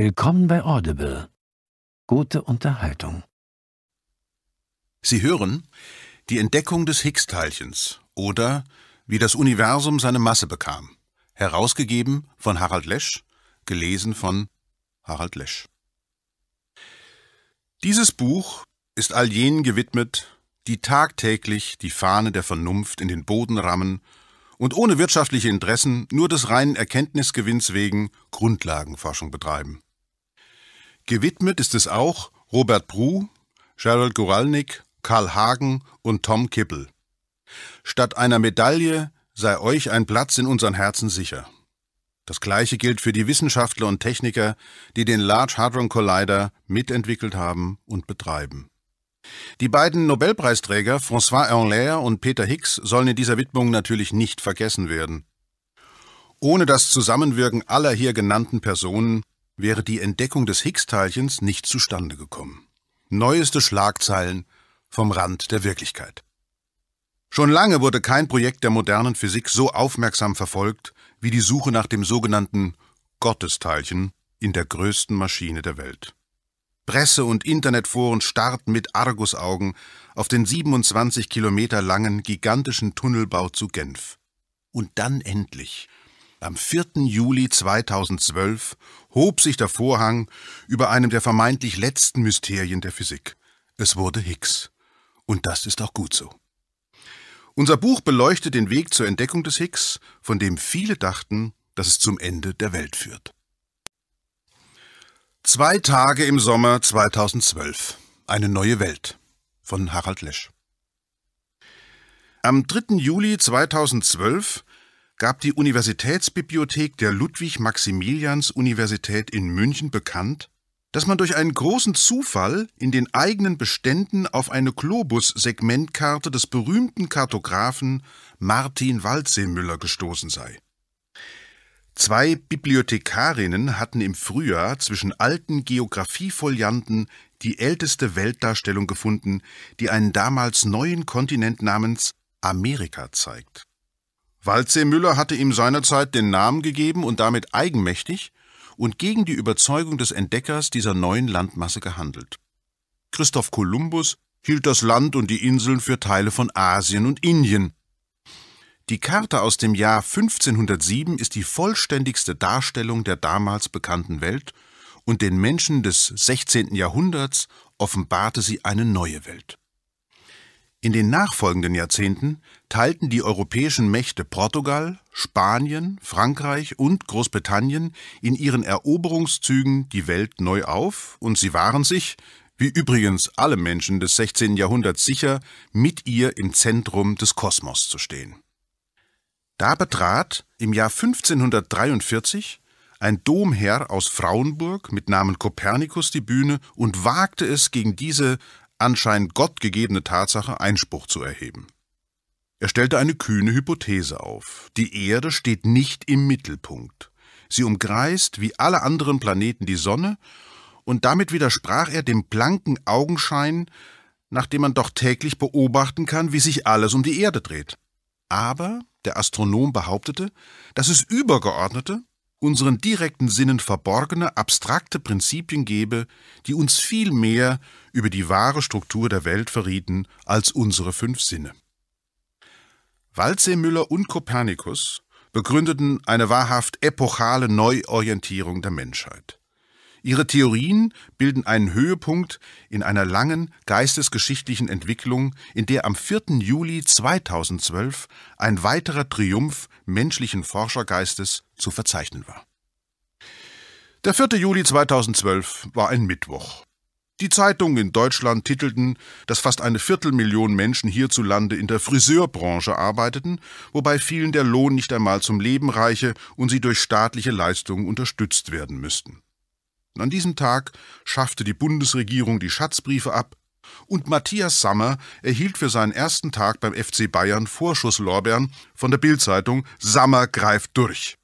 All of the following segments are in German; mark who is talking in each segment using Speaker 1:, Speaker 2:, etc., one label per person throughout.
Speaker 1: Willkommen bei Audible. Gute Unterhaltung. Sie hören die Entdeckung des Higgs-Teilchens oder wie das Universum seine Masse bekam. Herausgegeben von Harald Lesch, gelesen von Harald Lesch. Dieses Buch ist all jenen gewidmet, die tagtäglich die Fahne der Vernunft in den Boden rammen und ohne wirtschaftliche Interessen nur des reinen Erkenntnisgewinns wegen Grundlagenforschung betreiben. Gewidmet ist es auch Robert Bru, Gerald Guralnik, Karl Hagen und Tom Kippel. Statt einer Medaille sei euch ein Platz in unseren Herzen sicher. Das gleiche gilt für die Wissenschaftler und Techniker, die den Large Hadron Collider mitentwickelt haben und betreiben. Die beiden Nobelpreisträger François Henlaire und Peter Higgs sollen in dieser Widmung natürlich nicht vergessen werden. Ohne das Zusammenwirken aller hier genannten Personen wäre die Entdeckung des Higgs-Teilchens nicht zustande gekommen. Neueste Schlagzeilen vom Rand der Wirklichkeit. Schon lange wurde kein Projekt der modernen Physik so aufmerksam verfolgt wie die Suche nach dem sogenannten Gottesteilchen in der größten Maschine der Welt. Presse- und Internetforen starrten mit Argusaugen auf den 27 Kilometer langen gigantischen Tunnelbau zu Genf. Und dann endlich, am 4. Juli 2012 hob sich der Vorhang über einem der vermeintlich letzten Mysterien der Physik. Es wurde Higgs. Und das ist auch gut so. Unser Buch beleuchtet den Weg zur Entdeckung des Higgs, von dem viele dachten, dass es zum Ende der Welt führt. Zwei Tage im Sommer 2012. Eine neue Welt von Harald Lesch. Am 3. Juli 2012 gab die Universitätsbibliothek der Ludwig-Maximilians-Universität in München bekannt, dass man durch einen großen Zufall in den eigenen Beständen auf eine Globus-Segmentkarte des berühmten Kartografen Martin Waldseemüller gestoßen sei. Zwei Bibliothekarinnen hatten im Frühjahr zwischen alten Geographiefolianten die älteste Weltdarstellung gefunden, die einen damals neuen Kontinent namens Amerika zeigt. Waldseemüller hatte ihm seinerzeit den Namen gegeben und damit eigenmächtig und gegen die Überzeugung des Entdeckers dieser neuen Landmasse gehandelt. Christoph Kolumbus hielt das Land und die Inseln für Teile von Asien und Indien. Die Karte aus dem Jahr 1507 ist die vollständigste Darstellung der damals bekannten Welt und den Menschen des 16. Jahrhunderts offenbarte sie eine neue Welt. In den nachfolgenden Jahrzehnten teilten die europäischen Mächte Portugal, Spanien, Frankreich und Großbritannien in ihren Eroberungszügen die Welt neu auf und sie waren sich, wie übrigens alle Menschen des 16. Jahrhunderts sicher, mit ihr im Zentrum des Kosmos zu stehen. Da betrat im Jahr 1543 ein Domherr aus Frauenburg mit Namen Kopernikus die Bühne und wagte es, gegen diese anscheinend gottgegebene Tatsache Einspruch zu erheben. Er stellte eine kühne Hypothese auf. Die Erde steht nicht im Mittelpunkt. Sie umkreist wie alle anderen Planeten die Sonne, und damit widersprach er dem blanken Augenschein, nach dem man doch täglich beobachten kann, wie sich alles um die Erde dreht. Aber der Astronom behauptete, dass es übergeordnete, unseren direkten Sinnen verborgene, abstrakte Prinzipien gebe, die uns viel mehr über die wahre Struktur der Welt verrieten als unsere fünf Sinne. Waldseemüller und Kopernikus begründeten eine wahrhaft epochale Neuorientierung der Menschheit. Ihre Theorien bilden einen Höhepunkt in einer langen geistesgeschichtlichen Entwicklung, in der am 4. Juli 2012 ein weiterer Triumph menschlichen Forschergeistes zu verzeichnen war. Der 4. Juli 2012 war ein Mittwoch. Die Zeitungen in Deutschland titelten, dass fast eine Viertelmillion Menschen hierzulande in der Friseurbranche arbeiteten, wobei vielen der Lohn nicht einmal zum Leben reiche und sie durch staatliche Leistungen unterstützt werden müssten. Und an diesem Tag schaffte die Bundesregierung die Schatzbriefe ab und Matthias Sammer erhielt für seinen ersten Tag beim FC Bayern Vorschusslorbeeren von der Bildzeitung Sammer greift durch.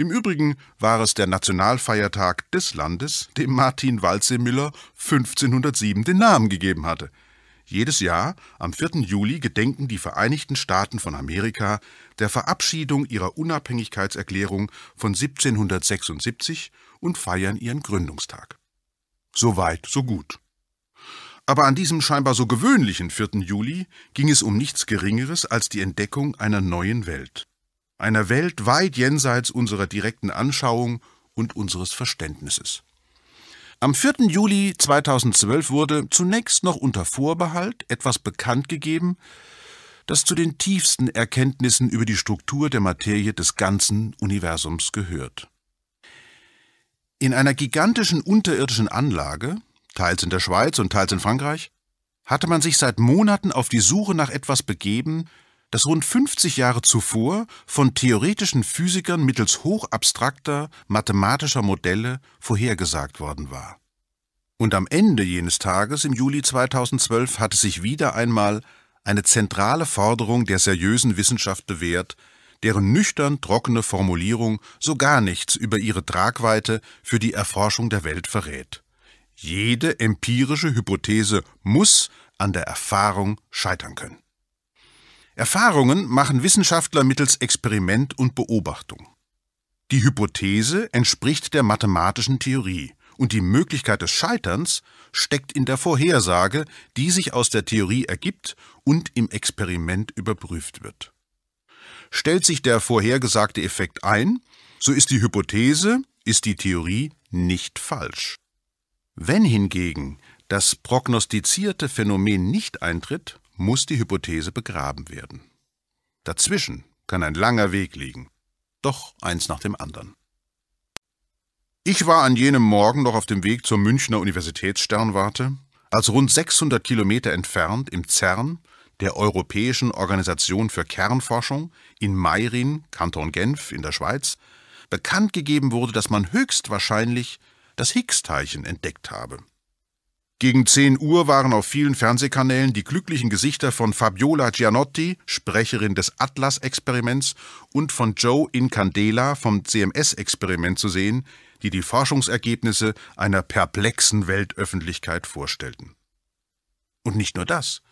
Speaker 1: Im Übrigen war es der Nationalfeiertag des Landes, dem Martin Walzemüller 1507 den Namen gegeben hatte. Jedes Jahr, am 4. Juli, gedenken die Vereinigten Staaten von Amerika der Verabschiedung ihrer Unabhängigkeitserklärung von 1776 und feiern ihren Gründungstag. So weit, so gut. Aber an diesem scheinbar so gewöhnlichen 4. Juli ging es um nichts Geringeres als die Entdeckung einer neuen Welt einer Welt weit jenseits unserer direkten Anschauung und unseres Verständnisses. Am 4. Juli 2012 wurde zunächst noch unter Vorbehalt etwas bekannt gegeben, das zu den tiefsten Erkenntnissen über die Struktur der Materie des ganzen Universums gehört. In einer gigantischen unterirdischen Anlage, teils in der Schweiz und teils in Frankreich, hatte man sich seit Monaten auf die Suche nach etwas begeben, das rund 50 Jahre zuvor von theoretischen Physikern mittels hochabstrakter mathematischer Modelle vorhergesagt worden war. Und am Ende jenes Tages im Juli 2012 hatte sich wieder einmal eine zentrale Forderung der seriösen Wissenschaft bewährt, deren nüchtern trockene Formulierung so gar nichts über ihre Tragweite für die Erforschung der Welt verrät. Jede empirische Hypothese muss an der Erfahrung scheitern können. Erfahrungen machen Wissenschaftler mittels Experiment und Beobachtung. Die Hypothese entspricht der mathematischen Theorie und die Möglichkeit des Scheiterns steckt in der Vorhersage, die sich aus der Theorie ergibt und im Experiment überprüft wird. Stellt sich der vorhergesagte Effekt ein, so ist die Hypothese, ist die Theorie nicht falsch. Wenn hingegen das prognostizierte Phänomen nicht eintritt, muss die Hypothese begraben werden. Dazwischen kann ein langer Weg liegen, doch eins nach dem anderen. Ich war an jenem Morgen noch auf dem Weg zur Münchner Universitätssternwarte, als rund 600 Kilometer entfernt im CERN, der Europäischen Organisation für Kernforschung, in Meirin, Kanton Genf in der Schweiz, bekannt gegeben wurde, dass man höchstwahrscheinlich das Higgs-Teilchen entdeckt habe. Gegen 10 Uhr waren auf vielen Fernsehkanälen die glücklichen Gesichter von Fabiola Gianotti, Sprecherin des Atlas-Experiments, und von Joe Incandela vom CMS-Experiment zu sehen, die die Forschungsergebnisse einer perplexen Weltöffentlichkeit vorstellten. Und nicht nur das.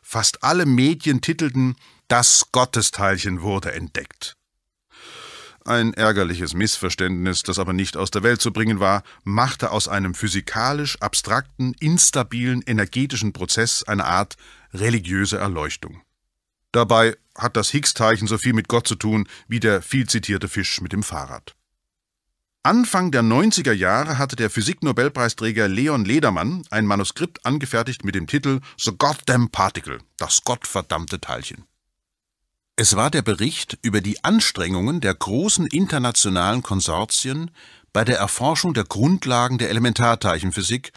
Speaker 1: Fast alle Medien titelten Das Gottesteilchen wurde entdeckt. Ein ärgerliches Missverständnis, das aber nicht aus der Welt zu bringen war, machte aus einem physikalisch abstrakten, instabilen, energetischen Prozess eine Art religiöse Erleuchtung. Dabei hat das Higgs-Teilchen so viel mit Gott zu tun wie der viel zitierte Fisch mit dem Fahrrad. Anfang der 90er Jahre hatte der Physiknobelpreisträger Leon Ledermann ein Manuskript angefertigt mit dem Titel The Goddamn Particle, das gottverdammte Teilchen. Es war der Bericht über die Anstrengungen der großen internationalen Konsortien bei der Erforschung der Grundlagen der Elementarteilchenphysik,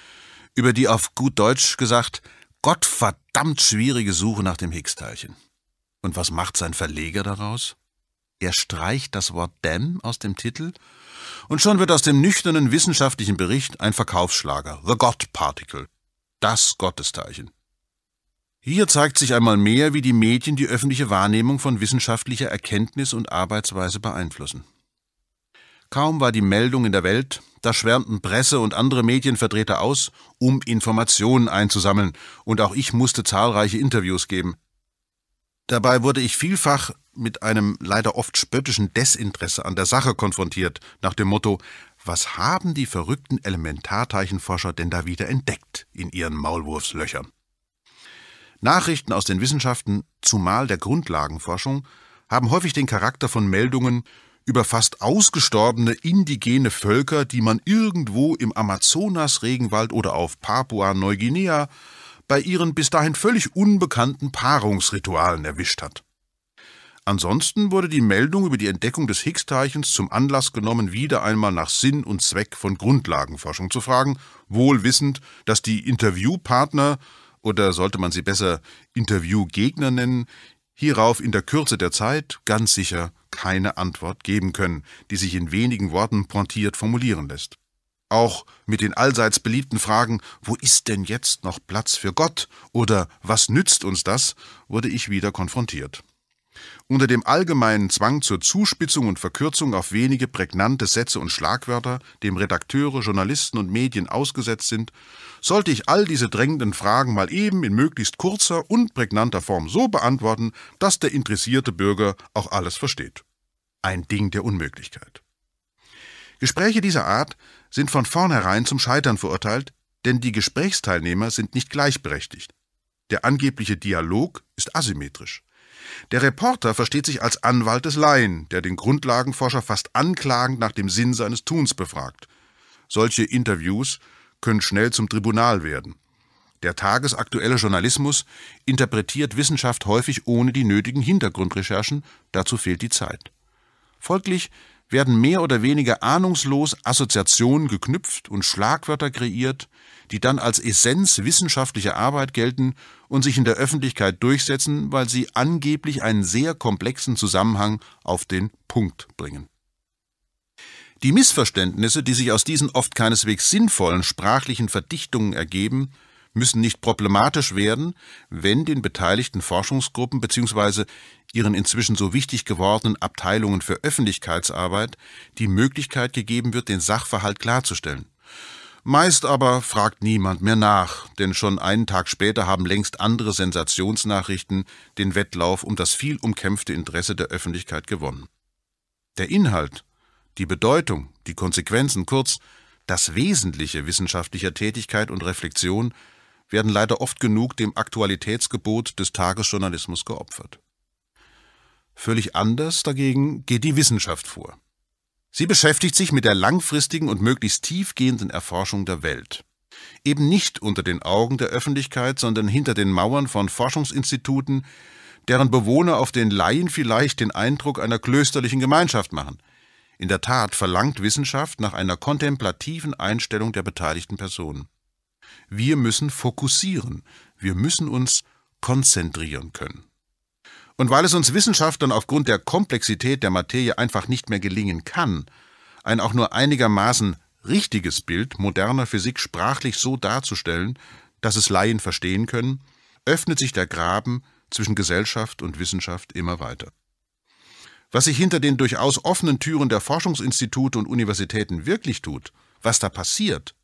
Speaker 1: über die auf gut Deutsch gesagt gottverdammt schwierige Suche nach dem Higgs-Teilchen. Und was macht sein Verleger daraus? Er streicht das Wort damn aus dem Titel und schon wird aus dem nüchternen wissenschaftlichen Bericht ein Verkaufsschlager, The God Particle, das Gottesteilchen. Hier zeigt sich einmal mehr, wie die Medien die öffentliche Wahrnehmung von wissenschaftlicher Erkenntnis und Arbeitsweise beeinflussen. Kaum war die Meldung in der Welt, da schwärmten Presse und andere Medienvertreter aus, um Informationen einzusammeln, und auch ich musste zahlreiche Interviews geben. Dabei wurde ich vielfach mit einem leider oft spöttischen Desinteresse an der Sache konfrontiert, nach dem Motto Was haben die verrückten Elementarteilchenforscher denn da wieder entdeckt in ihren Maulwurfslöchern? Nachrichten aus den Wissenschaften, zumal der Grundlagenforschung, haben häufig den Charakter von Meldungen über fast ausgestorbene indigene Völker, die man irgendwo im Amazonas-Regenwald oder auf Papua-Neuguinea bei ihren bis dahin völlig unbekannten Paarungsritualen erwischt hat. Ansonsten wurde die Meldung über die Entdeckung des Higgs-Teilchens zum Anlass genommen, wieder einmal nach Sinn und Zweck von Grundlagenforschung zu fragen, wohl wissend, dass die Interviewpartner oder sollte man sie besser Interviewgegner nennen, hierauf in der Kürze der Zeit ganz sicher keine Antwort geben können, die sich in wenigen Worten pointiert formulieren lässt. Auch mit den allseits beliebten Fragen Wo ist denn jetzt noch Platz für Gott oder Was nützt uns das? wurde ich wieder konfrontiert. Unter dem allgemeinen Zwang zur Zuspitzung und Verkürzung auf wenige prägnante Sätze und Schlagwörter, dem Redakteure, Journalisten und Medien ausgesetzt sind, sollte ich all diese drängenden Fragen mal eben in möglichst kurzer und prägnanter Form so beantworten, dass der interessierte Bürger auch alles versteht. Ein Ding der Unmöglichkeit. Gespräche dieser Art sind von vornherein zum Scheitern verurteilt, denn die Gesprächsteilnehmer sind nicht gleichberechtigt. Der angebliche Dialog ist asymmetrisch. Der Reporter versteht sich als Anwalt des Laien, der den Grundlagenforscher fast anklagend nach dem Sinn seines Tuns befragt. Solche Interviews können schnell zum Tribunal werden. Der tagesaktuelle Journalismus interpretiert Wissenschaft häufig ohne die nötigen Hintergrundrecherchen, dazu fehlt die Zeit. Folglich werden mehr oder weniger ahnungslos Assoziationen geknüpft und Schlagwörter kreiert, die dann als Essenz wissenschaftlicher Arbeit gelten und sich in der Öffentlichkeit durchsetzen, weil sie angeblich einen sehr komplexen Zusammenhang auf den Punkt bringen. Die Missverständnisse, die sich aus diesen oft keineswegs sinnvollen sprachlichen Verdichtungen ergeben, müssen nicht problematisch werden, wenn den beteiligten Forschungsgruppen bzw. ihren inzwischen so wichtig gewordenen Abteilungen für Öffentlichkeitsarbeit die Möglichkeit gegeben wird, den Sachverhalt klarzustellen. Meist aber fragt niemand mehr nach, denn schon einen Tag später haben längst andere Sensationsnachrichten den Wettlauf um das viel umkämpfte Interesse der Öffentlichkeit gewonnen. Der Inhalt die Bedeutung, die Konsequenzen, kurz das Wesentliche wissenschaftlicher Tätigkeit und Reflexion werden leider oft genug dem Aktualitätsgebot des Tagesjournalismus geopfert. Völlig anders dagegen geht die Wissenschaft vor. Sie beschäftigt sich mit der langfristigen und möglichst tiefgehenden Erforschung der Welt. Eben nicht unter den Augen der Öffentlichkeit, sondern hinter den Mauern von Forschungsinstituten, deren Bewohner auf den Laien vielleicht den Eindruck einer klösterlichen Gemeinschaft machen – in der Tat verlangt Wissenschaft nach einer kontemplativen Einstellung der beteiligten Personen. Wir müssen fokussieren, wir müssen uns konzentrieren können. Und weil es uns Wissenschaftlern aufgrund der Komplexität der Materie einfach nicht mehr gelingen kann, ein auch nur einigermaßen richtiges Bild moderner Physik sprachlich so darzustellen, dass es Laien verstehen können, öffnet sich der Graben zwischen Gesellschaft und Wissenschaft immer weiter was sich hinter den durchaus offenen Türen der Forschungsinstitute und Universitäten wirklich tut, was da passiert,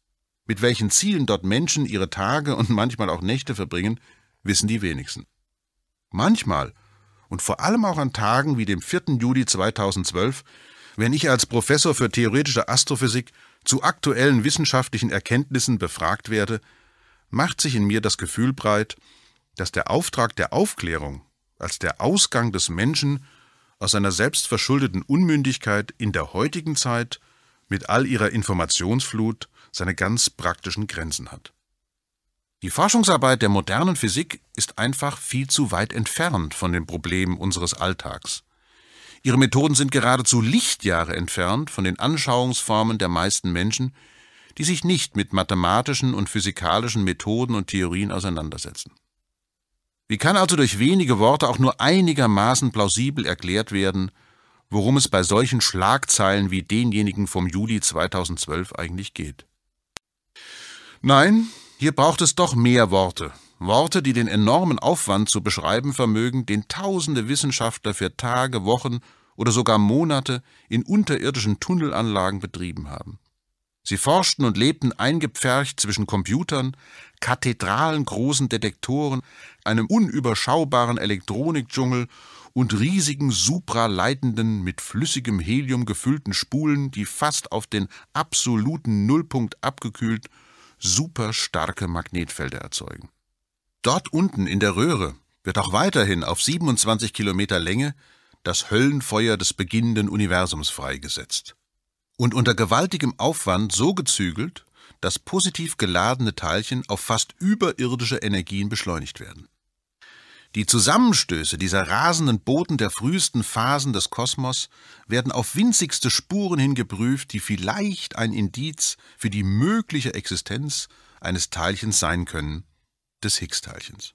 Speaker 1: mit welchen Zielen dort Menschen ihre Tage und manchmal auch Nächte verbringen, wissen die wenigsten. Manchmal und vor allem auch an Tagen wie dem 4. Juli 2012, wenn ich als Professor für theoretische Astrophysik zu aktuellen wissenschaftlichen Erkenntnissen befragt werde, macht sich in mir das Gefühl breit, dass der Auftrag der Aufklärung als der Ausgang des Menschen aus seiner selbstverschuldeten Unmündigkeit in der heutigen Zeit mit all ihrer Informationsflut seine ganz praktischen Grenzen hat. Die Forschungsarbeit der modernen Physik ist einfach viel zu weit entfernt von den Problemen unseres Alltags. Ihre Methoden sind geradezu Lichtjahre entfernt von den Anschauungsformen der meisten Menschen, die sich nicht mit mathematischen und physikalischen Methoden und Theorien auseinandersetzen. Wie kann also durch wenige Worte auch nur einigermaßen plausibel erklärt werden, worum es bei solchen Schlagzeilen wie denjenigen vom Juli 2012 eigentlich geht? Nein, hier braucht es doch mehr Worte. Worte, die den enormen Aufwand zu beschreiben vermögen, den tausende Wissenschaftler für Tage, Wochen oder sogar Monate in unterirdischen Tunnelanlagen betrieben haben. Sie forschten und lebten eingepfercht zwischen Computern, kathedralengroßen Detektoren, einem unüberschaubaren Elektronikdschungel und riesigen supraleitenden, mit flüssigem Helium gefüllten Spulen, die fast auf den absoluten Nullpunkt abgekühlt, superstarke Magnetfelder erzeugen. Dort unten in der Röhre wird auch weiterhin auf 27 Kilometer Länge das Höllenfeuer des beginnenden Universums freigesetzt und unter gewaltigem Aufwand so gezügelt, dass positiv geladene Teilchen auf fast überirdische Energien beschleunigt werden. Die Zusammenstöße dieser rasenden Boten der frühesten Phasen des Kosmos werden auf winzigste Spuren hin geprüft, die vielleicht ein Indiz für die mögliche Existenz eines Teilchens sein können, des Higgs-Teilchens.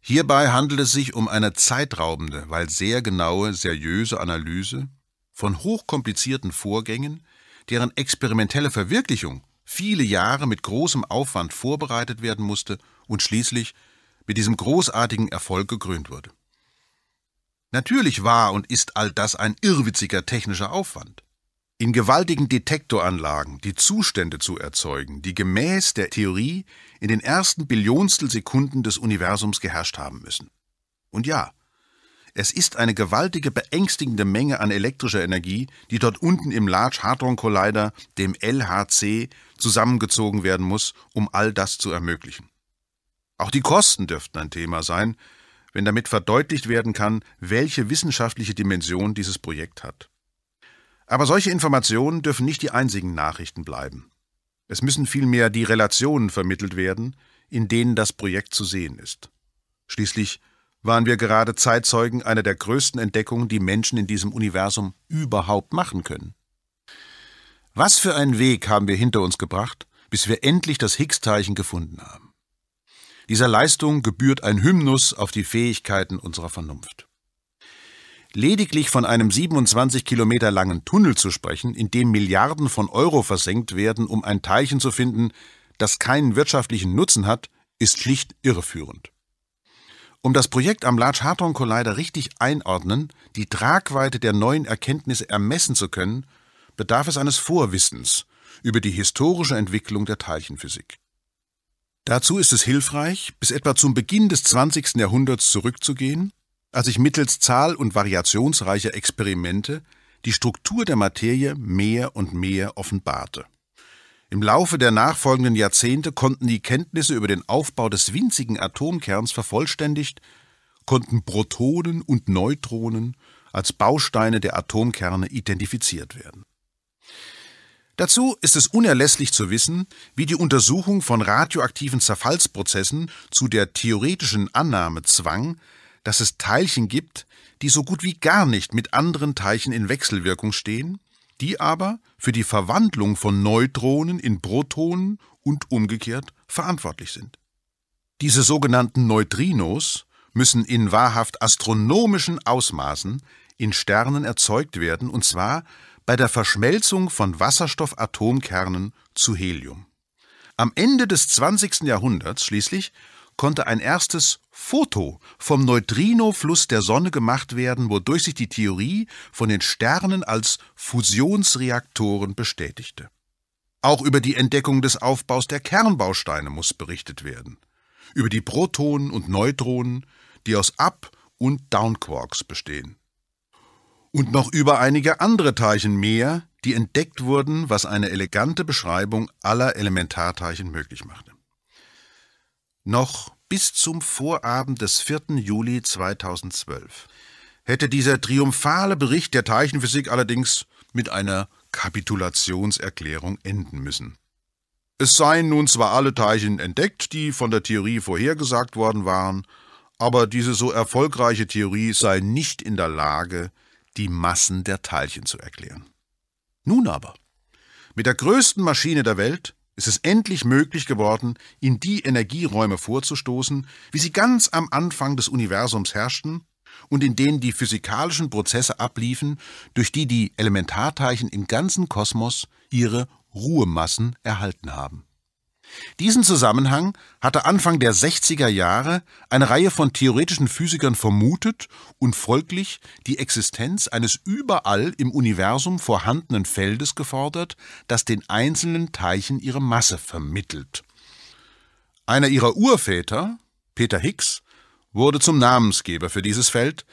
Speaker 1: Hierbei handelt es sich um eine zeitraubende, weil sehr genaue, seriöse Analyse von hochkomplizierten Vorgängen, deren experimentelle Verwirklichung viele Jahre mit großem Aufwand vorbereitet werden musste und schließlich mit diesem großartigen Erfolg gekrönt wurde. Natürlich war und ist all das ein irrwitziger technischer Aufwand. In gewaltigen Detektoranlagen die Zustände zu erzeugen, die gemäß der Theorie in den ersten Billionstel Sekunden des Universums geherrscht haben müssen. Und ja, es ist eine gewaltige, beängstigende Menge an elektrischer Energie, die dort unten im Large Hadron Collider, dem LHC, zusammengezogen werden muss, um all das zu ermöglichen. Auch die Kosten dürften ein Thema sein, wenn damit verdeutlicht werden kann, welche wissenschaftliche Dimension dieses Projekt hat. Aber solche Informationen dürfen nicht die einzigen Nachrichten bleiben. Es müssen vielmehr die Relationen vermittelt werden, in denen das Projekt zu sehen ist. Schließlich waren wir gerade Zeitzeugen einer der größten Entdeckungen, die Menschen in diesem Universum überhaupt machen können. Was für einen Weg haben wir hinter uns gebracht, bis wir endlich das Higgs-Teilchen gefunden haben? Dieser Leistung gebührt ein Hymnus auf die Fähigkeiten unserer Vernunft. Lediglich von einem 27 Kilometer langen Tunnel zu sprechen, in dem Milliarden von Euro versenkt werden, um ein Teilchen zu finden, das keinen wirtschaftlichen Nutzen hat, ist schlicht irreführend. Um das Projekt am Large Hadron Collider richtig einordnen, die Tragweite der neuen Erkenntnisse ermessen zu können, bedarf es eines Vorwissens über die historische Entwicklung der Teilchenphysik. Dazu ist es hilfreich, bis etwa zum Beginn des 20. Jahrhunderts zurückzugehen, als sich mittels zahl- und variationsreicher Experimente die Struktur der Materie mehr und mehr offenbarte. Im Laufe der nachfolgenden Jahrzehnte konnten die Kenntnisse über den Aufbau des winzigen Atomkerns vervollständigt, konnten Protonen und Neutronen als Bausteine der Atomkerne identifiziert werden. Dazu ist es unerlässlich zu wissen, wie die Untersuchung von radioaktiven Zerfallsprozessen zu der theoretischen Annahme zwang, dass es Teilchen gibt, die so gut wie gar nicht mit anderen Teilchen in Wechselwirkung stehen, die aber für die Verwandlung von Neutronen in Protonen und umgekehrt verantwortlich sind. Diese sogenannten Neutrinos müssen in wahrhaft astronomischen Ausmaßen in Sternen erzeugt werden, und zwar bei der Verschmelzung von Wasserstoffatomkernen zu Helium. Am Ende des 20. Jahrhunderts schließlich konnte ein erstes Foto vom Neutrinofluss der Sonne gemacht werden, wodurch sich die Theorie von den Sternen als Fusionsreaktoren bestätigte. Auch über die Entdeckung des Aufbaus der Kernbausteine muss berichtet werden, über die Protonen und Neutronen, die aus Up- und Downquarks bestehen und noch über einige andere Teilchen mehr, die entdeckt wurden, was eine elegante Beschreibung aller Elementarteilchen möglich machte. Noch bis zum Vorabend des 4. Juli 2012 hätte dieser triumphale Bericht der Teilchenphysik allerdings mit einer Kapitulationserklärung enden müssen. Es seien nun zwar alle Teilchen entdeckt, die von der Theorie vorhergesagt worden waren, aber diese so erfolgreiche Theorie sei nicht in der Lage, die Massen der Teilchen zu erklären. Nun aber, mit der größten Maschine der Welt ist es endlich möglich geworden, in die Energieräume vorzustoßen, wie sie ganz am Anfang des Universums herrschten und in denen die physikalischen Prozesse abliefen, durch die die Elementarteilchen im ganzen Kosmos ihre Ruhemassen erhalten haben. Diesen Zusammenhang hatte Anfang der 60er Jahre eine Reihe von theoretischen Physikern vermutet und folglich die Existenz eines überall im Universum vorhandenen Feldes gefordert, das den einzelnen Teilchen ihre Masse vermittelt. Einer ihrer Urväter, Peter Higgs, wurde zum Namensgeber für dieses Feld,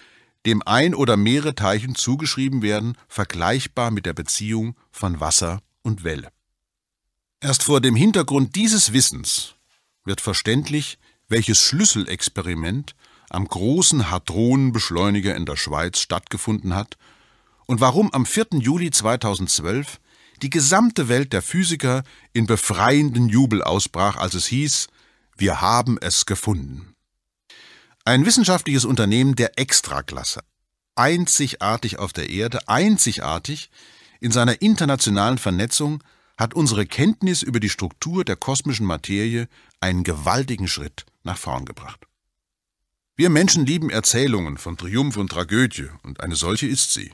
Speaker 1: dem ein oder mehrere Teilchen zugeschrieben werden, vergleichbar mit der Beziehung von Wasser und Welle. Erst vor dem Hintergrund dieses Wissens wird verständlich, welches Schlüsselexperiment am großen Hadronenbeschleuniger in der Schweiz stattgefunden hat und warum am 4. Juli 2012 die gesamte Welt der Physiker in befreienden Jubel ausbrach, als es hieß, wir haben es gefunden. Ein wissenschaftliches Unternehmen der Extraklasse, einzigartig auf der Erde, einzigartig in seiner internationalen Vernetzung, hat unsere Kenntnis über die Struktur der kosmischen Materie einen gewaltigen Schritt nach vorn gebracht. Wir Menschen lieben Erzählungen von Triumph und Tragödie, und eine solche ist sie.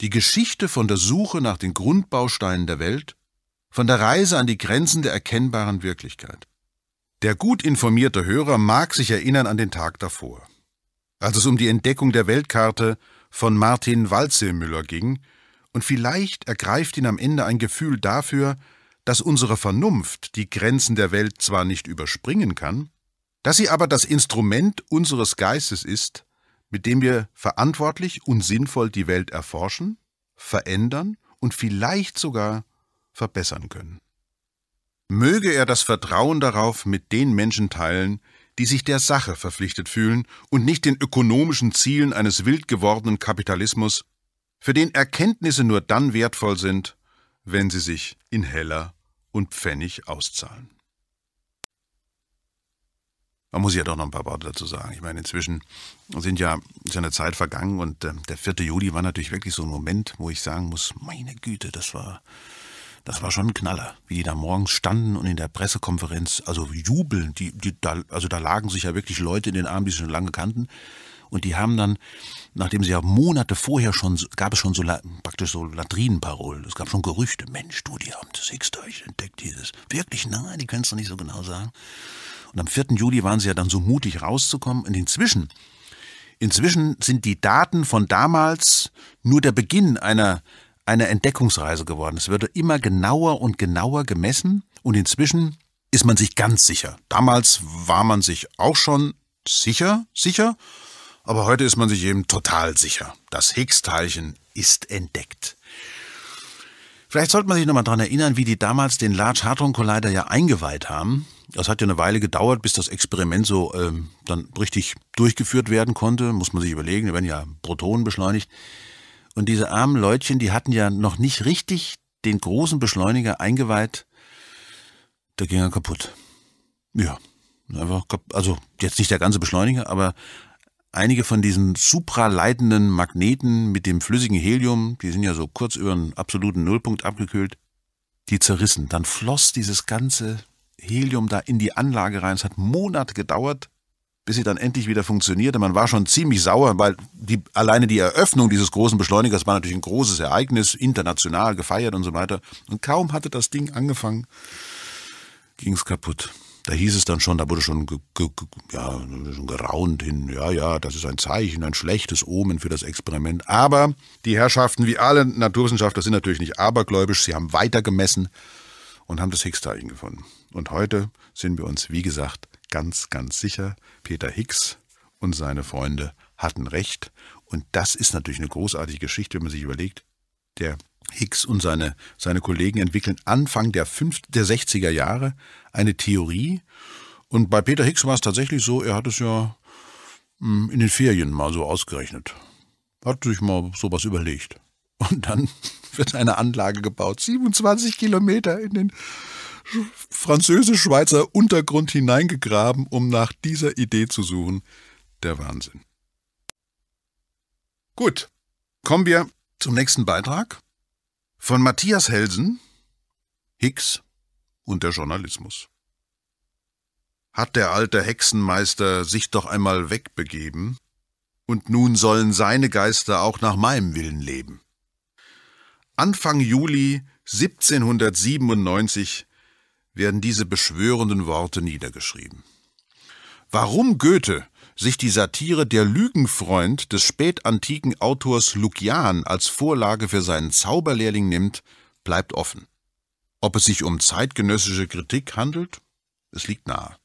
Speaker 1: Die Geschichte von der Suche nach den Grundbausteinen der Welt, von der Reise an die Grenzen der erkennbaren Wirklichkeit. Der gut informierte Hörer mag sich erinnern an den Tag davor. Als es um die Entdeckung der Weltkarte von Martin Walzemüller ging, und vielleicht ergreift ihn am Ende ein Gefühl dafür, dass unsere Vernunft die Grenzen der Welt zwar nicht überspringen kann, dass sie aber das Instrument unseres Geistes ist, mit dem wir verantwortlich und sinnvoll die Welt erforschen, verändern und vielleicht sogar verbessern können. Möge er das Vertrauen darauf mit den Menschen teilen, die sich der Sache verpflichtet fühlen und nicht den ökonomischen Zielen eines wild gewordenen Kapitalismus für den Erkenntnisse nur dann wertvoll sind, wenn sie sich in Heller und Pfennig auszahlen. Man muss ja doch noch ein paar Worte dazu sagen. Ich meine, inzwischen sind ja, ist ja eine Zeit vergangen und äh, der 4. Juli war natürlich wirklich so ein Moment, wo ich sagen muss, meine Güte, das war, das war schon ein Knaller, wie die da morgens standen und in der Pressekonferenz, also jubeln, die, die da, also da lagen sich ja wirklich Leute in den Armen, die sie schon lange kannten. Und die haben dann, nachdem sie ja Monate vorher schon, gab es schon so praktisch so Latrinenparolen, es gab schon Gerüchte, Mensch, du, die haben das X-Teilchen entdeckt, dieses. Wirklich, nein, die können es doch nicht so genau sagen. Und am 4. Juli waren sie ja dann so mutig rauszukommen. Und inzwischen, inzwischen sind die Daten von damals nur der Beginn einer, einer Entdeckungsreise geworden. Es würde immer genauer und genauer gemessen. Und inzwischen ist man sich ganz sicher. Damals war man sich auch schon sicher, sicher. Aber heute ist man sich eben total sicher. Das Higgs-Teilchen ist entdeckt. Vielleicht sollte man sich nochmal daran erinnern, wie die damals den Large Hadron Collider ja eingeweiht haben. Das hat ja eine Weile gedauert, bis das Experiment so ähm, dann richtig durchgeführt werden konnte. Muss man sich überlegen, da werden ja Protonen beschleunigt. Und diese armen Leutchen, die hatten ja noch nicht richtig den großen Beschleuniger eingeweiht. Da ging er kaputt. Ja, einfach, also jetzt nicht der ganze Beschleuniger, aber einige von diesen supraleitenden Magneten mit dem flüssigen Helium, die sind ja so kurz über den absoluten Nullpunkt abgekühlt, die zerrissen. Dann floss dieses ganze Helium da in die Anlage rein. Es hat Monate gedauert, bis sie dann endlich wieder funktionierte. Man war schon ziemlich sauer, weil die, alleine die Eröffnung dieses großen Beschleunigers war natürlich ein großes Ereignis, international gefeiert und so weiter. Und kaum hatte das Ding angefangen, ging es kaputt. Da hieß es dann schon, da wurde schon, ge, ge, ja, schon geraunt hin, ja, ja, das ist ein Zeichen, ein schlechtes Omen für das Experiment. Aber die Herrschaften, wie alle Naturwissenschaftler, sind natürlich nicht abergläubisch, sie haben weitergemessen und haben das Higgs-Teilchen gefunden. Und heute sind wir uns, wie gesagt, ganz, ganz sicher, Peter Higgs und seine Freunde hatten recht. Und das ist natürlich eine großartige Geschichte, wenn man sich überlegt, der Higgs und seine, seine Kollegen entwickeln Anfang der, 50, der 60er Jahre eine Theorie. Und bei Peter Hicks war es tatsächlich so, er hat es ja hm, in den Ferien mal so ausgerechnet. Hat sich mal sowas überlegt. Und dann wird eine Anlage gebaut, 27 Kilometer in den französisch-schweizer Untergrund hineingegraben, um nach dieser Idee zu suchen. Der Wahnsinn. Gut, kommen wir zum nächsten Beitrag von Matthias Helsen, Hicks und der Journalismus. Hat der alte Hexenmeister sich doch einmal wegbegeben, und nun sollen seine Geister auch nach meinem Willen leben. Anfang Juli 1797 werden diese beschwörenden Worte niedergeschrieben. Warum Goethe sich die Satire Der Lügenfreund des spätantiken Autors Lukian als Vorlage für seinen Zauberlehrling nimmt, bleibt offen. Ob es sich um zeitgenössische Kritik handelt? Es liegt nahe.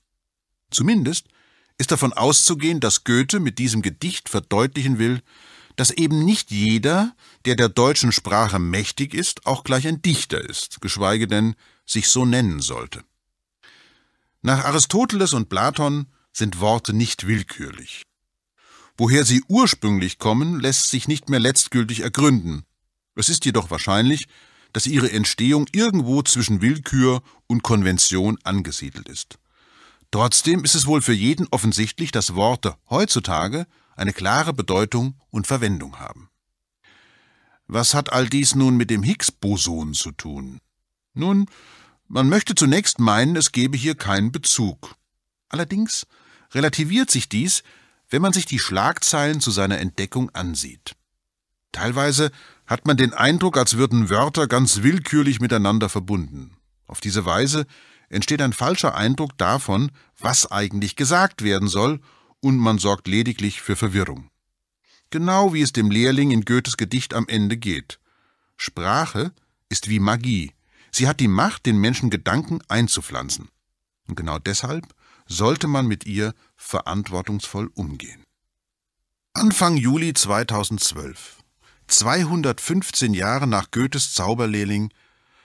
Speaker 1: Zumindest ist davon auszugehen, dass Goethe mit diesem Gedicht verdeutlichen will, dass eben nicht jeder, der der deutschen Sprache mächtig ist, auch gleich ein Dichter ist, geschweige denn sich so nennen sollte. Nach Aristoteles und Platon sind Worte nicht willkürlich. Woher sie ursprünglich kommen, lässt sich nicht mehr letztgültig ergründen. Es ist jedoch wahrscheinlich, dass ihre Entstehung irgendwo zwischen Willkür und Konvention angesiedelt ist. Trotzdem ist es wohl für jeden offensichtlich, dass Worte heutzutage eine klare Bedeutung und Verwendung haben. Was hat all dies nun mit dem Higgs-Boson zu tun? Nun, man möchte zunächst meinen, es gebe hier keinen Bezug. Allerdings relativiert sich dies, wenn man sich die Schlagzeilen zu seiner Entdeckung ansieht. Teilweise hat man den Eindruck, als würden Wörter ganz willkürlich miteinander verbunden. Auf diese Weise entsteht ein falscher Eindruck davon, was eigentlich gesagt werden soll, und man sorgt lediglich für Verwirrung. Genau wie es dem Lehrling in Goethes Gedicht am Ende geht. Sprache ist wie Magie. Sie hat die Macht, den Menschen Gedanken einzupflanzen. Und genau deshalb sollte man mit ihr verantwortungsvoll umgehen. Anfang Juli 2012 215 Jahre nach Goethes Zauberlehrling,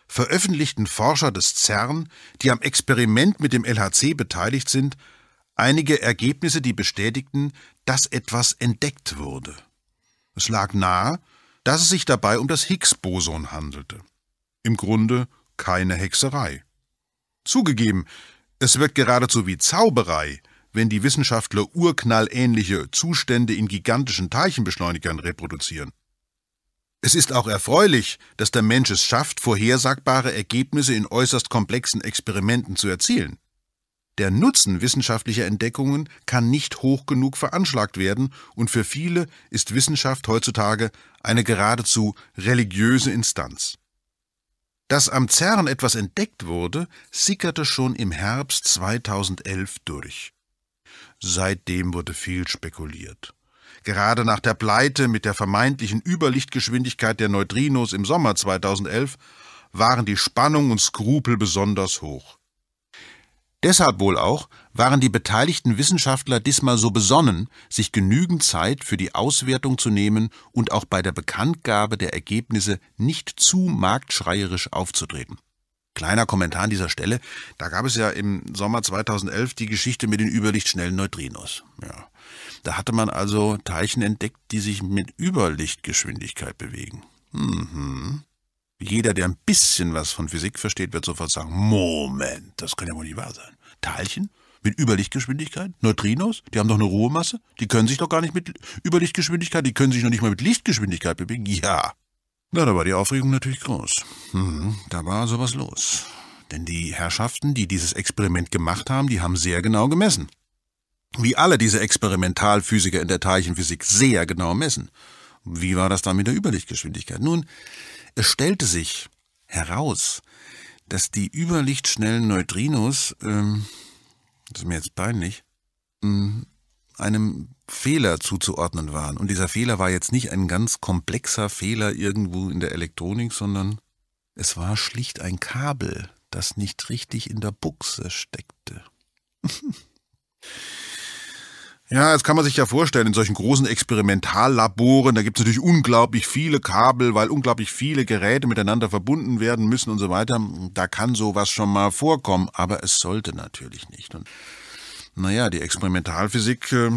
Speaker 1: veröffentlichten Forscher des CERN, die am Experiment mit dem LHC beteiligt sind, einige Ergebnisse, die bestätigten, dass etwas entdeckt wurde. Es lag nahe, dass es sich dabei um das Higgs-Boson handelte. Im Grunde keine Hexerei. Zugegeben, es wirkt geradezu wie Zauberei, wenn die Wissenschaftler urknallähnliche Zustände in gigantischen Teilchenbeschleunigern reproduzieren. Es ist auch erfreulich, dass der Mensch es schafft, vorhersagbare Ergebnisse in äußerst komplexen Experimenten zu erzielen. Der Nutzen wissenschaftlicher Entdeckungen kann nicht hoch genug veranschlagt werden, und für viele ist Wissenschaft heutzutage eine geradezu religiöse Instanz. Dass am CERN etwas entdeckt wurde, sickerte schon im Herbst 2011 durch. Seitdem wurde viel spekuliert. Gerade nach der Pleite mit der vermeintlichen Überlichtgeschwindigkeit der Neutrinos im Sommer 2011 waren die Spannung und Skrupel besonders hoch. Deshalb wohl auch waren die beteiligten Wissenschaftler diesmal so besonnen, sich genügend Zeit für die Auswertung zu nehmen und auch bei der Bekanntgabe der Ergebnisse nicht zu marktschreierisch aufzutreten. Kleiner Kommentar an dieser Stelle, da gab es ja im Sommer 2011 die Geschichte mit den überlichtschnellen Neutrinos. Ja. Da hatte man also Teilchen entdeckt, die sich mit Überlichtgeschwindigkeit bewegen. Mhm. Jeder, der ein bisschen was von Physik versteht, wird sofort sagen, Moment, das kann ja wohl nicht wahr sein. Teilchen? Mit Überlichtgeschwindigkeit? Neutrinos? Die haben doch eine Ruhemasse? Die können sich doch gar nicht mit Überlichtgeschwindigkeit, die können sich noch nicht mal mit Lichtgeschwindigkeit bewegen? Ja. Na, da war die Aufregung natürlich groß. Mhm, da war sowas los. Denn die Herrschaften, die dieses Experiment gemacht haben, die haben sehr genau gemessen wie alle diese Experimentalphysiker in der Teilchenphysik sehr genau messen. Wie war das dann mit der Überlichtgeschwindigkeit? Nun, es stellte sich heraus, dass die überlichtschnellen Neutrinos, ähm, das ist mir jetzt peinlich, ähm, einem Fehler zuzuordnen waren. Und dieser Fehler war jetzt nicht ein ganz komplexer Fehler irgendwo in der Elektronik, sondern es war schlicht ein Kabel, das nicht richtig in der Buchse steckte. Ja, das kann man sich ja vorstellen, in solchen großen Experimentallaboren, da gibt es natürlich unglaublich viele Kabel, weil unglaublich viele Geräte miteinander verbunden werden müssen und so weiter. Da kann sowas schon mal vorkommen, aber es sollte natürlich nicht. Und naja, die Experimentalphysik äh,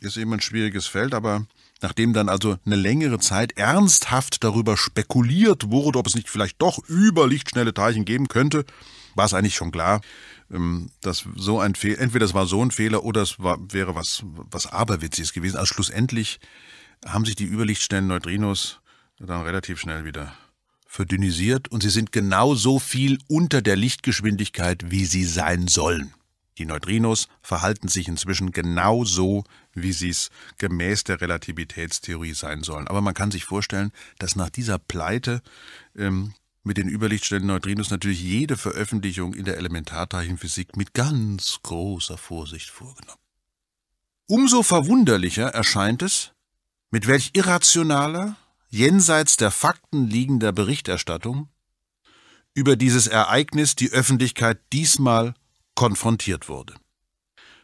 Speaker 1: ist eben ein schwieriges Feld, aber nachdem dann also eine längere Zeit ernsthaft darüber spekuliert wurde, ob es nicht vielleicht doch über lichtschnelle Teilchen geben könnte, war es eigentlich schon klar, ähm, dass so ein Fehler, entweder es war so ein Fehler oder es war, wäre was, was Aberwitziges gewesen. Also schlussendlich haben sich die überlichtschnellen Neutrinos dann relativ schnell wieder verdünnisiert und sie sind genau so viel unter der Lichtgeschwindigkeit, wie sie sein sollen. Die Neutrinos verhalten sich inzwischen genau so, wie sie es gemäß der Relativitätstheorie sein sollen. Aber man kann sich vorstellen, dass nach dieser Pleite ähm, mit den überlichtschnellen Neutrinos natürlich jede Veröffentlichung in der Elementarteilchenphysik mit ganz großer Vorsicht vorgenommen. Umso verwunderlicher erscheint es, mit welch irrationaler, jenseits der Fakten liegender Berichterstattung über dieses Ereignis die Öffentlichkeit diesmal konfrontiert wurde.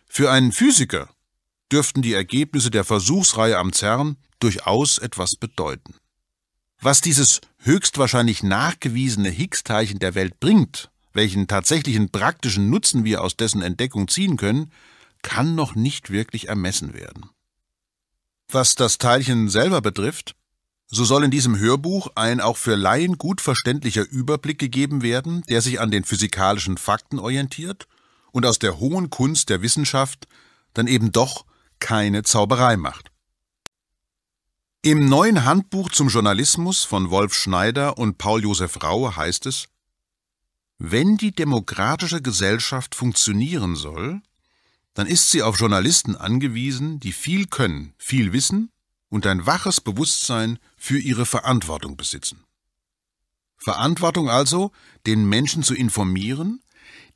Speaker 1: Für einen Physiker dürften die Ergebnisse der Versuchsreihe am CERN durchaus etwas bedeuten. Was dieses höchstwahrscheinlich nachgewiesene Higgs-Teilchen der Welt bringt, welchen tatsächlichen praktischen Nutzen wir aus dessen Entdeckung ziehen können, kann noch nicht wirklich ermessen werden. Was das Teilchen selber betrifft, so soll in diesem Hörbuch ein auch für Laien gut verständlicher Überblick gegeben werden, der sich an den physikalischen Fakten orientiert und aus der hohen Kunst der Wissenschaft dann eben doch keine Zauberei macht. Im neuen Handbuch zum Journalismus von Wolf Schneider und Paul-Josef Raue heißt es, wenn die demokratische Gesellschaft funktionieren soll, dann ist sie auf Journalisten angewiesen, die viel können, viel wissen und ein waches Bewusstsein für ihre Verantwortung besitzen. Verantwortung also, den Menschen zu informieren,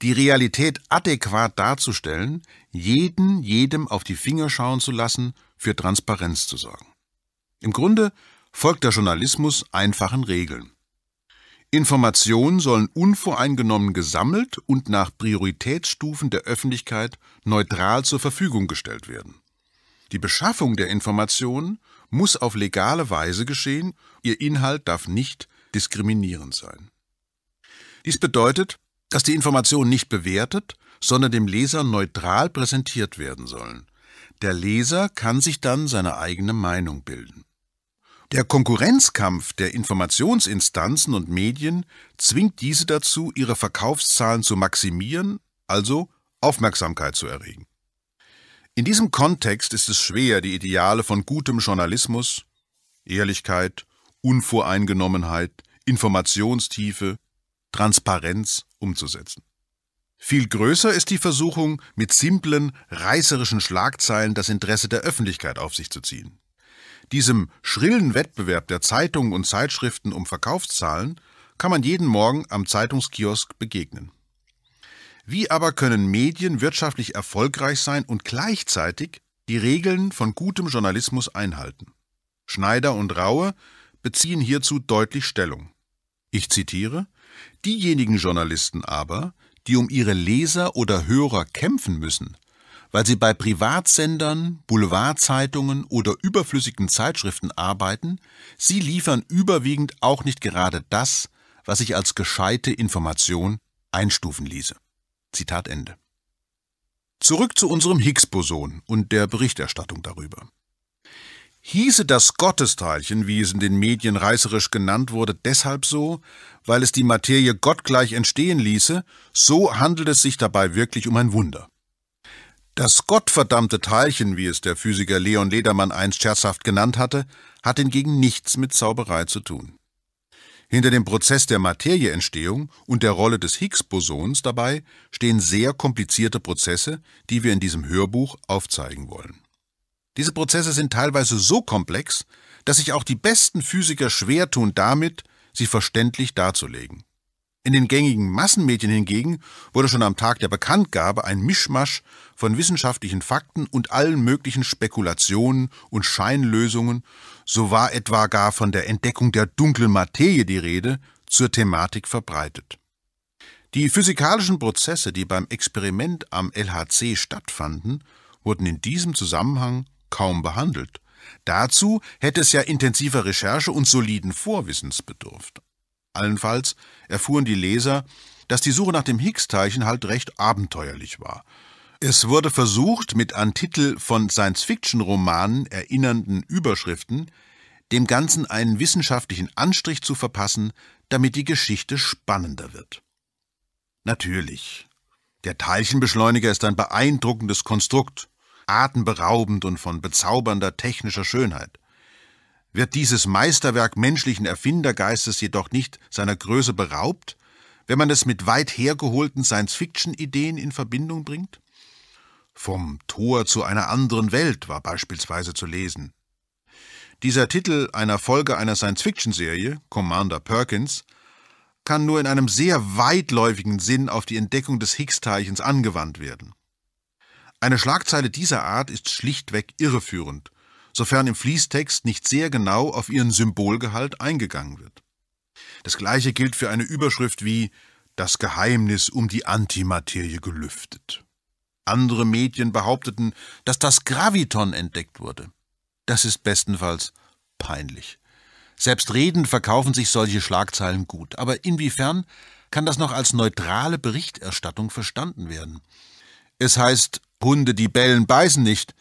Speaker 1: die Realität adäquat darzustellen, jeden jedem auf die Finger schauen zu lassen, für Transparenz zu sorgen. Im Grunde folgt der Journalismus einfachen Regeln. Informationen sollen unvoreingenommen gesammelt und nach Prioritätsstufen der Öffentlichkeit neutral zur Verfügung gestellt werden. Die Beschaffung der Informationen muss auf legale Weise geschehen, ihr Inhalt darf nicht diskriminierend sein. Dies bedeutet, dass die Informationen nicht bewertet, sondern dem Leser neutral präsentiert werden sollen. Der Leser kann sich dann seine eigene Meinung bilden. Der Konkurrenzkampf der Informationsinstanzen und Medien zwingt diese dazu, ihre Verkaufszahlen zu maximieren, also Aufmerksamkeit zu erregen. In diesem Kontext ist es schwer, die Ideale von gutem Journalismus, Ehrlichkeit, Unvoreingenommenheit, Informationstiefe, Transparenz umzusetzen. Viel größer ist die Versuchung, mit simplen, reißerischen Schlagzeilen das Interesse der Öffentlichkeit auf sich zu ziehen. Diesem schrillen Wettbewerb der Zeitungen und Zeitschriften um Verkaufszahlen kann man jeden Morgen am Zeitungskiosk begegnen. Wie aber können Medien wirtschaftlich erfolgreich sein und gleichzeitig die Regeln von gutem Journalismus einhalten? Schneider und Raue beziehen hierzu deutlich Stellung. Ich zitiere Diejenigen Journalisten aber, die um ihre Leser oder Hörer kämpfen müssen, weil sie bei Privatsendern, Boulevardzeitungen oder überflüssigen Zeitschriften arbeiten, sie liefern überwiegend auch nicht gerade das, was ich als gescheite Information einstufen ließe. Zitat Ende. Zurück zu unserem Higgs-Boson und der Berichterstattung darüber. Hieße das Gottesteilchen, wie es in den Medien reißerisch genannt wurde, deshalb so, weil es die Materie gottgleich entstehen ließe, so handelt es sich dabei wirklich um ein Wunder. Das gottverdammte Teilchen, wie es der Physiker Leon Ledermann einst scherzhaft genannt hatte, hat hingegen nichts mit Zauberei zu tun. Hinter dem Prozess der Materieentstehung und der Rolle des Higgs-Bosons dabei stehen sehr komplizierte Prozesse, die wir in diesem Hörbuch aufzeigen wollen. Diese Prozesse sind teilweise so komplex, dass sich auch die besten Physiker schwer tun damit, sie verständlich darzulegen. In den gängigen Massenmedien hingegen wurde schon am Tag der Bekanntgabe ein Mischmasch von wissenschaftlichen Fakten und allen möglichen Spekulationen und Scheinlösungen, so war etwa gar von der Entdeckung der dunklen Materie die Rede, zur Thematik verbreitet. Die physikalischen Prozesse, die beim Experiment am LHC stattfanden, wurden in diesem Zusammenhang kaum behandelt. Dazu hätte es ja intensiver Recherche und soliden Vorwissens bedurft. Allenfalls erfuhren die Leser, dass die Suche nach dem Higgs-Teilchen halt recht abenteuerlich war. Es wurde versucht, mit an Titel von Science-Fiction-Romanen erinnernden Überschriften dem Ganzen einen wissenschaftlichen Anstrich zu verpassen, damit die Geschichte spannender wird. Natürlich. Der Teilchenbeschleuniger ist ein beeindruckendes Konstrukt, atemberaubend und von bezaubernder technischer Schönheit. Wird dieses Meisterwerk menschlichen Erfindergeistes jedoch nicht seiner Größe beraubt, wenn man es mit weit hergeholten Science-Fiction-Ideen in Verbindung bringt? Vom Tor zu einer anderen Welt war beispielsweise zu lesen. Dieser Titel einer Folge einer Science-Fiction-Serie, Commander Perkins, kann nur in einem sehr weitläufigen Sinn auf die Entdeckung des Higgs-Teilchens angewandt werden. Eine Schlagzeile dieser Art ist schlichtweg irreführend sofern im Fließtext nicht sehr genau auf ihren Symbolgehalt eingegangen wird. Das gleiche gilt für eine Überschrift wie Das Geheimnis um die Antimaterie gelüftet. Andere Medien behaupteten, dass das Graviton entdeckt wurde. Das ist bestenfalls peinlich. Selbst redend verkaufen sich solche Schlagzeilen gut, aber inwiefern kann das noch als neutrale Berichterstattung verstanden werden? Es heißt, Hunde, die bellen, beißen nicht,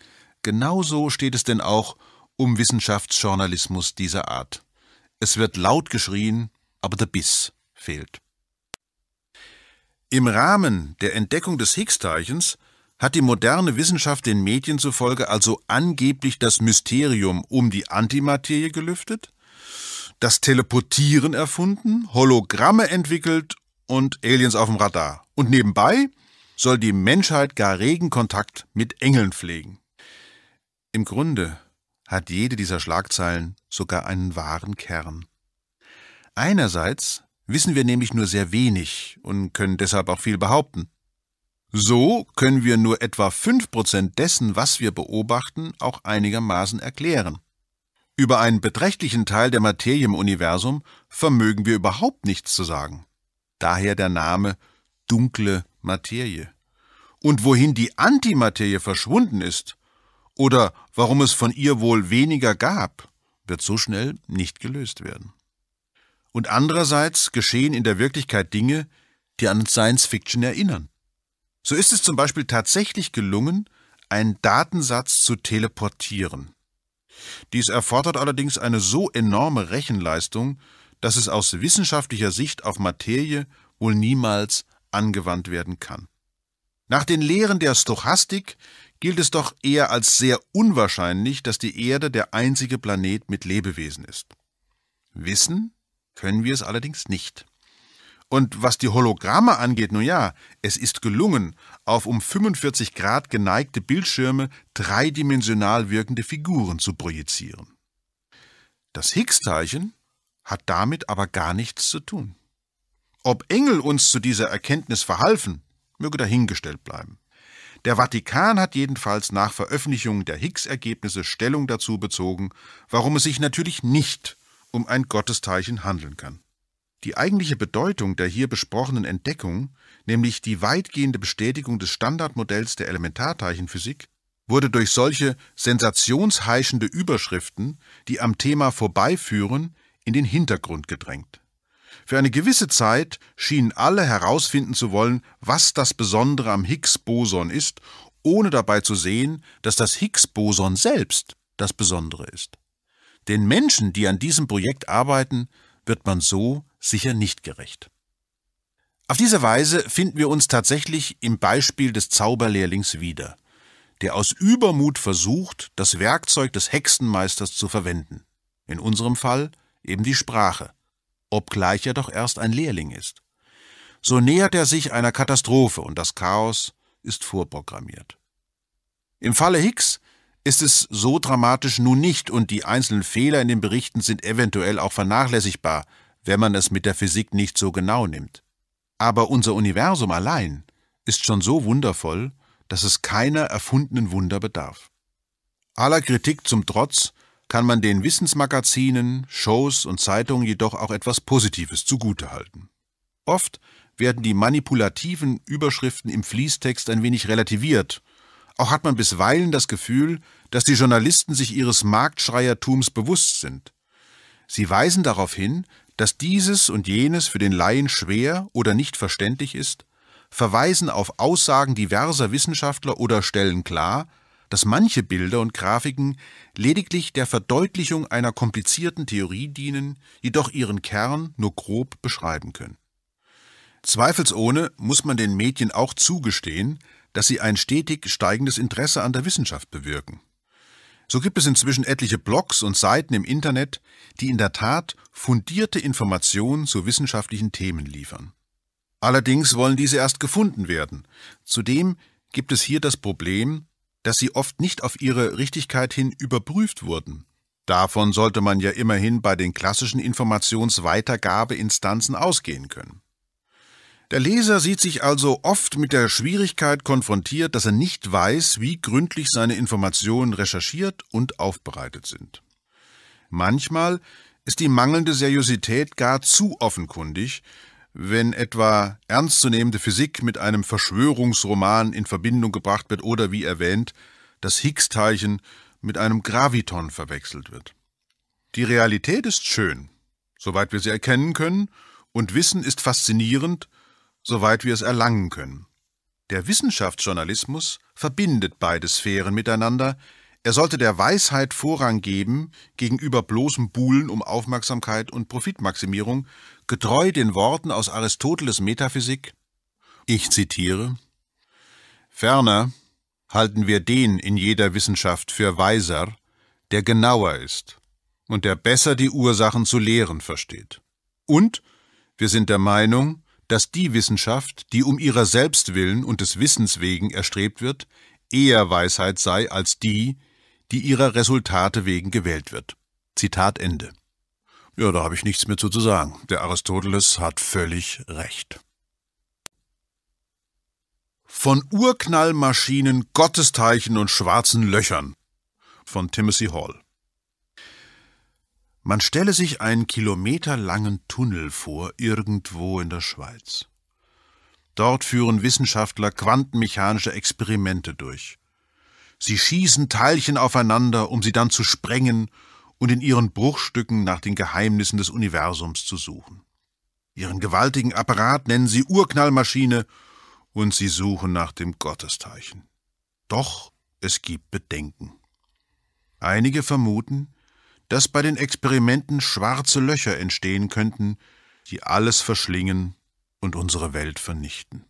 Speaker 1: Genauso steht es denn auch um Wissenschaftsjournalismus dieser Art. Es wird laut geschrien, aber der Biss fehlt. Im Rahmen der Entdeckung des Higgs-Teilchens hat die moderne Wissenschaft den Medien zufolge also angeblich das Mysterium um die Antimaterie gelüftet, das Teleportieren erfunden, Hologramme entwickelt und Aliens auf dem Radar. Und nebenbei soll die Menschheit gar regen Kontakt mit Engeln pflegen. Im Grunde hat jede dieser Schlagzeilen sogar einen wahren Kern. Einerseits wissen wir nämlich nur sehr wenig und können deshalb auch viel behaupten. So können wir nur etwa 5% dessen, was wir beobachten, auch einigermaßen erklären. Über einen beträchtlichen Teil der Materie im Universum vermögen wir überhaupt nichts zu sagen. Daher der Name dunkle Materie. Und wohin die Antimaterie verschwunden ist, oder warum es von ihr wohl weniger gab, wird so schnell nicht gelöst werden. Und andererseits geschehen in der Wirklichkeit Dinge, die an Science Fiction erinnern. So ist es zum Beispiel tatsächlich gelungen, einen Datensatz zu teleportieren. Dies erfordert allerdings eine so enorme Rechenleistung, dass es aus wissenschaftlicher Sicht auf Materie wohl niemals angewandt werden kann. Nach den Lehren der Stochastik gilt es doch eher als sehr unwahrscheinlich, dass die Erde der einzige Planet mit Lebewesen ist. Wissen können wir es allerdings nicht. Und was die Hologramme angeht, nun ja, es ist gelungen, auf um 45 Grad geneigte Bildschirme dreidimensional wirkende Figuren zu projizieren. Das Higgs-Teilchen hat damit aber gar nichts zu tun. Ob Engel uns zu dieser Erkenntnis verhalfen, möge dahingestellt bleiben. Der Vatikan hat jedenfalls nach Veröffentlichung der Higgs-Ergebnisse Stellung dazu bezogen, warum es sich natürlich nicht um ein Gottesteilchen handeln kann. Die eigentliche Bedeutung der hier besprochenen Entdeckung, nämlich die weitgehende Bestätigung des Standardmodells der Elementarteilchenphysik, wurde durch solche sensationsheischende Überschriften, die am Thema vorbeiführen, in den Hintergrund gedrängt. Für eine gewisse Zeit schienen alle herausfinden zu wollen, was das Besondere am Higgs-Boson ist, ohne dabei zu sehen, dass das Higgs-Boson selbst das Besondere ist. Den Menschen, die an diesem Projekt arbeiten, wird man so sicher nicht gerecht. Auf diese Weise finden wir uns tatsächlich im Beispiel des Zauberlehrlings wieder, der aus Übermut versucht, das Werkzeug des Hexenmeisters zu verwenden, in unserem Fall eben die Sprache, obgleich er doch erst ein Lehrling ist. So nähert er sich einer Katastrophe und das Chaos ist vorprogrammiert. Im Falle Hicks ist es so dramatisch nun nicht und die einzelnen Fehler in den Berichten sind eventuell auch vernachlässigbar, wenn man es mit der Physik nicht so genau nimmt. Aber unser Universum allein ist schon so wundervoll, dass es keiner erfundenen Wunder bedarf. Aller Kritik zum Trotz kann man den Wissensmagazinen, Shows und Zeitungen jedoch auch etwas Positives zugutehalten. Oft werden die manipulativen Überschriften im Fließtext ein wenig relativiert. Auch hat man bisweilen das Gefühl, dass die Journalisten sich ihres Marktschreiertums bewusst sind. Sie weisen darauf hin, dass dieses und jenes für den Laien schwer oder nicht verständlich ist, verweisen auf Aussagen diverser Wissenschaftler oder stellen klar, dass manche Bilder und Grafiken lediglich der Verdeutlichung einer komplizierten Theorie dienen, jedoch ihren Kern nur grob beschreiben können. Zweifelsohne muss man den Medien auch zugestehen, dass sie ein stetig steigendes Interesse an der Wissenschaft bewirken. So gibt es inzwischen etliche Blogs und Seiten im Internet, die in der Tat fundierte Informationen zu wissenschaftlichen Themen liefern. Allerdings wollen diese erst gefunden werden. Zudem gibt es hier das Problem, dass sie oft nicht auf ihre Richtigkeit hin überprüft wurden. Davon sollte man ja immerhin bei den klassischen Informationsweitergabeinstanzen ausgehen können. Der Leser sieht sich also oft mit der Schwierigkeit konfrontiert, dass er nicht weiß, wie gründlich seine Informationen recherchiert und aufbereitet sind. Manchmal ist die mangelnde Seriosität gar zu offenkundig, wenn etwa ernstzunehmende Physik mit einem Verschwörungsroman in Verbindung gebracht wird oder, wie erwähnt, das Higgs-Teilchen mit einem Graviton verwechselt wird. Die Realität ist schön, soweit wir sie erkennen können, und Wissen ist faszinierend, soweit wir es erlangen können. Der Wissenschaftsjournalismus verbindet beide Sphären miteinander, er sollte der Weisheit Vorrang geben gegenüber bloßem Buhlen um Aufmerksamkeit und Profitmaximierung, Getreu den Worten aus Aristoteles Metaphysik, ich zitiere, Ferner halten wir den in jeder Wissenschaft für weiser, der genauer ist und der besser die Ursachen zu lehren versteht. Und wir sind der Meinung, dass die Wissenschaft, die um ihrer selbst willen und des Wissens wegen erstrebt wird, eher Weisheit sei als die, die ihrer Resultate wegen gewählt wird. Zitat Ende. Ja, da habe ich nichts mehr zu, zu sagen. Der Aristoteles hat völlig recht. Von Urknallmaschinen, Gottesteichen und schwarzen Löchern von Timothy Hall. Man stelle sich einen kilometerlangen Tunnel vor, irgendwo in der Schweiz. Dort führen Wissenschaftler quantenmechanische Experimente durch. Sie schießen Teilchen aufeinander, um sie dann zu sprengen und in ihren Bruchstücken nach den Geheimnissen des Universums zu suchen. Ihren gewaltigen Apparat nennen sie Urknallmaschine und sie suchen nach dem Gottesteilchen. Doch es gibt Bedenken. Einige vermuten, dass bei den Experimenten schwarze Löcher entstehen könnten, die alles verschlingen und unsere Welt vernichten.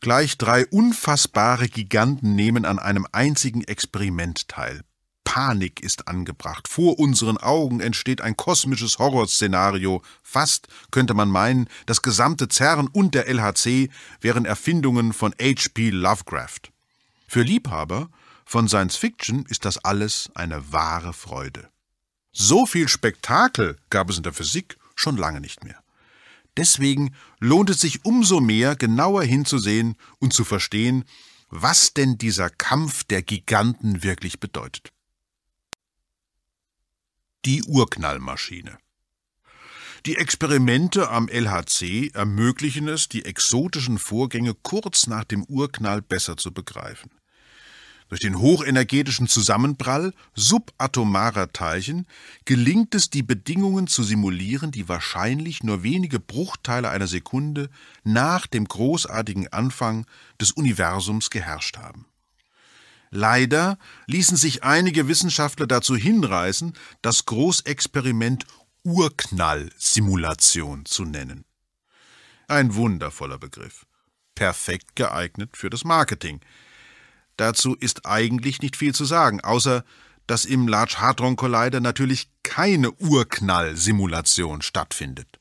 Speaker 1: Gleich drei unfassbare Giganten nehmen an einem einzigen Experiment teil. Panik ist angebracht. Vor unseren Augen entsteht ein kosmisches Horrorszenario. Fast könnte man meinen, das gesamte CERN und der LHC wären Erfindungen von H.P. Lovecraft. Für Liebhaber von Science Fiction ist das alles eine wahre Freude. So viel Spektakel gab es in der Physik schon lange nicht mehr. Deswegen lohnt es sich umso mehr, genauer hinzusehen und zu verstehen, was denn dieser Kampf der Giganten wirklich bedeutet die Urknallmaschine. Die Experimente am LHC ermöglichen es, die exotischen Vorgänge kurz nach dem Urknall besser zu begreifen. Durch den hochenergetischen Zusammenprall subatomarer Teilchen gelingt es, die Bedingungen zu simulieren, die wahrscheinlich nur wenige Bruchteile einer Sekunde nach dem großartigen Anfang des Universums geherrscht haben. Leider ließen sich einige Wissenschaftler dazu hinreißen, das Großexperiment Urknallsimulation zu nennen. Ein wundervoller Begriff, perfekt geeignet für das Marketing. Dazu ist eigentlich nicht viel zu sagen, außer dass im Large Hadron Collider natürlich keine Urknallsimulation stattfindet.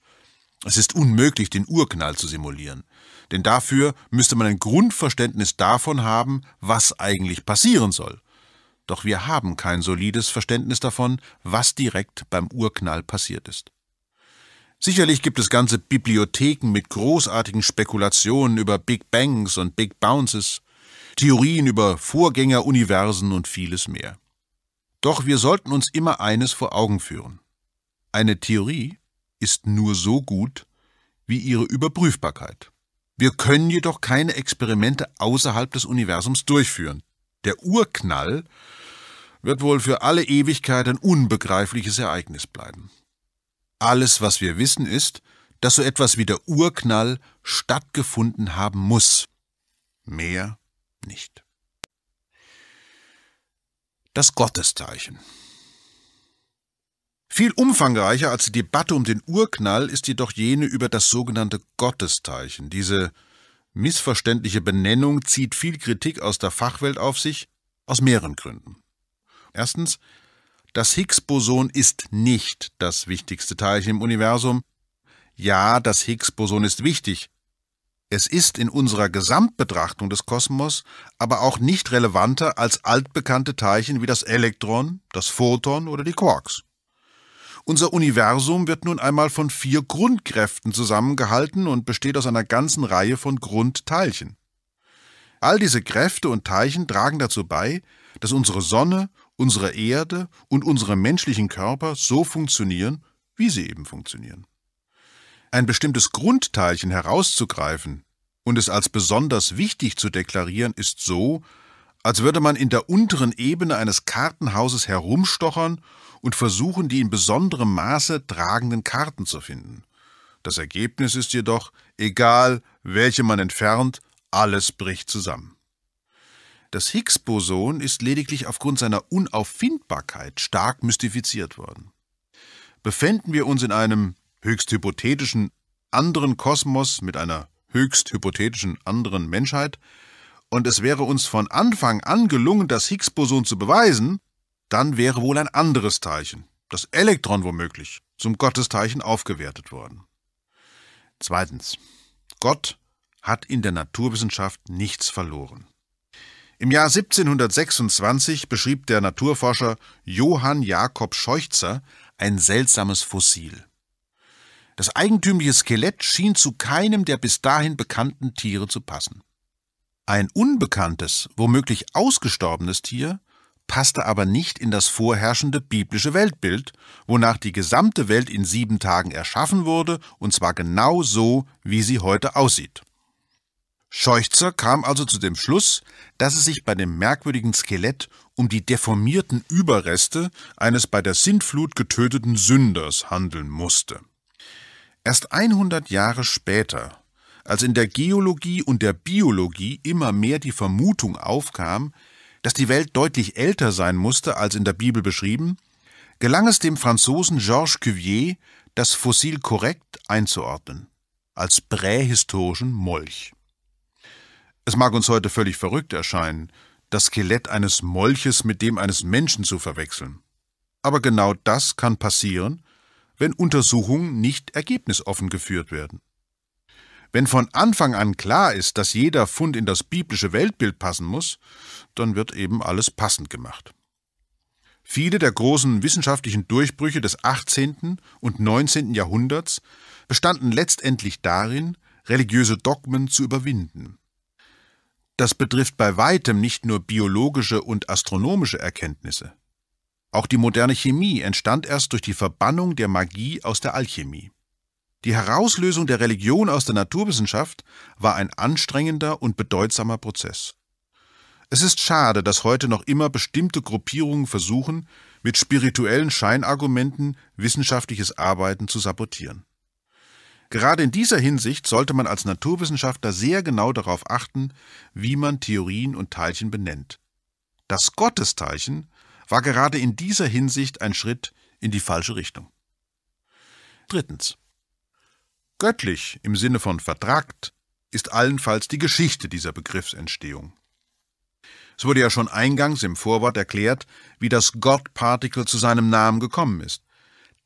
Speaker 1: Es ist unmöglich, den Urknall zu simulieren. Denn dafür müsste man ein Grundverständnis davon haben, was eigentlich passieren soll. Doch wir haben kein solides Verständnis davon, was direkt beim Urknall passiert ist. Sicherlich gibt es ganze Bibliotheken mit großartigen Spekulationen über Big Bangs und Big Bounces, Theorien über Vorgängeruniversen und vieles mehr. Doch wir sollten uns immer eines vor Augen führen. Eine Theorie ist nur so gut wie ihre Überprüfbarkeit. Wir können jedoch keine Experimente außerhalb des Universums durchführen. Der Urknall wird wohl für alle Ewigkeit ein unbegreifliches Ereignis bleiben. Alles, was wir wissen, ist, dass so etwas wie der Urknall stattgefunden haben muss. Mehr nicht. Das Gotteszeichen. Viel umfangreicher als die Debatte um den Urknall ist jedoch jene über das sogenannte Gottesteilchen. Diese missverständliche Benennung zieht viel Kritik aus der Fachwelt auf sich, aus mehreren Gründen. Erstens, das Higgs-Boson ist nicht das wichtigste Teilchen im Universum. Ja, das Higgs-Boson ist wichtig. Es ist in unserer Gesamtbetrachtung des Kosmos aber auch nicht relevanter als altbekannte Teilchen wie das Elektron, das Photon oder die Quarks. Unser Universum wird nun einmal von vier Grundkräften zusammengehalten und besteht aus einer ganzen Reihe von Grundteilchen. All diese Kräfte und Teilchen tragen dazu bei, dass unsere Sonne, unsere Erde und unsere menschlichen Körper so funktionieren, wie sie eben funktionieren. Ein bestimmtes Grundteilchen herauszugreifen und es als besonders wichtig zu deklarieren, ist so, als würde man in der unteren Ebene eines Kartenhauses herumstochern und versuchen, die in besonderem Maße tragenden Karten zu finden. Das Ergebnis ist jedoch, egal welche man entfernt, alles bricht zusammen. Das Higgs-Boson ist lediglich aufgrund seiner Unauffindbarkeit stark mystifiziert worden. Befänden wir uns in einem höchst hypothetischen anderen Kosmos mit einer höchst hypothetischen anderen Menschheit, und es wäre uns von Anfang an gelungen, das Higgs-Boson zu beweisen, dann wäre wohl ein anderes Teilchen, das Elektron womöglich, zum Gottesteilchen aufgewertet worden. Zweitens. Gott hat in der Naturwissenschaft nichts verloren. Im Jahr 1726 beschrieb der Naturforscher Johann Jakob Scheuchzer ein seltsames Fossil. Das eigentümliche Skelett schien zu keinem der bis dahin bekannten Tiere zu passen. Ein unbekanntes, womöglich ausgestorbenes Tier passte aber nicht in das vorherrschende biblische Weltbild, wonach die gesamte Welt in sieben Tagen erschaffen wurde, und zwar genau so, wie sie heute aussieht. Scheuchzer kam also zu dem Schluss, dass es sich bei dem merkwürdigen Skelett um die deformierten Überreste eines bei der Sintflut getöteten Sünders handeln musste. Erst 100 Jahre später, als in der Geologie und der Biologie immer mehr die Vermutung aufkam, dass die Welt deutlich älter sein musste als in der Bibel beschrieben, gelang es dem Franzosen Georges Cuvier, das Fossil korrekt einzuordnen, als prähistorischen Molch. Es mag uns heute völlig verrückt erscheinen, das Skelett eines Molches mit dem eines Menschen zu verwechseln. Aber genau das kann passieren, wenn Untersuchungen nicht ergebnisoffen geführt werden. Wenn von Anfang an klar ist, dass jeder Fund in das biblische Weltbild passen muss, dann wird eben alles passend gemacht. Viele der großen wissenschaftlichen Durchbrüche des 18. und 19. Jahrhunderts bestanden letztendlich darin, religiöse Dogmen zu überwinden. Das betrifft bei weitem nicht nur biologische und astronomische Erkenntnisse. Auch die moderne Chemie entstand erst durch die Verbannung der Magie aus der Alchemie. Die Herauslösung der Religion aus der Naturwissenschaft war ein anstrengender und bedeutsamer Prozess. Es ist schade, dass heute noch immer bestimmte Gruppierungen versuchen, mit spirituellen Scheinargumenten wissenschaftliches Arbeiten zu sabotieren. Gerade in dieser Hinsicht sollte man als Naturwissenschaftler sehr genau darauf achten, wie man Theorien und Teilchen benennt. Das Gottesteilchen war gerade in dieser Hinsicht ein Schritt in die falsche Richtung. Drittens. Göttlich im Sinne von vertragt ist allenfalls die Geschichte dieser Begriffsentstehung. Es wurde ja schon eingangs im Vorwort erklärt, wie das God-Particle zu seinem Namen gekommen ist.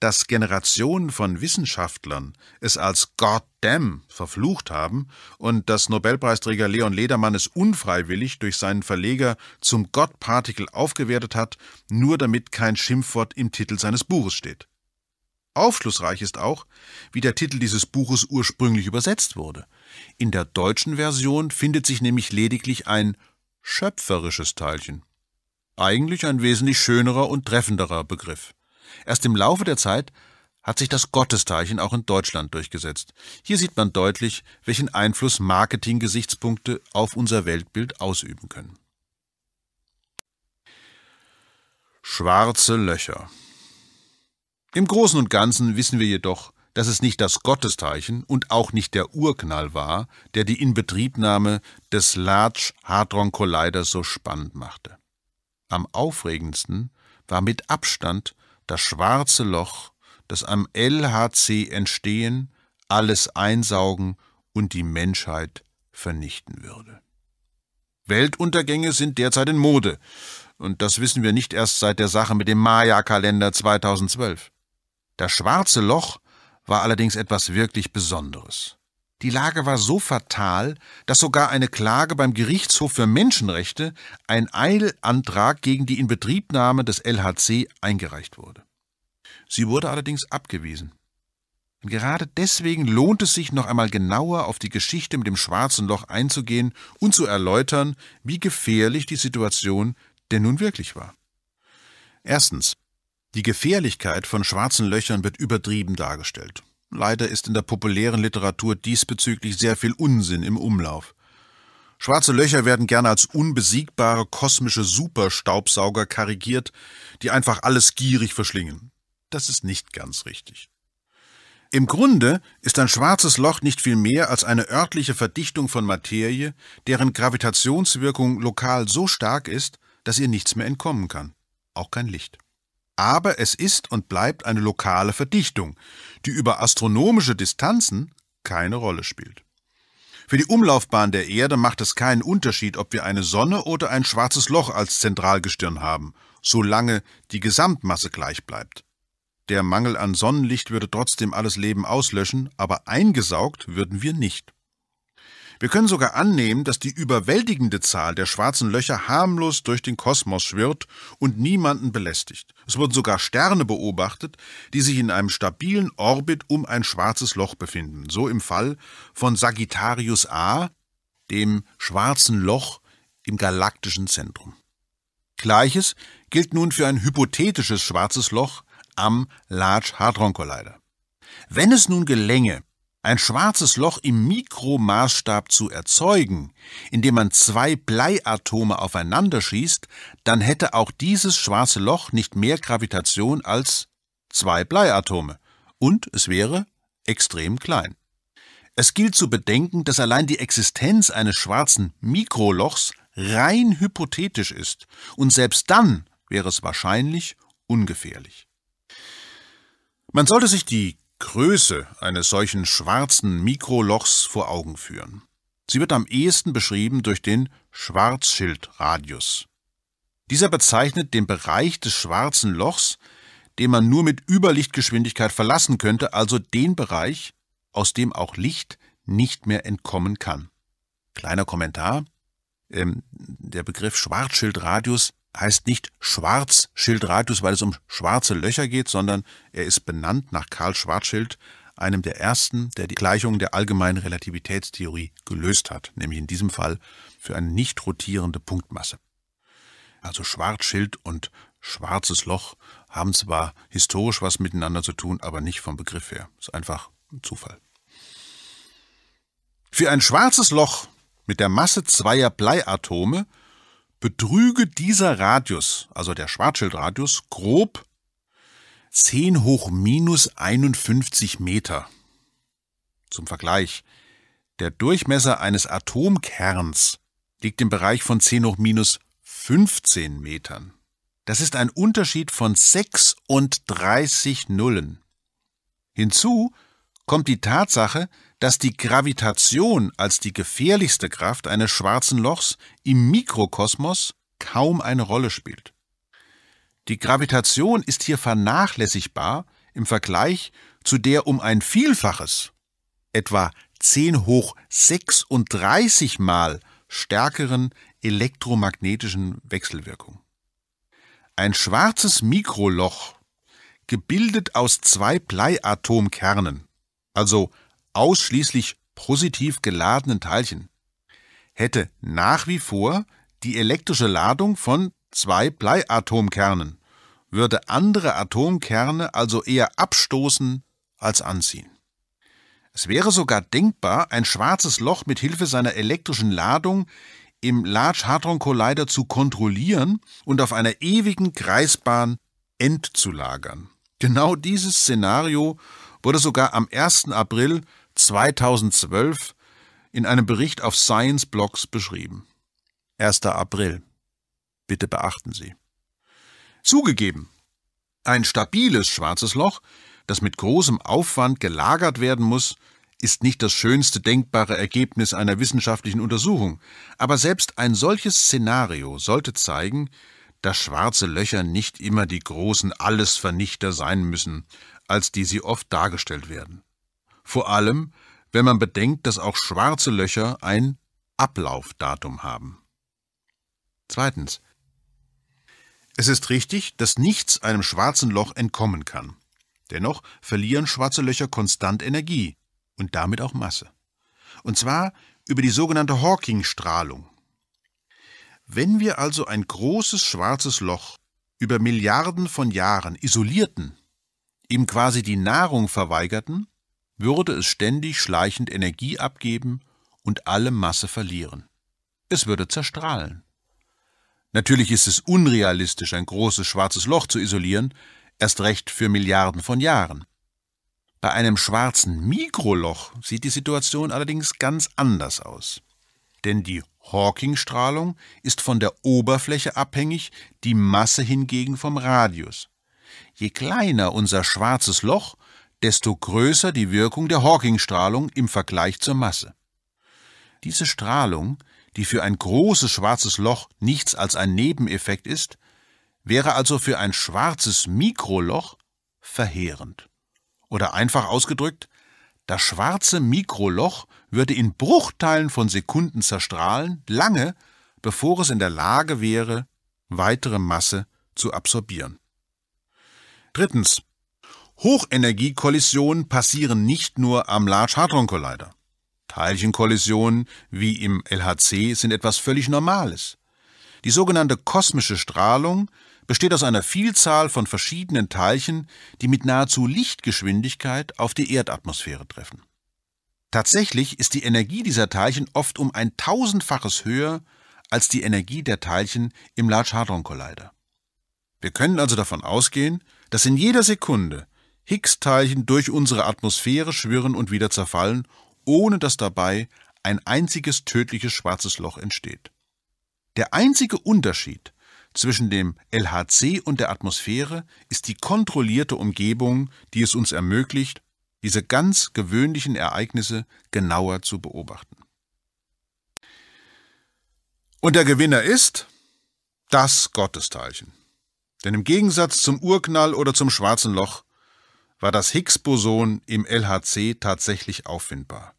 Speaker 1: Dass Generationen von Wissenschaftlern es als Goddamn verflucht haben und dass Nobelpreisträger Leon Ledermann es unfreiwillig durch seinen Verleger zum God-Particle aufgewertet hat, nur damit kein Schimpfwort im Titel seines Buches steht. Aufschlussreich ist auch, wie der Titel dieses Buches ursprünglich übersetzt wurde. In der deutschen Version findet sich nämlich lediglich ein schöpferisches Teilchen. Eigentlich ein wesentlich schönerer und treffenderer Begriff. Erst im Laufe der Zeit hat sich das Gottesteilchen auch in Deutschland durchgesetzt. Hier sieht man deutlich, welchen Einfluss Marketing-Gesichtspunkte auf unser Weltbild ausüben können. Schwarze Löcher Im Großen und Ganzen wissen wir jedoch, dass es nicht das Gottesteichen und auch nicht der Urknall war, der die Inbetriebnahme des Large Hadron Collider so spannend machte. Am aufregendsten war mit Abstand das schwarze Loch, das am LHC entstehen, alles einsaugen und die Menschheit vernichten würde. Weltuntergänge sind derzeit in Mode, und das wissen wir nicht erst seit der Sache mit dem Maya-Kalender 2012. Das schwarze Loch war allerdings etwas wirklich Besonderes. Die Lage war so fatal, dass sogar eine Klage beim Gerichtshof für Menschenrechte, ein Eilantrag gegen die Inbetriebnahme des LHC eingereicht wurde. Sie wurde allerdings abgewiesen. Und gerade deswegen lohnt es sich, noch einmal genauer auf die Geschichte mit dem schwarzen Loch einzugehen und zu erläutern, wie gefährlich die Situation denn nun wirklich war. Erstens, die Gefährlichkeit von schwarzen Löchern wird übertrieben dargestellt. Leider ist in der populären Literatur diesbezüglich sehr viel Unsinn im Umlauf. Schwarze Löcher werden gerne als unbesiegbare kosmische Superstaubsauger karikiert, die einfach alles gierig verschlingen. Das ist nicht ganz richtig. Im Grunde ist ein schwarzes Loch nicht viel mehr als eine örtliche Verdichtung von Materie, deren Gravitationswirkung lokal so stark ist, dass ihr nichts mehr entkommen kann, auch kein Licht. Aber es ist und bleibt eine lokale Verdichtung, die über astronomische Distanzen keine Rolle spielt. Für die Umlaufbahn der Erde macht es keinen Unterschied, ob wir eine Sonne oder ein schwarzes Loch als Zentralgestirn haben, solange die Gesamtmasse gleich bleibt. Der Mangel an Sonnenlicht würde trotzdem alles Leben auslöschen, aber eingesaugt würden wir nicht. Wir können sogar annehmen, dass die überwältigende Zahl der schwarzen Löcher harmlos durch den Kosmos schwirrt und niemanden belästigt. Es wurden sogar Sterne beobachtet, die sich in einem stabilen Orbit um ein schwarzes Loch befinden, so im Fall von Sagittarius A, dem schwarzen Loch im galaktischen Zentrum. Gleiches gilt nun für ein hypothetisches schwarzes Loch am Large Hadron Collider. Wenn es nun gelänge, ein schwarzes Loch im Mikromaßstab zu erzeugen, indem man zwei Bleiatome aufeinander schießt, dann hätte auch dieses schwarze Loch nicht mehr Gravitation als zwei Bleiatome und es wäre extrem klein. Es gilt zu bedenken, dass allein die Existenz eines schwarzen Mikrolochs rein hypothetisch ist und selbst dann wäre es wahrscheinlich ungefährlich. Man sollte sich die Größe eines solchen schwarzen Mikrolochs vor Augen führen. Sie wird am ehesten beschrieben durch den Schwarzschildradius. Dieser bezeichnet den Bereich des schwarzen Lochs, den man nur mit Überlichtgeschwindigkeit verlassen könnte, also den Bereich, aus dem auch Licht nicht mehr entkommen kann. Kleiner Kommentar. Ähm, der Begriff Schwarzschildradius heißt nicht Schwarzschildradius, weil es um schwarze Löcher geht, sondern er ist benannt nach Karl Schwarzschild, einem der ersten, der die Gleichung der allgemeinen Relativitätstheorie gelöst hat, nämlich in diesem Fall für eine nicht rotierende Punktmasse. Also Schwarzschild und schwarzes Loch haben zwar historisch was miteinander zu tun, aber nicht vom Begriff her. Ist einfach ein Zufall. Für ein schwarzes Loch mit der Masse zweier Bleiatome betrüge dieser Radius, also der Schwarzschildradius, grob 10 hoch minus 51 Meter. Zum Vergleich, der Durchmesser eines Atomkerns liegt im Bereich von 10 hoch minus 15 Metern. Das ist ein Unterschied von 36 Nullen. Hinzu kommt die Tatsache, dass die Gravitation als die gefährlichste Kraft eines schwarzen Lochs im Mikrokosmos kaum eine Rolle spielt. Die Gravitation ist hier vernachlässigbar im Vergleich zu der um ein Vielfaches, etwa 10 hoch 36 mal stärkeren elektromagnetischen Wechselwirkung. Ein schwarzes Mikroloch, gebildet aus zwei Bleiatomkernen, also ausschließlich positiv geladenen Teilchen hätte nach wie vor die elektrische Ladung von zwei Bleiatomkernen, würde andere Atomkerne also eher abstoßen als anziehen. Es wäre sogar denkbar, ein schwarzes Loch mit Hilfe seiner elektrischen Ladung im Large Hadron Collider zu kontrollieren und auf einer ewigen Kreisbahn endzulagern. Genau dieses Szenario wurde sogar am 1. April 2012 in einem Bericht auf Science Blogs beschrieben. 1. April. Bitte beachten Sie. Zugegeben, ein stabiles schwarzes Loch, das mit großem Aufwand gelagert werden muss, ist nicht das schönste denkbare Ergebnis einer wissenschaftlichen Untersuchung, aber selbst ein solches Szenario sollte zeigen, dass schwarze Löcher nicht immer die großen Allesvernichter sein müssen, als die sie oft dargestellt werden vor allem wenn man bedenkt, dass auch schwarze Löcher ein Ablaufdatum haben. Zweitens. Es ist richtig, dass nichts einem schwarzen Loch entkommen kann. Dennoch verlieren schwarze Löcher konstant Energie und damit auch Masse. Und zwar über die sogenannte Hawking-Strahlung. Wenn wir also ein großes schwarzes Loch über Milliarden von Jahren isolierten, ihm quasi die Nahrung verweigerten, würde es ständig schleichend Energie abgeben und alle Masse verlieren. Es würde zerstrahlen. Natürlich ist es unrealistisch, ein großes schwarzes Loch zu isolieren, erst recht für Milliarden von Jahren. Bei einem schwarzen Mikroloch sieht die Situation allerdings ganz anders aus. Denn die Hawking-Strahlung ist von der Oberfläche abhängig, die Masse hingegen vom Radius. Je kleiner unser schwarzes Loch, desto größer die Wirkung der Hawking-Strahlung im Vergleich zur Masse. Diese Strahlung, die für ein großes schwarzes Loch nichts als ein Nebeneffekt ist, wäre also für ein schwarzes Mikroloch verheerend. Oder einfach ausgedrückt, das schwarze Mikroloch würde in Bruchteilen von Sekunden zerstrahlen, lange bevor es in der Lage wäre, weitere Masse zu absorbieren. Drittens, Hochenergiekollisionen passieren nicht nur am Large Hadron Collider. Teilchenkollisionen wie im LHC sind etwas völlig Normales. Die sogenannte kosmische Strahlung besteht aus einer Vielzahl von verschiedenen Teilchen, die mit nahezu Lichtgeschwindigkeit auf die Erdatmosphäre treffen. Tatsächlich ist die Energie dieser Teilchen oft um ein tausendfaches höher als die Energie der Teilchen im Large Hadron Collider. Wir können also davon ausgehen, dass in jeder Sekunde Higgs-Teilchen durch unsere Atmosphäre schwirren und wieder zerfallen, ohne dass dabei ein einziges tödliches schwarzes Loch entsteht. Der einzige Unterschied zwischen dem LHC und der Atmosphäre ist die kontrollierte Umgebung, die es uns ermöglicht, diese ganz gewöhnlichen Ereignisse genauer zu beobachten. Und der Gewinner ist das Gottesteilchen. Denn im Gegensatz zum Urknall oder zum schwarzen Loch war das Higgs-Boson im LHC tatsächlich auffindbar.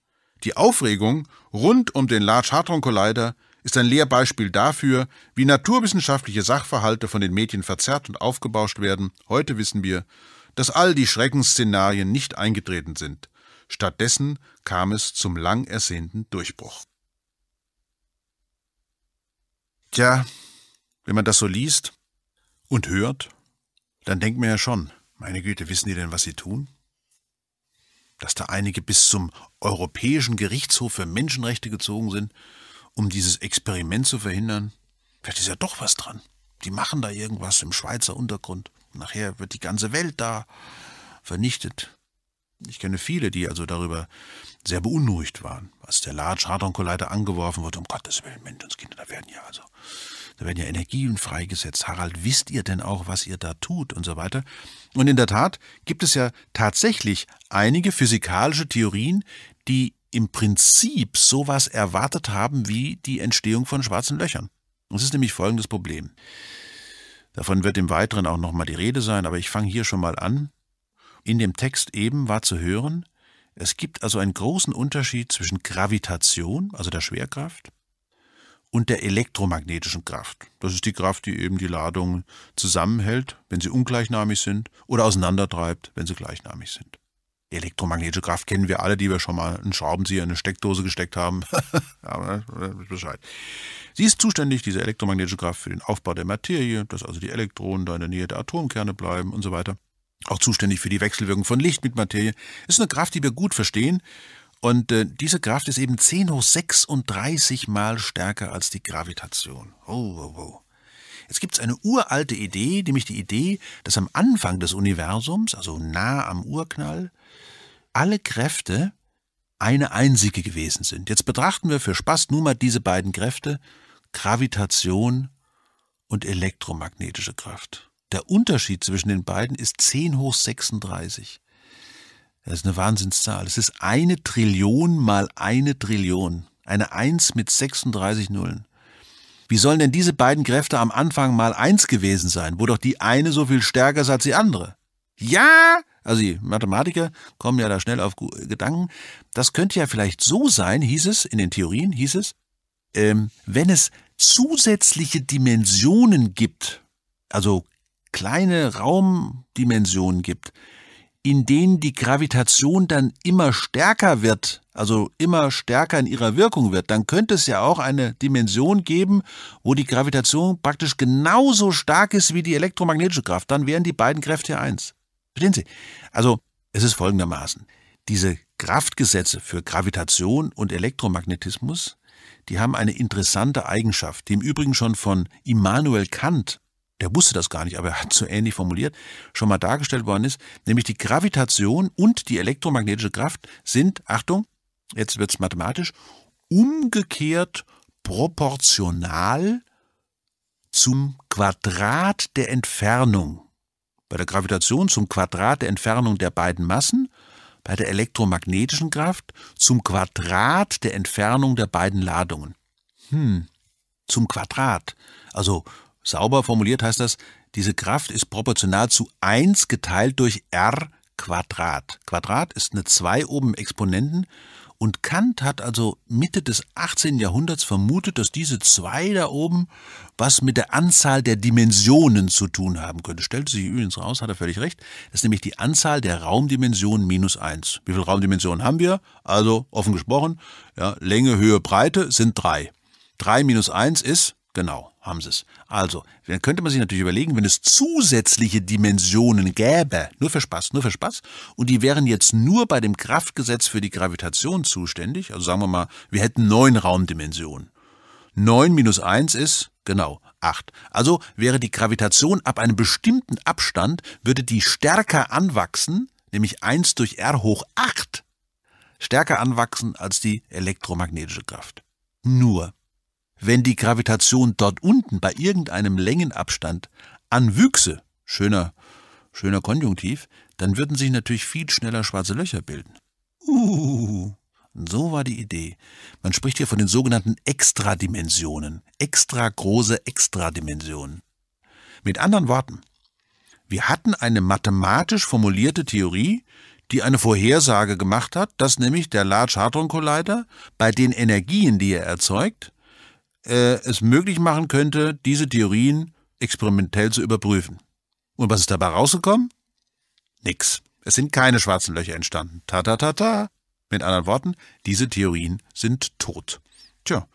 Speaker 1: Die Aufregung rund um den Large Hadron Collider ist ein Lehrbeispiel dafür, wie naturwissenschaftliche Sachverhalte von den Medien verzerrt und aufgebauscht werden. Heute wissen wir, dass all die Schreckensszenarien nicht eingetreten sind. Stattdessen kam es zum lang ersehnten Durchbruch. Tja, wenn man das so liest und hört, dann denkt man ja schon, meine Güte, wissen die denn, was sie tun? Dass da einige bis zum Europäischen Gerichtshof für Menschenrechte gezogen sind, um dieses Experiment zu verhindern? Vielleicht ist ja doch was dran. Die machen da irgendwas im Schweizer Untergrund. Nachher wird die ganze Welt da vernichtet. Ich kenne viele, die also darüber sehr beunruhigt waren, als der Large Hadron Collider angeworfen wurde. Um Gottes Willen, Mensch, Kinder, da werden ja also da werden ja Energien freigesetzt. Harald, wisst ihr denn auch, was ihr da tut und so weiter? Und in der Tat gibt es ja tatsächlich einige physikalische Theorien, die im Prinzip sowas erwartet haben wie die Entstehung von schwarzen Löchern. Es ist nämlich folgendes Problem. Davon wird im Weiteren auch nochmal die Rede sein, aber ich fange hier schon mal an. In dem Text eben war zu hören, es gibt also einen großen Unterschied zwischen Gravitation, also der Schwerkraft, und der elektromagnetischen Kraft. Das ist die Kraft, die eben die Ladungen zusammenhält, wenn sie ungleichnamig sind, oder auseinandertreibt, wenn sie gleichnamig sind. Die elektromagnetische Kraft kennen wir alle, die wir schon mal einen Schraubenzieher in eine Steckdose gesteckt haben. ja, äh, Bescheid. Sie ist zuständig, diese elektromagnetische Kraft, für den Aufbau der Materie, dass also die Elektronen da in der Nähe der Atomkerne bleiben und so weiter. Auch zuständig für die Wechselwirkung von Licht mit Materie. Ist eine Kraft, die wir gut verstehen, und äh, diese Kraft ist eben 10 hoch 36 mal stärker als die Gravitation. Oh, oh, oh. Jetzt gibt es eine uralte Idee, nämlich die Idee, dass am Anfang des Universums, also nah am Urknall, alle Kräfte eine einzige gewesen sind. Jetzt betrachten wir für Spaß nur mal diese beiden Kräfte, Gravitation und elektromagnetische Kraft. Der Unterschied zwischen den beiden ist 10 hoch 36. Das ist eine Wahnsinnszahl. Es ist eine Trillion mal eine Trillion. Eine Eins mit 36 Nullen. Wie sollen denn diese beiden Kräfte am Anfang mal eins gewesen sein, wo doch die eine so viel stärker ist als die andere? Ja, also die Mathematiker kommen ja da schnell auf Gedanken. Das könnte ja vielleicht so sein, hieß es, in den Theorien hieß es, ähm, wenn es zusätzliche Dimensionen gibt, also kleine Raumdimensionen gibt, in denen die Gravitation dann immer stärker wird, also immer stärker in ihrer Wirkung wird, dann könnte es ja auch eine Dimension geben, wo die Gravitation praktisch genauso stark ist wie die elektromagnetische Kraft. Dann wären die beiden Kräfte eins. Verstehen Sie? Also es ist folgendermaßen. Diese Kraftgesetze für Gravitation und Elektromagnetismus, die haben eine interessante Eigenschaft, die im Übrigen schon von Immanuel Kant der wusste das gar nicht, aber er hat so ähnlich formuliert, schon mal dargestellt worden ist, nämlich die Gravitation und die elektromagnetische Kraft sind, Achtung, jetzt wird's mathematisch, umgekehrt proportional zum Quadrat der Entfernung. Bei der Gravitation zum Quadrat der Entfernung der beiden Massen, bei der elektromagnetischen Kraft zum Quadrat der Entfernung der beiden Ladungen. Hm, zum Quadrat. Also Sauber formuliert heißt das, diese Kraft ist proportional zu 1 geteilt durch r Quadrat. Quadrat ist eine 2 oben Exponenten und Kant hat also Mitte des 18. Jahrhunderts vermutet, dass diese 2 da oben was mit der Anzahl der Dimensionen zu tun haben könnte. Stellt sich übrigens raus, hat er völlig recht. Das ist nämlich die Anzahl der Raumdimensionen minus 1. Wie viele Raumdimensionen haben wir? Also offen gesprochen, ja, Länge, Höhe, Breite sind 3. 3 minus 1 ist, genau, haben sie es. Also, dann könnte man sich natürlich überlegen, wenn es zusätzliche Dimensionen gäbe, nur für Spaß, nur für Spaß, und die wären jetzt nur bei dem Kraftgesetz für die Gravitation zuständig, also sagen wir mal, wir hätten neun Raumdimensionen. Neun minus eins ist, genau, acht. Also wäre die Gravitation ab einem bestimmten Abstand, würde die stärker anwachsen, nämlich eins durch r hoch acht, stärker anwachsen als die elektromagnetische Kraft. Nur wenn die Gravitation dort unten bei irgendeinem Längenabstand anwüchse, schöner, schöner Konjunktiv, dann würden sich natürlich viel schneller schwarze Löcher bilden. Uh, so war die Idee. Man spricht hier von den sogenannten Extradimensionen, extra große Extradimensionen. Mit anderen Worten, wir hatten eine mathematisch formulierte Theorie, die eine Vorhersage gemacht hat, dass nämlich der Large Hadron Collider bei den Energien, die er erzeugt, äh, es möglich machen könnte, diese Theorien experimentell zu überprüfen. Und was ist dabei rausgekommen? Nix. Es sind keine schwarzen Löcher entstanden. Ta ta ta ta. Mit anderen Worten, diese Theorien sind tot. Tja.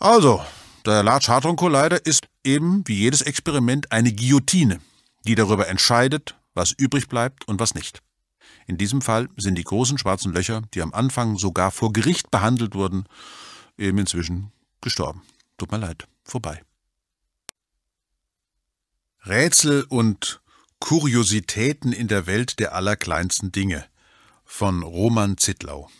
Speaker 1: Also, der Large Hadron Collider ist eben wie jedes Experiment eine Guillotine, die darüber entscheidet, was übrig bleibt und was nicht. In diesem Fall sind die großen schwarzen Löcher, die am Anfang sogar vor Gericht behandelt wurden, eben inzwischen gestorben. Tut mir leid. Vorbei. Rätsel und Kuriositäten in der Welt der allerkleinsten Dinge von Roman Zittlau.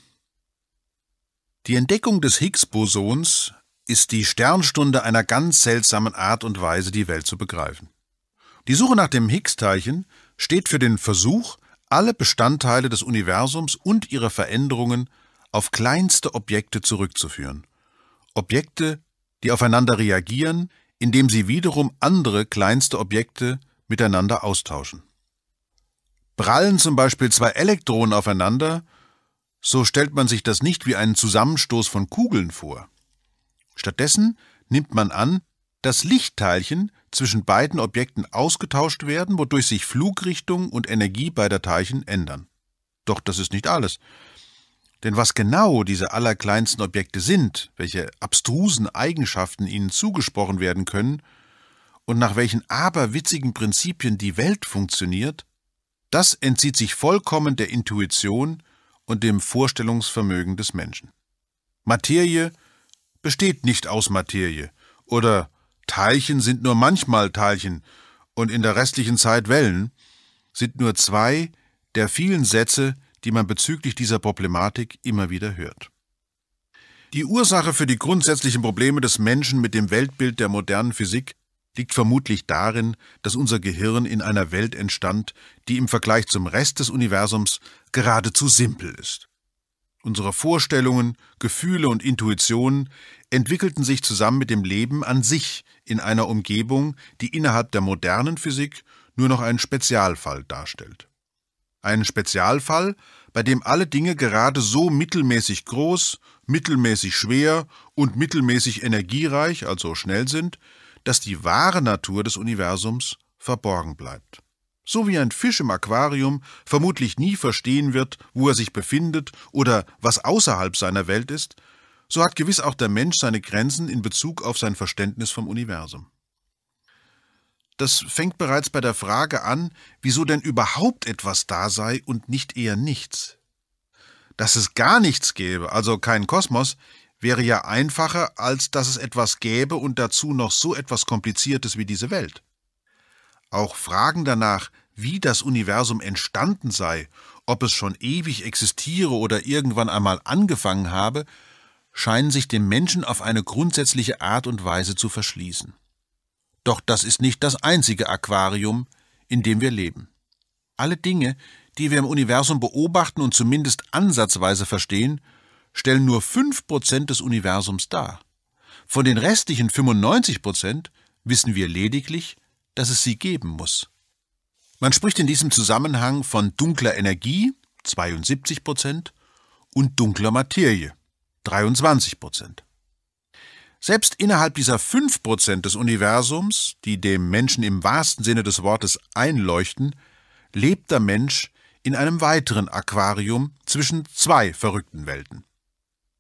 Speaker 1: Die Entdeckung des Higgs-Bosons ist die Sternstunde einer ganz seltsamen Art und Weise, die Welt zu begreifen. Die Suche nach dem Higgs-Teilchen steht für den Versuch, alle Bestandteile des Universums und ihre Veränderungen auf kleinste Objekte zurückzuführen Objekte, die aufeinander reagieren, indem sie wiederum andere kleinste Objekte miteinander austauschen. Prallen zum Beispiel zwei Elektronen aufeinander, so stellt man sich das nicht wie einen Zusammenstoß von Kugeln vor. Stattdessen nimmt man an, dass Lichtteilchen zwischen beiden Objekten ausgetauscht werden, wodurch sich Flugrichtung und Energie beider Teilchen ändern. Doch das ist nicht alles. Denn was genau diese allerkleinsten Objekte sind, welche abstrusen Eigenschaften ihnen zugesprochen werden können und nach welchen aberwitzigen Prinzipien die Welt funktioniert, das entzieht sich vollkommen der Intuition und dem Vorstellungsvermögen des Menschen. Materie besteht nicht aus Materie oder Teilchen sind nur manchmal Teilchen und in der restlichen Zeit Wellen, sind nur zwei der vielen Sätze, die man bezüglich dieser Problematik immer wieder hört. Die Ursache für die grundsätzlichen Probleme des Menschen mit dem Weltbild der modernen Physik liegt vermutlich darin, dass unser Gehirn in einer Welt entstand, die im Vergleich zum Rest des Universums geradezu simpel ist. Unsere Vorstellungen, Gefühle und Intuitionen entwickelten sich zusammen mit dem Leben an sich in einer Umgebung, die innerhalb der modernen Physik nur noch einen Spezialfall darstellt einen Spezialfall, bei dem alle Dinge gerade so mittelmäßig groß, mittelmäßig schwer und mittelmäßig energiereich, also schnell sind, dass die wahre Natur des Universums verborgen bleibt. So wie ein Fisch im Aquarium vermutlich nie verstehen wird, wo er sich befindet oder was außerhalb seiner Welt ist, so hat gewiss auch der Mensch seine Grenzen in Bezug auf sein Verständnis vom Universum das fängt bereits bei der Frage an, wieso denn überhaupt etwas da sei und nicht eher nichts. Dass es gar nichts gäbe, also kein Kosmos, wäre ja einfacher, als dass es etwas gäbe und dazu noch so etwas Kompliziertes wie diese Welt. Auch Fragen danach, wie das Universum entstanden sei, ob es schon ewig existiere oder irgendwann einmal angefangen habe, scheinen sich dem Menschen auf eine grundsätzliche Art und Weise zu verschließen. Doch das ist nicht das einzige Aquarium, in dem wir leben. Alle Dinge, die wir im Universum beobachten und zumindest ansatzweise verstehen, stellen nur 5% des Universums dar. Von den restlichen 95% wissen wir lediglich, dass es sie geben muss. Man spricht in diesem Zusammenhang von dunkler Energie 72% und dunkler Materie 23%. Selbst innerhalb dieser 5% des Universums, die dem Menschen im wahrsten Sinne des Wortes einleuchten, lebt der Mensch in einem weiteren Aquarium zwischen zwei verrückten Welten.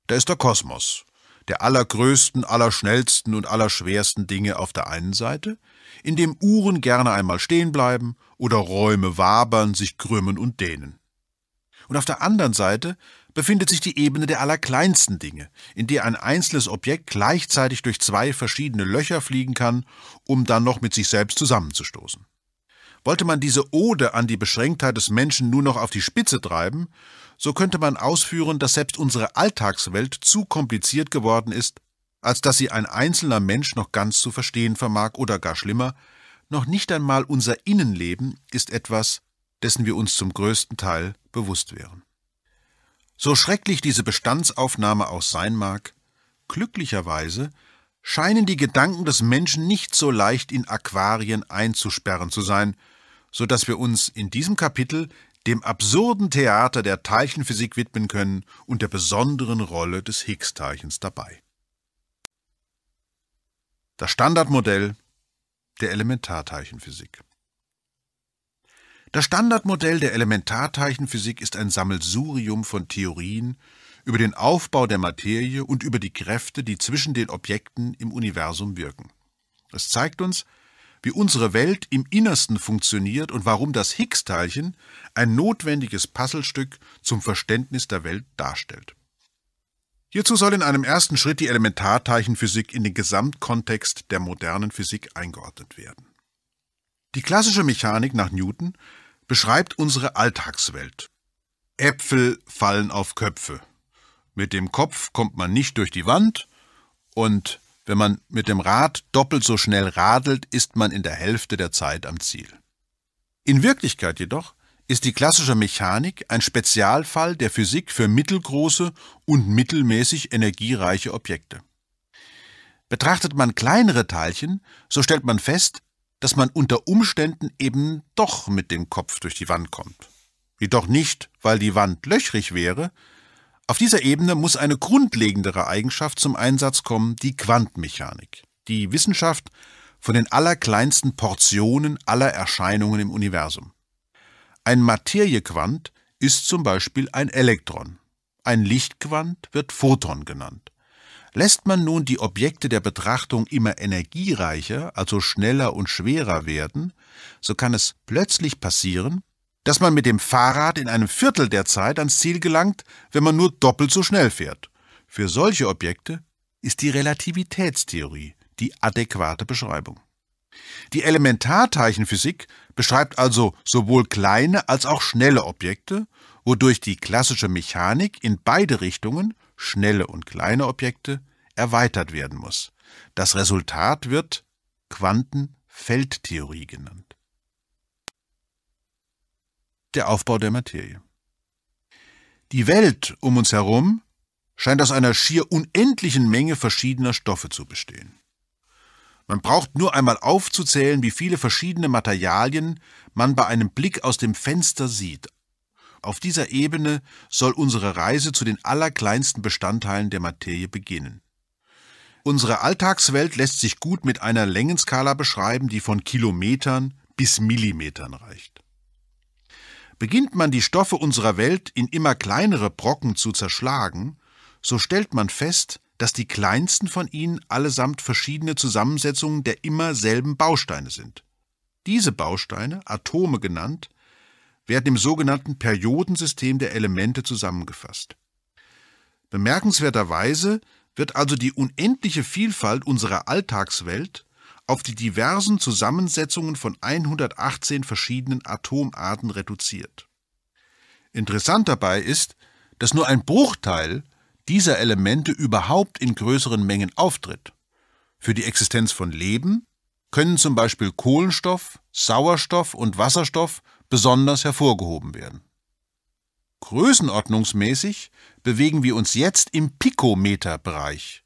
Speaker 1: Da ist der Kosmos, der allergrößten, allerschnellsten und allerschwersten Dinge auf der einen Seite, in dem Uhren gerne einmal stehen bleiben oder Räume wabern, sich krümmen und dehnen. Und auf der anderen Seite befindet sich die Ebene der allerkleinsten Dinge, in der ein einzelnes Objekt gleichzeitig durch zwei verschiedene Löcher fliegen kann, um dann noch mit sich selbst zusammenzustoßen. Wollte man diese Ode an die Beschränktheit des Menschen nur noch auf die Spitze treiben, so könnte man ausführen, dass selbst unsere Alltagswelt zu kompliziert geworden ist, als dass sie ein einzelner Mensch noch ganz zu verstehen vermag oder gar schlimmer, noch nicht einmal unser Innenleben ist etwas, dessen wir uns zum größten Teil bewusst wären. So schrecklich diese Bestandsaufnahme auch sein mag, glücklicherweise scheinen die Gedanken des Menschen nicht so leicht in Aquarien einzusperren zu sein, so dass wir uns in diesem Kapitel dem absurden Theater der Teilchenphysik widmen können und der besonderen Rolle des Higgs-Teilchens dabei. Das Standardmodell der Elementarteilchenphysik. Das Standardmodell der Elementarteilchenphysik ist ein Sammelsurium von Theorien über den Aufbau der Materie und über die Kräfte, die zwischen den Objekten im Universum wirken. Es zeigt uns, wie unsere Welt im Innersten funktioniert und warum das Higgs-Teilchen ein notwendiges Puzzlestück zum Verständnis der Welt darstellt. Hierzu soll in einem ersten Schritt die Elementarteilchenphysik in den Gesamtkontext der modernen Physik eingeordnet werden. Die klassische Mechanik nach Newton beschreibt unsere Alltagswelt. Äpfel fallen auf Köpfe. Mit dem Kopf kommt man nicht durch die Wand und wenn man mit dem Rad doppelt so schnell radelt, ist man in der Hälfte der Zeit am Ziel. In Wirklichkeit jedoch ist die klassische Mechanik ein Spezialfall der Physik für mittelgroße und mittelmäßig energiereiche Objekte. Betrachtet man kleinere Teilchen, so stellt man fest, dass man unter Umständen eben doch mit dem Kopf durch die Wand kommt. Jedoch nicht, weil die Wand löchrig wäre. Auf dieser Ebene muss eine grundlegendere Eigenschaft zum Einsatz kommen, die Quantenmechanik, die Wissenschaft von den allerkleinsten Portionen aller Erscheinungen im Universum. Ein Materiequant ist zum Beispiel ein Elektron. Ein Lichtquant wird Photon genannt. Lässt man nun die Objekte der Betrachtung immer energiereicher, also schneller und schwerer werden, so kann es plötzlich passieren, dass man mit dem Fahrrad in einem Viertel der Zeit ans Ziel gelangt, wenn man nur doppelt so schnell fährt. Für solche Objekte ist die Relativitätstheorie die adäquate Beschreibung. Die Elementarteilchenphysik beschreibt also sowohl kleine als auch schnelle Objekte, wodurch die klassische Mechanik in beide Richtungen, schnelle und kleine Objekte, erweitert werden muss. Das Resultat wird Quantenfeldtheorie genannt. Der Aufbau der Materie. Die Welt um uns herum scheint aus einer schier unendlichen Menge verschiedener Stoffe zu bestehen. Man braucht nur einmal aufzuzählen, wie viele verschiedene Materialien man bei einem Blick aus dem Fenster sieht. Auf dieser Ebene soll unsere Reise zu den allerkleinsten Bestandteilen der Materie beginnen. Unsere Alltagswelt lässt sich gut mit einer Längenskala beschreiben, die von Kilometern bis Millimetern reicht. Beginnt man die Stoffe unserer Welt in immer kleinere Brocken zu zerschlagen, so stellt man fest, dass die kleinsten von ihnen allesamt verschiedene Zusammensetzungen der immer selben Bausteine sind. Diese Bausteine, Atome genannt, werden im sogenannten Periodensystem der Elemente zusammengefasst. Bemerkenswerterweise wird also die unendliche Vielfalt unserer Alltagswelt auf die diversen Zusammensetzungen von 118 verschiedenen Atomarten reduziert. Interessant dabei ist, dass nur ein Bruchteil dieser Elemente überhaupt in größeren Mengen auftritt. Für die Existenz von Leben können zum Beispiel Kohlenstoff, Sauerstoff und Wasserstoff besonders hervorgehoben werden. Größenordnungsmäßig bewegen wir uns jetzt im Pikometerbereich,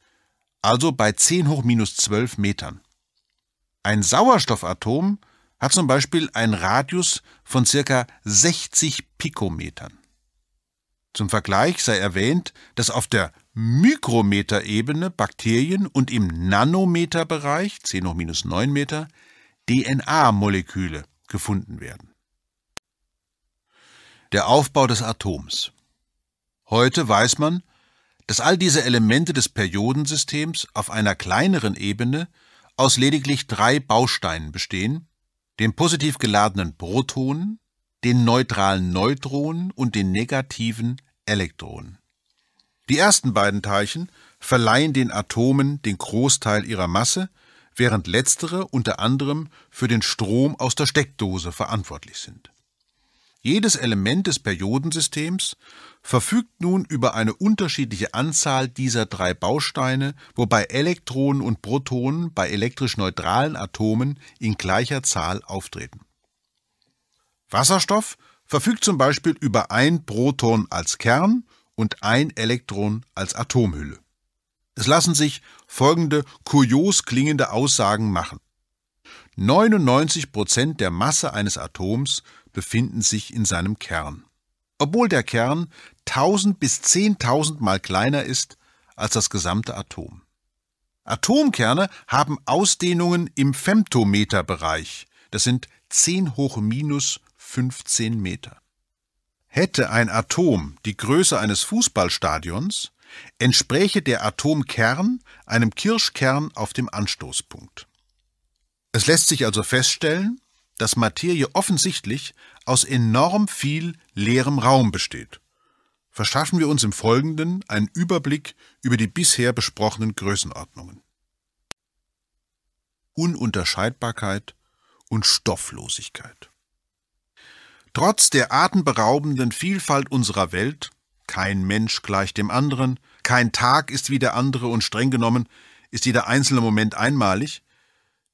Speaker 1: also bei 10 hoch minus 12 Metern. Ein Sauerstoffatom hat zum Beispiel einen Radius von circa 60 Pikometern. Zum Vergleich sei erwähnt, dass auf der Mikrometerebene Bakterien und im Nanometerbereich 10 hoch minus 9 Meter DNA-Moleküle gefunden werden. Der Aufbau des Atoms. Heute weiß man, dass all diese Elemente des Periodensystems auf einer kleineren Ebene aus lediglich drei Bausteinen bestehen, den positiv geladenen Protonen, den neutralen Neutronen und den negativen Elektronen. Die ersten beiden Teilchen verleihen den Atomen den Großteil ihrer Masse, während letztere unter anderem für den Strom aus der Steckdose verantwortlich sind. Jedes Element des Periodensystems verfügt nun über eine unterschiedliche Anzahl dieser drei Bausteine, wobei Elektronen und Protonen bei elektrisch neutralen Atomen in gleicher Zahl auftreten. Wasserstoff verfügt zum Beispiel über ein Proton als Kern und ein Elektron als Atomhülle. Es lassen sich folgende kurios klingende Aussagen machen. 99 Prozent der Masse eines Atoms befinden sich in seinem Kern obwohl der Kern 1000 bis 10.000 mal kleiner ist als das gesamte Atom. Atomkerne haben Ausdehnungen im Femtometerbereich. Das sind 10 hoch minus 15 Meter. Hätte ein Atom die Größe eines Fußballstadions, entspräche der Atomkern einem Kirschkern auf dem Anstoßpunkt. Es lässt sich also feststellen, dass Materie offensichtlich aus enorm viel leerem Raum besteht verschaffen wir uns im Folgenden einen Überblick über die bisher besprochenen Größenordnungen. Ununterscheidbarkeit und Stofflosigkeit. Trotz der atemberaubenden Vielfalt unserer Welt, kein Mensch gleich dem anderen, kein Tag ist wie der andere und streng genommen ist jeder einzelne Moment einmalig,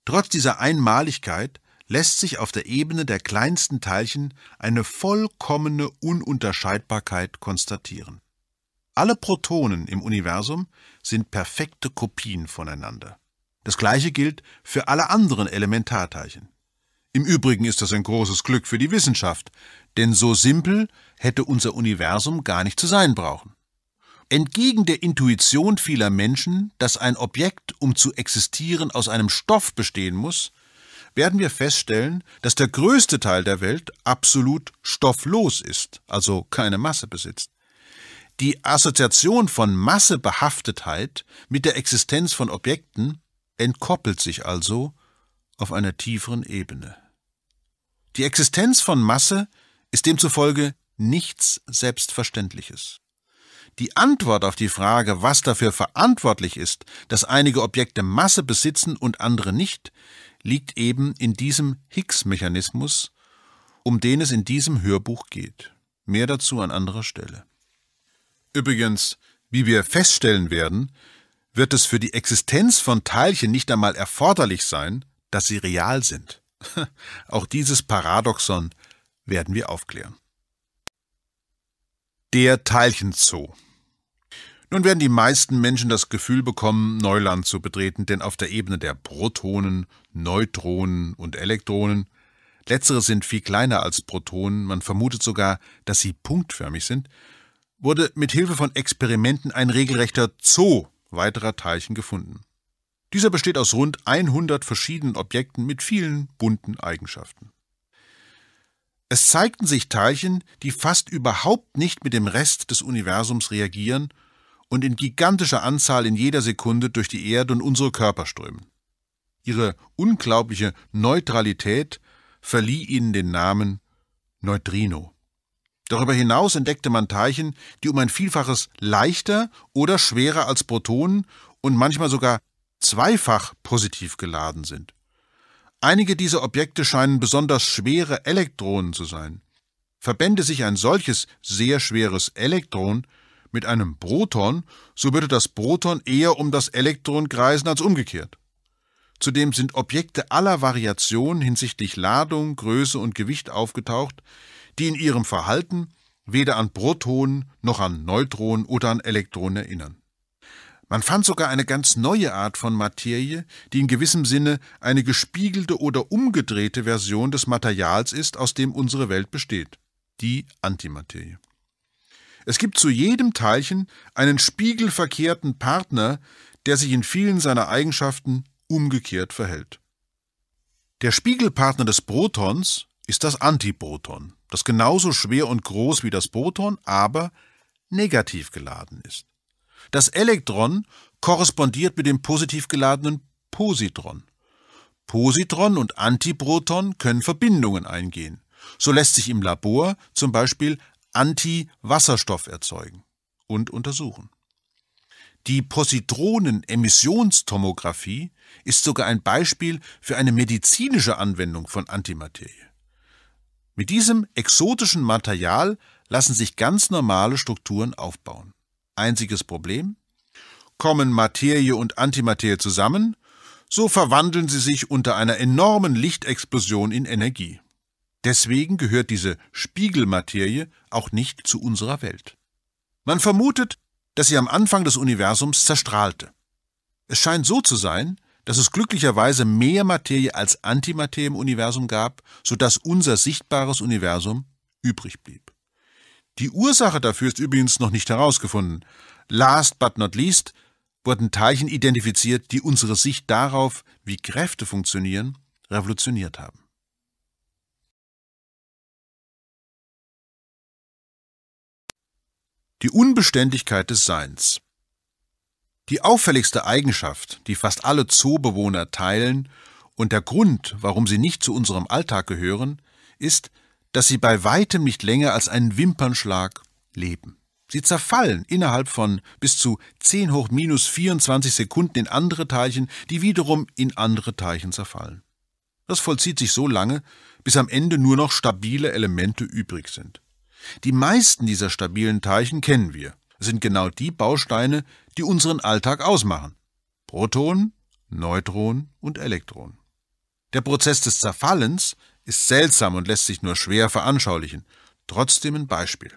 Speaker 1: trotz dieser Einmaligkeit lässt sich auf der Ebene der kleinsten Teilchen eine vollkommene Ununterscheidbarkeit konstatieren. Alle Protonen im Universum sind perfekte Kopien voneinander. Das gleiche gilt für alle anderen Elementarteilchen. Im Übrigen ist das ein großes Glück für die Wissenschaft, denn so simpel hätte unser Universum gar nicht zu sein brauchen. Entgegen der Intuition vieler Menschen, dass ein Objekt, um zu existieren, aus einem Stoff bestehen muss, werden wir feststellen, dass der größte Teil der Welt absolut stofflos ist, also keine Masse besitzt. Die Assoziation von Massebehaftetheit mit der Existenz von Objekten entkoppelt sich also auf einer tieferen Ebene. Die Existenz von Masse ist demzufolge nichts Selbstverständliches. Die Antwort auf die Frage, was dafür verantwortlich ist, dass einige Objekte Masse besitzen und andere nicht, liegt eben in diesem Higgs-Mechanismus, um den es in diesem Hörbuch geht. Mehr dazu an anderer Stelle. Übrigens, wie wir feststellen werden, wird es für die Existenz von Teilchen nicht einmal erforderlich sein, dass sie real sind. Auch dieses Paradoxon werden wir aufklären. Der Teilchenzoo nun werden die meisten Menschen das Gefühl bekommen, Neuland zu betreten, denn auf der Ebene der Protonen, Neutronen und Elektronen, letztere sind viel kleiner als Protonen, man vermutet sogar, dass sie punktförmig sind, wurde mit Hilfe von Experimenten ein regelrechter Zoo weiterer Teilchen gefunden. Dieser besteht aus rund 100 verschiedenen Objekten mit vielen bunten Eigenschaften. Es zeigten sich Teilchen, die fast überhaupt nicht mit dem Rest des Universums reagieren und in gigantischer Anzahl in jeder Sekunde durch die Erde und unsere Körper strömen. Ihre unglaubliche Neutralität verlieh ihnen den Namen Neutrino. Darüber hinaus entdeckte man Teilchen, die um ein Vielfaches leichter oder schwerer als Protonen und manchmal sogar zweifach positiv geladen sind. Einige dieser Objekte scheinen besonders schwere Elektronen zu sein. Verbände sich ein solches sehr schweres Elektron, mit einem Proton, so würde das Proton eher um das Elektron kreisen als umgekehrt. Zudem sind Objekte aller Variation hinsichtlich Ladung, Größe und Gewicht aufgetaucht, die in ihrem Verhalten weder an Protonen noch an Neutronen oder an Elektronen erinnern. Man fand sogar eine ganz neue Art von Materie, die in gewissem Sinne eine gespiegelte oder umgedrehte Version des Materials ist, aus dem unsere Welt besteht, die Antimaterie. Es gibt zu jedem Teilchen einen spiegelverkehrten Partner, der sich in vielen seiner Eigenschaften umgekehrt verhält. Der Spiegelpartner des Protons ist das Antiproton, das genauso schwer und groß wie das Proton, aber negativ geladen ist. Das Elektron korrespondiert mit dem positiv geladenen Positron. Positron und Antiproton können Verbindungen eingehen. So lässt sich im Labor zum Beispiel Anti-Wasserstoff erzeugen und untersuchen. Die Positronen-Emissionstomographie ist sogar ein Beispiel für eine medizinische Anwendung von Antimaterie. Mit diesem exotischen Material lassen sich ganz normale Strukturen aufbauen. Einziges Problem? Kommen Materie und Antimaterie zusammen, so verwandeln sie sich unter einer enormen Lichtexplosion in Energie. Deswegen gehört diese Spiegelmaterie auch nicht zu unserer Welt. Man vermutet, dass sie am Anfang des Universums zerstrahlte. Es scheint so zu sein, dass es glücklicherweise mehr Materie als Antimaterie im Universum gab, sodass unser sichtbares Universum übrig blieb. Die Ursache dafür ist übrigens noch nicht herausgefunden. Last but not least wurden Teilchen identifiziert, die unsere Sicht darauf, wie Kräfte funktionieren, revolutioniert haben. Die Unbeständigkeit des Seins. Die auffälligste Eigenschaft, die fast alle Zoobewohner teilen und der Grund, warum sie nicht zu unserem Alltag gehören, ist, dass sie bei weitem nicht länger als einen Wimpernschlag leben. Sie zerfallen innerhalb von bis zu 10 hoch minus 24 Sekunden in andere Teilchen, die wiederum in andere Teilchen zerfallen. Das vollzieht sich so lange, bis am Ende nur noch stabile Elemente übrig sind. Die meisten dieser stabilen Teilchen kennen wir, es sind genau die Bausteine, die unseren Alltag ausmachen. Protonen, Neutronen und Elektronen. Der Prozess des Zerfallens ist seltsam und lässt sich nur schwer veranschaulichen. Trotzdem ein Beispiel.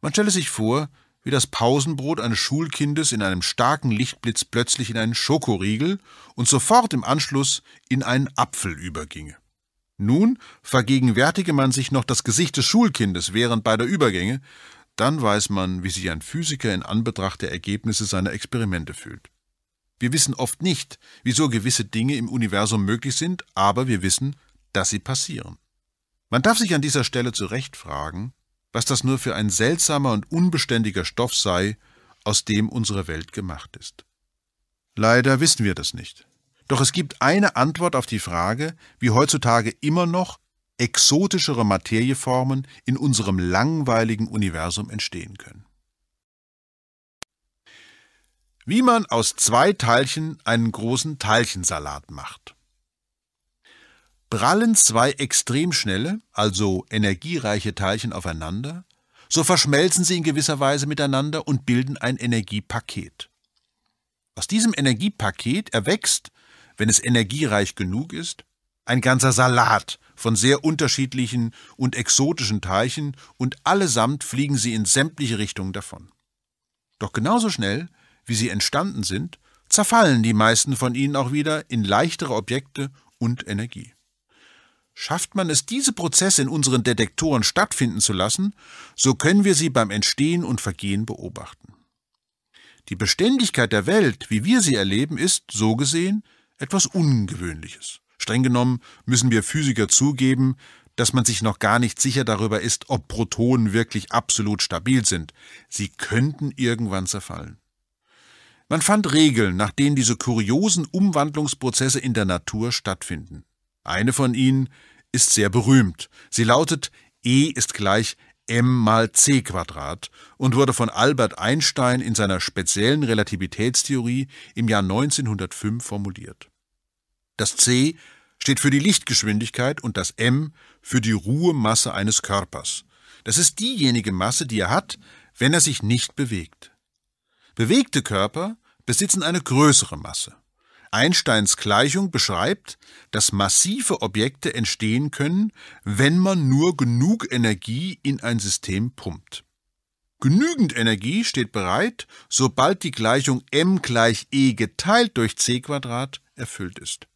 Speaker 1: Man stelle sich vor, wie das Pausenbrot eines Schulkindes in einem starken Lichtblitz plötzlich in einen Schokoriegel und sofort im Anschluss in einen Apfel überginge. Nun vergegenwärtige man sich noch das Gesicht des Schulkindes während beider Übergänge, dann weiß man, wie sich ein Physiker in Anbetracht der Ergebnisse seiner Experimente fühlt. Wir wissen oft nicht, wieso gewisse Dinge im Universum möglich sind, aber wir wissen, dass sie passieren. Man darf sich an dieser Stelle zu Recht fragen, was das nur für ein seltsamer und unbeständiger Stoff sei, aus dem unsere Welt gemacht ist. Leider wissen wir das nicht. Doch es gibt eine Antwort auf die Frage, wie heutzutage immer noch exotischere Materieformen in unserem langweiligen Universum entstehen können. Wie man aus zwei Teilchen einen großen Teilchensalat macht. Prallen zwei extrem schnelle, also energiereiche Teilchen aufeinander, so verschmelzen sie in gewisser Weise miteinander und bilden ein Energiepaket. Aus diesem Energiepaket erwächst, wenn es energiereich genug ist, ein ganzer Salat von sehr unterschiedlichen und exotischen Teilchen und allesamt fliegen sie in sämtliche Richtungen davon. Doch genauso schnell, wie sie entstanden sind, zerfallen die meisten von ihnen auch wieder in leichtere Objekte und Energie. Schafft man es, diese Prozesse in unseren Detektoren stattfinden zu lassen, so können wir sie beim Entstehen und Vergehen beobachten. Die Beständigkeit der Welt, wie wir sie erleben, ist, so gesehen, etwas Ungewöhnliches. Streng genommen müssen wir Physiker zugeben, dass man sich noch gar nicht sicher darüber ist, ob Protonen wirklich absolut stabil sind. Sie könnten irgendwann zerfallen. Man fand Regeln, nach denen diese kuriosen Umwandlungsprozesse in der Natur stattfinden. Eine von ihnen ist sehr berühmt. Sie lautet E ist gleich m mal c Quadrat und wurde von Albert Einstein in seiner speziellen Relativitätstheorie im Jahr 1905 formuliert. Das c steht für die Lichtgeschwindigkeit und das m für die Ruhemasse eines Körpers. Das ist diejenige Masse, die er hat, wenn er sich nicht bewegt. Bewegte Körper besitzen eine größere Masse. Einsteins Gleichung beschreibt, dass massive Objekte entstehen können, wenn man nur genug Energie in ein System pumpt. Genügend Energie steht bereit, sobald die Gleichung m gleich e geteilt durch c erfüllt ist.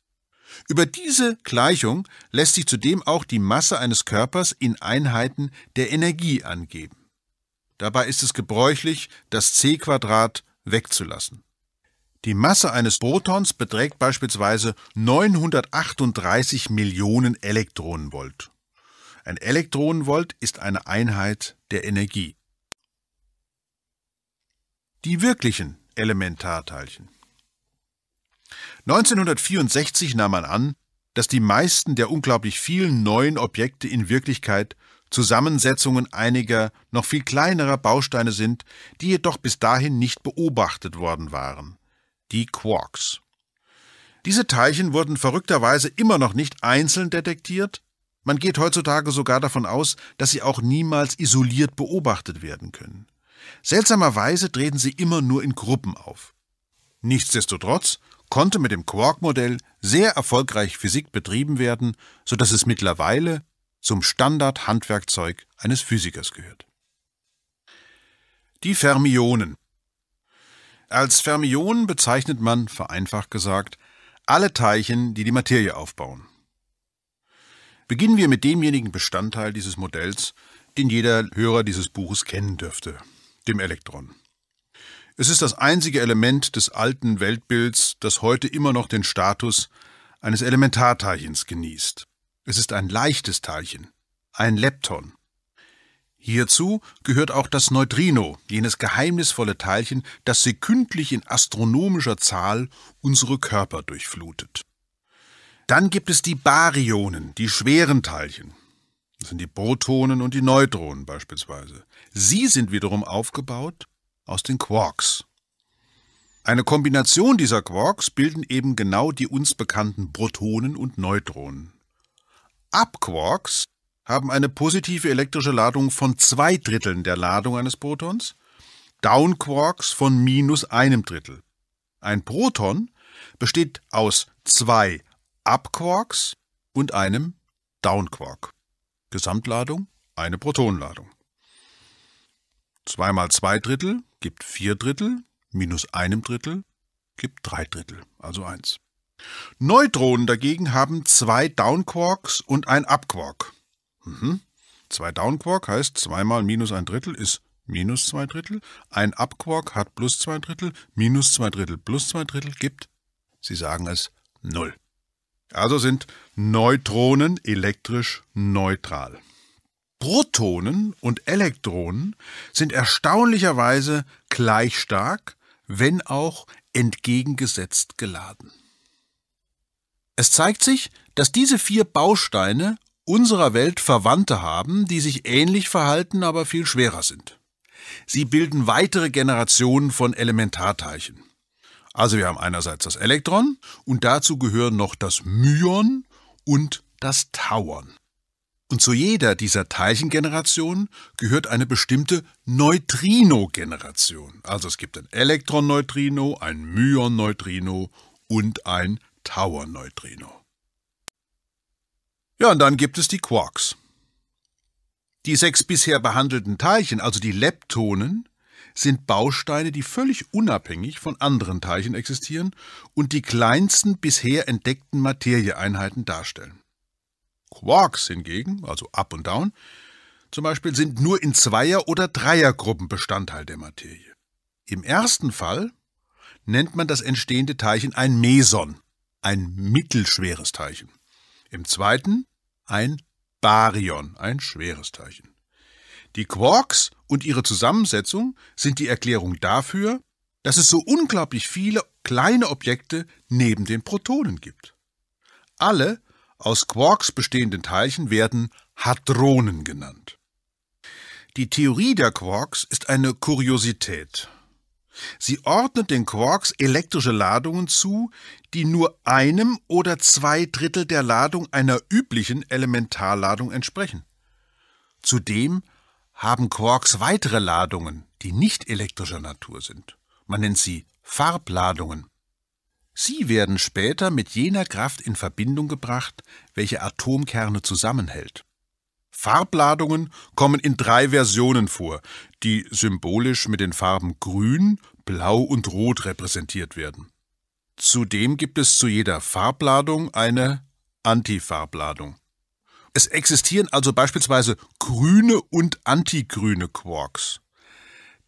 Speaker 1: Über diese Gleichung lässt sich zudem auch die Masse eines Körpers in Einheiten der Energie angeben. Dabei ist es gebräuchlich, das c wegzulassen. Die Masse eines Protons beträgt beispielsweise 938 Millionen Elektronenvolt. Ein Elektronenvolt ist eine Einheit der Energie. Die wirklichen Elementarteilchen. 1964 nahm man an, dass die meisten der unglaublich vielen neuen Objekte in Wirklichkeit Zusammensetzungen einiger noch viel kleinerer Bausteine sind, die jedoch bis dahin nicht beobachtet worden waren die Quarks. Diese Teilchen wurden verrückterweise immer noch nicht einzeln detektiert, man geht heutzutage sogar davon aus, dass sie auch niemals isoliert beobachtet werden können. Seltsamerweise treten sie immer nur in Gruppen auf. Nichtsdestotrotz konnte mit dem Quark-Modell sehr erfolgreich Physik betrieben werden, sodass es mittlerweile zum Standard-Handwerkzeug eines Physikers gehört. Die Fermionen als Fermion bezeichnet man, vereinfacht gesagt, alle Teilchen, die die Materie aufbauen. Beginnen wir mit demjenigen Bestandteil dieses Modells, den jeder Hörer dieses Buches kennen dürfte, dem Elektron. Es ist das einzige Element des alten Weltbilds, das heute immer noch den Status eines Elementarteilchens genießt. Es ist ein leichtes Teilchen, ein Lepton. Hierzu gehört auch das Neutrino, jenes geheimnisvolle Teilchen, das sekündlich in astronomischer Zahl unsere Körper durchflutet. Dann gibt es die Baryonen, die schweren Teilchen. Das sind die Protonen und die Neutronen beispielsweise. Sie sind wiederum aufgebaut aus den Quarks. Eine Kombination dieser Quarks bilden eben genau die uns bekannten Protonen und Neutronen. Abquarks haben eine positive elektrische Ladung von zwei Dritteln der Ladung eines Protons, Downquarks von minus einem Drittel. Ein Proton besteht aus zwei Upquarks und einem Downquark. Gesamtladung eine Protonladung. 2 mal 2 Drittel gibt 4 Drittel, minus einem Drittel gibt 3 Drittel, also 1. Neutronen dagegen haben zwei Downquarks und ein Upquark. Mhm. 2 Downquark heißt zweimal minus ein Drittel ist minus zwei Drittel. Ein Upquark hat plus zwei Drittel, minus zwei Drittel plus zwei Drittel gibt, Sie sagen es, null. Also sind Neutronen elektrisch neutral. Protonen und Elektronen sind erstaunlicherweise gleich stark, wenn auch entgegengesetzt geladen. Es zeigt sich, dass diese vier Bausteine unserer Welt Verwandte haben, die sich ähnlich verhalten, aber viel schwerer sind. Sie bilden weitere Generationen von Elementarteilchen. Also wir haben einerseits das Elektron und dazu gehören noch das Myon und das Tauern. Und zu jeder dieser Teilchengenerationen gehört eine bestimmte Neutrino-Generation. Also es gibt ein Elektronneutrino, ein Myonneutrino und ein Tauerneutrino. Ja, und dann gibt es die Quarks. Die sechs bisher behandelten Teilchen, also die Leptonen, sind Bausteine, die völlig unabhängig von anderen Teilchen existieren und die kleinsten bisher entdeckten Materieeinheiten darstellen. Quarks hingegen, also Up und Down, zum Beispiel sind nur in Zweier- oder Dreiergruppen Bestandteil der Materie. Im ersten Fall nennt man das entstehende Teilchen ein Meson, ein mittelschweres Teilchen. Im zweiten ein Baryon, ein schweres Teilchen. Die Quarks und ihre Zusammensetzung sind die Erklärung dafür, dass es so unglaublich viele kleine Objekte neben den Protonen gibt. Alle aus Quarks bestehenden Teilchen werden Hadronen genannt. Die Theorie der Quarks ist eine Kuriosität. Sie ordnet den Quarks elektrische Ladungen zu, die nur einem oder zwei Drittel der Ladung einer üblichen Elementarladung entsprechen. Zudem haben Quarks weitere Ladungen, die nicht elektrischer Natur sind. Man nennt sie Farbladungen. Sie werden später mit jener Kraft in Verbindung gebracht, welche Atomkerne zusammenhält. Farbladungen kommen in drei Versionen vor, die symbolisch mit den Farben Grün, Blau und Rot repräsentiert werden. Zudem gibt es zu jeder Farbladung eine Antifarbladung. Es existieren also beispielsweise grüne und antigrüne Quarks.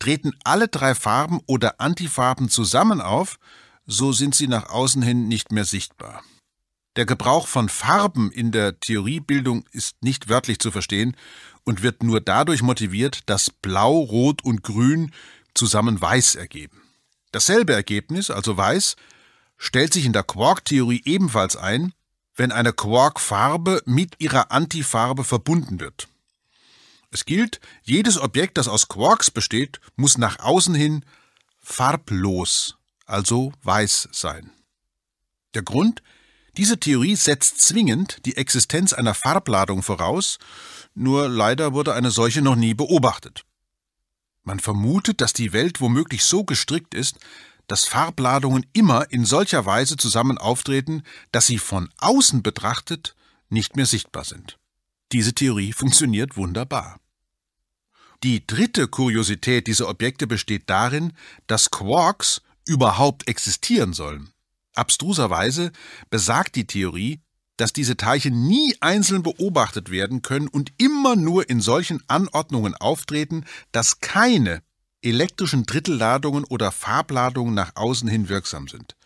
Speaker 1: Treten alle drei Farben oder Antifarben zusammen auf, so sind sie nach außen hin nicht mehr sichtbar. Der Gebrauch von Farben in der Theoriebildung ist nicht wörtlich zu verstehen und wird nur dadurch motiviert, dass Blau, Rot und Grün zusammen Weiß ergeben. Dasselbe Ergebnis, also Weiß, stellt sich in der Quark-Theorie ebenfalls ein, wenn eine Quark-Farbe mit ihrer Antifarbe verbunden wird. Es gilt, jedes Objekt, das aus Quarks besteht, muss nach außen hin farblos, also weiß sein. Der Grund? Diese Theorie setzt zwingend die Existenz einer Farbladung voraus nur leider wurde eine solche noch nie beobachtet. Man vermutet, dass die Welt womöglich so gestrickt ist, dass Farbladungen immer in solcher Weise zusammen auftreten, dass sie von außen betrachtet nicht mehr sichtbar sind. Diese Theorie funktioniert wunderbar. Die dritte Kuriosität dieser Objekte besteht darin, dass Quarks überhaupt existieren sollen. Abstruserweise besagt die Theorie, dass diese Teilchen nie einzeln beobachtet werden können und immer nur in solchen Anordnungen auftreten, dass keine elektrischen Drittelladungen oder Farbladungen nach außen hin wirksam sind.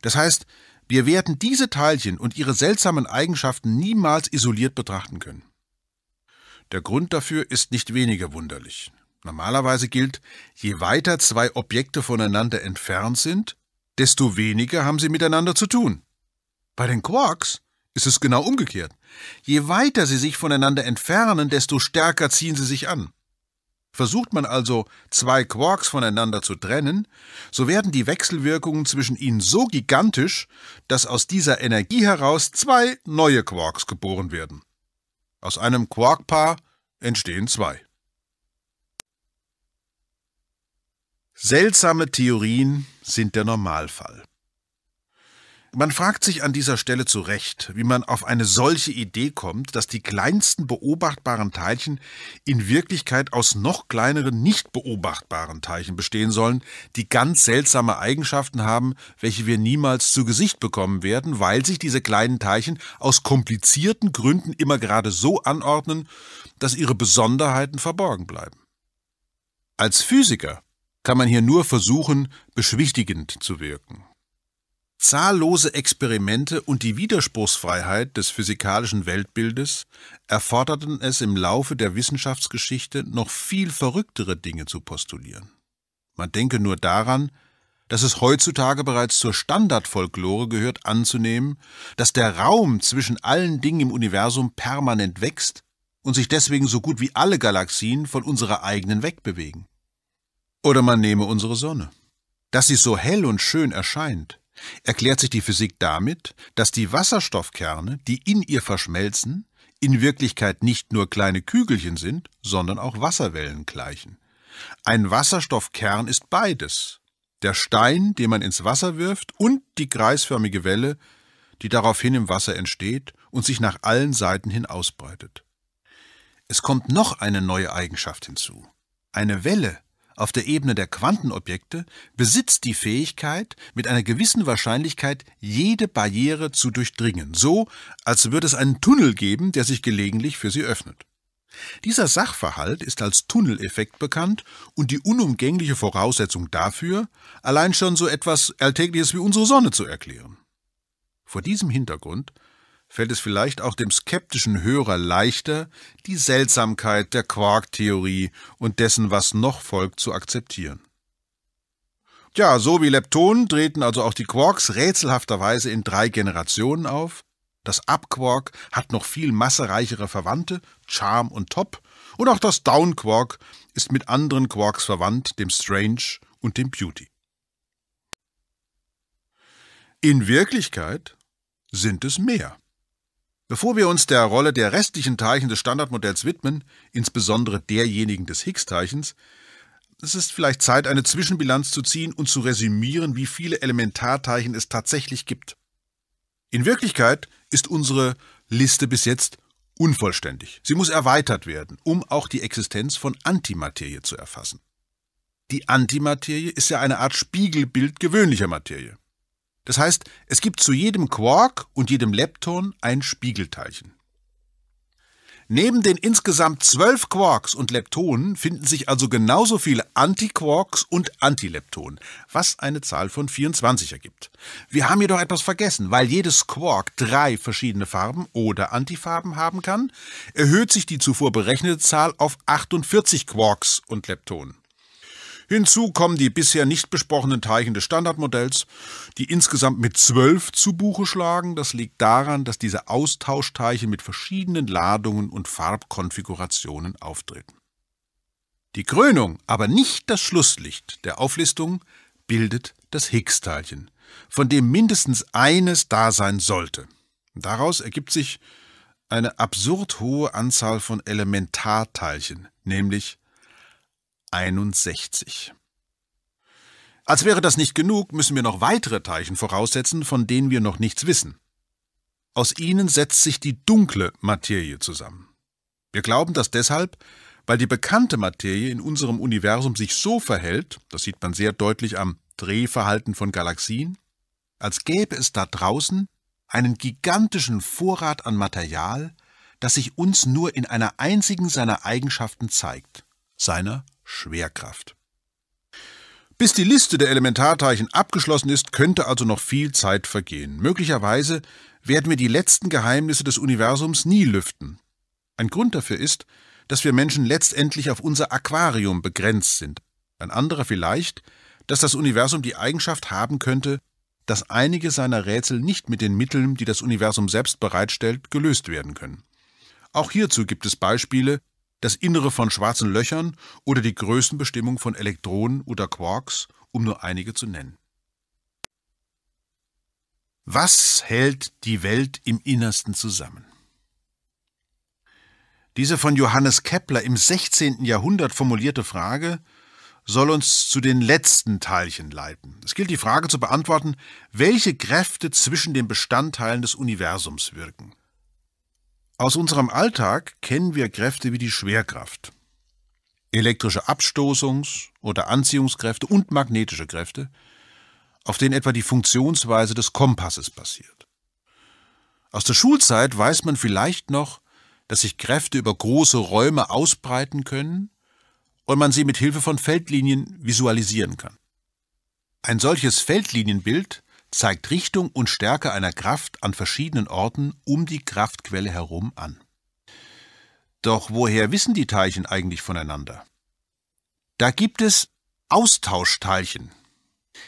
Speaker 1: Das heißt, wir werden diese Teilchen und ihre seltsamen Eigenschaften niemals isoliert betrachten können. Der Grund dafür ist nicht weniger wunderlich. Normalerweise gilt, je weiter zwei Objekte voneinander entfernt sind, desto weniger haben sie miteinander zu tun. Bei den Quarks ist es genau umgekehrt. Je weiter sie sich voneinander entfernen, desto stärker ziehen sie sich an. Versucht man also, zwei Quarks voneinander zu trennen, so werden die Wechselwirkungen zwischen ihnen so gigantisch, dass aus dieser Energie heraus zwei neue Quarks geboren werden. Aus einem Quarkpaar entstehen zwei. Seltsame Theorien sind der Normalfall. Man fragt sich an dieser Stelle zu Recht, wie man auf eine solche Idee kommt, dass die kleinsten beobachtbaren Teilchen in Wirklichkeit aus noch kleineren nicht beobachtbaren Teilchen bestehen sollen, die ganz seltsame Eigenschaften haben, welche wir niemals zu Gesicht bekommen werden, weil sich diese kleinen Teilchen aus komplizierten Gründen immer gerade so anordnen, dass ihre Besonderheiten verborgen bleiben. Als Physiker kann man hier nur versuchen, beschwichtigend zu wirken. Zahllose Experimente und die Widerspruchsfreiheit des physikalischen Weltbildes erforderten es im Laufe der Wissenschaftsgeschichte, noch viel verrücktere Dinge zu postulieren. Man denke nur daran, dass es heutzutage bereits zur Standardfolklore gehört anzunehmen, dass der Raum zwischen allen Dingen im Universum permanent wächst und sich deswegen so gut wie alle Galaxien von unserer eigenen wegbewegen. Oder man nehme unsere Sonne. Dass sie so hell und schön erscheint, erklärt sich die Physik damit, dass die Wasserstoffkerne, die in ihr verschmelzen, in Wirklichkeit nicht nur kleine Kügelchen sind, sondern auch Wasserwellen gleichen. Ein Wasserstoffkern ist beides. Der Stein, den man ins Wasser wirft, und die kreisförmige Welle, die daraufhin im Wasser entsteht und sich nach allen Seiten hin ausbreitet. Es kommt noch eine neue Eigenschaft hinzu. Eine Welle auf der Ebene der Quantenobjekte besitzt die Fähigkeit, mit einer gewissen Wahrscheinlichkeit jede Barriere zu durchdringen, so als würde es einen Tunnel geben, der sich gelegentlich für sie öffnet. Dieser Sachverhalt ist als Tunneleffekt bekannt und die unumgängliche Voraussetzung dafür, allein schon so etwas Alltägliches wie unsere Sonne zu erklären. Vor diesem Hintergrund fällt es vielleicht auch dem skeptischen Hörer leichter, die Seltsamkeit der Quark-Theorie und dessen, was noch folgt, zu akzeptieren. Tja, so wie Leptonen treten also auch die Quarks rätselhafterweise in drei Generationen auf. Das Up-Quark hat noch viel massereichere Verwandte, Charm und Top, und auch das Down-Quark ist mit anderen Quarks verwandt, dem Strange und dem Beauty. In Wirklichkeit sind es mehr. Bevor wir uns der Rolle der restlichen Teilchen des Standardmodells widmen, insbesondere derjenigen des Higgs-Teilchens, es ist vielleicht Zeit, eine Zwischenbilanz zu ziehen und zu resümieren, wie viele Elementarteilchen es tatsächlich gibt. In Wirklichkeit ist unsere Liste bis jetzt unvollständig. Sie muss erweitert werden, um auch die Existenz von Antimaterie zu erfassen. Die Antimaterie ist ja eine Art Spiegelbild gewöhnlicher Materie. Das heißt, es gibt zu jedem Quark und jedem Lepton ein Spiegelteilchen. Neben den insgesamt zwölf Quarks und Leptonen finden sich also genauso viele Antiquarks und Antileptonen, was eine Zahl von 24 ergibt. Wir haben jedoch etwas vergessen, weil jedes Quark drei verschiedene Farben oder Antifarben haben kann, erhöht sich die zuvor berechnete Zahl auf 48 Quarks und Leptonen. Hinzu kommen die bisher nicht besprochenen Teilchen des Standardmodells, die insgesamt mit zwölf zu Buche schlagen. Das liegt daran, dass diese Austauschteilchen mit verschiedenen Ladungen und Farbkonfigurationen auftreten. Die Krönung, aber nicht das Schlusslicht der Auflistung, bildet das Higgs-Teilchen, von dem mindestens eines da sein sollte. Daraus ergibt sich eine absurd hohe Anzahl von Elementarteilchen, nämlich 61. Als wäre das nicht genug, müssen wir noch weitere Teilchen voraussetzen, von denen wir noch nichts wissen. Aus ihnen setzt sich die dunkle Materie zusammen. Wir glauben das deshalb, weil die bekannte Materie in unserem Universum sich so verhält, das sieht man sehr deutlich am Drehverhalten von Galaxien, als gäbe es da draußen einen gigantischen Vorrat an Material, das sich uns nur in einer einzigen seiner Eigenschaften zeigt, seiner Schwerkraft. Bis die Liste der Elementarteilchen abgeschlossen ist, könnte also noch viel Zeit vergehen. Möglicherweise werden wir die letzten Geheimnisse des Universums nie lüften. Ein Grund dafür ist, dass wir Menschen letztendlich auf unser Aquarium begrenzt sind. Ein anderer vielleicht, dass das Universum die Eigenschaft haben könnte, dass einige seiner Rätsel nicht mit den Mitteln, die das Universum selbst bereitstellt, gelöst werden können. Auch hierzu gibt es Beispiele, das Innere von schwarzen Löchern oder die Größenbestimmung von Elektronen oder Quarks, um nur einige zu nennen. Was hält die Welt im Innersten zusammen? Diese von Johannes Kepler im 16. Jahrhundert formulierte Frage soll uns zu den letzten Teilchen leiten. Es gilt die Frage zu beantworten, welche Kräfte zwischen den Bestandteilen des Universums wirken. Aus unserem Alltag kennen wir Kräfte wie die Schwerkraft. Elektrische Abstoßungs- oder Anziehungskräfte und magnetische Kräfte, auf denen etwa die Funktionsweise des Kompasses basiert. Aus der Schulzeit weiß man vielleicht noch, dass sich Kräfte über große Räume ausbreiten können und man sie mit Hilfe von Feldlinien visualisieren kann. Ein solches Feldlinienbild zeigt Richtung und Stärke einer Kraft an verschiedenen Orten um die Kraftquelle herum an. Doch woher wissen die Teilchen eigentlich voneinander? Da gibt es Austauschteilchen.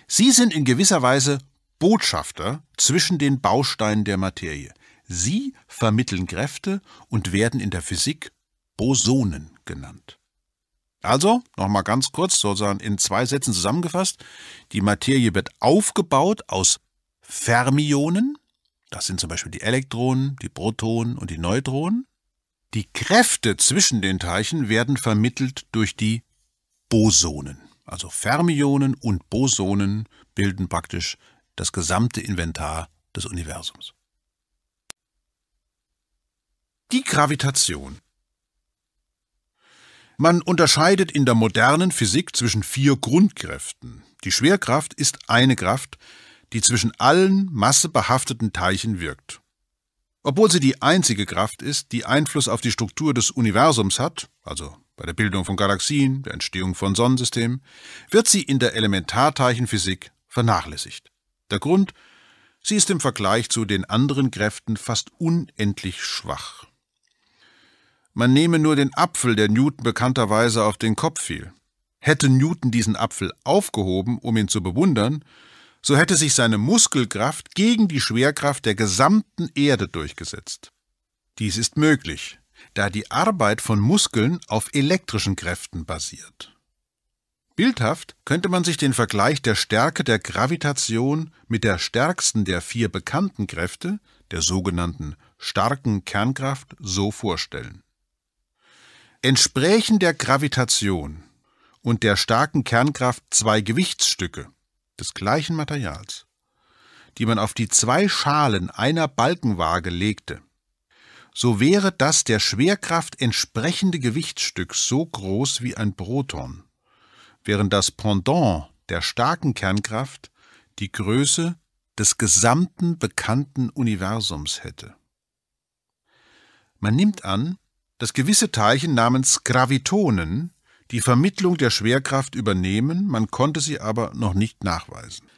Speaker 1: Sie sind in gewisser Weise Botschafter zwischen den Bausteinen der Materie. Sie vermitteln Kräfte und werden in der Physik Bosonen genannt. Also, nochmal ganz kurz, sozusagen in zwei Sätzen zusammengefasst, die Materie wird aufgebaut aus Fermionen, das sind zum Beispiel die Elektronen, die Protonen und die Neutronen. Die Kräfte zwischen den Teilchen werden vermittelt durch die Bosonen. Also Fermionen und Bosonen bilden praktisch das gesamte Inventar des Universums. Die Gravitation man unterscheidet in der modernen Physik zwischen vier Grundkräften. Die Schwerkraft ist eine Kraft, die zwischen allen massebehafteten Teilchen wirkt. Obwohl sie die einzige Kraft ist, die Einfluss auf die Struktur des Universums hat, also bei der Bildung von Galaxien, der Entstehung von Sonnensystemen, wird sie in der Elementarteilchenphysik vernachlässigt. Der Grund, sie ist im Vergleich zu den anderen Kräften fast unendlich schwach. Man nehme nur den Apfel, der Newton bekannterweise auf den Kopf fiel. Hätte Newton diesen Apfel aufgehoben, um ihn zu bewundern, so hätte sich seine Muskelkraft gegen die Schwerkraft der gesamten Erde durchgesetzt. Dies ist möglich, da die Arbeit von Muskeln auf elektrischen Kräften basiert. Bildhaft könnte man sich den Vergleich der Stärke der Gravitation mit der stärksten der vier bekannten Kräfte, der sogenannten starken Kernkraft, so vorstellen. Entsprechen der Gravitation und der starken Kernkraft zwei Gewichtsstücke des gleichen Materials, die man auf die zwei Schalen einer Balkenwaage legte, so wäre das der Schwerkraft entsprechende Gewichtsstück so groß wie ein Proton, während das Pendant der starken Kernkraft die Größe des gesamten bekannten Universums hätte. Man nimmt an, dass gewisse Teilchen namens Gravitonen die Vermittlung der Schwerkraft übernehmen, man konnte sie aber noch nicht nachweisen.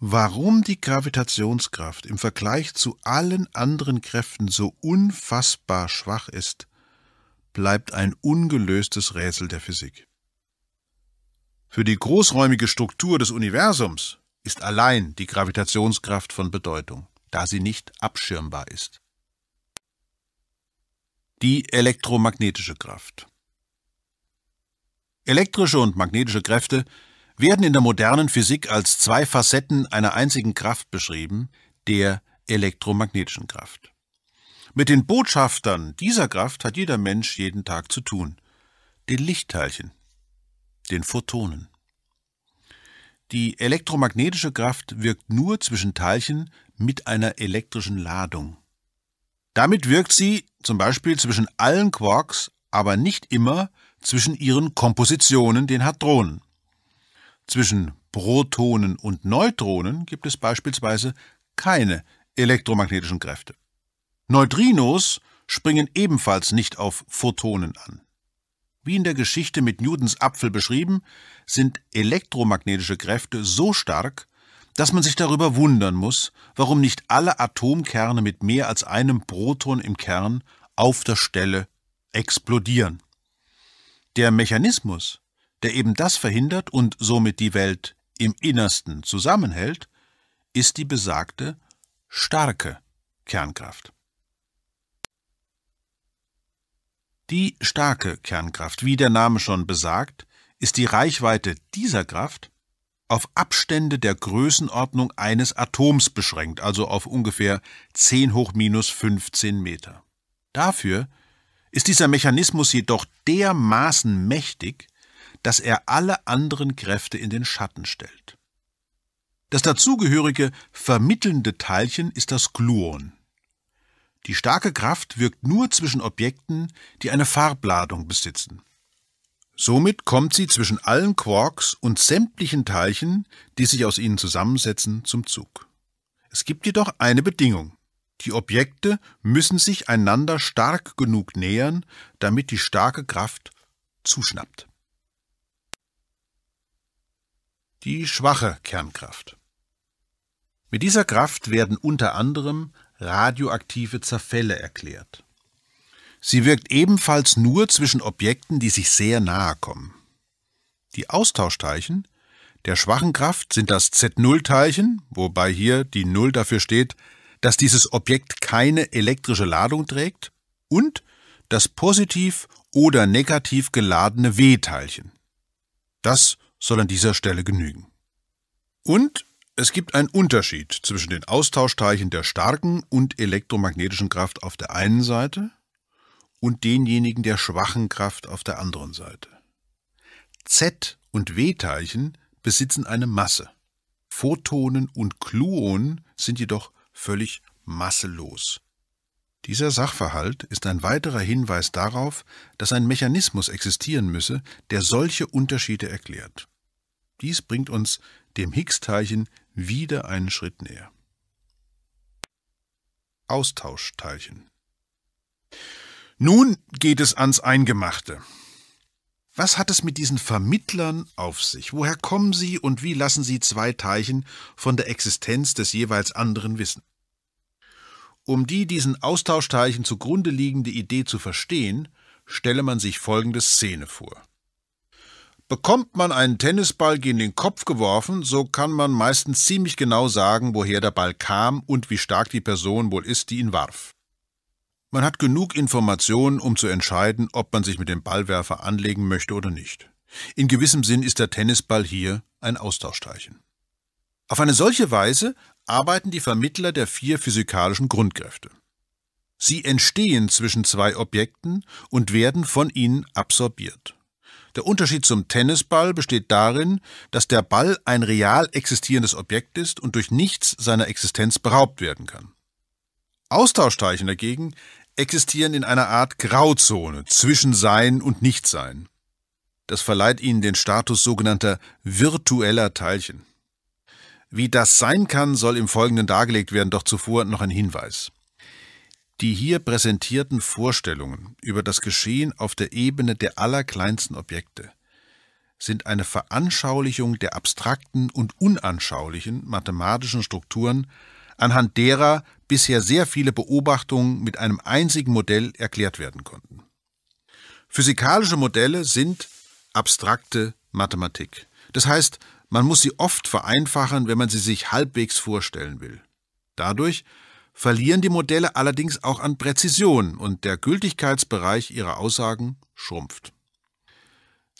Speaker 1: Warum die Gravitationskraft im Vergleich zu allen anderen Kräften so unfassbar schwach ist, bleibt ein ungelöstes Rätsel der Physik. Für die großräumige Struktur des Universums ist allein die Gravitationskraft von Bedeutung, da sie nicht abschirmbar ist. Die elektromagnetische Kraft. Elektrische und magnetische Kräfte werden in der modernen Physik als zwei Facetten einer einzigen Kraft beschrieben, der elektromagnetischen Kraft. Mit den Botschaftern dieser Kraft hat jeder Mensch jeden Tag zu tun. Den Lichtteilchen, den Photonen. Die elektromagnetische Kraft wirkt nur zwischen Teilchen mit einer elektrischen Ladung. Damit wirkt sie zum Beispiel zwischen allen Quarks, aber nicht immer zwischen ihren Kompositionen, den Hadronen. Zwischen Protonen und Neutronen gibt es beispielsweise keine elektromagnetischen Kräfte. Neutrinos springen ebenfalls nicht auf Photonen an. Wie in der Geschichte mit Newtons Apfel beschrieben, sind elektromagnetische Kräfte so stark, dass man sich darüber wundern muss, warum nicht alle Atomkerne mit mehr als einem Proton im Kern auf der Stelle explodieren. Der Mechanismus, der eben das verhindert und somit die Welt im Innersten zusammenhält, ist die besagte starke Kernkraft. Die starke Kernkraft, wie der Name schon besagt, ist die Reichweite dieser Kraft auf Abstände der Größenordnung eines Atoms beschränkt, also auf ungefähr 10 hoch minus 15 Meter. Dafür ist dieser Mechanismus jedoch dermaßen mächtig, dass er alle anderen Kräfte in den Schatten stellt. Das dazugehörige vermittelnde Teilchen ist das Gluon. Die starke Kraft wirkt nur zwischen Objekten, die eine Farbladung besitzen. Somit kommt sie zwischen allen Quarks und sämtlichen Teilchen, die sich aus ihnen zusammensetzen, zum Zug. Es gibt jedoch eine Bedingung. Die Objekte müssen sich einander stark genug nähern, damit die starke Kraft zuschnappt. Die schwache Kernkraft. Mit dieser Kraft werden unter anderem radioaktive Zerfälle erklärt. Sie wirkt ebenfalls nur zwischen Objekten, die sich sehr nahe kommen. Die Austauschteilchen der schwachen Kraft sind das Z0-Teilchen, wobei hier die 0 dafür steht, dass dieses Objekt keine elektrische Ladung trägt, und das positiv oder negativ geladene W-Teilchen. Das soll an dieser Stelle genügen. Und es gibt einen Unterschied zwischen den Austauschteilchen der starken und elektromagnetischen Kraft auf der einen Seite und denjenigen der schwachen Kraft auf der anderen Seite. Z- und W-Teilchen besitzen eine Masse. Photonen und Kluonen sind jedoch völlig masselos. Dieser Sachverhalt ist ein weiterer Hinweis darauf, dass ein Mechanismus existieren müsse, der solche Unterschiede erklärt. Dies bringt uns dem Higgs-Teilchen wieder einen Schritt näher. Austauschteilchen nun geht es ans Eingemachte. Was hat es mit diesen Vermittlern auf sich? Woher kommen sie und wie lassen sie zwei Teilchen von der Existenz des jeweils anderen wissen? Um die diesen Austauschteilchen zugrunde liegende Idee zu verstehen, stelle man sich folgende Szene vor. Bekommt man einen Tennisball gegen den Kopf geworfen, so kann man meistens ziemlich genau sagen, woher der Ball kam und wie stark die Person wohl ist, die ihn warf. Man hat genug Informationen, um zu entscheiden, ob man sich mit dem Ballwerfer anlegen möchte oder nicht. In gewissem Sinn ist der Tennisball hier ein Austauschteilchen. Auf eine solche Weise arbeiten die Vermittler der vier physikalischen Grundkräfte. Sie entstehen zwischen zwei Objekten und werden von ihnen absorbiert. Der Unterschied zum Tennisball besteht darin, dass der Ball ein real existierendes Objekt ist und durch nichts seiner Existenz beraubt werden kann. Austauschteilchen dagegen existieren in einer Art Grauzone zwischen Sein und Nichtsein. Das verleiht ihnen den Status sogenannter virtueller Teilchen. Wie das sein kann, soll im Folgenden dargelegt werden, doch zuvor noch ein Hinweis. Die hier präsentierten Vorstellungen über das Geschehen auf der Ebene der allerkleinsten Objekte sind eine Veranschaulichung der abstrakten und unanschaulichen mathematischen Strukturen anhand derer bisher sehr viele Beobachtungen mit einem einzigen Modell erklärt werden konnten. Physikalische Modelle sind abstrakte Mathematik. Das heißt, man muss sie oft vereinfachen, wenn man sie sich halbwegs vorstellen will. Dadurch verlieren die Modelle allerdings auch an Präzision und der Gültigkeitsbereich ihrer Aussagen schrumpft.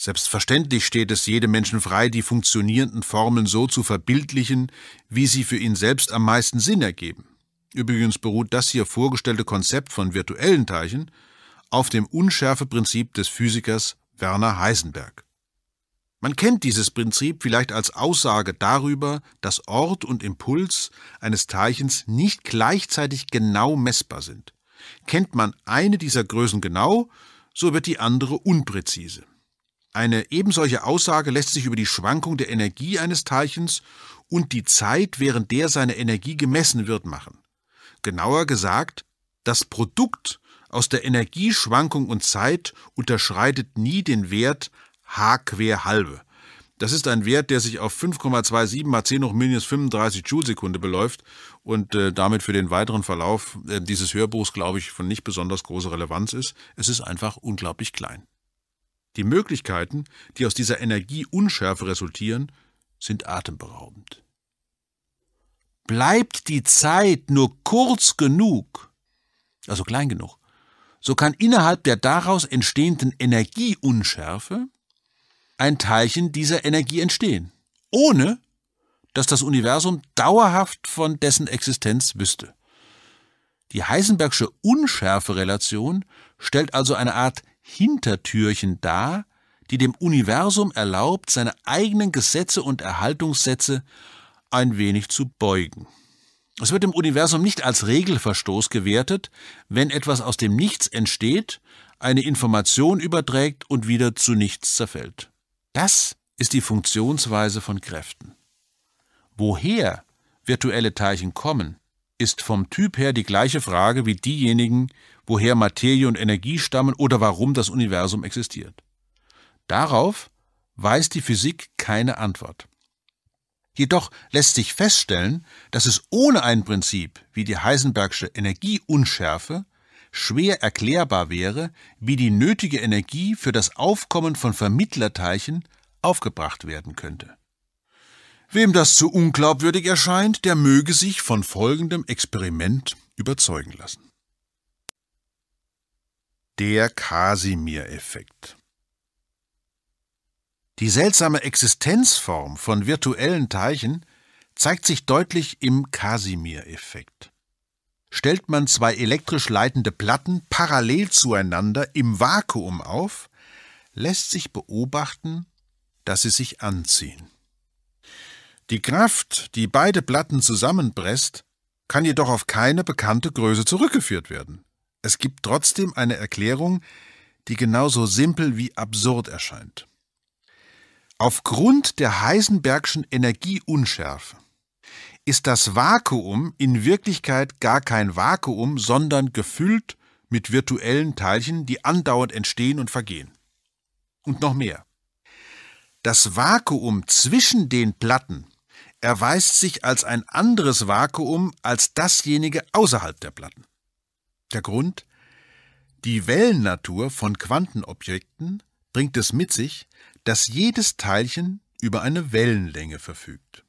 Speaker 1: Selbstverständlich steht es jedem Menschen frei, die funktionierenden Formeln so zu verbildlichen, wie sie für ihn selbst am meisten Sinn ergeben. Übrigens beruht das hier vorgestellte Konzept von virtuellen Teilchen auf dem Unschärfeprinzip des Physikers Werner Heisenberg. Man kennt dieses Prinzip vielleicht als Aussage darüber, dass Ort und Impuls eines Teilchens nicht gleichzeitig genau messbar sind. Kennt man eine dieser Größen genau, so wird die andere unpräzise. Eine ebensolche Aussage lässt sich über die Schwankung der Energie eines Teilchens und die Zeit, während der seine Energie gemessen wird, machen. Genauer gesagt, das Produkt aus der Energieschwankung und Zeit unterschreitet nie den Wert h quer halbe. Das ist ein Wert, der sich auf 5,27 mal 10 hoch minus 35 Joule-Sekunde beläuft und äh, damit für den weiteren Verlauf äh, dieses Hörbuchs, glaube ich, von nicht besonders großer Relevanz ist. Es ist einfach unglaublich klein. Die Möglichkeiten, die aus dieser Energieunschärfe resultieren, sind atemberaubend. Bleibt die Zeit nur kurz genug, also klein genug, so kann innerhalb der daraus entstehenden Energieunschärfe ein Teilchen dieser Energie entstehen, ohne dass das Universum dauerhaft von dessen Existenz wüsste. Die Heisenbergsche Unschärferelation stellt also eine Art Hintertürchen dar, die dem Universum erlaubt, seine eigenen Gesetze und Erhaltungssätze ein wenig zu beugen. Es wird im Universum nicht als Regelverstoß gewertet, wenn etwas aus dem Nichts entsteht, eine Information überträgt und wieder zu nichts zerfällt. Das ist die Funktionsweise von Kräften. Woher virtuelle Teilchen kommen, ist vom Typ her die gleiche Frage wie diejenigen, woher Materie und Energie stammen oder warum das Universum existiert. Darauf weiß die Physik keine Antwort. Jedoch lässt sich feststellen, dass es ohne ein Prinzip wie die Heisenbergsche Energieunschärfe schwer erklärbar wäre, wie die nötige Energie für das Aufkommen von Vermittlerteilchen aufgebracht werden könnte. Wem das zu unglaubwürdig erscheint, der möge sich von folgendem Experiment überzeugen lassen. Der kasimir effekt Die seltsame Existenzform von virtuellen Teilchen zeigt sich deutlich im kasimir effekt Stellt man zwei elektrisch leitende Platten parallel zueinander im Vakuum auf, lässt sich beobachten, dass sie sich anziehen. Die Kraft, die beide Platten zusammenpresst, kann jedoch auf keine bekannte Größe zurückgeführt werden. Es gibt trotzdem eine Erklärung, die genauso simpel wie absurd erscheint. Aufgrund der Heisenbergschen Energieunschärfe ist das Vakuum in Wirklichkeit gar kein Vakuum, sondern gefüllt mit virtuellen Teilchen, die andauernd entstehen und vergehen. Und noch mehr. Das Vakuum zwischen den Platten erweist sich als ein anderes Vakuum als dasjenige außerhalb der Platten. Der Grund? Die Wellennatur von Quantenobjekten bringt es mit sich, dass jedes Teilchen über eine Wellenlänge verfügt.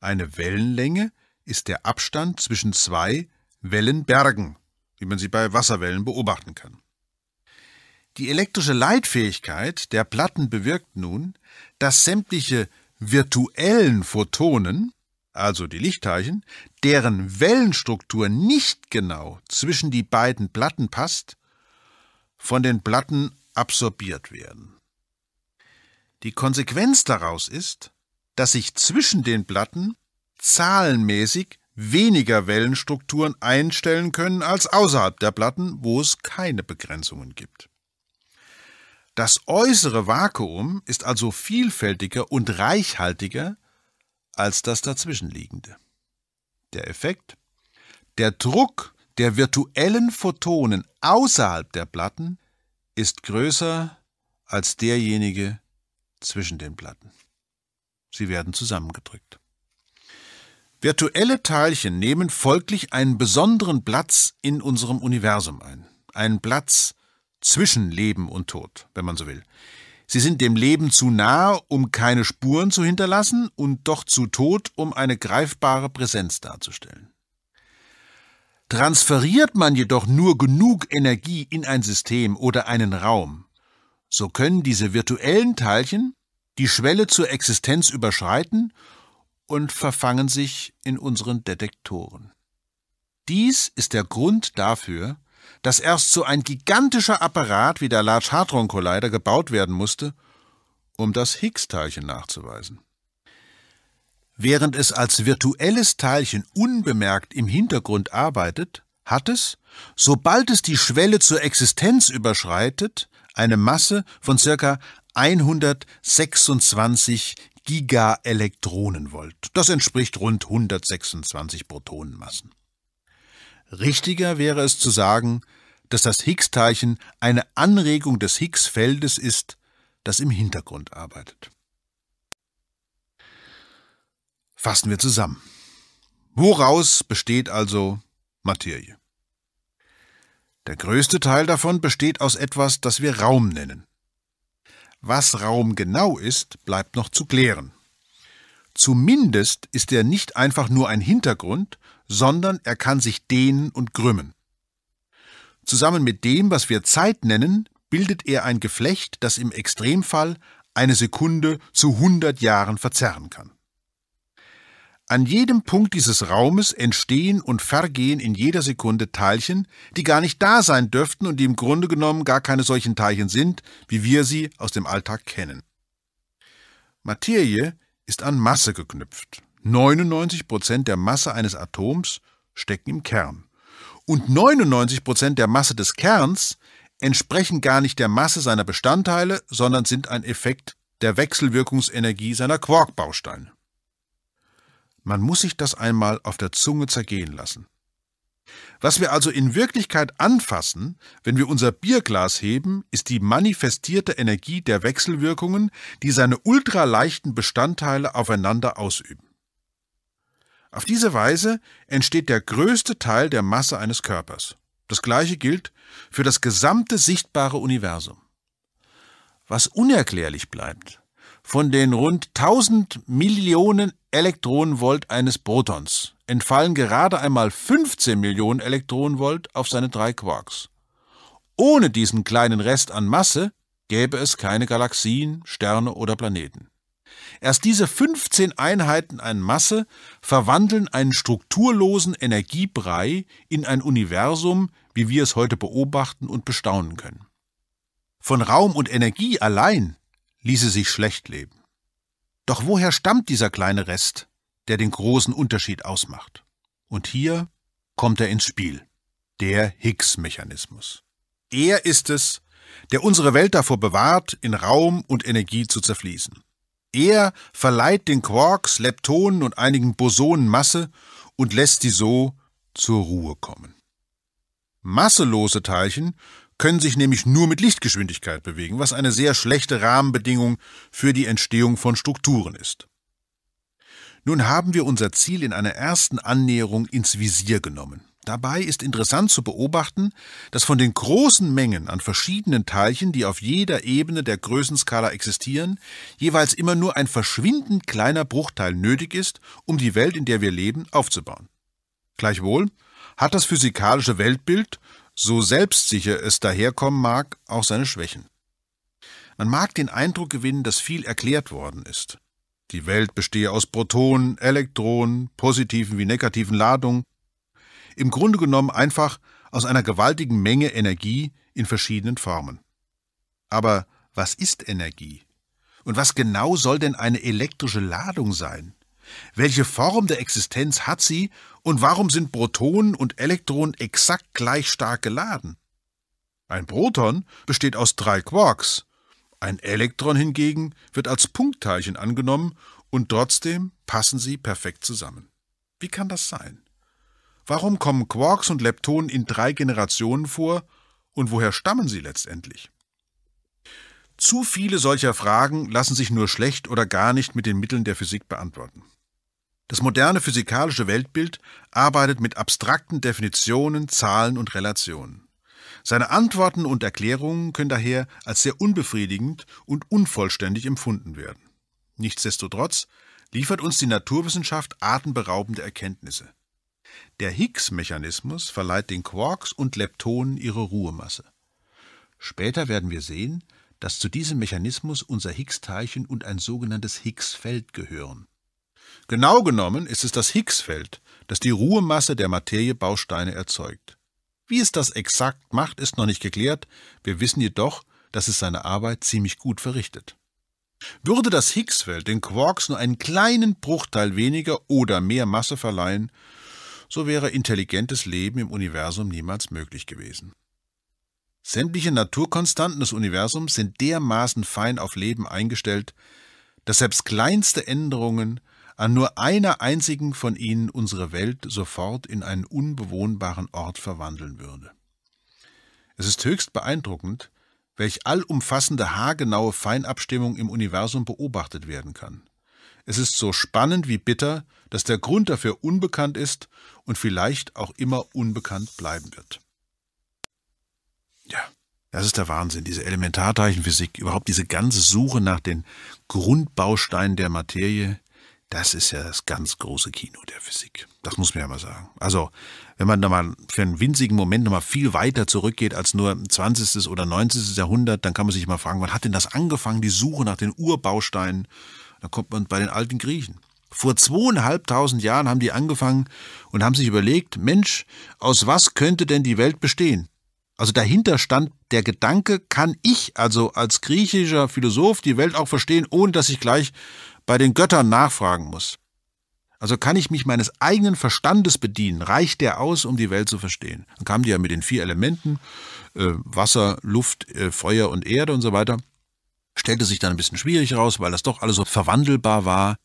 Speaker 1: Eine Wellenlänge ist der Abstand zwischen zwei Wellenbergen, wie man sie bei Wasserwellen beobachten kann. Die elektrische Leitfähigkeit der Platten bewirkt nun, dass sämtliche virtuellen Photonen, also die Lichtteilchen, deren Wellenstruktur nicht genau zwischen die beiden Platten passt, von den Platten absorbiert werden. Die Konsequenz daraus ist, dass sich zwischen den Platten zahlenmäßig weniger Wellenstrukturen einstellen können als außerhalb der Platten, wo es keine Begrenzungen gibt. Das äußere Vakuum ist also vielfältiger und reichhaltiger als das dazwischenliegende. Der Effekt? Der Druck der virtuellen Photonen außerhalb der Platten ist größer als derjenige zwischen den Platten. Sie werden zusammengedrückt. Virtuelle Teilchen nehmen folglich einen besonderen Platz in unserem Universum ein. Einen Platz, zwischen Leben und Tod, wenn man so will. Sie sind dem Leben zu nah, um keine Spuren zu hinterlassen, und doch zu tot, um eine greifbare Präsenz darzustellen. Transferiert man jedoch nur genug Energie in ein System oder einen Raum, so können diese virtuellen Teilchen die Schwelle zur Existenz überschreiten und verfangen sich in unseren Detektoren. Dies ist der Grund dafür, dass erst so ein gigantischer Apparat wie der Large Hadron Collider gebaut werden musste, um das Higgs-Teilchen nachzuweisen. Während es als virtuelles Teilchen unbemerkt im Hintergrund arbeitet, hat es, sobald es die Schwelle zur Existenz überschreitet, eine Masse von ca. 126 Gigaelektronenvolt. Das entspricht rund 126 Protonenmassen. Richtiger wäre es zu sagen, dass das Higgs-Teilchen eine Anregung des Higgs-Feldes ist, das im Hintergrund arbeitet. Fassen wir zusammen. Woraus besteht also Materie? Der größte Teil davon besteht aus etwas, das wir Raum nennen. Was Raum genau ist, bleibt noch zu klären. Zumindest ist er nicht einfach nur ein Hintergrund, sondern er kann sich dehnen und krümmen. Zusammen mit dem, was wir Zeit nennen, bildet er ein Geflecht, das im Extremfall eine Sekunde zu 100 Jahren verzerren kann. An jedem Punkt dieses Raumes entstehen und vergehen in jeder Sekunde Teilchen, die gar nicht da sein dürften und die im Grunde genommen gar keine solchen Teilchen sind, wie wir sie aus dem Alltag kennen. Materie ist an Masse geknüpft. 99 Prozent der Masse eines Atoms stecken im Kern und 99 der Masse des Kerns entsprechen gar nicht der Masse seiner Bestandteile, sondern sind ein Effekt der Wechselwirkungsenergie seiner Quarkbausteine. Man muss sich das einmal auf der Zunge zergehen lassen. Was wir also in Wirklichkeit anfassen, wenn wir unser Bierglas heben, ist die manifestierte Energie der Wechselwirkungen, die seine ultraleichten Bestandteile aufeinander ausüben. Auf diese Weise entsteht der größte Teil der Masse eines Körpers. Das gleiche gilt für das gesamte sichtbare Universum. Was unerklärlich bleibt, von den rund 1000 Millionen Elektronenvolt eines Protons entfallen gerade einmal 15 Millionen Elektronenvolt auf seine drei Quarks. Ohne diesen kleinen Rest an Masse gäbe es keine Galaxien, Sterne oder Planeten. Erst diese 15 Einheiten an Masse verwandeln einen strukturlosen Energiebrei in ein Universum, wie wir es heute beobachten und bestaunen können. Von Raum und Energie allein ließe sich schlecht leben. Doch woher stammt dieser kleine Rest, der den großen Unterschied ausmacht? Und hier kommt er ins Spiel, der Higgs-Mechanismus. Er ist es, der unsere Welt davor bewahrt, in Raum und Energie zu zerfließen. Er verleiht den Quarks, Leptonen und einigen Bosonen Masse und lässt die so zur Ruhe kommen. Masselose Teilchen können sich nämlich nur mit Lichtgeschwindigkeit bewegen, was eine sehr schlechte Rahmenbedingung für die Entstehung von Strukturen ist. Nun haben wir unser Ziel in einer ersten Annäherung ins Visier genommen. Dabei ist interessant zu beobachten, dass von den großen Mengen an verschiedenen Teilchen, die auf jeder Ebene der Größenskala existieren, jeweils immer nur ein verschwindend kleiner Bruchteil nötig ist, um die Welt, in der wir leben, aufzubauen. Gleichwohl hat das physikalische Weltbild, so selbstsicher es daherkommen mag, auch seine Schwächen. Man mag den Eindruck gewinnen, dass viel erklärt worden ist. Die Welt bestehe aus Protonen, Elektronen, positiven wie negativen Ladungen, im Grunde genommen einfach aus einer gewaltigen Menge Energie in verschiedenen Formen. Aber was ist Energie? Und was genau soll denn eine elektrische Ladung sein? Welche Form der Existenz hat sie und warum sind Protonen und Elektronen exakt gleich stark geladen? Ein Proton besteht aus drei Quarks. Ein Elektron hingegen wird als Punktteilchen angenommen und trotzdem passen sie perfekt zusammen. Wie kann das sein? Warum kommen Quarks und Leptonen in drei Generationen vor und woher stammen sie letztendlich? Zu viele solcher Fragen lassen sich nur schlecht oder gar nicht mit den Mitteln der Physik beantworten. Das moderne physikalische Weltbild arbeitet mit abstrakten Definitionen, Zahlen und Relationen. Seine Antworten und Erklärungen können daher als sehr unbefriedigend und unvollständig empfunden werden. Nichtsdestotrotz liefert uns die Naturwissenschaft atemberaubende Erkenntnisse. Der Higgs-Mechanismus verleiht den Quarks und Leptonen ihre Ruhemasse. Später werden wir sehen, dass zu diesem Mechanismus unser Higgs-Teilchen und ein sogenanntes Higgs-Feld gehören. Genau genommen ist es das Higgs-Feld, das die Ruhemasse der Materiebausteine erzeugt. Wie es das exakt macht, ist noch nicht geklärt, wir wissen jedoch, dass es seine Arbeit ziemlich gut verrichtet. Würde das Higgs-Feld den Quarks nur einen kleinen Bruchteil weniger oder mehr Masse verleihen, so wäre intelligentes Leben im Universum niemals möglich gewesen. Sämtliche Naturkonstanten des Universums sind dermaßen fein auf Leben eingestellt, dass selbst kleinste Änderungen an nur einer einzigen von ihnen unsere Welt sofort in einen unbewohnbaren Ort verwandeln würde. Es ist höchst beeindruckend, welch allumfassende haargenaue Feinabstimmung im Universum beobachtet werden kann. Es ist so spannend wie bitter, dass der Grund dafür unbekannt ist und vielleicht auch immer unbekannt bleiben wird. Ja, das ist der Wahnsinn, diese Elementarteilchenphysik, überhaupt diese ganze Suche nach den Grundbausteinen der Materie, das ist ja das ganz große Kino der Physik. Das muss man ja mal sagen. Also, wenn man da mal für einen winzigen Moment noch mal viel weiter zurückgeht als nur 20. oder 19. Jahrhundert, dann kann man sich mal fragen, wann hat denn das angefangen, die Suche nach den Urbausteinen? Dann kommt man bei den alten Griechen. Vor zweieinhalbtausend Jahren haben die angefangen und haben sich überlegt, Mensch, aus was könnte denn die Welt bestehen? Also dahinter stand der Gedanke, kann ich also als griechischer Philosoph die Welt auch verstehen, ohne dass ich gleich bei den Göttern nachfragen muss. Also kann ich mich meines eigenen Verstandes bedienen? Reicht der aus, um die Welt zu verstehen? Dann kamen die ja mit den vier Elementen, äh, Wasser, Luft, äh, Feuer und Erde und so weiter. Stellte sich dann ein bisschen schwierig raus, weil das doch alles so verwandelbar war.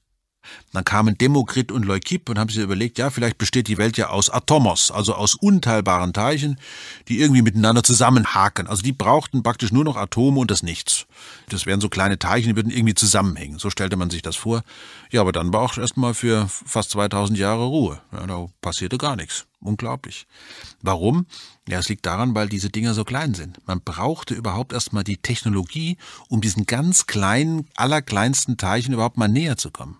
Speaker 1: Dann kamen Demokrit und Leukip und haben sich überlegt, ja, vielleicht besteht die Welt ja aus Atomos, also aus unteilbaren Teilchen, die irgendwie miteinander zusammenhaken. Also die brauchten praktisch nur noch Atome und das Nichts. Das wären so kleine Teilchen, die würden irgendwie zusammenhängen. So stellte man sich das vor. Ja, aber dann war auch erstmal für fast 2000 Jahre Ruhe. Ja, da passierte gar nichts. Unglaublich. Warum? Ja, es liegt daran, weil diese Dinger so klein sind. Man brauchte überhaupt erstmal die Technologie, um diesen ganz kleinen, allerkleinsten Teilchen überhaupt mal näher zu kommen.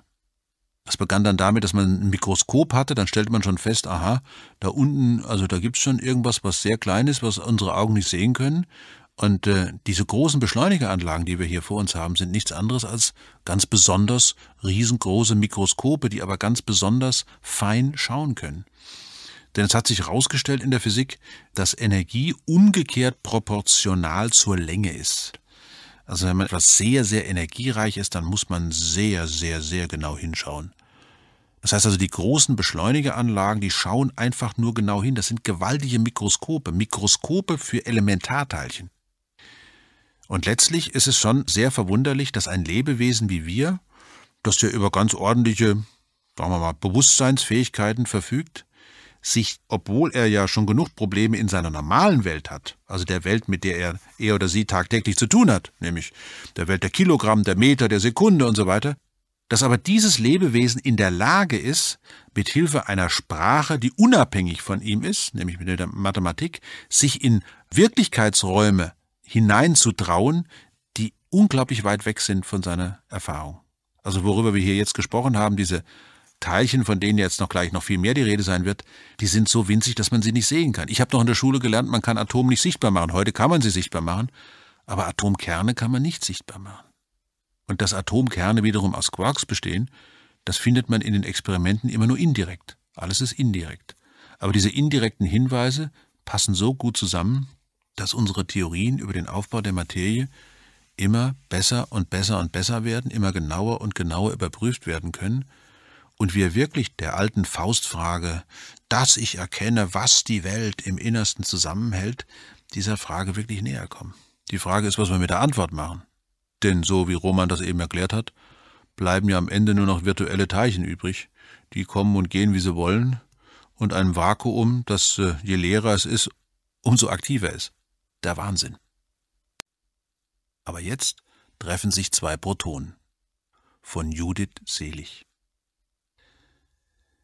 Speaker 1: Das begann dann damit, dass man ein Mikroskop hatte, dann stellte man schon fest, aha, da unten, also da gibt es schon irgendwas, was sehr klein ist, was unsere Augen nicht sehen können. Und äh, diese großen Beschleunigeranlagen, die wir hier vor uns haben, sind nichts anderes als ganz besonders riesengroße Mikroskope, die aber ganz besonders fein schauen können. Denn es hat sich herausgestellt in der Physik, dass Energie umgekehrt proportional zur Länge ist. Also wenn man etwas sehr, sehr energiereich ist, dann muss man sehr, sehr, sehr genau hinschauen. Das heißt also, die großen Beschleunigeranlagen, die schauen einfach nur genau hin. Das sind gewaltige Mikroskope, Mikroskope für Elementarteilchen. Und letztlich ist es schon sehr verwunderlich, dass ein Lebewesen wie wir, das ja über ganz ordentliche, sagen wir mal, Bewusstseinsfähigkeiten verfügt, sich, obwohl er ja schon genug Probleme in seiner normalen Welt hat, also der Welt, mit der er, er oder sie tagtäglich zu tun hat, nämlich der Welt der Kilogramm, der Meter, der Sekunde und so weiter, dass aber dieses Lebewesen in der Lage ist, mit Hilfe einer Sprache, die unabhängig von ihm ist, nämlich mit der Mathematik, sich in Wirklichkeitsräume hineinzutrauen, die unglaublich weit weg sind von seiner Erfahrung. Also worüber wir hier jetzt gesprochen haben, diese Teilchen, von denen jetzt noch gleich noch viel mehr die Rede sein wird, die sind so winzig, dass man sie nicht sehen kann. Ich habe noch in der Schule gelernt, man kann Atome nicht sichtbar machen. Heute kann man sie sichtbar machen, aber Atomkerne kann man nicht sichtbar machen und dass Atomkerne wiederum aus Quarks bestehen, das findet man in den Experimenten immer nur indirekt. Alles ist indirekt. Aber diese indirekten Hinweise passen so gut zusammen, dass unsere Theorien über den Aufbau der Materie immer besser und besser und besser werden, immer genauer und genauer überprüft werden können, und wir wirklich der alten Faustfrage, dass ich erkenne, was die Welt im Innersten zusammenhält, dieser Frage wirklich näher kommen. Die Frage ist, was wir mit der Antwort machen. Denn so wie Roman das eben erklärt hat, bleiben ja am Ende nur noch virtuelle Teilchen übrig, die kommen und gehen, wie sie wollen, und ein Vakuum, das äh, je leerer es ist, umso aktiver ist. Der Wahnsinn. Aber jetzt treffen sich zwei Protonen. Von Judith Selig.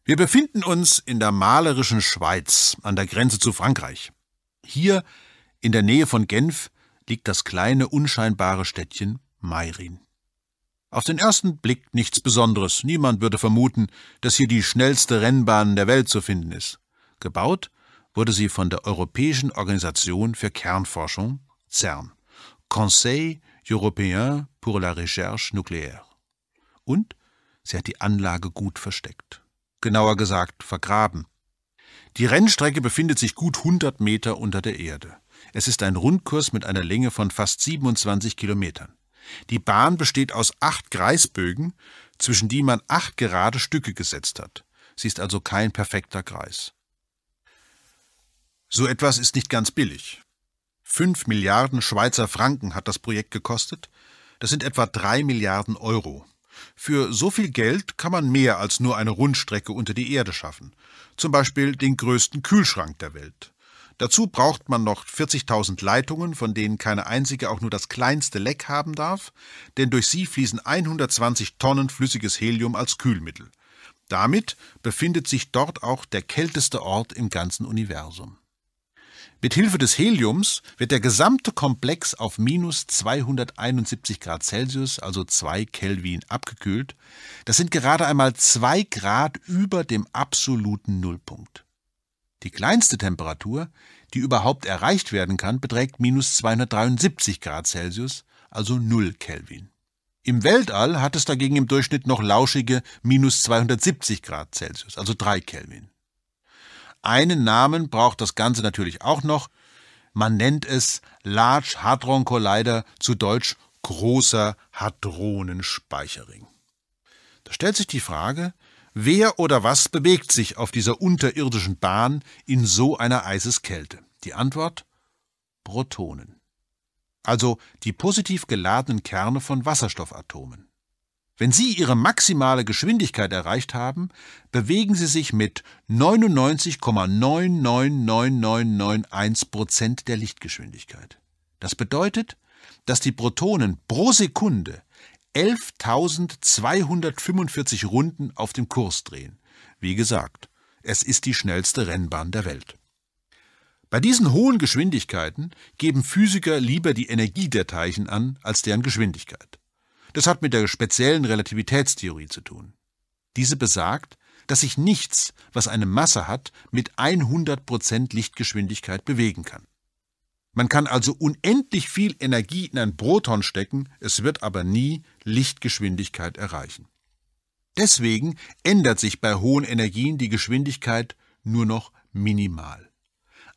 Speaker 1: Wir befinden uns in der malerischen Schweiz, an der Grenze zu Frankreich. Hier, in der Nähe von Genf, liegt das kleine, unscheinbare Städtchen Meirin. Auf den ersten Blick nichts Besonderes. Niemand würde vermuten, dass hier die schnellste Rennbahn der Welt zu finden ist. Gebaut wurde sie von der Europäischen Organisation für Kernforschung, CERN, Conseil Européen pour la Recherche Nucléaire. Und sie hat die Anlage gut versteckt. Genauer gesagt, vergraben. Die Rennstrecke befindet sich gut 100 Meter unter der Erde. Es ist ein Rundkurs mit einer Länge von fast 27 Kilometern. Die Bahn besteht aus acht Kreisbögen, zwischen die man acht gerade Stücke gesetzt hat. Sie ist also kein perfekter Kreis. So etwas ist nicht ganz billig. Fünf Milliarden Schweizer Franken hat das Projekt gekostet. Das sind etwa drei Milliarden Euro. Für so viel Geld kann man mehr als nur eine Rundstrecke unter die Erde schaffen. Zum Beispiel den größten Kühlschrank der Welt. Dazu braucht man noch 40.000 Leitungen, von denen keine einzige auch nur das kleinste Leck haben darf, denn durch sie fließen 120 Tonnen flüssiges Helium als Kühlmittel. Damit befindet sich dort auch der kälteste Ort im ganzen Universum. Mit Hilfe des Heliums wird der gesamte Komplex auf minus 271 Grad Celsius, also 2 Kelvin, abgekühlt. Das sind gerade einmal 2 Grad über dem absoluten Nullpunkt. Die kleinste Temperatur, die überhaupt erreicht werden kann, beträgt minus 273 Grad Celsius, also 0 Kelvin. Im Weltall hat es dagegen im Durchschnitt noch lauschige minus 270 Grad Celsius, also 3 Kelvin. Einen Namen braucht das Ganze natürlich auch noch. Man nennt es Large Hadron Collider, zu Deutsch großer Hadronenspeicherring. Da stellt sich die Frage, Wer oder was bewegt sich auf dieser unterirdischen Bahn in so einer Eiseskälte? Die Antwort Protonen. Also die positiv geladenen Kerne von Wasserstoffatomen. Wenn sie ihre maximale Geschwindigkeit erreicht haben, bewegen sie sich mit 99,999991 Prozent der Lichtgeschwindigkeit. Das bedeutet, dass die Protonen pro Sekunde 11.245 Runden auf dem Kurs drehen. Wie gesagt, es ist die schnellste Rennbahn der Welt. Bei diesen hohen Geschwindigkeiten geben Physiker lieber die Energie der Teilchen an als deren Geschwindigkeit. Das hat mit der speziellen Relativitätstheorie zu tun. Diese besagt, dass sich nichts, was eine Masse hat, mit 100% Lichtgeschwindigkeit bewegen kann. Man kann also unendlich viel Energie in ein Proton stecken, es wird aber nie Lichtgeschwindigkeit erreichen. Deswegen ändert sich bei hohen Energien die Geschwindigkeit nur noch minimal.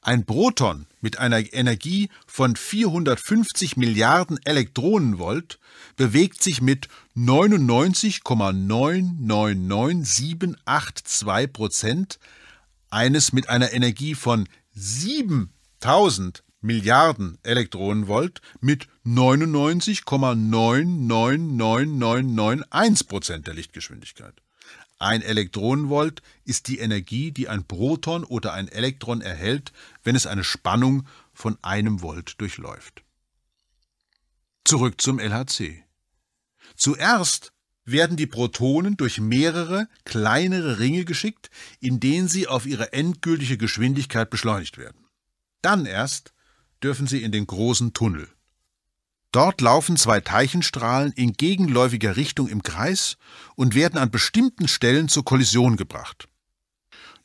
Speaker 1: Ein Proton mit einer Energie von 450 Milliarden Elektronenvolt bewegt sich mit 99,999782 Prozent eines mit einer Energie von 7000 Milliarden Elektronenvolt mit 99,999991% Prozent der Lichtgeschwindigkeit. Ein Elektronenvolt ist die Energie, die ein Proton oder ein Elektron erhält, wenn es eine Spannung von einem Volt durchläuft. Zurück zum LHC. Zuerst werden die Protonen durch mehrere kleinere Ringe geschickt, in denen sie auf ihre endgültige Geschwindigkeit beschleunigt werden. Dann erst dürfen Sie in den großen Tunnel. Dort laufen zwei Teilchenstrahlen in gegenläufiger Richtung im Kreis und werden an bestimmten Stellen zur Kollision gebracht.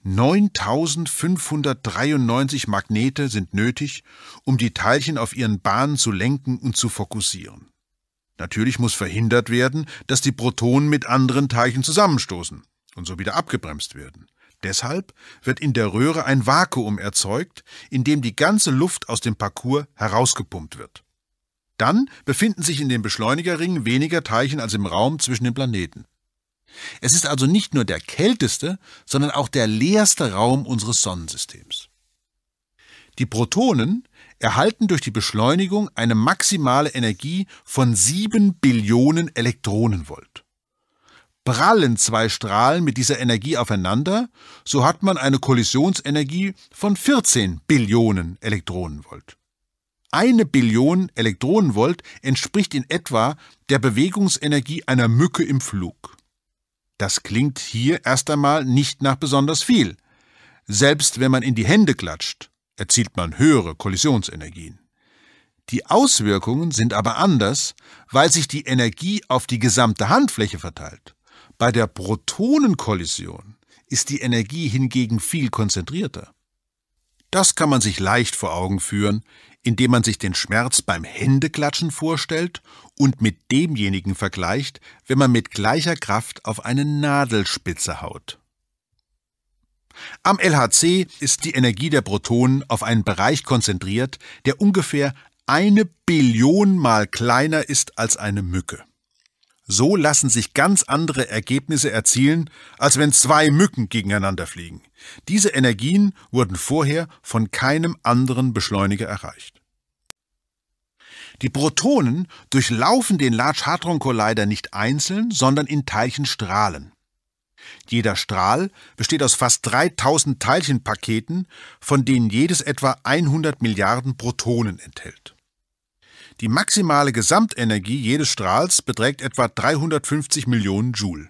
Speaker 1: 9593 Magnete sind nötig, um die Teilchen auf ihren Bahnen zu lenken und zu fokussieren. Natürlich muss verhindert werden, dass die Protonen mit anderen Teilchen zusammenstoßen und so wieder abgebremst werden. Deshalb wird in der Röhre ein Vakuum erzeugt, in dem die ganze Luft aus dem Parcours herausgepumpt wird. Dann befinden sich in den Beschleunigerringen weniger Teilchen als im Raum zwischen den Planeten. Es ist also nicht nur der kälteste, sondern auch der leerste Raum unseres Sonnensystems. Die Protonen erhalten durch die Beschleunigung eine maximale Energie von 7 Billionen Elektronenvolt. Prallen zwei Strahlen mit dieser Energie aufeinander, so hat man eine Kollisionsenergie von 14 Billionen Elektronenvolt. Eine Billion Elektronenvolt entspricht in etwa der Bewegungsenergie einer Mücke im Flug. Das klingt hier erst einmal nicht nach besonders viel. Selbst wenn man in die Hände klatscht, erzielt man höhere Kollisionsenergien. Die Auswirkungen sind aber anders, weil sich die Energie auf die gesamte Handfläche verteilt. Bei der Protonenkollision ist die Energie hingegen viel konzentrierter. Das kann man sich leicht vor Augen führen, indem man sich den Schmerz beim Händeklatschen vorstellt und mit demjenigen vergleicht, wenn man mit gleicher Kraft auf eine Nadelspitze haut. Am LHC ist die Energie der Protonen auf einen Bereich konzentriert, der ungefähr eine Billion mal kleiner ist als eine Mücke. So lassen sich ganz andere Ergebnisse erzielen, als wenn zwei Mücken gegeneinander fliegen. Diese Energien wurden vorher von keinem anderen Beschleuniger erreicht. Die Protonen durchlaufen den Large Hadron Collider nicht einzeln, sondern in Teilchenstrahlen. Jeder Strahl besteht aus fast 3000 Teilchenpaketen, von denen jedes etwa 100 Milliarden Protonen enthält. Die maximale Gesamtenergie jedes Strahls beträgt etwa 350 Millionen Joule.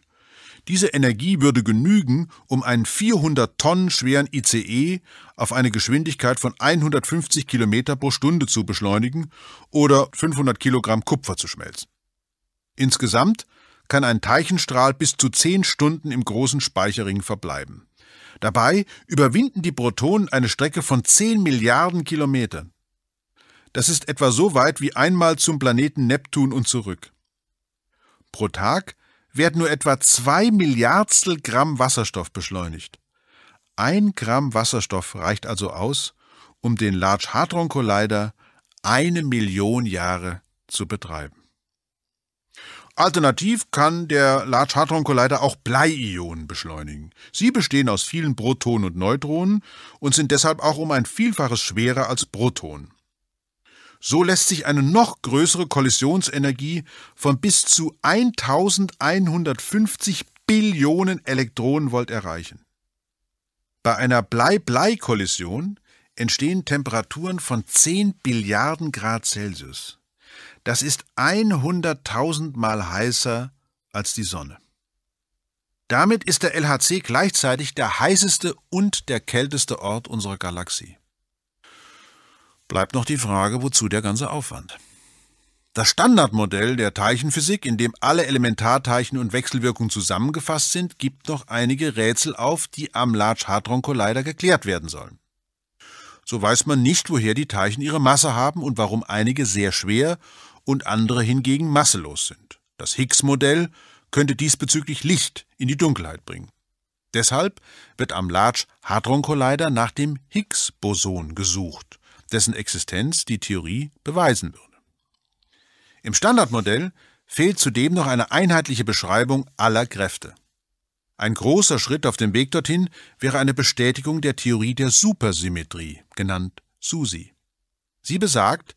Speaker 1: Diese Energie würde genügen, um einen 400 Tonnen schweren ICE auf eine Geschwindigkeit von 150 Kilometer pro Stunde zu beschleunigen oder 500 Kilogramm Kupfer zu schmelzen. Insgesamt kann ein Teilchenstrahl bis zu 10 Stunden im großen Speicherring verbleiben. Dabei überwinden die Protonen eine Strecke von 10 Milliarden Kilometern. Das ist etwa so weit wie einmal zum Planeten Neptun und zurück. Pro Tag werden nur etwa zwei Milliardstel Gramm Wasserstoff beschleunigt. Ein Gramm Wasserstoff reicht also aus, um den Large Hadron Collider eine Million Jahre zu betreiben. Alternativ kann der Large Hadron Collider auch Blei-Ionen beschleunigen. Sie bestehen aus vielen Protonen und Neutronen und sind deshalb auch um ein Vielfaches schwerer als Protonen. So lässt sich eine noch größere Kollisionsenergie von bis zu 1150 Billionen Elektronenvolt erreichen. Bei einer Blei-Blei-Kollision entstehen Temperaturen von 10 Billiarden Grad Celsius. Das ist 100.000 Mal heißer als die Sonne. Damit ist der LHC gleichzeitig der heißeste und der kälteste Ort unserer Galaxie. Bleibt noch die Frage, wozu der ganze Aufwand. Das Standardmodell der Teilchenphysik, in dem alle Elementarteilchen und Wechselwirkungen zusammengefasst sind, gibt noch einige Rätsel auf, die am Large Hadron Collider geklärt werden sollen. So weiß man nicht, woher die Teilchen ihre Masse haben und warum einige sehr schwer und andere hingegen masselos sind. Das Higgs-Modell könnte diesbezüglich Licht in die Dunkelheit bringen. Deshalb wird am Large Hadron Collider nach dem Higgs-Boson gesucht dessen Existenz die Theorie beweisen würde. Im Standardmodell fehlt zudem noch eine einheitliche Beschreibung aller Kräfte. Ein großer Schritt auf dem Weg dorthin wäre eine Bestätigung der Theorie der Supersymmetrie, genannt SUSI. Sie besagt,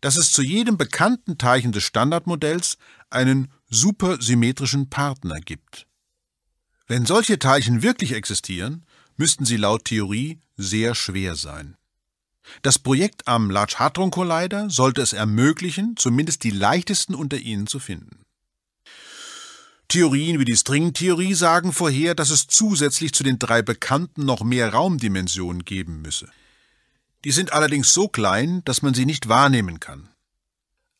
Speaker 1: dass es zu jedem bekannten Teilchen des Standardmodells einen supersymmetrischen Partner gibt. Wenn solche Teilchen wirklich existieren, müssten sie laut Theorie sehr schwer sein. Das Projekt am Large Hadron Collider sollte es ermöglichen, zumindest die leichtesten unter ihnen zu finden. Theorien wie die Stringtheorie sagen vorher, dass es zusätzlich zu den drei bekannten noch mehr Raumdimensionen geben müsse. Die sind allerdings so klein, dass man sie nicht wahrnehmen kann.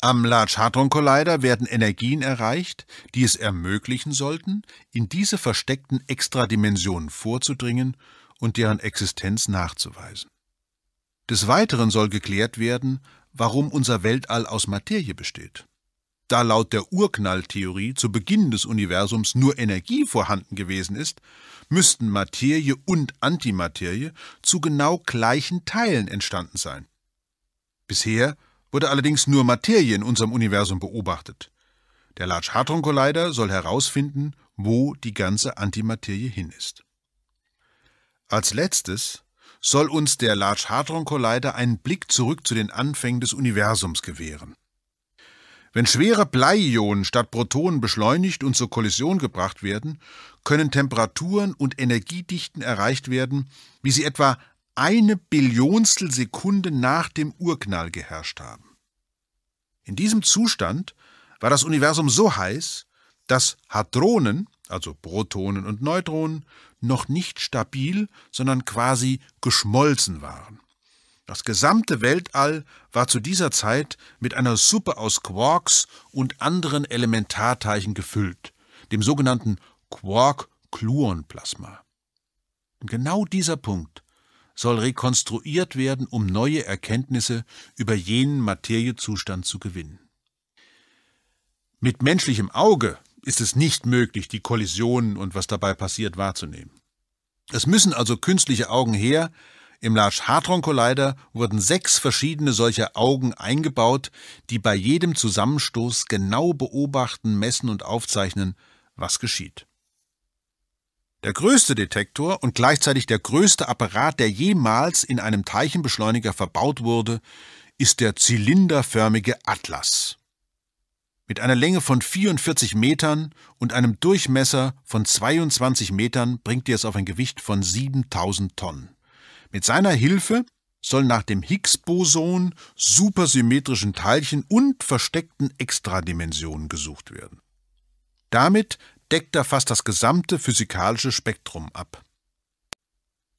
Speaker 1: Am Large Hadron Collider werden Energien erreicht, die es ermöglichen sollten, in diese versteckten Extradimensionen vorzudringen und deren Existenz nachzuweisen. Des Weiteren soll geklärt werden, warum unser Weltall aus Materie besteht. Da laut der Urknalltheorie zu Beginn des Universums nur Energie vorhanden gewesen ist, müssten Materie und Antimaterie zu genau gleichen Teilen entstanden sein. Bisher wurde allerdings nur Materie in unserem Universum beobachtet. Der Large Hadron Collider soll herausfinden, wo die ganze Antimaterie hin ist. Als letztes soll uns der Large Hadron Collider einen Blick zurück zu den Anfängen des Universums gewähren. Wenn schwere Bleionen statt Protonen beschleunigt und zur Kollision gebracht werden, können Temperaturen und Energiedichten erreicht werden, wie sie etwa eine Billionstel Sekunde nach dem Urknall geherrscht haben. In diesem Zustand war das Universum so heiß, dass Hadronen, also Protonen und Neutronen, noch nicht stabil, sondern quasi geschmolzen waren. Das gesamte Weltall war zu dieser Zeit mit einer Suppe aus Quarks und anderen Elementarteilchen gefüllt, dem sogenannten quark kluon plasma Genau dieser Punkt soll rekonstruiert werden, um neue Erkenntnisse über jenen Materiezustand zu gewinnen. Mit menschlichem Auge ist es nicht möglich, die Kollisionen und was dabei passiert wahrzunehmen. Es müssen also künstliche Augen her. Im Large Hadron Collider wurden sechs verschiedene solcher Augen eingebaut, die bei jedem Zusammenstoß genau beobachten, messen und aufzeichnen, was geschieht. Der größte Detektor und gleichzeitig der größte Apparat, der jemals in einem Teilchenbeschleuniger verbaut wurde, ist der zylinderförmige Atlas. Mit einer Länge von 44 Metern und einem Durchmesser von 22 Metern bringt er es auf ein Gewicht von 7000 Tonnen. Mit seiner Hilfe soll nach dem Higgs-Boson supersymmetrischen Teilchen und versteckten Extradimensionen gesucht werden. Damit deckt er fast das gesamte physikalische Spektrum ab.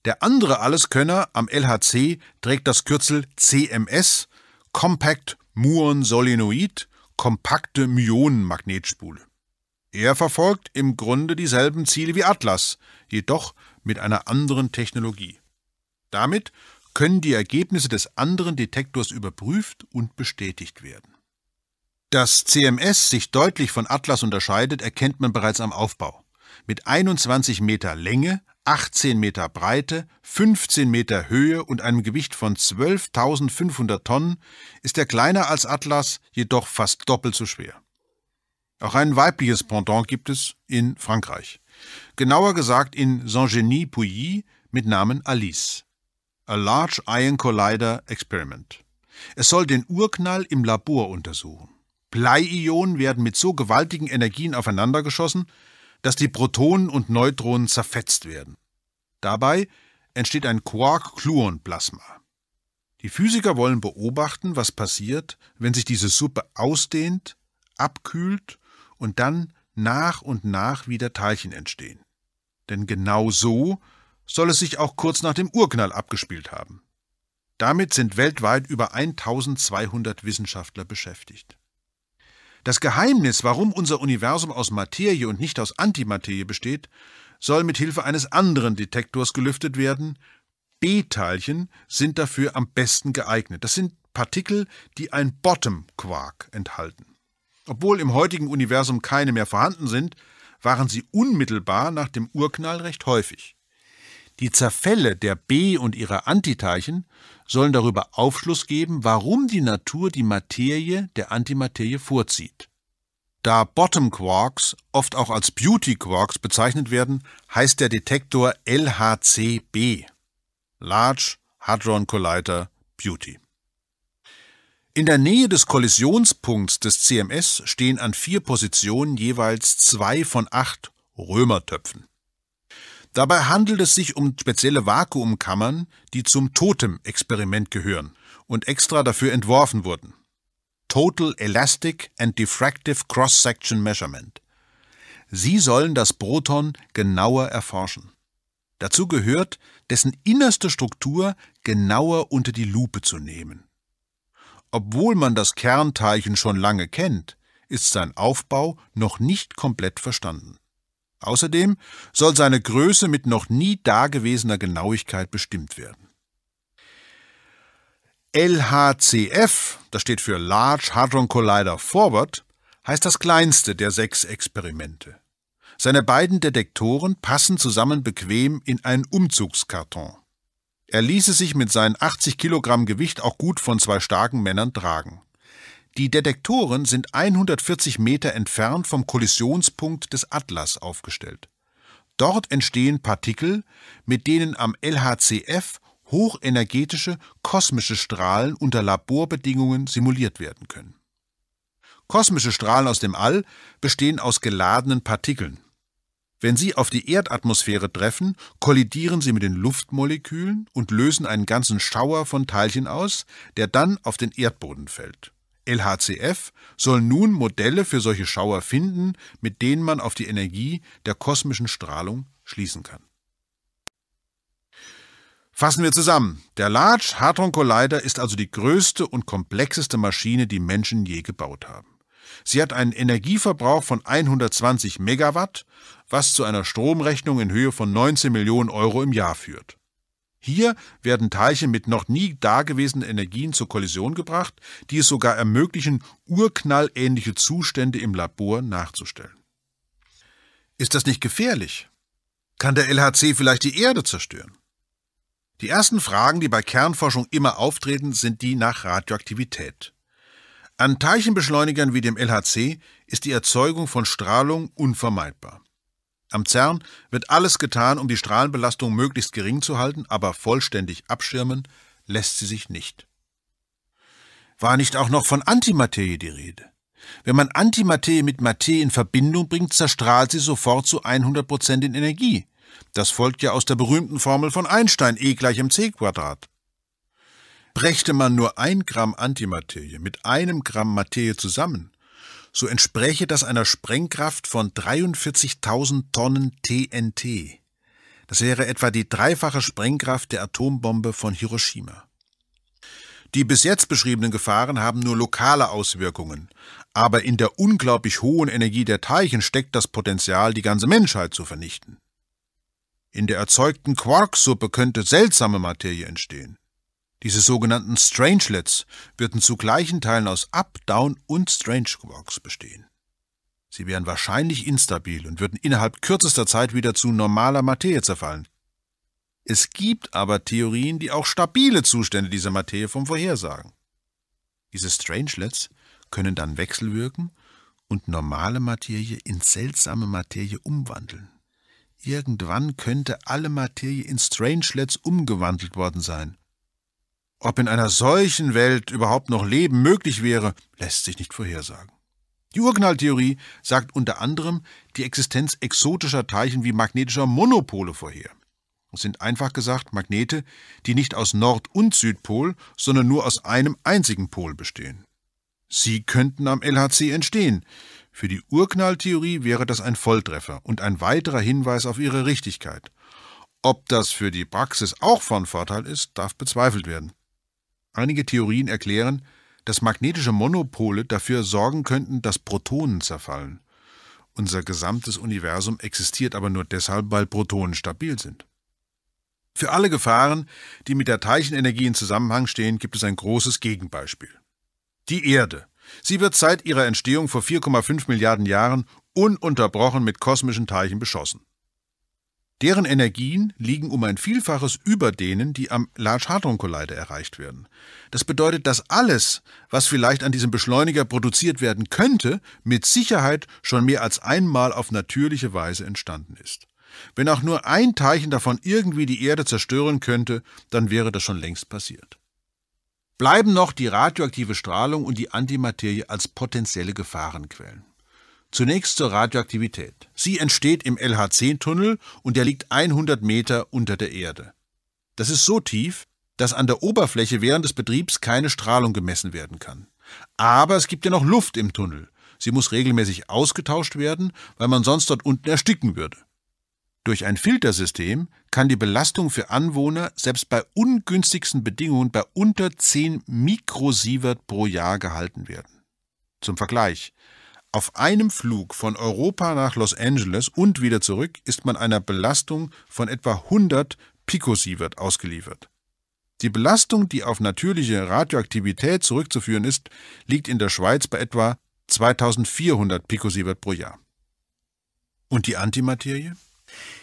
Speaker 1: Der andere Alleskönner am LHC trägt das Kürzel CMS, Compact Muon Solenoid, kompakte Myonenmagnetspule. Er verfolgt im Grunde dieselben Ziele wie Atlas, jedoch mit einer anderen Technologie. Damit können die Ergebnisse des anderen Detektors überprüft und bestätigt werden. Dass CMS sich deutlich von Atlas unterscheidet, erkennt man bereits am Aufbau. Mit 21 Meter Länge 18 Meter Breite, 15 Meter Höhe und einem Gewicht von 12.500 Tonnen ist er kleiner als Atlas, jedoch fast doppelt so schwer. Auch ein weibliches Pendant gibt es in Frankreich. Genauer gesagt in Saint-Genis-Pouilly mit Namen Alice. A Large Iron Collider Experiment. Es soll den Urknall im Labor untersuchen. Bleiionen werden mit so gewaltigen Energien aufeinandergeschossen, dass die Protonen und Neutronen zerfetzt werden. Dabei entsteht ein quark kluon plasma Die Physiker wollen beobachten, was passiert, wenn sich diese Suppe ausdehnt, abkühlt und dann nach und nach wieder Teilchen entstehen. Denn genau so soll es sich auch kurz nach dem Urknall abgespielt haben. Damit sind weltweit über 1200 Wissenschaftler beschäftigt. Das Geheimnis, warum unser Universum aus Materie und nicht aus Antimaterie besteht, soll mit Hilfe eines anderen Detektors gelüftet werden. B-Teilchen sind dafür am besten geeignet. Das sind Partikel, die ein Bottom-Quark enthalten. Obwohl im heutigen Universum keine mehr vorhanden sind, waren sie unmittelbar nach dem Urknall recht häufig. Die Zerfälle der B- und ihrer Antiteilchen sollen darüber Aufschluss geben, warum die Natur die Materie der Antimaterie vorzieht. Da Bottom Quarks oft auch als Beauty Quarks bezeichnet werden, heißt der Detektor LHCb. Large Hadron Collider Beauty. In der Nähe des Kollisionspunkts des CMS stehen an vier Positionen jeweils zwei von acht Römertöpfen. Dabei handelt es sich um spezielle Vakuumkammern, die zum Totem-Experiment gehören und extra dafür entworfen wurden. Total Elastic and Diffractive Cross-Section Measurement. Sie sollen das Proton genauer erforschen. Dazu gehört, dessen innerste Struktur genauer unter die Lupe zu nehmen. Obwohl man das Kernteilchen schon lange kennt, ist sein Aufbau noch nicht komplett verstanden. Außerdem soll seine Größe mit noch nie dagewesener Genauigkeit bestimmt werden. LHCF, das steht für Large Hadron Collider Forward, heißt das kleinste der sechs Experimente. Seine beiden Detektoren passen zusammen bequem in einen Umzugskarton. Er ließe sich mit seinen 80 Kilogramm Gewicht auch gut von zwei starken Männern tragen. Die Detektoren sind 140 Meter entfernt vom Kollisionspunkt des Atlas aufgestellt. Dort entstehen Partikel, mit denen am LHCF hochenergetische kosmische Strahlen unter Laborbedingungen simuliert werden können. Kosmische Strahlen aus dem All bestehen aus geladenen Partikeln. Wenn sie auf die Erdatmosphäre treffen, kollidieren sie mit den Luftmolekülen und lösen einen ganzen Schauer von Teilchen aus, der dann auf den Erdboden fällt. LHCF soll nun Modelle für solche Schauer finden, mit denen man auf die Energie der kosmischen Strahlung schließen kann. Fassen wir zusammen. Der Large Hadron Collider ist also die größte und komplexeste Maschine, die Menschen je gebaut haben. Sie hat einen Energieverbrauch von 120 Megawatt, was zu einer Stromrechnung in Höhe von 19 Millionen Euro im Jahr führt. Hier werden Teilchen mit noch nie dagewesenen Energien zur Kollision gebracht, die es sogar ermöglichen, urknallähnliche Zustände im Labor nachzustellen. Ist das nicht gefährlich? Kann der LHC vielleicht die Erde zerstören? Die ersten Fragen, die bei Kernforschung immer auftreten, sind die nach Radioaktivität. An Teilchenbeschleunigern wie dem LHC ist die Erzeugung von Strahlung unvermeidbar. Am CERN wird alles getan, um die Strahlenbelastung möglichst gering zu halten, aber vollständig abschirmen lässt sie sich nicht. War nicht auch noch von Antimaterie die Rede? Wenn man Antimaterie mit Materie in Verbindung bringt, zerstrahlt sie sofort zu 100% Prozent in Energie. Das folgt ja aus der berühmten Formel von Einstein, E gleich mc Quadrat. Brächte man nur ein Gramm Antimaterie mit einem Gramm Materie zusammen, so entspräche das einer Sprengkraft von 43.000 Tonnen TNT. Das wäre etwa die dreifache Sprengkraft der Atombombe von Hiroshima. Die bis jetzt beschriebenen Gefahren haben nur lokale Auswirkungen, aber in der unglaublich hohen Energie der Teilchen steckt das Potenzial, die ganze Menschheit zu vernichten. In der erzeugten Quarksuppe könnte seltsame Materie entstehen. Diese sogenannten Strangelets würden zu gleichen Teilen aus Up, Down und Strange Quarks bestehen. Sie wären wahrscheinlich instabil und würden innerhalb kürzester Zeit wieder zu normaler Materie zerfallen. Es gibt aber Theorien, die auch stabile Zustände dieser Materie vom Vorhersagen. Diese Strangelets können dann wechselwirken und normale Materie in seltsame Materie umwandeln. Irgendwann könnte alle Materie in Strangelets umgewandelt worden sein. Ob in einer solchen Welt überhaupt noch Leben möglich wäre, lässt sich nicht vorhersagen. Die Urknalltheorie sagt unter anderem die Existenz exotischer Teilchen wie magnetischer Monopole vorher. Es sind einfach gesagt Magnete, die nicht aus Nord- und Südpol, sondern nur aus einem einzigen Pol bestehen. Sie könnten am LHC entstehen. Für die Urknalltheorie wäre das ein Volltreffer und ein weiterer Hinweis auf ihre Richtigkeit. Ob das für die Praxis auch von Vorteil ist, darf bezweifelt werden. Einige Theorien erklären, dass magnetische Monopole dafür sorgen könnten, dass Protonen zerfallen. Unser gesamtes Universum existiert aber nur deshalb, weil Protonen stabil sind. Für alle Gefahren, die mit der Teilchenenergie in Zusammenhang stehen, gibt es ein großes Gegenbeispiel. Die Erde. Sie wird seit ihrer Entstehung vor 4,5 Milliarden Jahren ununterbrochen mit kosmischen Teilchen beschossen. Deren Energien liegen um ein Vielfaches über denen, die am Large Hadron Collider erreicht werden. Das bedeutet, dass alles, was vielleicht an diesem Beschleuniger produziert werden könnte, mit Sicherheit schon mehr als einmal auf natürliche Weise entstanden ist. Wenn auch nur ein Teilchen davon irgendwie die Erde zerstören könnte, dann wäre das schon längst passiert. Bleiben noch die radioaktive Strahlung und die Antimaterie als potenzielle Gefahrenquellen. Zunächst zur Radioaktivität. Sie entsteht im LH10-Tunnel und der liegt 100 Meter unter der Erde. Das ist so tief, dass an der Oberfläche während des Betriebs keine Strahlung gemessen werden kann. Aber es gibt ja noch Luft im Tunnel. Sie muss regelmäßig ausgetauscht werden, weil man sonst dort unten ersticken würde. Durch ein Filtersystem kann die Belastung für Anwohner selbst bei ungünstigsten Bedingungen bei unter 10 Mikrosievert pro Jahr gehalten werden. Zum Vergleich, auf einem Flug von Europa nach Los Angeles und wieder zurück ist man einer Belastung von etwa 100 Picosievert ausgeliefert. Die Belastung, die auf natürliche Radioaktivität zurückzuführen ist, liegt in der Schweiz bei etwa 2400 Picosievert pro Jahr. Und die Antimaterie?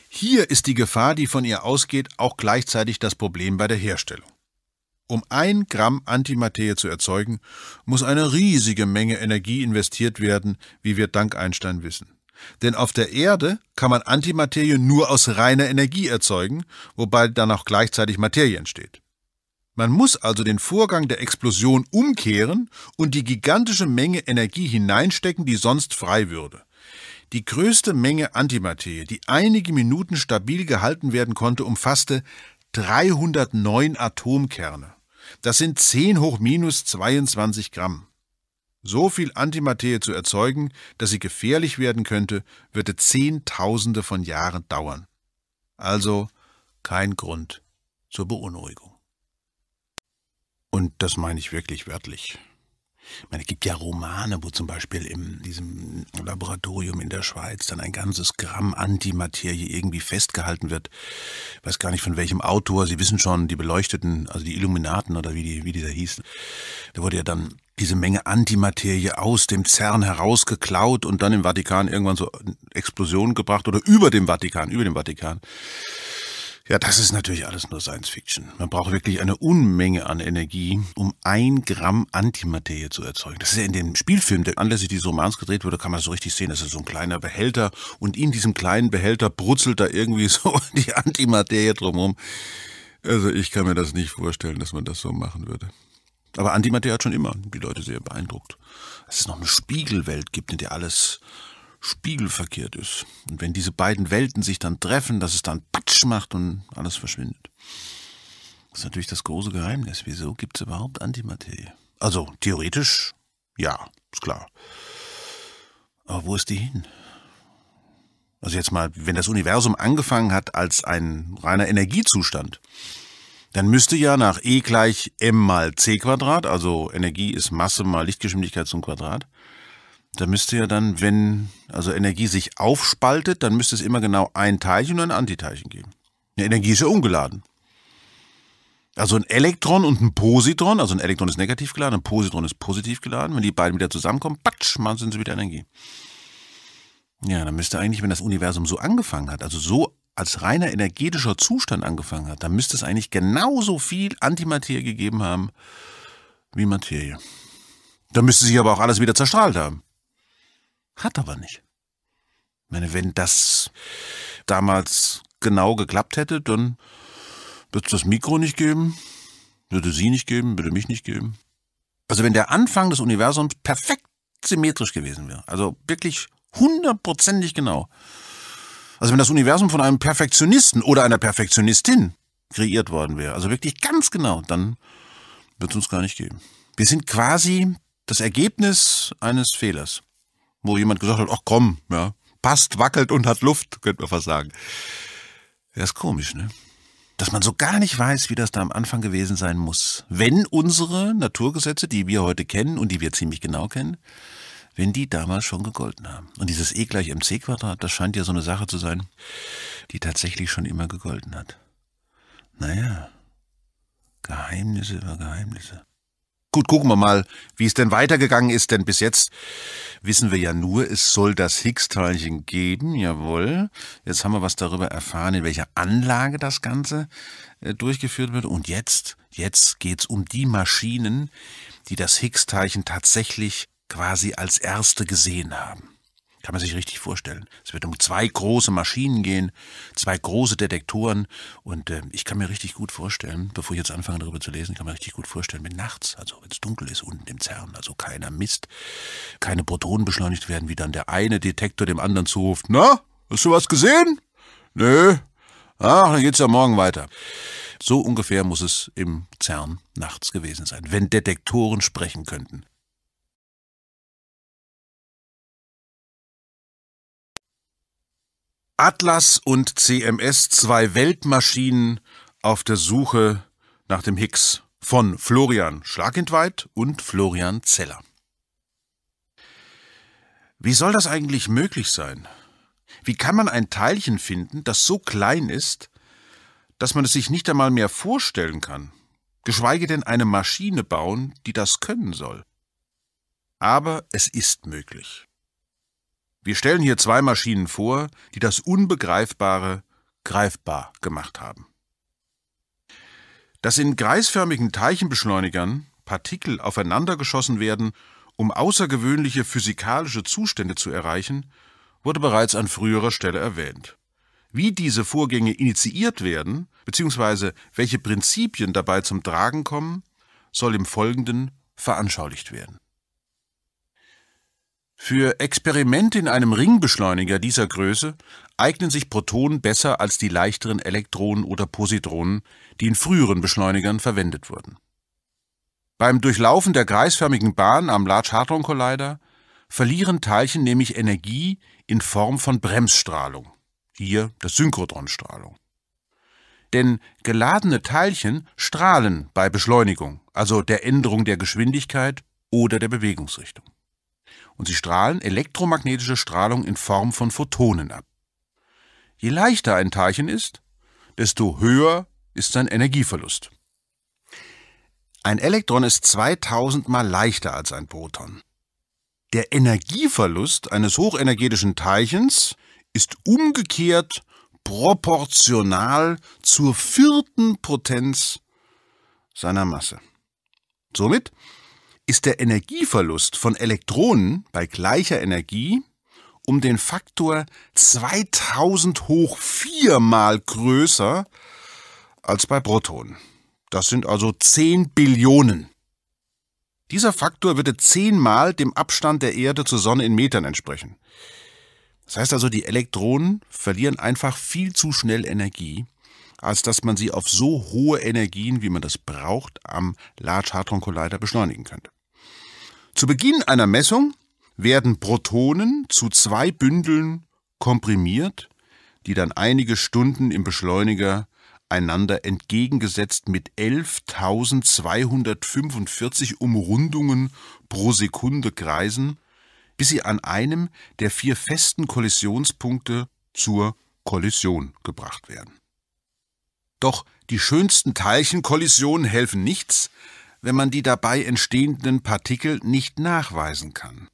Speaker 1: Hier ist die Gefahr, die von ihr ausgeht, auch gleichzeitig das Problem bei der Herstellung. Um ein Gramm Antimaterie zu erzeugen, muss eine riesige Menge Energie investiert werden, wie wir dank Einstein wissen. Denn auf der Erde kann man Antimaterie nur aus reiner Energie erzeugen, wobei dann auch gleichzeitig Materie entsteht. Man muss also den Vorgang der Explosion umkehren und die gigantische Menge Energie hineinstecken, die sonst frei würde. Die größte Menge Antimaterie, die einige Minuten stabil gehalten werden konnte, umfasste 309 Atomkerne. Das sind 10 hoch minus 22 Gramm. So viel Antimaterie zu erzeugen, dass sie gefährlich werden könnte, würde Zehntausende von Jahren dauern. Also kein Grund zur Beunruhigung. Und das meine ich wirklich wörtlich. Ich meine, es gibt ja Romane, wo zum Beispiel in diesem Laboratorium in der Schweiz dann ein ganzes Gramm Antimaterie irgendwie festgehalten wird. Ich weiß gar nicht von welchem Autor, Sie wissen schon, die Beleuchteten, also die Illuminaten oder wie, die, wie dieser hieß. Da wurde ja dann diese Menge Antimaterie aus dem CERN herausgeklaut und dann im Vatikan irgendwann so Explosion gebracht oder über dem Vatikan, über dem Vatikan. Ja, das ist natürlich alles nur Science Fiction. Man braucht wirklich eine Unmenge an Energie, um ein Gramm Antimaterie zu erzeugen. Das ist ja in dem Spielfilm, der anlässlich dieses Romans gedreht wurde, kann man so richtig sehen. Das ist so ein kleiner Behälter und in diesem kleinen Behälter brutzelt da irgendwie so die Antimaterie drumherum. Also ich kann mir das nicht vorstellen, dass man das so machen würde. Aber Antimaterie hat schon immer die Leute sehr beeindruckt. Dass es noch eine Spiegelwelt gibt, in der alles spiegelverkehrt ist. Und wenn diese beiden Welten sich dann treffen, dass es dann Patsch macht und alles verschwindet. Das ist natürlich das große Geheimnis. Wieso gibt es überhaupt Antimaterie? Also theoretisch, ja, ist klar. Aber wo ist die hin? Also jetzt mal, wenn das Universum angefangen hat als ein reiner Energiezustand, dann müsste ja nach E gleich m mal c Quadrat, also Energie ist Masse mal Lichtgeschwindigkeit zum Quadrat, da müsste ja dann, wenn also Energie sich aufspaltet, dann müsste es immer genau ein Teilchen und ein Antiteilchen geben. Eine Energie ist ja ungeladen. Also ein Elektron und ein Positron, also ein Elektron ist negativ geladen, ein Positron ist positiv geladen. Wenn die beiden wieder zusammenkommen, patsch, man sind sie wieder Energie. Ja, dann müsste eigentlich, wenn das Universum so angefangen hat, also so als reiner energetischer Zustand angefangen hat, dann müsste es eigentlich genauso viel Antimaterie gegeben haben wie Materie. Dann müsste sich aber auch alles wieder zerstrahlt haben. Hat aber nicht. Ich meine, wenn das damals genau geklappt hätte, dann würde es das Mikro nicht geben, würde sie nicht geben, würde mich nicht geben. Also wenn der Anfang des Universums perfekt symmetrisch gewesen wäre, also wirklich hundertprozentig genau. Also wenn das Universum von einem Perfektionisten oder einer Perfektionistin kreiert worden wäre, also wirklich ganz genau, dann wird es uns gar nicht geben. Wir sind quasi das Ergebnis eines Fehlers wo jemand gesagt hat, ach komm, ja, passt, wackelt und hat Luft, könnte man fast sagen. Ja, ist komisch, ne? Dass man so gar nicht weiß, wie das da am Anfang gewesen sein muss. Wenn unsere Naturgesetze, die wir heute kennen und die wir ziemlich genau kennen, wenn die damals schon gegolten haben. Und dieses E gleich mc Quadrat, das scheint ja so eine Sache zu sein, die tatsächlich schon immer gegolten hat. Naja, Geheimnisse über Geheimnisse. Gut, gucken wir mal, wie es denn weitergegangen ist, denn bis jetzt wissen wir ja nur, es soll das Higgs-Teilchen geben, jawohl. Jetzt haben wir was darüber erfahren, in welcher Anlage das Ganze äh, durchgeführt wird. Und jetzt, jetzt geht's um die Maschinen, die das Higgs-Teilchen tatsächlich quasi als erste gesehen haben. Kann man sich richtig vorstellen. Es wird um zwei große Maschinen gehen, zwei große Detektoren. Und äh, ich kann mir richtig gut vorstellen, bevor ich jetzt anfange darüber zu lesen, kann mir richtig gut vorstellen, wenn nachts, also wenn es dunkel ist unten im CERN, also keiner misst, keine Protonen beschleunigt werden, wie dann der eine Detektor dem anderen zuruft, na, hast du was gesehen? Nö. Ach, dann geht's ja morgen weiter. So ungefähr muss es im CERN nachts gewesen sein, wenn Detektoren sprechen könnten. Atlas und CMS, zwei Weltmaschinen auf der Suche nach dem Higgs von Florian Schlagentweit und Florian Zeller. Wie soll das eigentlich möglich sein? Wie kann man ein Teilchen finden, das so klein ist, dass man es sich nicht einmal mehr vorstellen kann, geschweige denn eine Maschine bauen, die das können soll? Aber es ist möglich. Wir stellen hier zwei Maschinen vor, die das Unbegreifbare greifbar gemacht haben. Dass in kreisförmigen Teilchenbeschleunigern Partikel aufeinandergeschossen werden, um außergewöhnliche physikalische Zustände zu erreichen, wurde bereits an früherer Stelle erwähnt. Wie diese Vorgänge initiiert werden, bzw. welche Prinzipien dabei zum Tragen kommen, soll im Folgenden veranschaulicht werden. Für Experimente in einem Ringbeschleuniger dieser Größe eignen sich Protonen besser als die leichteren Elektronen oder Positronen, die in früheren Beschleunigern verwendet wurden. Beim Durchlaufen der kreisförmigen Bahn am Large Hadron Collider verlieren Teilchen nämlich Energie in Form von Bremsstrahlung, hier der Synchrotronstrahlung. Denn geladene Teilchen strahlen bei Beschleunigung, also der Änderung der Geschwindigkeit oder der Bewegungsrichtung und sie strahlen elektromagnetische Strahlung in Form von Photonen ab. Je leichter ein Teilchen ist, desto höher ist sein Energieverlust. Ein Elektron ist 2000 mal leichter als ein Proton. Der Energieverlust eines hochenergetischen Teilchens ist umgekehrt proportional zur vierten Potenz seiner Masse. Somit ist der Energieverlust von Elektronen bei gleicher Energie um den Faktor 2000 hoch viermal größer als bei Protonen. Das sind also 10 Billionen. Dieser Faktor würde zehnmal dem Abstand der Erde zur Sonne in Metern entsprechen. Das heißt also, die Elektronen verlieren einfach viel zu schnell Energie, als dass man sie auf so hohe Energien, wie man das braucht, am Large Hadron Collider beschleunigen könnte. Zu Beginn einer Messung werden Protonen zu zwei Bündeln komprimiert, die dann einige Stunden im Beschleuniger einander entgegengesetzt mit 11.245 Umrundungen pro Sekunde kreisen, bis sie an einem der vier festen Kollisionspunkte zur Kollision gebracht werden. Doch die schönsten Teilchenkollisionen helfen nichts, wenn man die dabei entstehenden Partikel nicht nachweisen kann.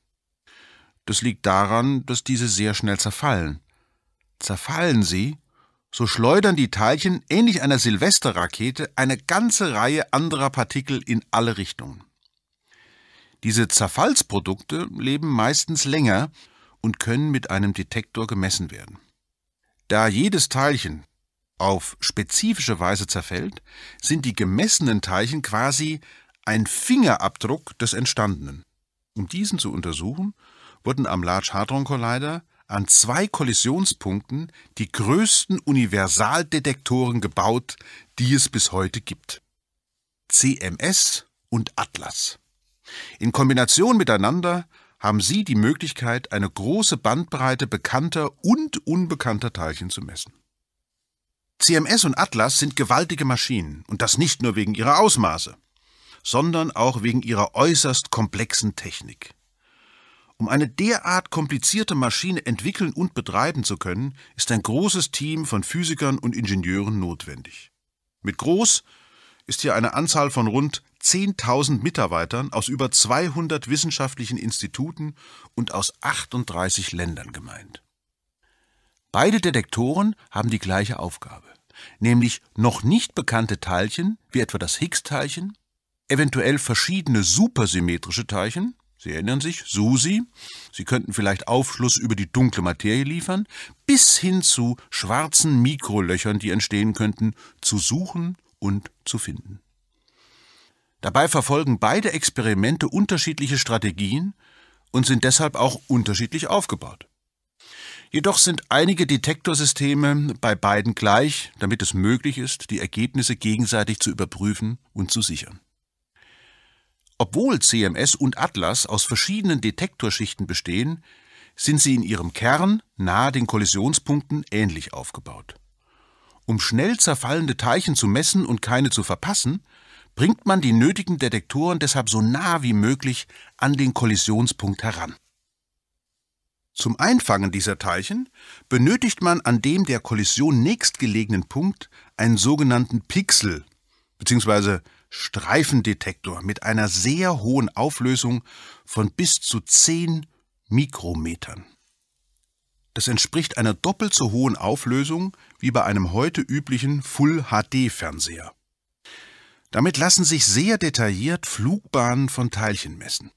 Speaker 1: Das liegt daran, dass diese sehr schnell zerfallen. Zerfallen sie, so schleudern die Teilchen ähnlich einer Silvesterrakete eine ganze Reihe anderer Partikel in alle Richtungen. Diese Zerfallsprodukte leben meistens länger und können mit einem Detektor gemessen werden. Da jedes Teilchen auf spezifische Weise zerfällt, sind die gemessenen Teilchen quasi ein Fingerabdruck des Entstandenen. Um diesen zu untersuchen, wurden am Large Hadron Collider an zwei Kollisionspunkten die größten Universaldetektoren gebaut, die es bis heute gibt. CMS und Atlas. In Kombination miteinander haben sie die Möglichkeit, eine große Bandbreite bekannter und unbekannter Teilchen zu messen. CMS und Atlas sind gewaltige Maschinen, und das nicht nur wegen ihrer Ausmaße sondern auch wegen ihrer äußerst komplexen Technik. Um eine derart komplizierte Maschine entwickeln und betreiben zu können, ist ein großes Team von Physikern und Ingenieuren notwendig. Mit groß ist hier eine Anzahl von rund 10.000 Mitarbeitern aus über 200 wissenschaftlichen Instituten und aus 38 Ländern gemeint. Beide Detektoren haben die gleiche Aufgabe, nämlich noch nicht bekannte Teilchen, wie etwa das Higgs-Teilchen, eventuell verschiedene supersymmetrische Teilchen, Sie erinnern sich, SUSI, sie könnten vielleicht Aufschluss über die dunkle Materie liefern, bis hin zu schwarzen Mikrolöchern, die entstehen könnten, zu suchen und zu finden. Dabei verfolgen beide Experimente unterschiedliche Strategien und sind deshalb auch unterschiedlich aufgebaut. Jedoch sind einige Detektorsysteme bei beiden gleich, damit es möglich ist, die Ergebnisse gegenseitig zu überprüfen und zu sichern. Obwohl CMS und Atlas aus verschiedenen Detektorschichten bestehen, sind sie in ihrem Kern nahe den Kollisionspunkten ähnlich aufgebaut. Um schnell zerfallende Teilchen zu messen und keine zu verpassen, bringt man die nötigen Detektoren deshalb so nah wie möglich an den Kollisionspunkt heran. Zum Einfangen dieser Teilchen benötigt man an dem der Kollision nächstgelegenen Punkt einen sogenannten Pixel bzw. Streifendetektor mit einer sehr hohen Auflösung von bis zu 10 Mikrometern. Das entspricht einer doppelt so hohen Auflösung wie bei einem heute üblichen Full-HD-Fernseher. Damit lassen sich sehr detailliert Flugbahnen von Teilchen messen.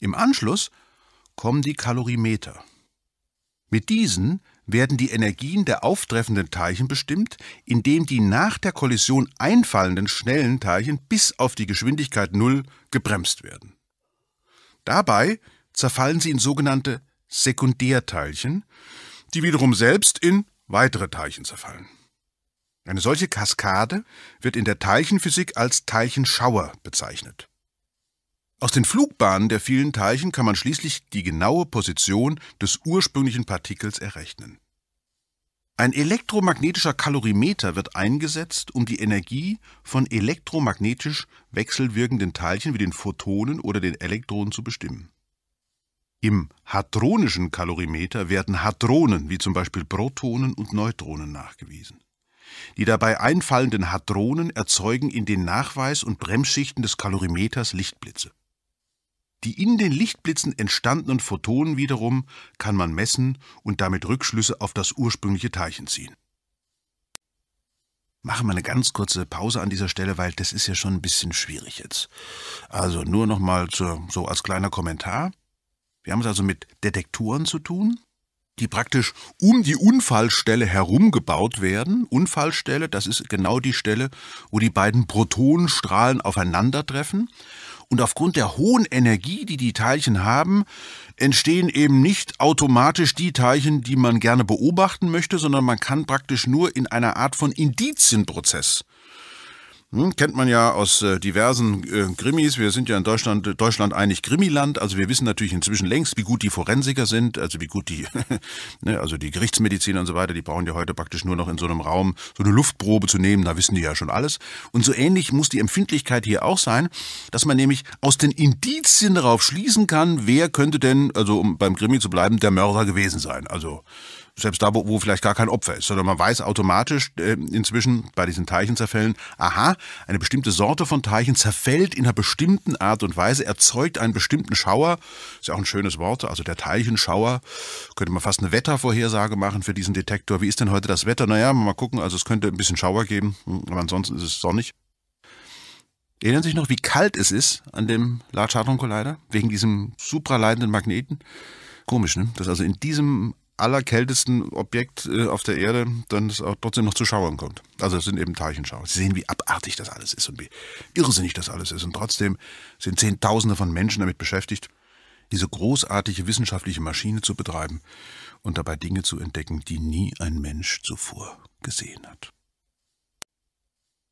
Speaker 1: Im Anschluss kommen die Kalorimeter. Mit diesen werden die Energien der auftreffenden Teilchen bestimmt, indem die nach der Kollision einfallenden schnellen Teilchen bis auf die Geschwindigkeit Null gebremst werden. Dabei zerfallen sie in sogenannte Sekundärteilchen, die wiederum selbst in weitere Teilchen zerfallen. Eine solche Kaskade wird in der Teilchenphysik als Teilchenschauer bezeichnet. Aus den Flugbahnen der vielen Teilchen kann man schließlich die genaue Position des ursprünglichen Partikels errechnen. Ein elektromagnetischer Kalorimeter wird eingesetzt, um die Energie von elektromagnetisch wechselwirkenden Teilchen wie den Photonen oder den Elektronen zu bestimmen. Im hadronischen Kalorimeter werden Hadronen wie zum Beispiel Protonen und Neutronen nachgewiesen. Die dabei einfallenden Hadronen erzeugen in den Nachweis- und Bremsschichten des Kalorimeters Lichtblitze. Die in den Lichtblitzen entstandenen Photonen wiederum kann man messen und damit Rückschlüsse auf das ursprüngliche Teilchen ziehen. Machen wir eine ganz kurze Pause an dieser Stelle, weil das ist ja schon ein bisschen schwierig jetzt. Also nur nochmal so als kleiner Kommentar. Wir haben es also mit Detektoren zu tun, die praktisch um die Unfallstelle herum gebaut werden. Unfallstelle, das ist genau die Stelle, wo die beiden Protonenstrahlen aufeinandertreffen. Und aufgrund der hohen Energie, die die Teilchen haben, entstehen eben nicht automatisch die Teilchen, die man gerne beobachten möchte, sondern man kann praktisch nur in einer Art von Indizienprozess äh, hm, kennt man ja aus äh, diversen äh, Krimis. Wir sind ja in Deutschland, Deutschland eigentlich Krimiland. Also wir wissen natürlich inzwischen längst, wie gut die Forensiker sind, also wie gut die, ne, also die Gerichtsmediziner und so weiter, die brauchen ja heute praktisch nur noch in so einem Raum so eine Luftprobe zu nehmen, da wissen die ja schon alles. Und so ähnlich muss die Empfindlichkeit hier auch sein, dass man nämlich aus den Indizien darauf schließen kann, wer könnte denn, also um beim Krimi zu bleiben, der Mörder gewesen sein. Also selbst da, wo, wo, vielleicht gar kein Opfer ist, sondern man weiß automatisch äh, inzwischen bei diesen Teilchenzerfällen, aha, eine bestimmte Sorte von Teilchen zerfällt in einer bestimmten Art und Weise, erzeugt einen bestimmten Schauer, ist ja auch ein schönes Wort, also der Teilchenschauer, könnte man fast eine Wettervorhersage machen für diesen Detektor. Wie ist denn heute das Wetter? Naja, mal gucken, also es könnte ein bisschen Schauer geben, aber ansonsten ist es sonnig. Erinnern Sie sich noch, wie kalt es ist an dem Large Hadron Collider? Wegen diesem supraleitenden Magneten? Komisch, ne? Dass also in diesem allerkältesten Objekt äh, auf der Erde dann es auch trotzdem noch zu Schauern kommt. Also es sind eben Teilchenschauer. Sie sehen, wie abartig das alles ist und wie irrsinnig das alles ist. Und trotzdem sind Zehntausende von Menschen damit beschäftigt, diese großartige wissenschaftliche Maschine zu betreiben und dabei Dinge zu entdecken, die nie ein Mensch zuvor gesehen hat.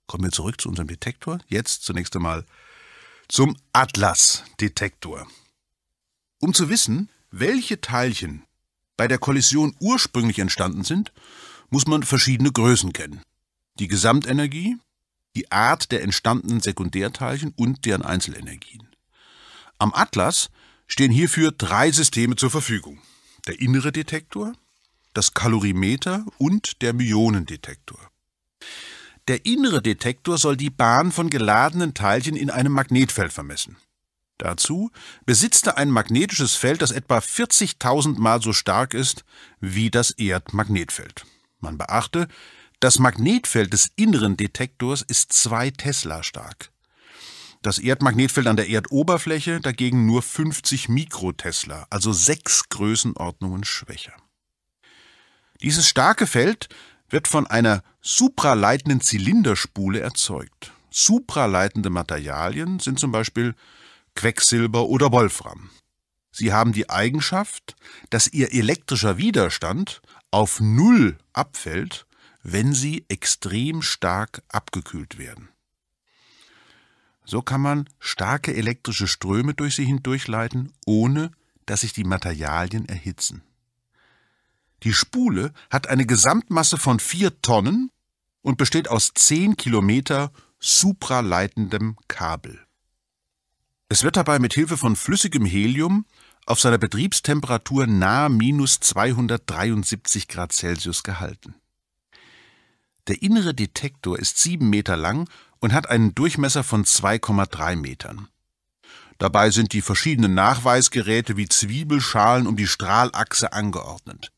Speaker 1: Kommen wir zurück zu unserem Detektor. Jetzt zunächst einmal zum Atlas-Detektor. Um zu wissen, welche Teilchen bei der Kollision ursprünglich entstanden sind, muss man verschiedene Größen kennen. Die Gesamtenergie, die Art der entstandenen Sekundärteilchen und deren Einzelenergien. Am Atlas stehen hierfür drei Systeme zur Verfügung. Der innere Detektor, das Kalorimeter und der Myonendetektor. Der innere Detektor soll die Bahn von geladenen Teilchen in einem Magnetfeld vermessen. Dazu besitzt er ein magnetisches Feld, das etwa 40.000 Mal so stark ist wie das Erdmagnetfeld. Man beachte, das Magnetfeld des inneren Detektors ist 2 Tesla stark. Das Erdmagnetfeld an der Erdoberfläche dagegen nur 50 Mikrotesla, also sechs Größenordnungen schwächer. Dieses starke Feld wird von einer supraleitenden Zylinderspule erzeugt. Supraleitende Materialien sind zum Beispiel Quecksilber oder Wolfram. Sie haben die Eigenschaft, dass ihr elektrischer Widerstand auf Null abfällt, wenn sie extrem stark abgekühlt werden. So kann man starke elektrische Ströme durch sie hindurchleiten, ohne dass sich die Materialien erhitzen. Die Spule hat eine Gesamtmasse von 4 Tonnen und besteht aus 10 Kilometer supraleitendem Kabel. Es wird dabei mit Hilfe von flüssigem Helium auf seiner Betriebstemperatur nahe minus 273 Grad Celsius gehalten. Der innere Detektor ist sieben Meter lang und hat einen Durchmesser von 2,3 Metern. Dabei sind die verschiedenen Nachweisgeräte wie Zwiebelschalen um die Strahlachse angeordnet.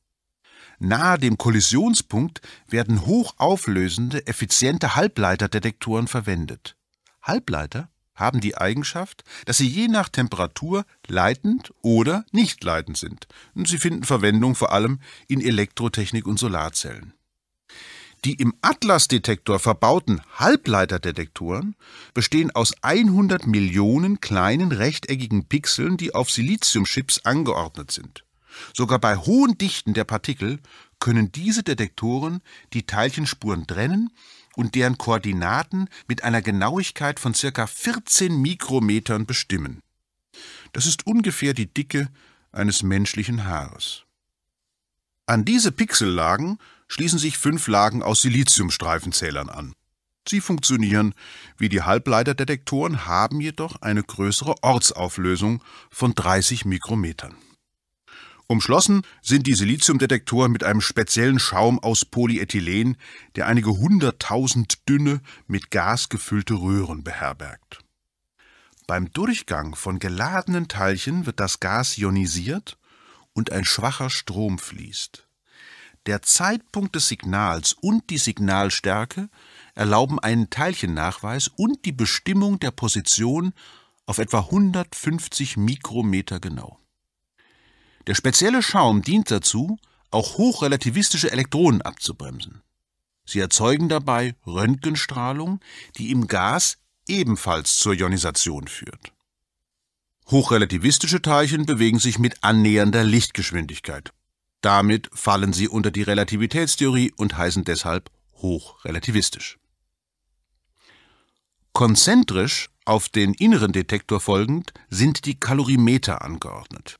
Speaker 1: Nahe dem Kollisionspunkt werden hochauflösende, effiziente Halbleiterdetektoren verwendet. Halbleiter haben die Eigenschaft, dass sie je nach Temperatur leitend oder nicht leitend sind. Und sie finden Verwendung vor allem in Elektrotechnik und Solarzellen. Die im Atlas-Detektor verbauten Halbleiterdetektoren bestehen aus 100 Millionen kleinen rechteckigen Pixeln, die auf Siliziumchips angeordnet sind. Sogar bei hohen Dichten der Partikel können diese Detektoren die Teilchenspuren trennen und deren Koordinaten mit einer Genauigkeit von circa 14 Mikrometern bestimmen. Das ist ungefähr die Dicke eines menschlichen Haares. An diese Pixellagen schließen sich fünf Lagen aus Siliziumstreifenzählern an. Sie funktionieren wie die Halbleiterdetektoren, haben jedoch eine größere Ortsauflösung von 30 Mikrometern. Umschlossen sind die Siliziumdetektoren mit einem speziellen Schaum aus Polyethylen, der einige hunderttausend dünne, mit Gas gefüllte Röhren beherbergt. Beim Durchgang von geladenen Teilchen wird das Gas ionisiert und ein schwacher Strom fließt. Der Zeitpunkt des Signals und die Signalstärke erlauben einen Teilchennachweis und die Bestimmung der Position auf etwa 150 Mikrometer genau. Der spezielle Schaum dient dazu, auch hochrelativistische Elektronen abzubremsen. Sie erzeugen dabei Röntgenstrahlung, die im Gas ebenfalls zur Ionisation führt. Hochrelativistische Teilchen bewegen sich mit annähernder Lichtgeschwindigkeit. Damit fallen sie unter die Relativitätstheorie und heißen deshalb hochrelativistisch. Konzentrisch auf den inneren Detektor folgend sind die Kalorimeter angeordnet.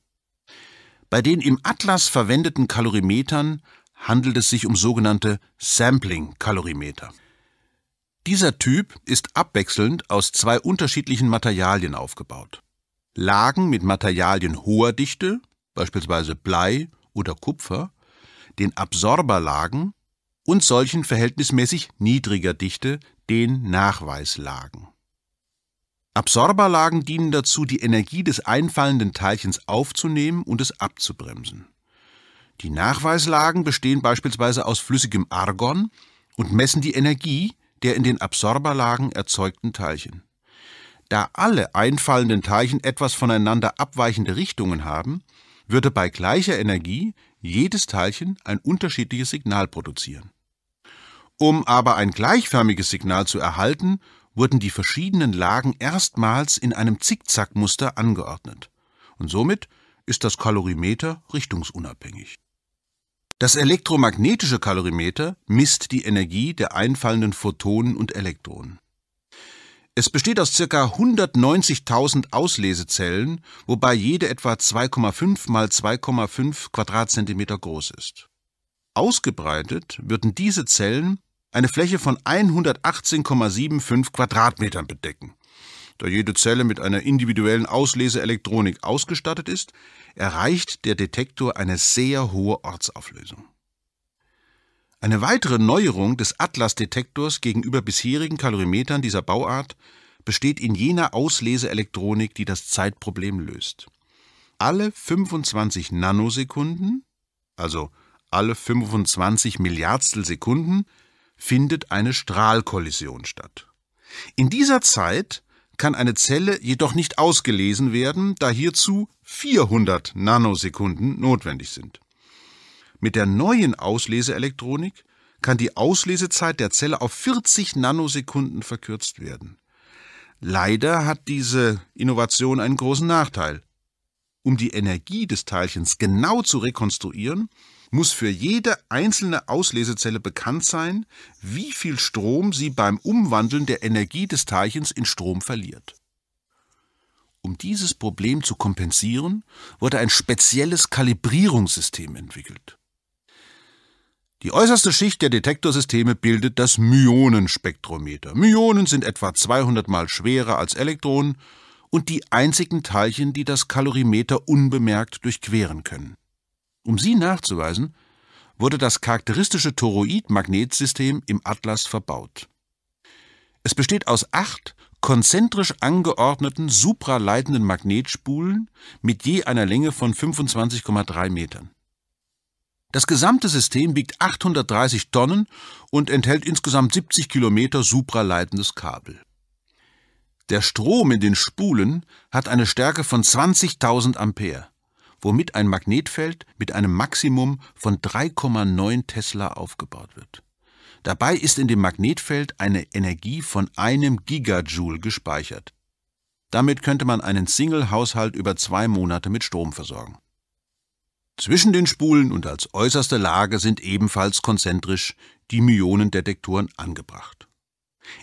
Speaker 1: Bei den im Atlas verwendeten Kalorimetern handelt es sich um sogenannte Sampling-Kalorimeter. Dieser Typ ist abwechselnd aus zwei unterschiedlichen Materialien aufgebaut. Lagen mit Materialien hoher Dichte, beispielsweise Blei oder Kupfer, den Absorberlagen und solchen verhältnismäßig niedriger Dichte, den Nachweislagen. Absorberlagen dienen dazu, die Energie des einfallenden Teilchens aufzunehmen und es abzubremsen. Die Nachweislagen bestehen beispielsweise aus flüssigem Argon und messen die Energie der in den Absorberlagen erzeugten Teilchen. Da alle einfallenden Teilchen etwas voneinander abweichende Richtungen haben, würde bei gleicher Energie jedes Teilchen ein unterschiedliches Signal produzieren. Um aber ein gleichförmiges Signal zu erhalten, wurden die verschiedenen Lagen erstmals in einem Zickzackmuster angeordnet. Und somit ist das Kalorimeter richtungsunabhängig. Das elektromagnetische Kalorimeter misst die Energie der einfallenden Photonen und Elektronen. Es besteht aus ca. 190.000 Auslesezellen, wobei jede etwa 2,5 mal 2,5 Quadratzentimeter groß ist. Ausgebreitet würden diese Zellen eine Fläche von 118,75 Quadratmetern bedecken. Da jede Zelle mit einer individuellen Ausleseelektronik ausgestattet ist, erreicht der Detektor eine sehr hohe Ortsauflösung. Eine weitere Neuerung des Atlas-Detektors gegenüber bisherigen Kalorimetern dieser Bauart besteht in jener Ausleseelektronik, die das Zeitproblem löst. Alle 25 Nanosekunden, also alle 25 Milliardstel Sekunden, findet eine Strahlkollision statt. In dieser Zeit kann eine Zelle jedoch nicht ausgelesen werden, da hierzu 400 Nanosekunden notwendig sind. Mit der neuen Ausleseelektronik kann die Auslesezeit der Zelle auf 40 Nanosekunden verkürzt werden. Leider hat diese Innovation einen großen Nachteil. Um die Energie des Teilchens genau zu rekonstruieren, muss für jede einzelne Auslesezelle bekannt sein, wie viel Strom sie beim Umwandeln der Energie des Teilchens in Strom verliert. Um dieses Problem zu kompensieren, wurde ein spezielles Kalibrierungssystem entwickelt. Die äußerste Schicht der Detektorsysteme bildet das Myonenspektrometer. Myonen sind etwa 200 mal schwerer als Elektronen und die einzigen Teilchen, die das Kalorimeter unbemerkt durchqueren können. Um sie nachzuweisen, wurde das charakteristische Toroid-Magnetsystem im Atlas verbaut. Es besteht aus acht konzentrisch angeordneten supraleitenden Magnetspulen mit je einer Länge von 25,3 Metern. Das gesamte System wiegt 830 Tonnen und enthält insgesamt 70 Kilometer supraleitendes Kabel. Der Strom in den Spulen hat eine Stärke von 20.000 Ampere womit ein Magnetfeld mit einem Maximum von 3,9 Tesla aufgebaut wird. Dabei ist in dem Magnetfeld eine Energie von einem Gigajoule gespeichert. Damit könnte man einen Single-Haushalt über zwei Monate mit Strom versorgen. Zwischen den Spulen und als äußerste Lage sind ebenfalls konzentrisch die Myonendetektoren angebracht.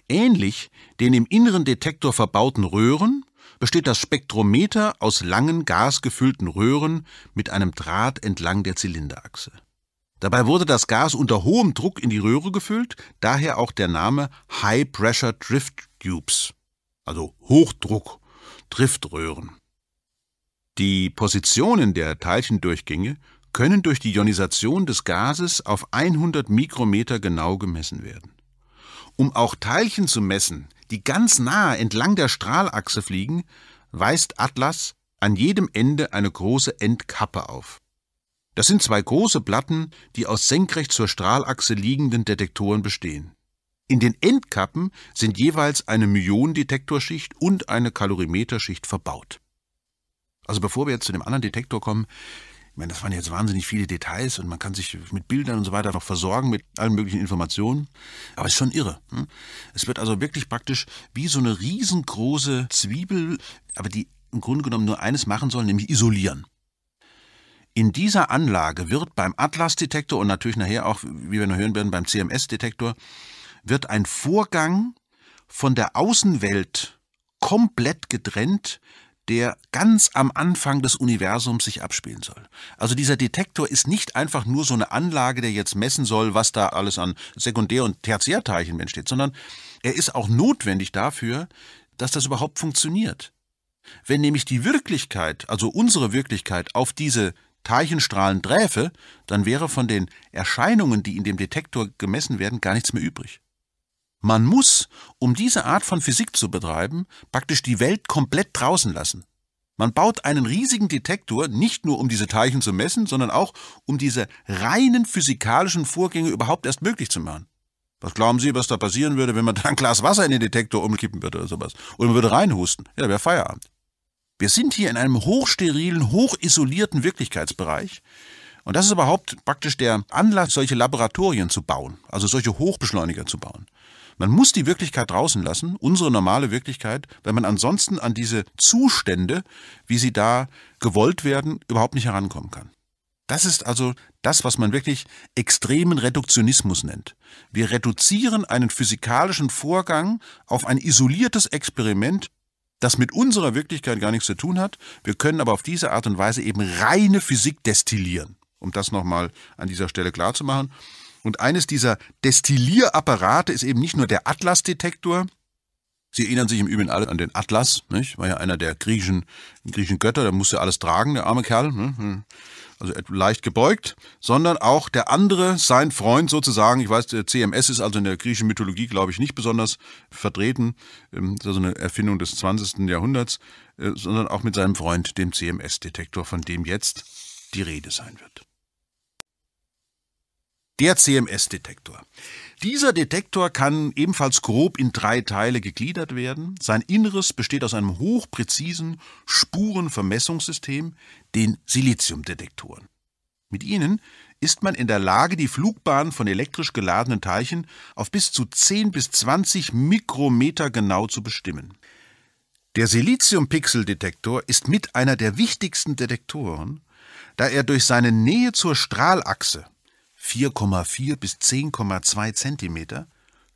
Speaker 1: Ähnlich den im inneren Detektor verbauten Röhren besteht das Spektrometer aus langen gasgefüllten Röhren mit einem Draht entlang der Zylinderachse. Dabei wurde das Gas unter hohem Druck in die Röhre gefüllt, daher auch der Name High Pressure Drift Tubes, also Hochdruck Driftröhren. Die Positionen der Teilchendurchgänge können durch die Ionisation des Gases auf 100 Mikrometer genau gemessen werden. Um auch Teilchen zu messen, die ganz nahe entlang der Strahlachse fliegen, weist Atlas an jedem Ende eine große Endkappe auf. Das sind zwei große Platten, die aus senkrecht zur Strahlachse liegenden Detektoren bestehen. In den Endkappen sind jeweils eine Myonendetektorschicht und eine Kalorimeterschicht verbaut. Also bevor wir jetzt zu dem anderen Detektor kommen, ich meine, das waren jetzt wahnsinnig viele Details und man kann sich mit Bildern und so weiter noch versorgen mit allen möglichen Informationen. Aber es ist schon irre. Hm? Es wird also wirklich praktisch wie so eine riesengroße Zwiebel, aber die im Grunde genommen nur eines machen soll, nämlich isolieren. In dieser Anlage wird beim Atlas-Detektor und natürlich nachher auch, wie wir noch hören werden, beim CMS-Detektor, wird ein Vorgang von der Außenwelt komplett getrennt der ganz am Anfang des Universums sich abspielen soll. Also dieser Detektor ist nicht einfach nur so eine Anlage, der jetzt messen soll, was da alles an Sekundär- und Tertiärteilchen entsteht, sondern er ist auch notwendig dafür, dass das überhaupt funktioniert. Wenn nämlich die Wirklichkeit, also unsere Wirklichkeit, auf diese Teilchenstrahlen träfe, dann wäre von den Erscheinungen, die in dem Detektor gemessen werden, gar nichts mehr übrig. Man muss, um diese Art von Physik zu betreiben, praktisch die Welt komplett draußen lassen. Man baut einen riesigen Detektor, nicht nur um diese Teilchen zu messen, sondern auch um diese reinen physikalischen Vorgänge überhaupt erst möglich zu machen. Was glauben Sie, was da passieren würde, wenn man da ein Glas Wasser in den Detektor umkippen würde oder sowas? Oder man würde reinhusten? Ja, wäre Feierabend. Wir sind hier in einem hochsterilen, hochisolierten Wirklichkeitsbereich. Und das ist überhaupt praktisch der Anlass, solche Laboratorien zu bauen, also solche Hochbeschleuniger zu bauen. Man muss die Wirklichkeit draußen lassen, unsere normale Wirklichkeit, weil man ansonsten an diese Zustände, wie sie da gewollt werden, überhaupt nicht herankommen kann. Das ist also das, was man wirklich extremen Reduktionismus nennt. Wir reduzieren einen physikalischen Vorgang auf ein isoliertes Experiment, das mit unserer Wirklichkeit gar nichts zu tun hat. Wir können aber auf diese Art und Weise eben reine Physik destillieren, um das nochmal an dieser Stelle klarzumachen. Und eines dieser Destillierapparate ist eben nicht nur der Atlas-Detektor. Sie erinnern sich im Übrigen alle an den Atlas, nicht? war ja einer der griechischen, griechischen Götter, der musste alles tragen, der arme Kerl, ne? hm. also leicht gebeugt, sondern auch der andere, sein Freund sozusagen, ich weiß, der CMS ist also in der griechischen Mythologie, glaube ich, nicht besonders vertreten, ähm, Das ist also eine Erfindung des 20. Jahrhunderts, äh, sondern auch mit seinem Freund, dem CMS-Detektor, von dem jetzt die Rede sein wird der CMS-Detektor. Dieser Detektor kann ebenfalls grob in drei Teile gegliedert werden. Sein Inneres besteht aus einem hochpräzisen Spurenvermessungssystem, den Siliziumdetektoren. Mit ihnen ist man in der Lage, die Flugbahn von elektrisch geladenen Teilchen auf bis zu 10 bis 20 Mikrometer genau zu bestimmen. Der Siliziumpixeldetektor ist mit einer der wichtigsten Detektoren, da er durch seine Nähe zur Strahlachse 4,4 bis 10,2 Zentimeter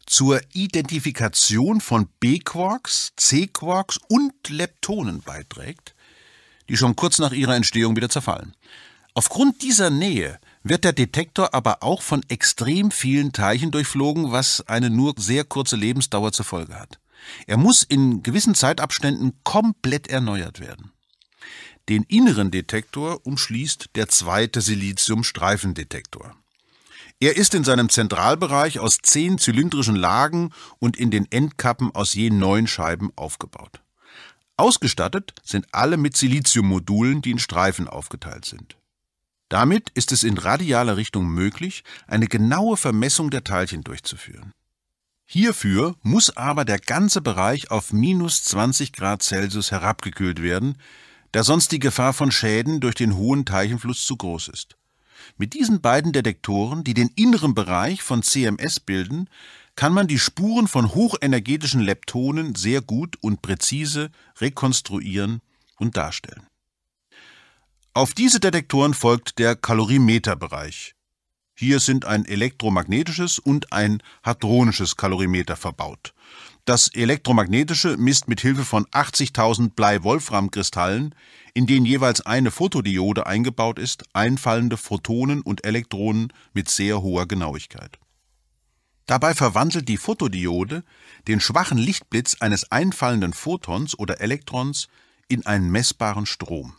Speaker 1: zur Identifikation von B-Quarks, C-Quarks und Leptonen beiträgt, die schon kurz nach ihrer Entstehung wieder zerfallen. Aufgrund dieser Nähe wird der Detektor aber auch von extrem vielen Teilchen durchflogen, was eine nur sehr kurze Lebensdauer zur Folge hat. Er muss in gewissen Zeitabständen komplett erneuert werden. Den inneren Detektor umschließt der zweite Siliziumstreifendetektor. Er ist in seinem Zentralbereich aus zehn zylindrischen Lagen und in den Endkappen aus je neun Scheiben aufgebaut. Ausgestattet sind alle mit Siliziummodulen, die in Streifen aufgeteilt sind. Damit ist es in radialer Richtung möglich, eine genaue Vermessung der Teilchen durchzuführen. Hierfür muss aber der ganze Bereich auf minus 20 Grad Celsius herabgekühlt werden, da sonst die Gefahr von Schäden durch den hohen Teilchenfluss zu groß ist. Mit diesen beiden Detektoren, die den inneren Bereich von CMS bilden, kann man die Spuren von hochenergetischen Leptonen sehr gut und präzise rekonstruieren und darstellen. Auf diese Detektoren folgt der Kalorimeterbereich. Hier sind ein elektromagnetisches und ein hadronisches Kalorimeter verbaut. Das elektromagnetische misst mit Hilfe von 80.000 Blei-Wolfram-Kristallen, in denen jeweils eine Fotodiode eingebaut ist, einfallende Photonen und Elektronen mit sehr hoher Genauigkeit. Dabei verwandelt die Fotodiode den schwachen Lichtblitz eines einfallenden Photons oder Elektrons in einen messbaren Strom.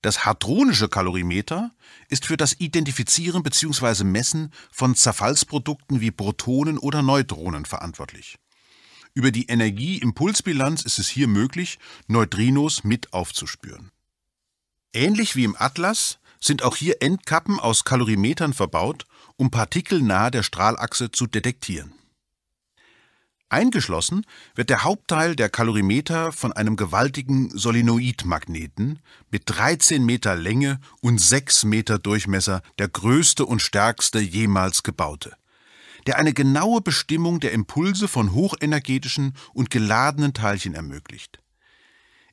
Speaker 1: Das hadronische Kalorimeter ist für das Identifizieren bzw. Messen von Zerfallsprodukten wie Protonen oder Neutronen verantwortlich. Über die Energieimpulsbilanz ist es hier möglich, Neutrinos mit aufzuspüren. Ähnlich wie im Atlas sind auch hier Endkappen aus Kalorimetern verbaut, um Partikel nahe der Strahlachse zu detektieren. Eingeschlossen wird der Hauptteil der Kalorimeter von einem gewaltigen Solenoidmagneten mit 13 Meter Länge und 6 Meter Durchmesser, der größte und stärkste jemals gebaute der eine genaue Bestimmung der Impulse von hochenergetischen und geladenen Teilchen ermöglicht.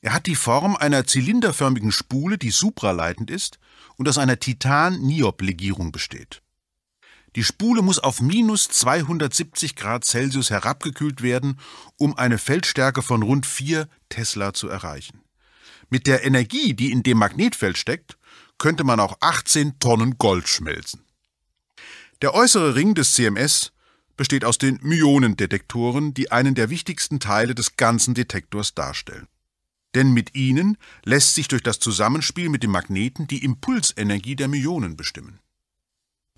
Speaker 1: Er hat die Form einer zylinderförmigen Spule, die supraleitend ist und aus einer Titan-Niob-Legierung besteht. Die Spule muss auf minus 270 Grad Celsius herabgekühlt werden, um eine Feldstärke von rund 4 Tesla zu erreichen. Mit der Energie, die in dem Magnetfeld steckt, könnte man auch 18 Tonnen Gold schmelzen. Der äußere Ring des CMS besteht aus den Myonendetektoren, die einen der wichtigsten Teile des ganzen Detektors darstellen. Denn mit ihnen lässt sich durch das Zusammenspiel mit dem Magneten die Impulsenergie der Myonen bestimmen.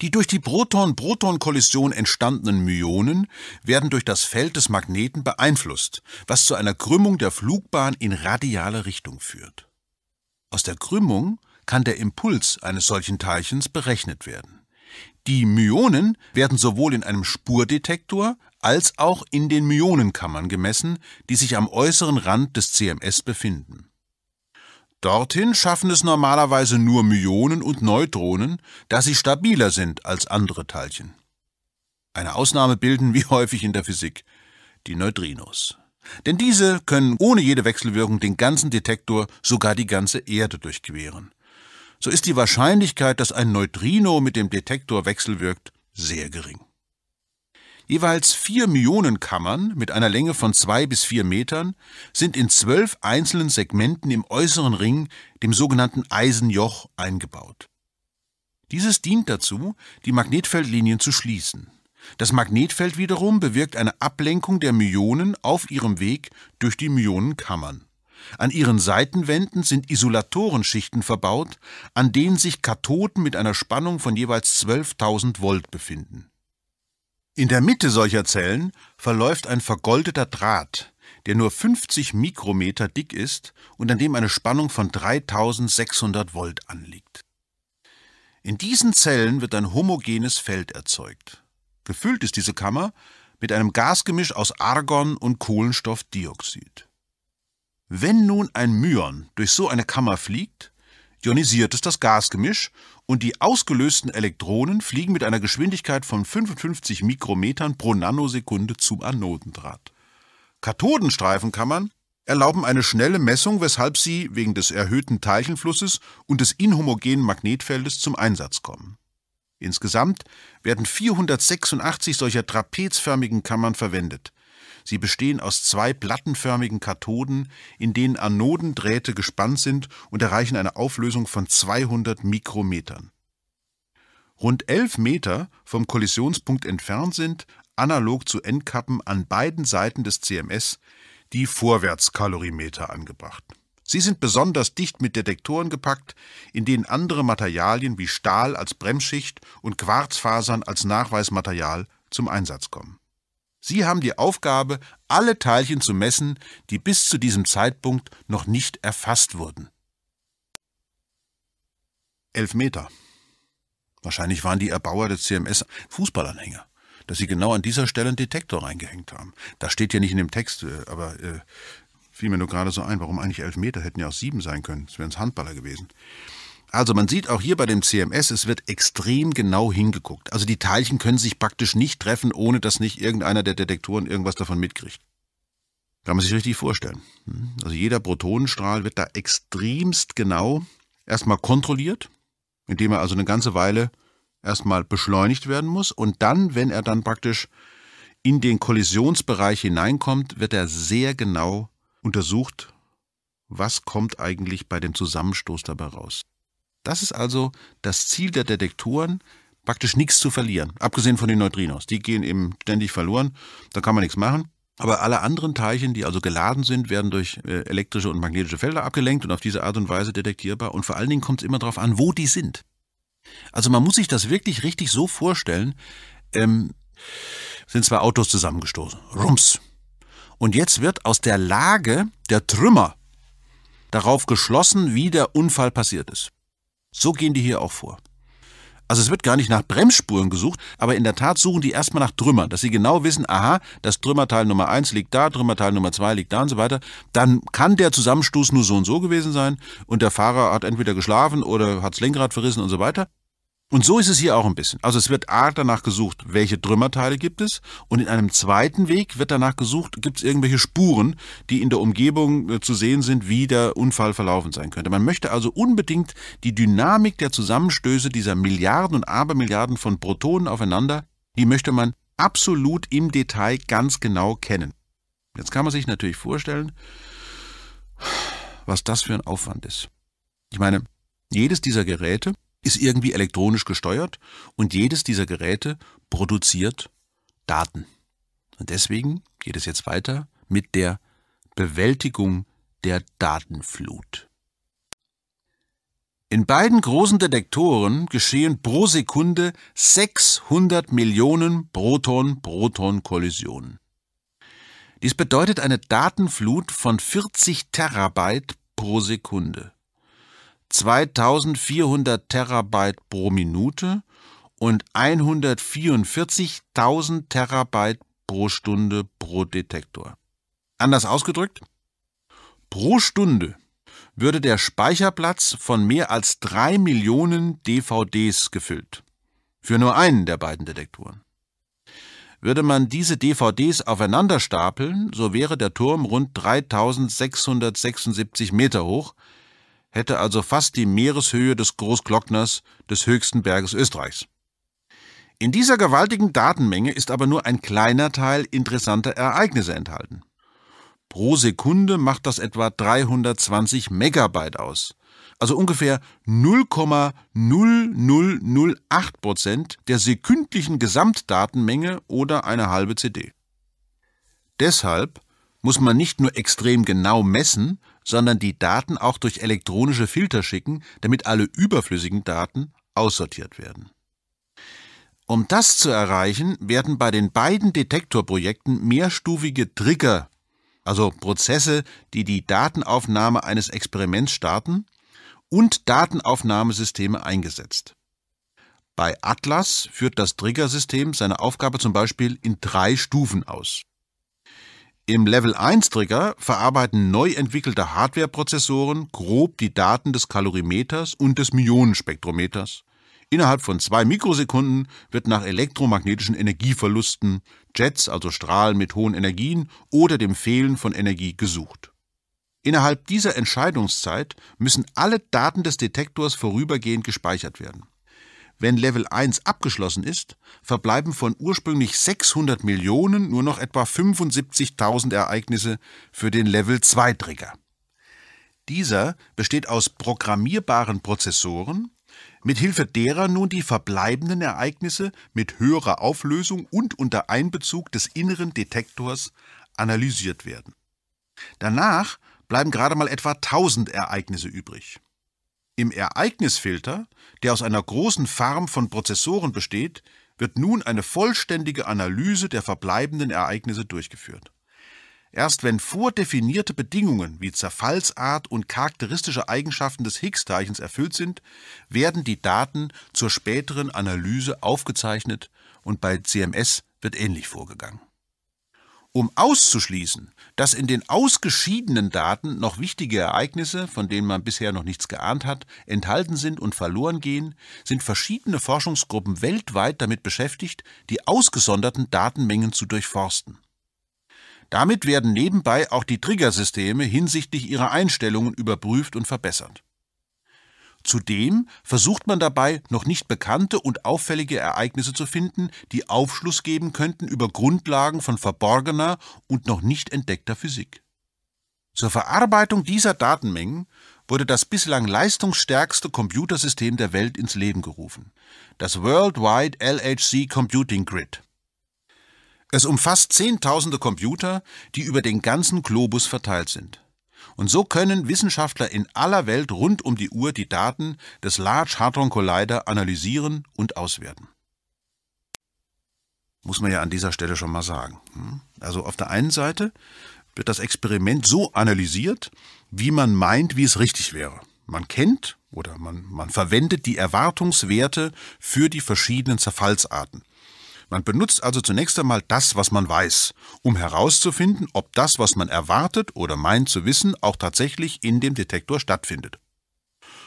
Speaker 1: Die durch die Proton-Proton-Kollision entstandenen Myonen werden durch das Feld des Magneten beeinflusst, was zu einer Krümmung der Flugbahn in radiale Richtung führt. Aus der Krümmung kann der Impuls eines solchen Teilchens berechnet werden. Die Myonen werden sowohl in einem Spurdetektor als auch in den Myonenkammern gemessen, die sich am äußeren Rand des CMS befinden. Dorthin schaffen es normalerweise nur Myonen und Neutronen, da sie stabiler sind als andere Teilchen. Eine Ausnahme bilden, wie häufig in der Physik, die Neutrinos. Denn diese können ohne jede Wechselwirkung den ganzen Detektor, sogar die ganze Erde durchqueren so ist die Wahrscheinlichkeit, dass ein Neutrino mit dem Detektor wechselwirkt, sehr gering. Jeweils vier Myonenkammern mit einer Länge von zwei bis vier Metern sind in zwölf einzelnen Segmenten im äußeren Ring, dem sogenannten Eisenjoch, eingebaut. Dieses dient dazu, die Magnetfeldlinien zu schließen. Das Magnetfeld wiederum bewirkt eine Ablenkung der Myonen auf ihrem Weg durch die Myonenkammern. An ihren Seitenwänden sind Isolatorenschichten verbaut, an denen sich Kathoden mit einer Spannung von jeweils 12.000 Volt befinden. In der Mitte solcher Zellen verläuft ein vergoldeter Draht, der nur 50 Mikrometer dick ist und an dem eine Spannung von 3600 Volt anliegt. In diesen Zellen wird ein homogenes Feld erzeugt. Gefüllt ist diese Kammer mit einem Gasgemisch aus Argon und Kohlenstoffdioxid. Wenn nun ein Myon durch so eine Kammer fliegt, ionisiert es das Gasgemisch und die ausgelösten Elektronen fliegen mit einer Geschwindigkeit von 55 Mikrometern pro Nanosekunde zum Anodendraht. Kathodenstreifenkammern erlauben eine schnelle Messung, weshalb sie wegen des erhöhten Teilchenflusses und des inhomogenen Magnetfeldes zum Einsatz kommen. Insgesamt werden 486 solcher trapezförmigen Kammern verwendet. Sie bestehen aus zwei plattenförmigen Kathoden, in denen Anodendrähte gespannt sind und erreichen eine Auflösung von 200 Mikrometern. Rund 11 Meter vom Kollisionspunkt entfernt sind, analog zu Endkappen an beiden Seiten des CMS, die Vorwärtskalorimeter angebracht. Sie sind besonders dicht mit Detektoren gepackt, in denen andere Materialien wie Stahl als Bremsschicht und Quarzfasern als Nachweismaterial zum Einsatz kommen. Sie haben die Aufgabe, alle Teilchen zu messen, die bis zu diesem Zeitpunkt noch nicht erfasst wurden. Elf Meter. Wahrscheinlich waren die Erbauer des CMS Fußballanhänger, dass sie genau an dieser Stelle einen Detektor reingehängt haben. Das steht ja nicht in dem Text, äh, aber äh, fiel mir nur gerade so ein, warum eigentlich elf Meter hätten ja auch sieben sein können. Das wären es Handballer gewesen. Also man sieht auch hier bei dem CMS, es wird extrem genau hingeguckt. Also die Teilchen können sich praktisch nicht treffen, ohne dass nicht irgendeiner der Detektoren irgendwas davon mitkriegt. Kann man sich richtig vorstellen. Hm? Also jeder Protonenstrahl wird da extremst genau erstmal kontrolliert, indem er also eine ganze Weile erstmal beschleunigt werden muss. Und dann, wenn er dann praktisch in den Kollisionsbereich hineinkommt, wird er sehr genau untersucht, was kommt eigentlich bei dem Zusammenstoß dabei raus. Das ist also das Ziel der Detektoren, praktisch nichts zu verlieren, abgesehen von den Neutrinos. Die gehen eben ständig verloren, da kann man nichts machen. Aber alle anderen Teilchen, die also geladen sind, werden durch äh, elektrische und magnetische Felder abgelenkt und auf diese Art und Weise detektierbar. Und vor allen Dingen kommt es immer darauf an, wo die sind. Also man muss sich das wirklich richtig so vorstellen. Ähm, sind zwei Autos zusammengestoßen. Rums. Und jetzt wird aus der Lage der Trümmer darauf geschlossen, wie der Unfall passiert ist. So gehen die hier auch vor. Also es wird gar nicht nach Bremsspuren gesucht, aber in der Tat suchen die erstmal nach Trümmern, dass sie genau wissen, aha, das Trümmerteil Nummer 1 liegt da, Trümmerteil Nummer 2 liegt da und so weiter. Dann kann der Zusammenstoß nur so und so gewesen sein und der Fahrer hat entweder geschlafen oder hat das Lenkrad verrissen und so weiter. Und so ist es hier auch ein bisschen. Also es wird A danach gesucht, welche Trümmerteile gibt es und in einem zweiten Weg wird danach gesucht, gibt es irgendwelche Spuren, die in der Umgebung äh, zu sehen sind, wie der Unfall verlaufen sein könnte. Man möchte also unbedingt die Dynamik der Zusammenstöße dieser Milliarden und Abermilliarden von Protonen aufeinander, die möchte man absolut im Detail ganz genau kennen. Jetzt kann man sich natürlich vorstellen, was das für ein Aufwand ist. Ich meine, jedes dieser Geräte ist irgendwie elektronisch gesteuert und jedes dieser Geräte produziert Daten. Und deswegen geht es jetzt weiter mit der Bewältigung der Datenflut. In beiden großen Detektoren geschehen pro Sekunde 600 Millionen Proton-Proton-Kollisionen. Dies bedeutet eine Datenflut von 40 Terabyte pro Sekunde. 2400 Terabyte pro Minute und 144.000 Terabyte pro Stunde pro Detektor. Anders ausgedrückt, pro Stunde würde der Speicherplatz von mehr als drei Millionen DVDs gefüllt. Für nur einen der beiden Detektoren. Würde man diese DVDs aufeinander stapeln, so wäre der Turm rund 3676 Meter hoch, hätte also fast die Meereshöhe des Großglockners, des höchsten Berges Österreichs. In dieser gewaltigen Datenmenge ist aber nur ein kleiner Teil interessanter Ereignisse enthalten. Pro Sekunde macht das etwa 320 Megabyte aus, also ungefähr 0,0008 Prozent der sekündlichen Gesamtdatenmenge oder eine halbe CD. Deshalb muss man nicht nur extrem genau messen, sondern die Daten auch durch elektronische Filter schicken, damit alle überflüssigen Daten aussortiert werden. Um das zu erreichen, werden bei den beiden Detektorprojekten mehrstufige Trigger, also Prozesse, die die Datenaufnahme eines Experiments starten, und Datenaufnahmesysteme eingesetzt. Bei Atlas führt das Triggersystem seine Aufgabe zum Beispiel in drei Stufen aus. Im Level 1-Trigger verarbeiten neu entwickelte Hardwareprozessoren grob die Daten des Kalorimeters und des Millionenspektrometers. Innerhalb von zwei Mikrosekunden wird nach elektromagnetischen Energieverlusten, Jets, also Strahlen mit hohen Energien oder dem Fehlen von Energie gesucht. Innerhalb dieser Entscheidungszeit müssen alle Daten des Detektors vorübergehend gespeichert werden. Wenn Level 1 abgeschlossen ist, verbleiben von ursprünglich 600 Millionen nur noch etwa 75.000 Ereignisse für den Level 2-Trigger. Dieser besteht aus programmierbaren Prozessoren, mit Hilfe derer nun die verbleibenden Ereignisse mit höherer Auflösung und unter Einbezug des inneren Detektors analysiert werden. Danach bleiben gerade mal etwa 1000 Ereignisse übrig. Im Ereignisfilter, der aus einer großen Farm von Prozessoren besteht, wird nun eine vollständige Analyse der verbleibenden Ereignisse durchgeführt. Erst wenn vordefinierte Bedingungen wie Zerfallsart und charakteristische Eigenschaften des Higgs-Teilchens erfüllt sind, werden die Daten zur späteren Analyse aufgezeichnet und bei CMS wird ähnlich vorgegangen um auszuschließen, dass in den ausgeschiedenen Daten noch wichtige Ereignisse, von denen man bisher noch nichts geahnt hat, enthalten sind und verloren gehen, sind verschiedene Forschungsgruppen weltweit damit beschäftigt, die ausgesonderten Datenmengen zu durchforsten. Damit werden nebenbei auch die Triggersysteme hinsichtlich ihrer Einstellungen überprüft und verbessert. Zudem versucht man dabei, noch nicht bekannte und auffällige Ereignisse zu finden, die Aufschluss geben könnten über Grundlagen von verborgener und noch nicht entdeckter Physik. Zur Verarbeitung dieser Datenmengen wurde das bislang leistungsstärkste Computersystem der Welt ins Leben gerufen, das Worldwide LHC Computing Grid. Es umfasst Zehntausende Computer, die über den ganzen Globus verteilt sind. Und so können Wissenschaftler in aller Welt rund um die Uhr die Daten des Large Hadron Collider analysieren und auswerten. Muss man ja an dieser Stelle schon mal sagen. Hm? Also auf der einen Seite wird das Experiment so analysiert, wie man meint, wie es richtig wäre. Man kennt oder man, man verwendet die Erwartungswerte für die verschiedenen Zerfallsarten. Man benutzt also zunächst einmal das, was man weiß, um herauszufinden, ob das, was man erwartet oder meint zu wissen, auch tatsächlich in dem Detektor stattfindet.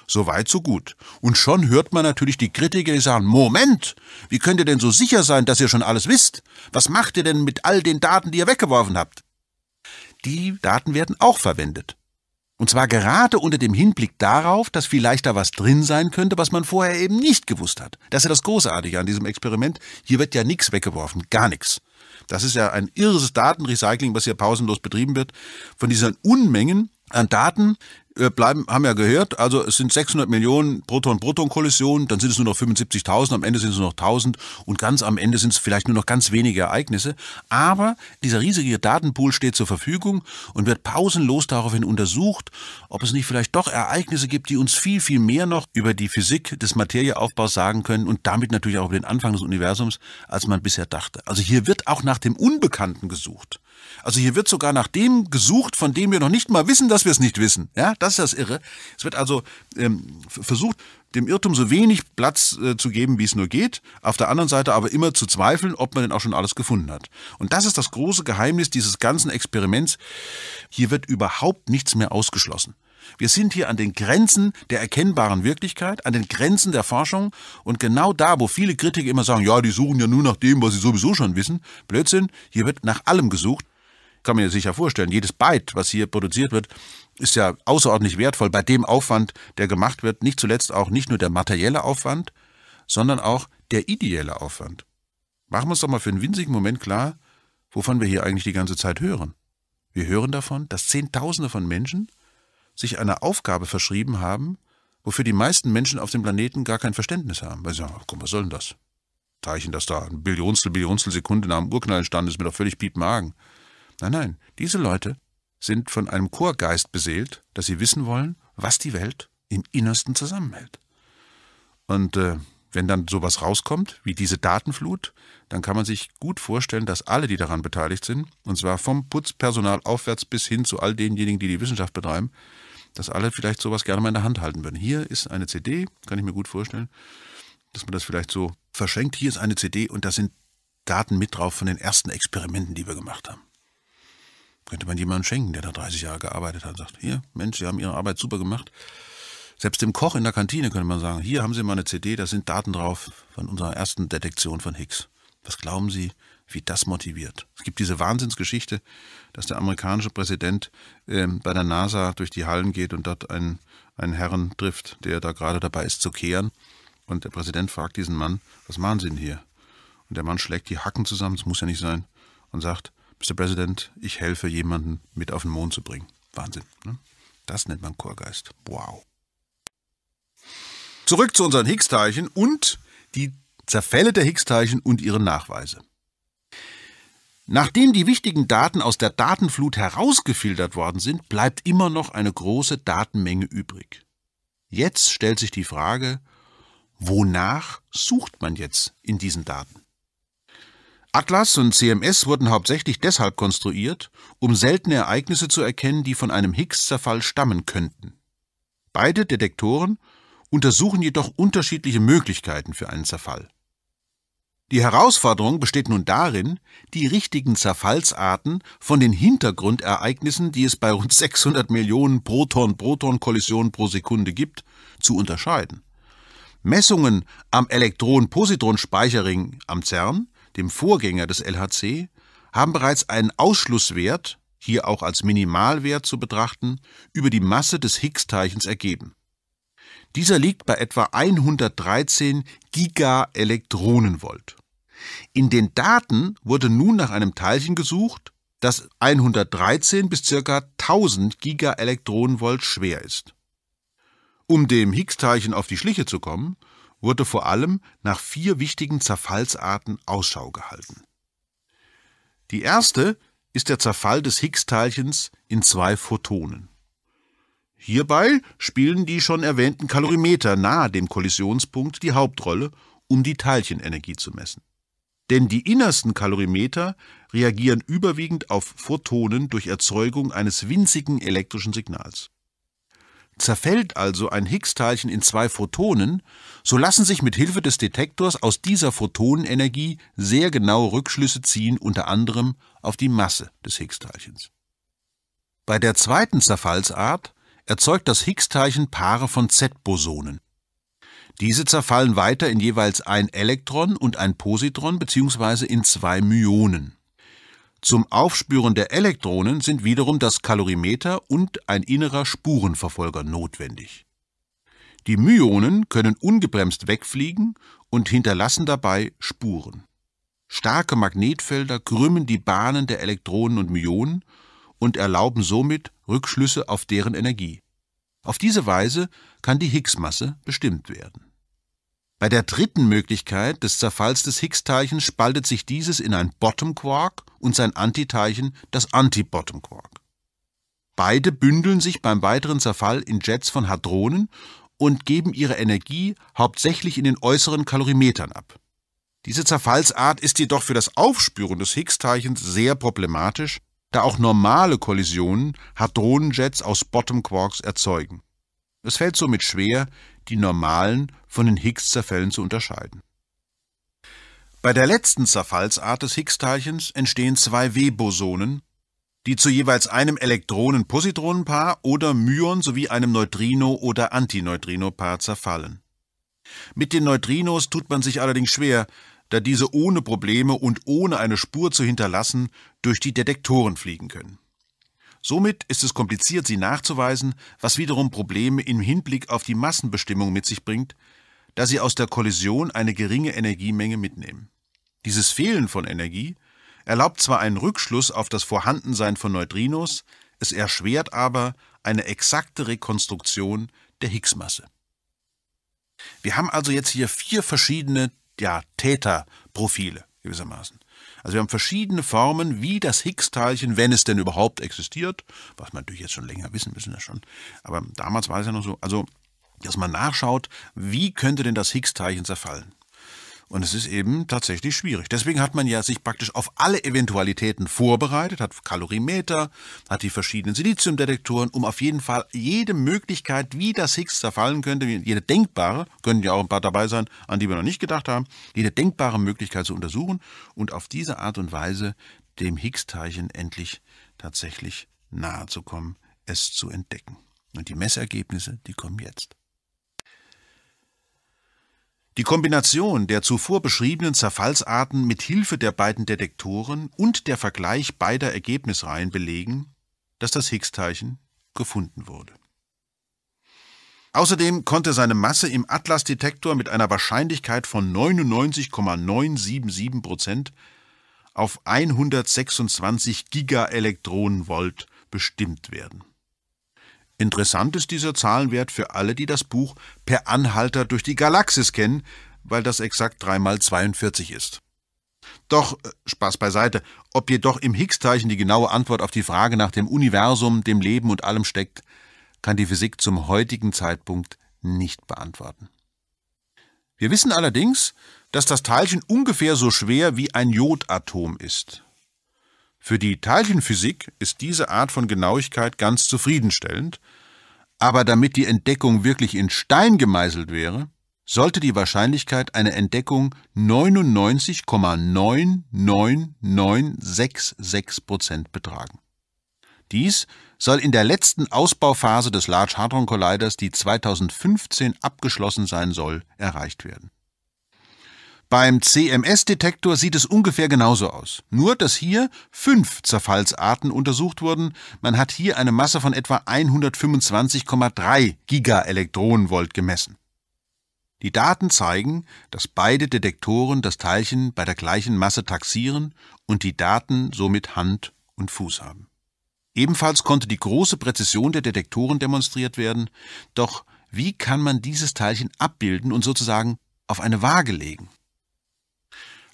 Speaker 1: So weit, so gut. Und schon hört man natürlich die Kritiker, die sagen, Moment, wie könnt ihr denn so sicher sein, dass ihr schon alles wisst? Was macht ihr denn mit all den Daten, die ihr weggeworfen habt? Die Daten werden auch verwendet. Und zwar gerade unter dem Hinblick darauf, dass vielleicht da was drin sein könnte, was man vorher eben nicht gewusst hat. Das ist ja das Großartige an diesem Experiment. Hier wird ja nichts weggeworfen, gar nichts. Das ist ja ein irres Datenrecycling, was hier pausenlos betrieben wird, von diesen Unmengen an Daten, wir äh, bleiben, haben ja gehört, also es sind 600 Millionen Proton-Proton-Kollisionen, dann sind es nur noch 75.000, am Ende sind es nur noch 1.000 und ganz am Ende sind es vielleicht nur noch ganz wenige Ereignisse. Aber dieser riesige Datenpool steht zur Verfügung und wird pausenlos daraufhin untersucht, ob es nicht vielleicht doch Ereignisse gibt, die uns viel, viel mehr noch über die Physik des Materieaufbaus sagen können und damit natürlich auch über den Anfang des Universums, als man bisher dachte. Also hier wird auch nach dem Unbekannten gesucht. Also hier wird sogar nach dem gesucht, von dem wir noch nicht mal wissen, dass wir es nicht wissen. Ja, das ist das Irre. Es wird also ähm, versucht, dem Irrtum so wenig Platz äh, zu geben, wie es nur geht, auf der anderen Seite aber immer zu zweifeln, ob man denn auch schon alles gefunden hat. Und das ist das große Geheimnis dieses ganzen Experiments. Hier wird überhaupt nichts mehr ausgeschlossen. Wir sind hier an den Grenzen der erkennbaren Wirklichkeit, an den Grenzen der Forschung und genau da, wo viele Kritiker immer sagen, ja, die suchen ja nur nach dem, was sie sowieso schon wissen. Blödsinn, hier wird nach allem gesucht. Kann man sich ja vorstellen, jedes Byte, was hier produziert wird, ist ja außerordentlich wertvoll bei dem Aufwand, der gemacht wird, nicht zuletzt auch nicht nur der materielle Aufwand, sondern auch der ideelle Aufwand. Machen wir uns doch mal für einen winzigen Moment klar, wovon wir hier eigentlich die ganze Zeit hören. Wir hören davon, dass Zehntausende von Menschen sich einer Aufgabe verschrieben haben, wofür die meisten Menschen auf dem Planeten gar kein Verständnis haben. Weil sie sagen, komm, was soll denn das? Teilchen, das da ein Billionstel, Billionstel Sekunde nach dem Urknall entstanden ist, mir doch völlig piepmagen. Nein, nein, diese Leute sind von einem Chorgeist beseelt, dass sie wissen wollen, was die Welt im Innersten zusammenhält. Und äh, wenn dann sowas rauskommt, wie diese Datenflut, dann kann man sich gut vorstellen, dass alle, die daran beteiligt sind, und zwar vom Putzpersonal aufwärts bis hin zu all denjenigen, die die Wissenschaft betreiben, dass alle vielleicht sowas gerne mal in der Hand halten würden. Hier ist eine CD, kann ich mir gut vorstellen, dass man das vielleicht so verschenkt. Hier ist eine CD und da sind Daten mit drauf von den ersten Experimenten, die wir gemacht haben. Könnte man jemandem schenken, der da 30 Jahre gearbeitet hat, und sagt, hier, Mensch, Sie haben Ihre Arbeit super gemacht. Selbst dem Koch in der Kantine könnte man sagen, hier haben Sie mal eine CD, da sind Daten drauf von unserer ersten Detektion von Higgs. Was glauben Sie, wie das motiviert. Es gibt diese Wahnsinnsgeschichte, dass der amerikanische Präsident äh, bei der NASA durch die Hallen geht und dort einen, einen Herren trifft, der da gerade dabei ist zu kehren. Und der Präsident fragt diesen Mann, was machen Sie denn hier? Und der Mann schlägt die Hacken zusammen, das muss ja nicht sein, und sagt, Mr. President, ich helfe jemanden mit auf den Mond zu bringen. Wahnsinn. Ne? Das nennt man Chorgeist. Wow. Zurück zu unseren Higgs-Teilchen und die Zerfälle der Higgs-Teilchen und ihre Nachweise. Nachdem die wichtigen Daten aus der Datenflut herausgefiltert worden sind, bleibt immer noch eine große Datenmenge übrig. Jetzt stellt sich die Frage, wonach sucht man jetzt in diesen Daten? Atlas und CMS wurden hauptsächlich deshalb konstruiert, um seltene Ereignisse zu erkennen, die von einem Higgs-Zerfall stammen könnten. Beide Detektoren untersuchen jedoch unterschiedliche Möglichkeiten für einen Zerfall. Die Herausforderung besteht nun darin, die richtigen Zerfallsarten von den Hintergrundereignissen, die es bei rund 600 Millionen Proton-Proton-Kollisionen pro Sekunde gibt, zu unterscheiden. Messungen am Elektron-Positron-Speicherring am CERN, dem Vorgänger des LHC, haben bereits einen Ausschlusswert, hier auch als Minimalwert zu betrachten, über die Masse des Higgs-Teilchens ergeben. Dieser liegt bei etwa 113 Gigaelektronenvolt. In den Daten wurde nun nach einem Teilchen gesucht, das 113 bis ca. 1000 Gigaelektronenvolt schwer ist. Um dem Higgs-Teilchen auf die Schliche zu kommen, wurde vor allem nach vier wichtigen Zerfallsarten Ausschau gehalten. Die erste ist der Zerfall des Higgs-Teilchens in zwei Photonen. Hierbei spielen die schon erwähnten Kalorimeter nahe dem Kollisionspunkt die Hauptrolle, um die Teilchenenergie zu messen. Denn die innersten Kalorimeter reagieren überwiegend auf Photonen durch Erzeugung eines winzigen elektrischen Signals. Zerfällt also ein Higgs-Teilchen in zwei Photonen, so lassen sich mit Hilfe des Detektors aus dieser Photonenenergie sehr genaue Rückschlüsse ziehen, unter anderem auf die Masse des Higgs-Teilchens. Bei der zweiten Zerfallsart erzeugt das Higgs-Teilchen Paare von Z-Bosonen, diese zerfallen weiter in jeweils ein Elektron und ein Positron bzw. in zwei Myonen. Zum Aufspüren der Elektronen sind wiederum das Kalorimeter und ein innerer Spurenverfolger notwendig. Die Myonen können ungebremst wegfliegen und hinterlassen dabei Spuren. Starke Magnetfelder krümmen die Bahnen der Elektronen und Myonen und erlauben somit Rückschlüsse auf deren Energie. Auf diese Weise kann die Higgs-Masse bestimmt werden. Bei der dritten Möglichkeit des Zerfalls des Higgs-Teilchens spaltet sich dieses in ein Bottom-Quark und sein Antiteilchen das Anti-Bottom-Quark. Beide bündeln sich beim weiteren Zerfall in Jets von Hadronen und geben ihre Energie hauptsächlich in den äußeren Kalorimetern ab. Diese Zerfallsart ist jedoch für das Aufspüren des Higgs-Teilchens sehr problematisch, da auch normale Kollisionen Hadronenjets aus Bottom-Quarks erzeugen. Es fällt somit schwer, die normalen von den Higgs-Zerfällen zu unterscheiden. Bei der letzten Zerfallsart des Higgs-Teilchens entstehen zwei W-Bosonen, die zu jeweils einem Elektronen-Positronenpaar oder Myon sowie einem Neutrino- oder Antineutrino-Paar zerfallen. Mit den Neutrinos tut man sich allerdings schwer, da diese ohne Probleme und ohne eine Spur zu hinterlassen durch die Detektoren fliegen können. Somit ist es kompliziert, sie nachzuweisen, was wiederum Probleme im Hinblick auf die Massenbestimmung mit sich bringt, da sie aus der Kollision eine geringe Energiemenge mitnehmen. Dieses Fehlen von Energie erlaubt zwar einen Rückschluss auf das Vorhandensein von Neutrinos, es erschwert aber eine exakte Rekonstruktion der Higgs-Masse. Wir haben also jetzt hier vier verschiedene ja, Täterprofile gewissermaßen. Also wir haben verschiedene Formen, wie das Higgs-Teilchen, wenn es denn überhaupt existiert, was man natürlich jetzt schon länger wissen müssen ja schon, aber damals war es ja noch so, also dass man nachschaut, wie könnte denn das Higgs-Teilchen zerfallen. Und es ist eben tatsächlich schwierig. Deswegen hat man ja sich praktisch auf alle Eventualitäten vorbereitet, hat Kalorimeter, hat die verschiedenen Siliziumdetektoren, um auf jeden Fall jede Möglichkeit, wie das Higgs zerfallen könnte, jede denkbare, können ja auch ein paar dabei sein, an die wir noch nicht gedacht haben, jede denkbare Möglichkeit zu untersuchen und auf diese Art und Weise dem Higgs-Teilchen endlich tatsächlich nahe zu kommen, es zu entdecken. Und die Messergebnisse, die kommen jetzt. Die Kombination der zuvor beschriebenen Zerfallsarten mit Hilfe der beiden Detektoren und der Vergleich beider Ergebnisreihen belegen, dass das Higgs-Teilchen gefunden wurde. Außerdem konnte seine Masse im Atlas-Detektor mit einer Wahrscheinlichkeit von 99,977 Prozent auf 126 Gigaelektronenvolt bestimmt werden. Interessant ist dieser Zahlenwert für alle, die das Buch Per Anhalter durch die Galaxis kennen, weil das exakt 3 mal 42 ist. Doch, äh, Spaß beiseite, ob jedoch im Higgs-Teilchen die genaue Antwort auf die Frage nach dem Universum, dem Leben und allem steckt, kann die Physik zum heutigen Zeitpunkt nicht beantworten. Wir wissen allerdings, dass das Teilchen ungefähr so schwer wie ein Jodatom ist. Für die Teilchenphysik ist diese Art von Genauigkeit ganz zufriedenstellend, aber damit die Entdeckung wirklich in Stein gemeißelt wäre, sollte die Wahrscheinlichkeit einer Entdeckung 99,99966 Prozent betragen. Dies soll in der letzten Ausbauphase des Large Hadron Colliders, die 2015 abgeschlossen sein soll, erreicht werden. Beim CMS-Detektor sieht es ungefähr genauso aus. Nur, dass hier fünf Zerfallsarten untersucht wurden. Man hat hier eine Masse von etwa 125,3 Gigaelektronenvolt gemessen. Die Daten zeigen, dass beide Detektoren das Teilchen bei der gleichen Masse taxieren und die Daten somit Hand und Fuß haben. Ebenfalls konnte die große Präzision der Detektoren demonstriert werden, doch wie kann man dieses Teilchen abbilden und sozusagen auf eine Waage legen?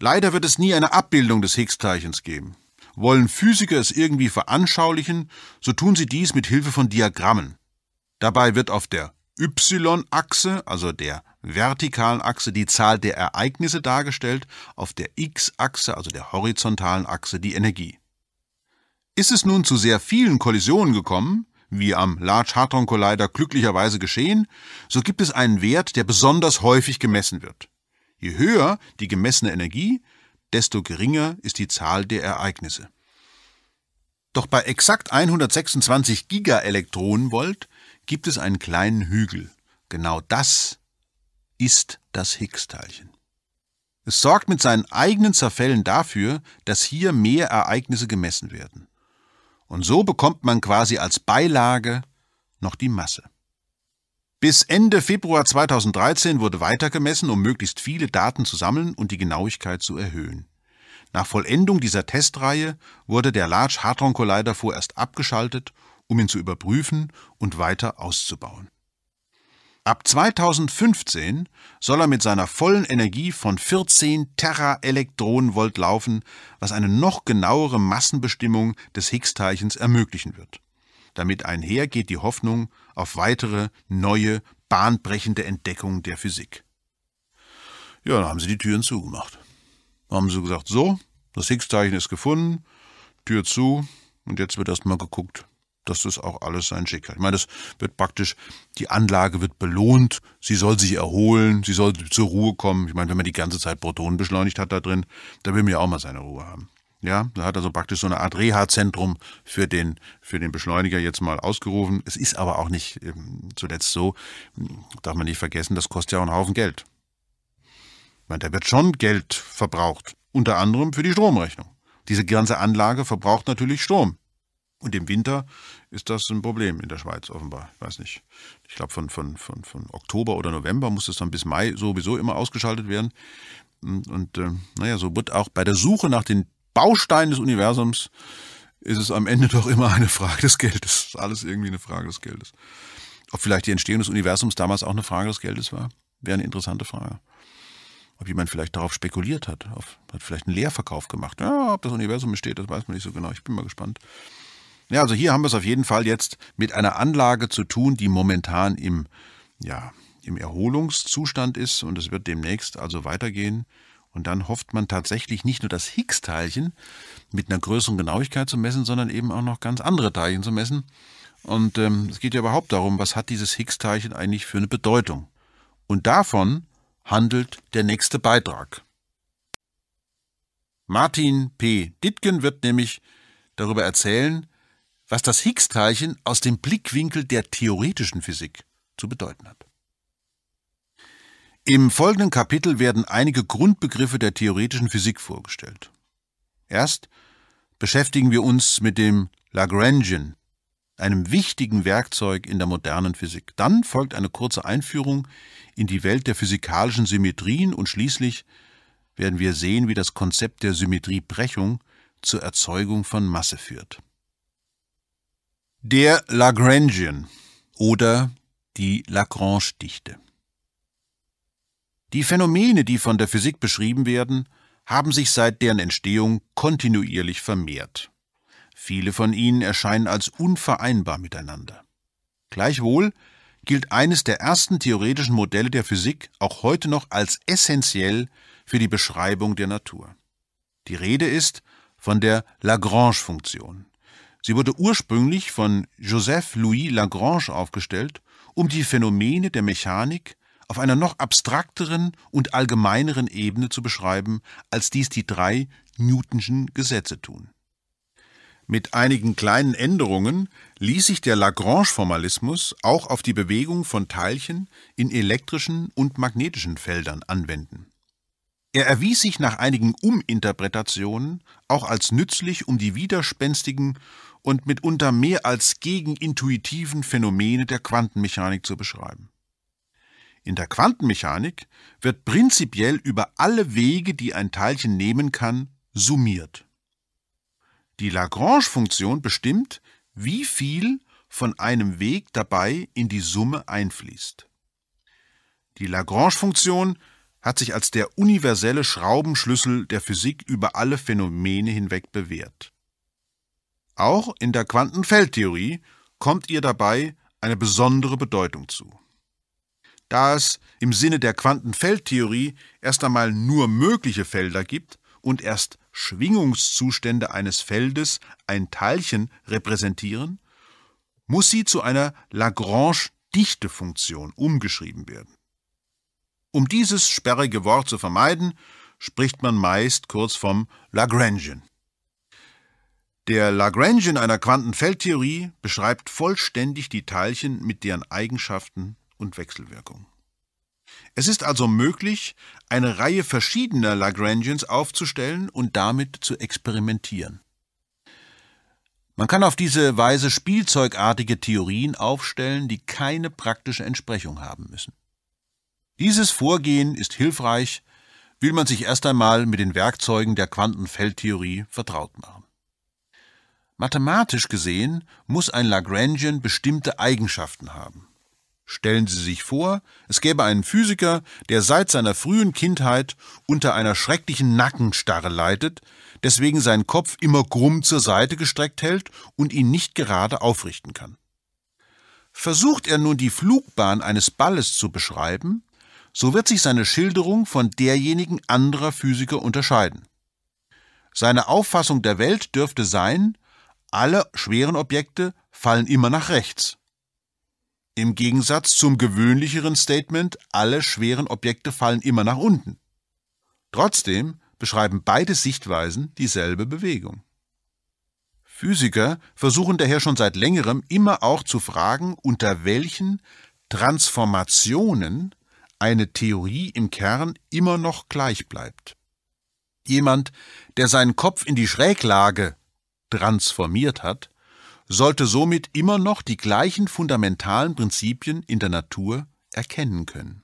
Speaker 1: Leider wird es nie eine Abbildung des Higgs-Teilchens geben. Wollen Physiker es irgendwie veranschaulichen, so tun sie dies mit Hilfe von Diagrammen. Dabei wird auf der Y-Achse, also der vertikalen Achse, die Zahl der Ereignisse dargestellt, auf der X-Achse, also der horizontalen Achse, die Energie. Ist es nun zu sehr vielen Kollisionen gekommen, wie am Large Hadron Collider glücklicherweise geschehen, so gibt es einen Wert, der besonders häufig gemessen wird. Je höher die gemessene Energie, desto geringer ist die Zahl der Ereignisse. Doch bei exakt 126 Gigaelektronenvolt gibt es einen kleinen Hügel. Genau das ist das Higgs-Teilchen. Es sorgt mit seinen eigenen Zerfällen dafür, dass hier mehr Ereignisse gemessen werden. Und so bekommt man quasi als Beilage noch die Masse. Bis Ende Februar 2013 wurde weitergemessen, um möglichst viele Daten zu sammeln und die Genauigkeit zu erhöhen. Nach Vollendung dieser Testreihe wurde der Large Hadron Collider vorerst abgeschaltet, um ihn zu überprüfen und weiter auszubauen. Ab 2015 soll er mit seiner vollen Energie von 14 Teraelektronenvolt laufen, was eine noch genauere Massenbestimmung des Higgs-Teilchens ermöglichen wird. Damit einher geht die Hoffnung auf weitere, neue, bahnbrechende Entdeckungen der Physik. Ja, dann haben sie die Türen zugemacht. Dann haben sie gesagt, so, das Higgs-Teilchen ist gefunden, Tür zu, und jetzt wird erstmal geguckt, dass das auch alles sein Schick hat. Ich meine, das wird praktisch, die Anlage wird belohnt, sie soll sich erholen, sie soll zur Ruhe kommen. Ich meine, wenn man die ganze Zeit Protonen beschleunigt hat da drin, da will man ja auch mal seine Ruhe haben. Ja, da hat also praktisch so eine Art Reha-Zentrum für den, für den Beschleuniger jetzt mal ausgerufen. Es ist aber auch nicht ähm, zuletzt so, darf man nicht vergessen, das kostet ja auch einen Haufen Geld. Meine, da wird schon Geld verbraucht, unter anderem für die Stromrechnung. Diese ganze Anlage verbraucht natürlich Strom. Und im Winter ist das ein Problem in der Schweiz offenbar. Ich weiß nicht. Ich glaube, von, von, von, von Oktober oder November muss es dann bis Mai sowieso immer ausgeschaltet werden. Und, und äh, naja, so wird auch bei der Suche nach den Baustein des Universums ist es am Ende doch immer eine Frage des Geldes. Das ist Alles irgendwie eine Frage des Geldes. Ob vielleicht die Entstehung des Universums damals auch eine Frage des Geldes war, wäre eine interessante Frage. Ob jemand vielleicht darauf spekuliert hat, auf, hat vielleicht einen Leerverkauf gemacht. Ja, ob das Universum besteht, das weiß man nicht so genau. Ich bin mal gespannt. Ja, also hier haben wir es auf jeden Fall jetzt mit einer Anlage zu tun, die momentan im, ja, im Erholungszustand ist und es wird demnächst also weitergehen. Und dann hofft man tatsächlich nicht nur das Higgs-Teilchen mit einer größeren Genauigkeit zu messen, sondern eben auch noch ganz andere Teilchen zu messen. Und ähm, es geht ja überhaupt darum, was hat dieses Higgs-Teilchen eigentlich für eine Bedeutung. Und davon handelt der nächste Beitrag. Martin P. Dittgen wird nämlich darüber erzählen, was das Higgs-Teilchen aus dem Blickwinkel der theoretischen Physik zu bedeuten hat. Im folgenden Kapitel werden einige Grundbegriffe der theoretischen Physik vorgestellt. Erst beschäftigen wir uns mit dem Lagrangian, einem wichtigen Werkzeug in der modernen Physik. Dann folgt eine kurze Einführung in die Welt der physikalischen Symmetrien und schließlich werden wir sehen, wie das Konzept der Symmetriebrechung zur Erzeugung von Masse führt. Der Lagrangian oder die Lagrange-Dichte. Die Phänomene, die von der Physik beschrieben werden, haben sich seit deren Entstehung kontinuierlich vermehrt. Viele von ihnen erscheinen als unvereinbar miteinander. Gleichwohl gilt eines der ersten theoretischen Modelle der Physik auch heute noch als essentiell für die Beschreibung der Natur. Die Rede ist von der Lagrange-Funktion. Sie wurde ursprünglich von Joseph Louis Lagrange aufgestellt, um die Phänomene der Mechanik auf einer noch abstrakteren und allgemeineren Ebene zu beschreiben, als dies die drei Newtonschen Gesetze tun. Mit einigen kleinen Änderungen ließ sich der Lagrange-Formalismus auch auf die Bewegung von Teilchen in elektrischen und magnetischen Feldern anwenden. Er erwies sich nach einigen Uminterpretationen auch als nützlich, um die widerspenstigen und mitunter mehr als gegenintuitiven Phänomene der Quantenmechanik zu beschreiben. In der Quantenmechanik wird prinzipiell über alle Wege, die ein Teilchen nehmen kann, summiert. Die Lagrange-Funktion bestimmt, wie viel von einem Weg dabei in die Summe einfließt. Die Lagrange-Funktion hat sich als der universelle Schraubenschlüssel der Physik über alle Phänomene hinweg bewährt. Auch in der Quantenfeldtheorie kommt ihr dabei eine besondere Bedeutung zu da es im Sinne der Quantenfeldtheorie erst einmal nur mögliche Felder gibt und erst Schwingungszustände eines Feldes ein Teilchen repräsentieren, muss sie zu einer Lagrange-Dichtefunktion umgeschrieben werden. Um dieses sperrige Wort zu vermeiden, spricht man meist kurz vom Lagrangian. Der Lagrangian einer Quantenfeldtheorie beschreibt vollständig die Teilchen mit deren Eigenschaften und Wechselwirkung. Es ist also möglich, eine Reihe verschiedener Lagrangians aufzustellen und damit zu experimentieren. Man kann auf diese Weise spielzeugartige Theorien aufstellen, die keine praktische Entsprechung haben müssen. Dieses Vorgehen ist hilfreich, will man sich erst einmal mit den Werkzeugen der Quantenfeldtheorie vertraut machen. Mathematisch gesehen muss ein Lagrangian bestimmte Eigenschaften haben. Stellen Sie sich vor, es gäbe einen Physiker, der seit seiner frühen Kindheit unter einer schrecklichen Nackenstarre leidet, deswegen seinen Kopf immer krumm zur Seite gestreckt hält und ihn nicht gerade aufrichten kann. Versucht er nun die Flugbahn eines Balles zu beschreiben, so wird sich seine Schilderung von derjenigen anderer Physiker unterscheiden. Seine Auffassung der Welt dürfte sein, alle schweren Objekte fallen immer nach rechts. Im Gegensatz zum gewöhnlicheren Statement, alle schweren Objekte fallen immer nach unten. Trotzdem beschreiben beide Sichtweisen dieselbe Bewegung. Physiker versuchen daher schon seit längerem immer auch zu fragen, unter welchen Transformationen eine Theorie im Kern immer noch gleich bleibt. Jemand, der seinen Kopf in die Schräglage transformiert hat, sollte somit immer noch die gleichen fundamentalen Prinzipien in der Natur erkennen können.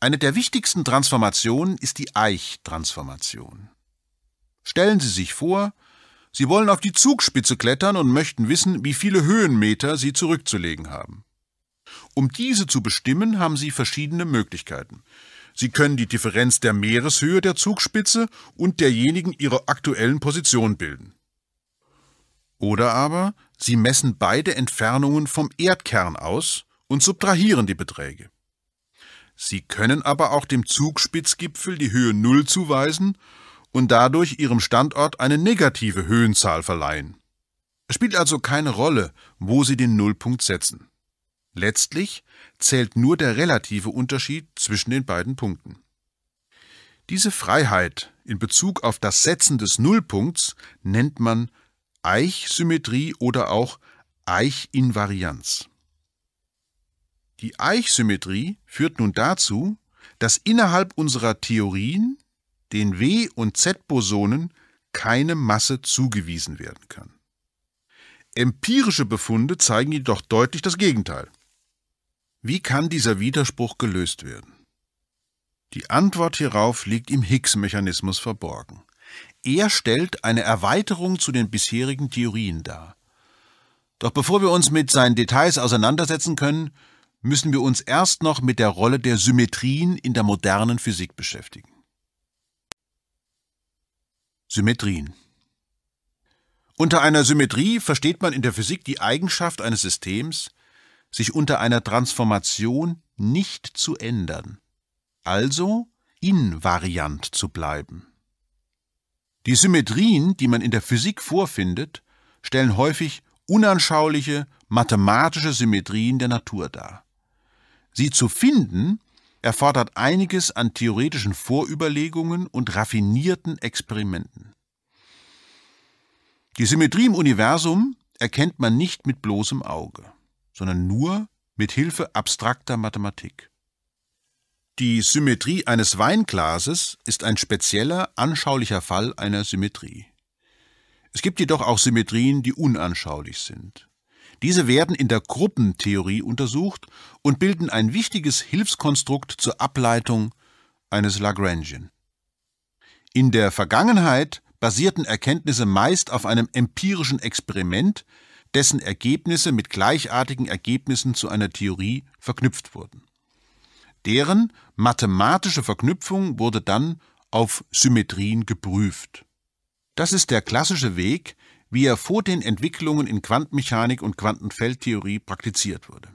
Speaker 1: Eine der wichtigsten Transformationen ist die Eichtransformation. Stellen Sie sich vor, Sie wollen auf die Zugspitze klettern und möchten wissen, wie viele Höhenmeter Sie zurückzulegen haben. Um diese zu bestimmen, haben Sie verschiedene Möglichkeiten. Sie können die Differenz der Meereshöhe der Zugspitze und derjenigen Ihrer aktuellen Position bilden. Oder aber Sie messen beide Entfernungen vom Erdkern aus und subtrahieren die Beträge. Sie können aber auch dem Zugspitzgipfel die Höhe 0 zuweisen und dadurch ihrem Standort eine negative Höhenzahl verleihen. Es spielt also keine Rolle, wo Sie den Nullpunkt setzen. Letztlich zählt nur der relative Unterschied zwischen den beiden Punkten. Diese Freiheit in Bezug auf das Setzen des Nullpunkts nennt man Eichsymmetrie oder auch Eichinvarianz. Die Eichsymmetrie führt nun dazu, dass innerhalb unserer Theorien den W- und Z-Bosonen keine Masse zugewiesen werden kann. Empirische Befunde zeigen jedoch deutlich das Gegenteil. Wie kann dieser Widerspruch gelöst werden? Die Antwort hierauf liegt im Higgs-Mechanismus verborgen. Er stellt eine Erweiterung zu den bisherigen Theorien dar. Doch bevor wir uns mit seinen Details auseinandersetzen können, müssen wir uns erst noch mit der Rolle der Symmetrien in der modernen Physik beschäftigen. Symmetrien Unter einer Symmetrie versteht man in der Physik die Eigenschaft eines Systems, sich unter einer Transformation nicht zu ändern, also invariant zu bleiben. Die Symmetrien, die man in der Physik vorfindet, stellen häufig unanschauliche mathematische Symmetrien der Natur dar. Sie zu finden erfordert einiges an theoretischen Vorüberlegungen und raffinierten Experimenten. Die Symmetrie im Universum erkennt man nicht mit bloßem Auge, sondern nur mit Hilfe abstrakter Mathematik. Die Symmetrie eines Weinglases ist ein spezieller, anschaulicher Fall einer Symmetrie. Es gibt jedoch auch Symmetrien, die unanschaulich sind. Diese werden in der Gruppentheorie untersucht und bilden ein wichtiges Hilfskonstrukt zur Ableitung eines Lagrangian. In der Vergangenheit basierten Erkenntnisse meist auf einem empirischen Experiment, dessen Ergebnisse mit gleichartigen Ergebnissen zu einer Theorie verknüpft wurden. Deren mathematische Verknüpfung wurde dann auf Symmetrien geprüft. Das ist der klassische Weg, wie er vor den Entwicklungen in Quantenmechanik und Quantenfeldtheorie praktiziert wurde.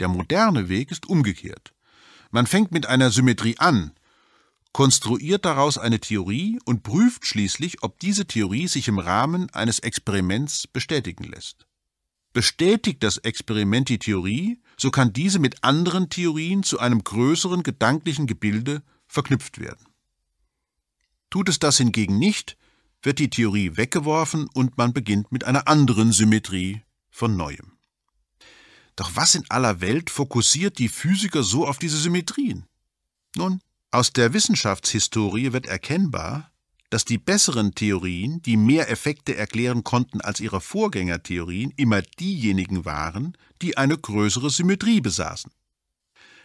Speaker 1: Der moderne Weg ist umgekehrt. Man fängt mit einer Symmetrie an, konstruiert daraus eine Theorie und prüft schließlich, ob diese Theorie sich im Rahmen eines Experiments bestätigen lässt. Bestätigt das Experiment die Theorie, so kann diese mit anderen Theorien zu einem größeren gedanklichen Gebilde verknüpft werden. Tut es das hingegen nicht, wird die Theorie weggeworfen und man beginnt mit einer anderen Symmetrie von neuem. Doch was in aller Welt fokussiert die Physiker so auf diese Symmetrien? Nun, aus der Wissenschaftshistorie wird erkennbar, dass die besseren Theorien, die mehr Effekte erklären konnten als ihre Vorgängertheorien, immer diejenigen waren, die eine größere Symmetrie besaßen.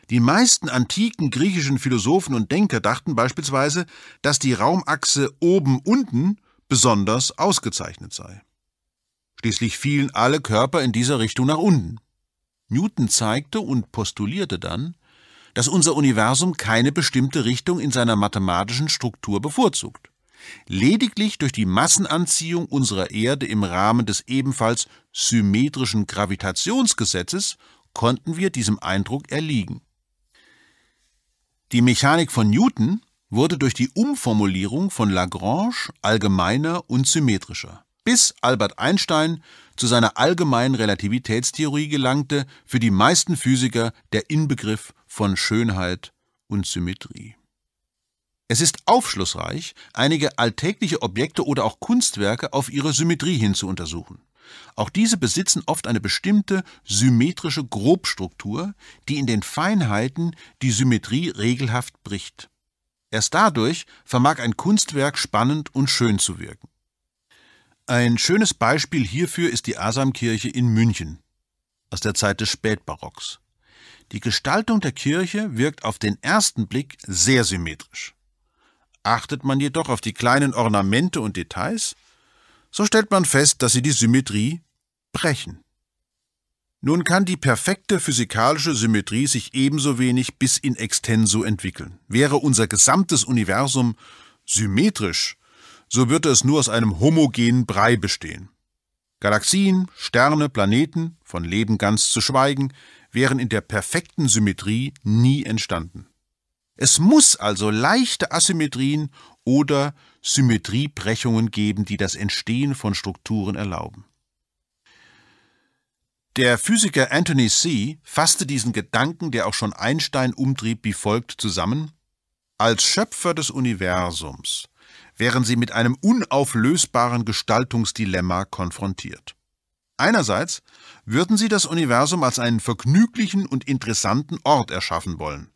Speaker 1: Die meisten antiken griechischen Philosophen und Denker dachten beispielsweise, dass die Raumachse oben-unten besonders ausgezeichnet sei. Schließlich fielen alle Körper in dieser Richtung nach unten. Newton zeigte und postulierte dann, dass unser Universum keine bestimmte Richtung in seiner mathematischen Struktur bevorzugt. Lediglich durch die Massenanziehung unserer Erde im Rahmen des ebenfalls symmetrischen Gravitationsgesetzes konnten wir diesem Eindruck erliegen. Die Mechanik von Newton wurde durch die Umformulierung von Lagrange allgemeiner und symmetrischer, bis Albert Einstein zu seiner allgemeinen Relativitätstheorie gelangte, für die meisten Physiker der Inbegriff von Schönheit und Symmetrie. Es ist aufschlussreich, einige alltägliche Objekte oder auch Kunstwerke auf ihre Symmetrie hin zu untersuchen. Auch diese besitzen oft eine bestimmte symmetrische Grobstruktur, die in den Feinheiten die Symmetrie regelhaft bricht. Erst dadurch vermag ein Kunstwerk spannend und schön zu wirken. Ein schönes Beispiel hierfür ist die Asamkirche in München aus der Zeit des Spätbarocks. Die Gestaltung der Kirche wirkt auf den ersten Blick sehr symmetrisch. Achtet man jedoch auf die kleinen Ornamente und Details, so stellt man fest, dass sie die Symmetrie brechen. Nun kann die perfekte physikalische Symmetrie sich ebenso wenig bis in extenso entwickeln. Wäre unser gesamtes Universum symmetrisch, so würde es nur aus einem homogenen Brei bestehen. Galaxien, Sterne, Planeten, von Leben ganz zu schweigen, wären in der perfekten Symmetrie nie entstanden. Es muss also leichte Asymmetrien oder Symmetriebrechungen geben, die das Entstehen von Strukturen erlauben. Der Physiker Anthony C. fasste diesen Gedanken, der auch schon Einstein umtrieb, wie folgt zusammen. Als Schöpfer des Universums wären sie mit einem unauflösbaren Gestaltungsdilemma konfrontiert. Einerseits würden sie das Universum als einen vergnüglichen und interessanten Ort erschaffen wollen.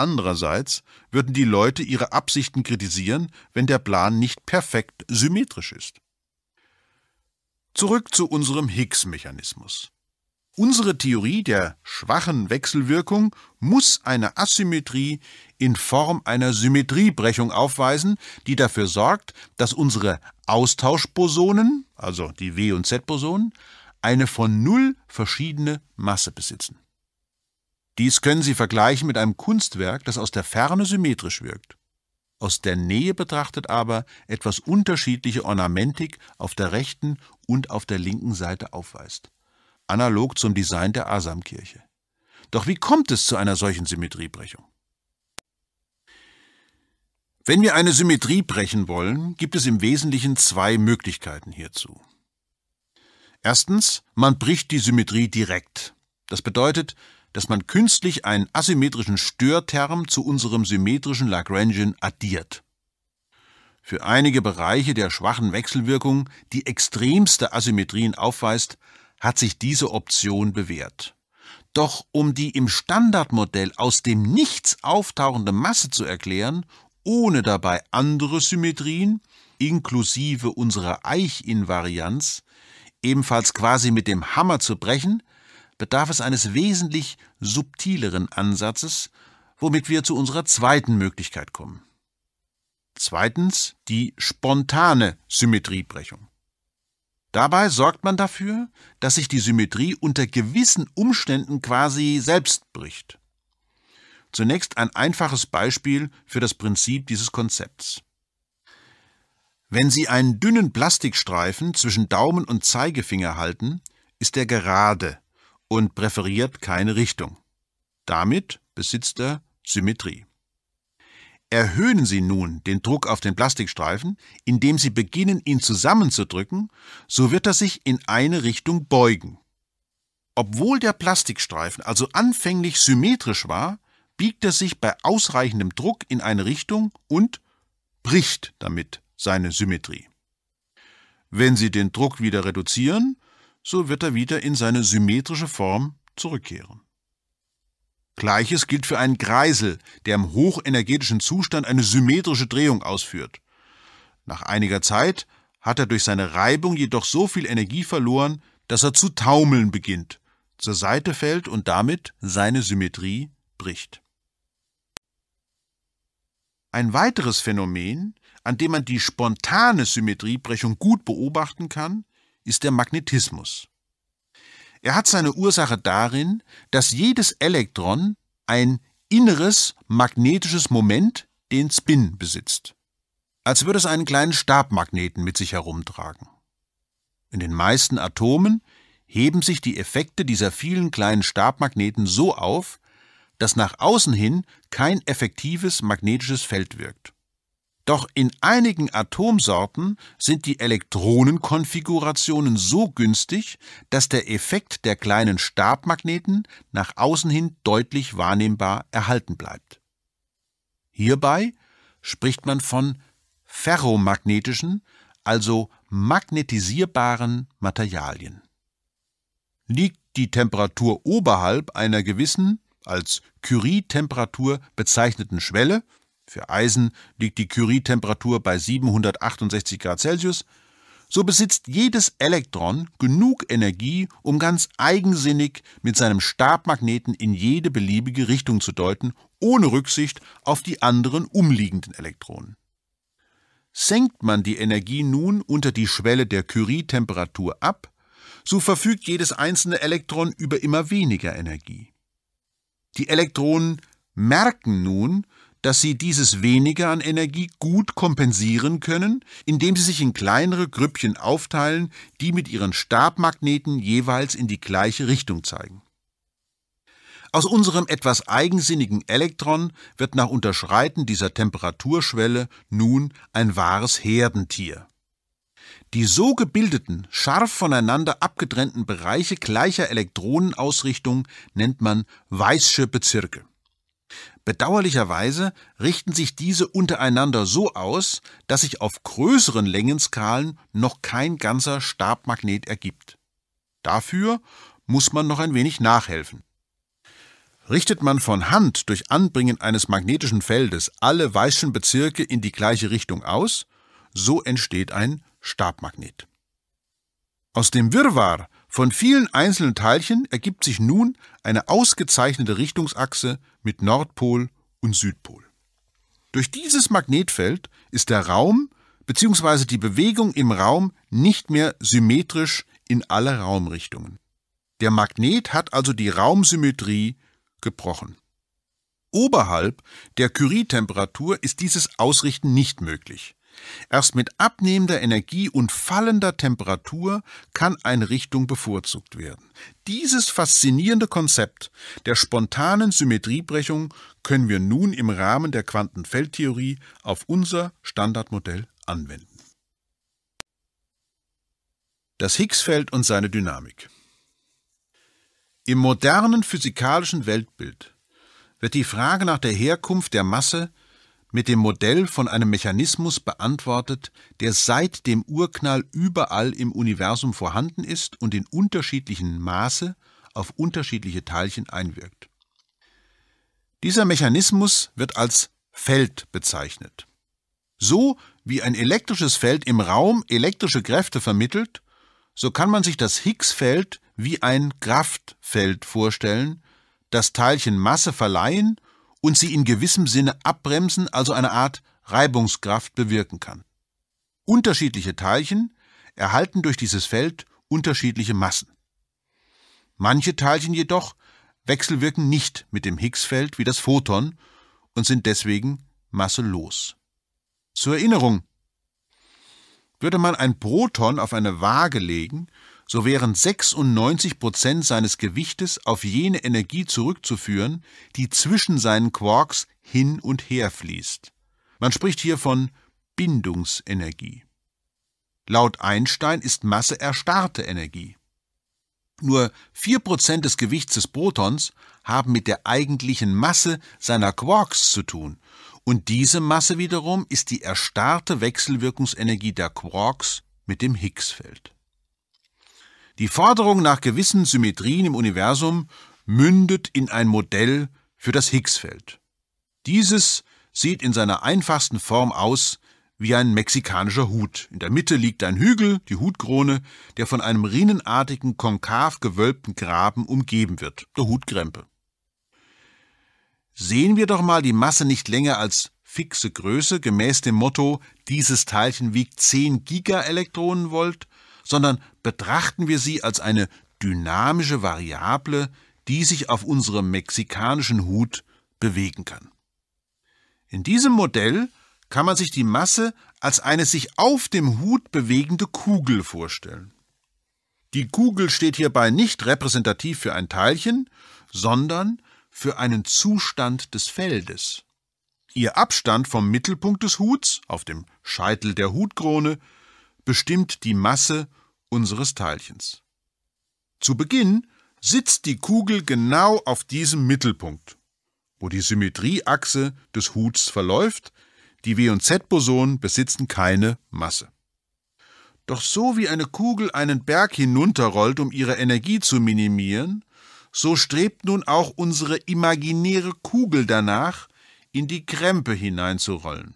Speaker 1: Andererseits würden die Leute ihre Absichten kritisieren, wenn der Plan nicht perfekt symmetrisch ist. Zurück zu unserem Higgs-Mechanismus. Unsere Theorie der schwachen Wechselwirkung muss eine Asymmetrie in Form einer Symmetriebrechung aufweisen, die dafür sorgt, dass unsere Austauschbosonen, also die W- und Z-Bosonen, eine von null verschiedene Masse besitzen. Dies können Sie vergleichen mit einem Kunstwerk, das aus der Ferne symmetrisch wirkt, aus der Nähe betrachtet aber etwas unterschiedliche Ornamentik auf der rechten und auf der linken Seite aufweist, analog zum Design der Asamkirche. Doch wie kommt es zu einer solchen Symmetriebrechung? Wenn wir eine Symmetrie brechen wollen, gibt es im Wesentlichen zwei Möglichkeiten hierzu. Erstens, man bricht die Symmetrie direkt. Das bedeutet, dass man künstlich einen asymmetrischen Störterm zu unserem symmetrischen Lagrangian addiert. Für einige Bereiche der schwachen Wechselwirkung, die extremste Asymmetrien aufweist, hat sich diese Option bewährt. Doch um die im Standardmodell aus dem Nichts auftauchende Masse zu erklären, ohne dabei andere Symmetrien, inklusive unserer Eichinvarianz, ebenfalls quasi mit dem Hammer zu brechen, bedarf es eines wesentlich subtileren Ansatzes, womit wir zu unserer zweiten Möglichkeit kommen. Zweitens die spontane Symmetriebrechung. Dabei sorgt man dafür, dass sich die Symmetrie unter gewissen Umständen quasi selbst bricht. Zunächst ein einfaches Beispiel für das Prinzip dieses Konzepts. Wenn Sie einen dünnen Plastikstreifen zwischen Daumen und Zeigefinger halten, ist er gerade und präferiert keine Richtung. Damit besitzt er Symmetrie. Erhöhen Sie nun den Druck auf den Plastikstreifen, indem Sie beginnen, ihn zusammenzudrücken, so wird er sich in eine Richtung beugen. Obwohl der Plastikstreifen also anfänglich symmetrisch war, biegt er sich bei ausreichendem Druck in eine Richtung und bricht damit seine Symmetrie. Wenn Sie den Druck wieder reduzieren, so wird er wieder in seine symmetrische Form zurückkehren. Gleiches gilt für einen Kreisel, der im hochenergetischen Zustand eine symmetrische Drehung ausführt. Nach einiger Zeit hat er durch seine Reibung jedoch so viel Energie verloren, dass er zu taumeln beginnt, zur Seite fällt und damit seine Symmetrie bricht. Ein weiteres Phänomen, an dem man die spontane Symmetriebrechung gut beobachten kann, ist der Magnetismus. Er hat seine Ursache darin, dass jedes Elektron ein inneres magnetisches Moment, den Spin, besitzt. Als würde es einen kleinen Stabmagneten mit sich herumtragen. In den meisten Atomen heben sich die Effekte dieser vielen kleinen Stabmagneten so auf, dass nach außen hin kein effektives magnetisches Feld wirkt. Doch in einigen Atomsorten sind die Elektronenkonfigurationen so günstig, dass der Effekt der kleinen Stabmagneten nach außen hin deutlich wahrnehmbar erhalten bleibt. Hierbei spricht man von ferromagnetischen, also magnetisierbaren Materialien. Liegt die Temperatur oberhalb einer gewissen, als Curie-Temperatur bezeichneten Schwelle, für Eisen liegt die Curie-Temperatur bei 768 Grad Celsius. So besitzt jedes Elektron genug Energie, um ganz eigensinnig mit seinem Stabmagneten in jede beliebige Richtung zu deuten, ohne Rücksicht auf die anderen umliegenden Elektronen. Senkt man die Energie nun unter die Schwelle der Curie-Temperatur ab, so verfügt jedes einzelne Elektron über immer weniger Energie. Die Elektronen merken nun, dass sie dieses Wenige an Energie gut kompensieren können, indem sie sich in kleinere Grüppchen aufteilen, die mit ihren Stabmagneten jeweils in die gleiche Richtung zeigen. Aus unserem etwas eigensinnigen Elektron wird nach Unterschreiten dieser Temperaturschwelle nun ein wahres Herdentier. Die so gebildeten, scharf voneinander abgetrennten Bereiche gleicher Elektronenausrichtung nennt man Weißsche Bezirke. Bedauerlicherweise richten sich diese untereinander so aus, dass sich auf größeren Längenskalen noch kein ganzer Stabmagnet ergibt. Dafür muss man noch ein wenig nachhelfen. Richtet man von Hand durch Anbringen eines magnetischen Feldes alle weißen Bezirke in die gleiche Richtung aus, so entsteht ein Stabmagnet. Aus dem Wirrwarr von vielen einzelnen Teilchen ergibt sich nun eine ausgezeichnete Richtungsachse mit Nordpol und Südpol. Durch dieses Magnetfeld ist der Raum bzw. die Bewegung im Raum nicht mehr symmetrisch in alle Raumrichtungen. Der Magnet hat also die Raumsymmetrie gebrochen. Oberhalb der Curie-Temperatur ist dieses Ausrichten nicht möglich. Erst mit abnehmender Energie und fallender Temperatur kann eine Richtung bevorzugt werden. Dieses faszinierende Konzept der spontanen Symmetriebrechung können wir nun im Rahmen der Quantenfeldtheorie auf unser Standardmodell anwenden. Das Higgsfeld und seine Dynamik Im modernen physikalischen Weltbild wird die Frage nach der Herkunft der Masse mit dem Modell von einem Mechanismus beantwortet, der seit dem Urknall überall im Universum vorhanden ist und in unterschiedlichen Maße auf unterschiedliche Teilchen einwirkt. Dieser Mechanismus wird als Feld bezeichnet. So wie ein elektrisches Feld im Raum elektrische Kräfte vermittelt, so kann man sich das Higgs-Feld wie ein Kraftfeld vorstellen, das Teilchen Masse verleihen und sie in gewissem Sinne abbremsen, also eine Art Reibungskraft bewirken kann. Unterschiedliche Teilchen erhalten durch dieses Feld unterschiedliche Massen. Manche Teilchen jedoch wechselwirken nicht mit dem Higgs-Feld wie das Photon und sind deswegen masselos. Zur Erinnerung, würde man ein Proton auf eine Waage legen, so wären 96 Prozent seines Gewichtes auf jene Energie zurückzuführen, die zwischen seinen Quarks hin und her fließt. Man spricht hier von Bindungsenergie. Laut Einstein ist Masse erstarrte Energie. Nur 4% des Gewichts des Protons haben mit der eigentlichen Masse seiner Quarks zu tun, und diese Masse wiederum ist die erstarrte Wechselwirkungsenergie der Quarks mit dem Higgsfeld. Die Forderung nach gewissen Symmetrien im Universum mündet in ein Modell für das Higgsfeld. Dieses sieht in seiner einfachsten Form aus wie ein mexikanischer Hut. In der Mitte liegt ein Hügel, die Hutkrone, der von einem rinnenartigen, konkav gewölbten Graben umgeben wird, der Hutkrempe. Sehen wir doch mal die Masse nicht länger als fixe Größe gemäß dem Motto, dieses Teilchen wiegt 10 Gigaelektronenvolt, sondern betrachten wir sie als eine dynamische Variable, die sich auf unserem mexikanischen Hut bewegen kann. In diesem Modell kann man sich die Masse als eine sich auf dem Hut bewegende Kugel vorstellen. Die Kugel steht hierbei nicht repräsentativ für ein Teilchen, sondern für einen Zustand des Feldes. Ihr Abstand vom Mittelpunkt des Huts, auf dem Scheitel der Hutkrone, bestimmt die Masse unseres Teilchens. Zu Beginn sitzt die Kugel genau auf diesem Mittelpunkt, wo die Symmetrieachse des Huts verläuft, die W- und Z-Bosonen besitzen keine Masse. Doch so wie eine Kugel einen Berg hinunterrollt, um ihre Energie zu minimieren, so strebt nun auch unsere imaginäre Kugel danach, in die Krempe hineinzurollen.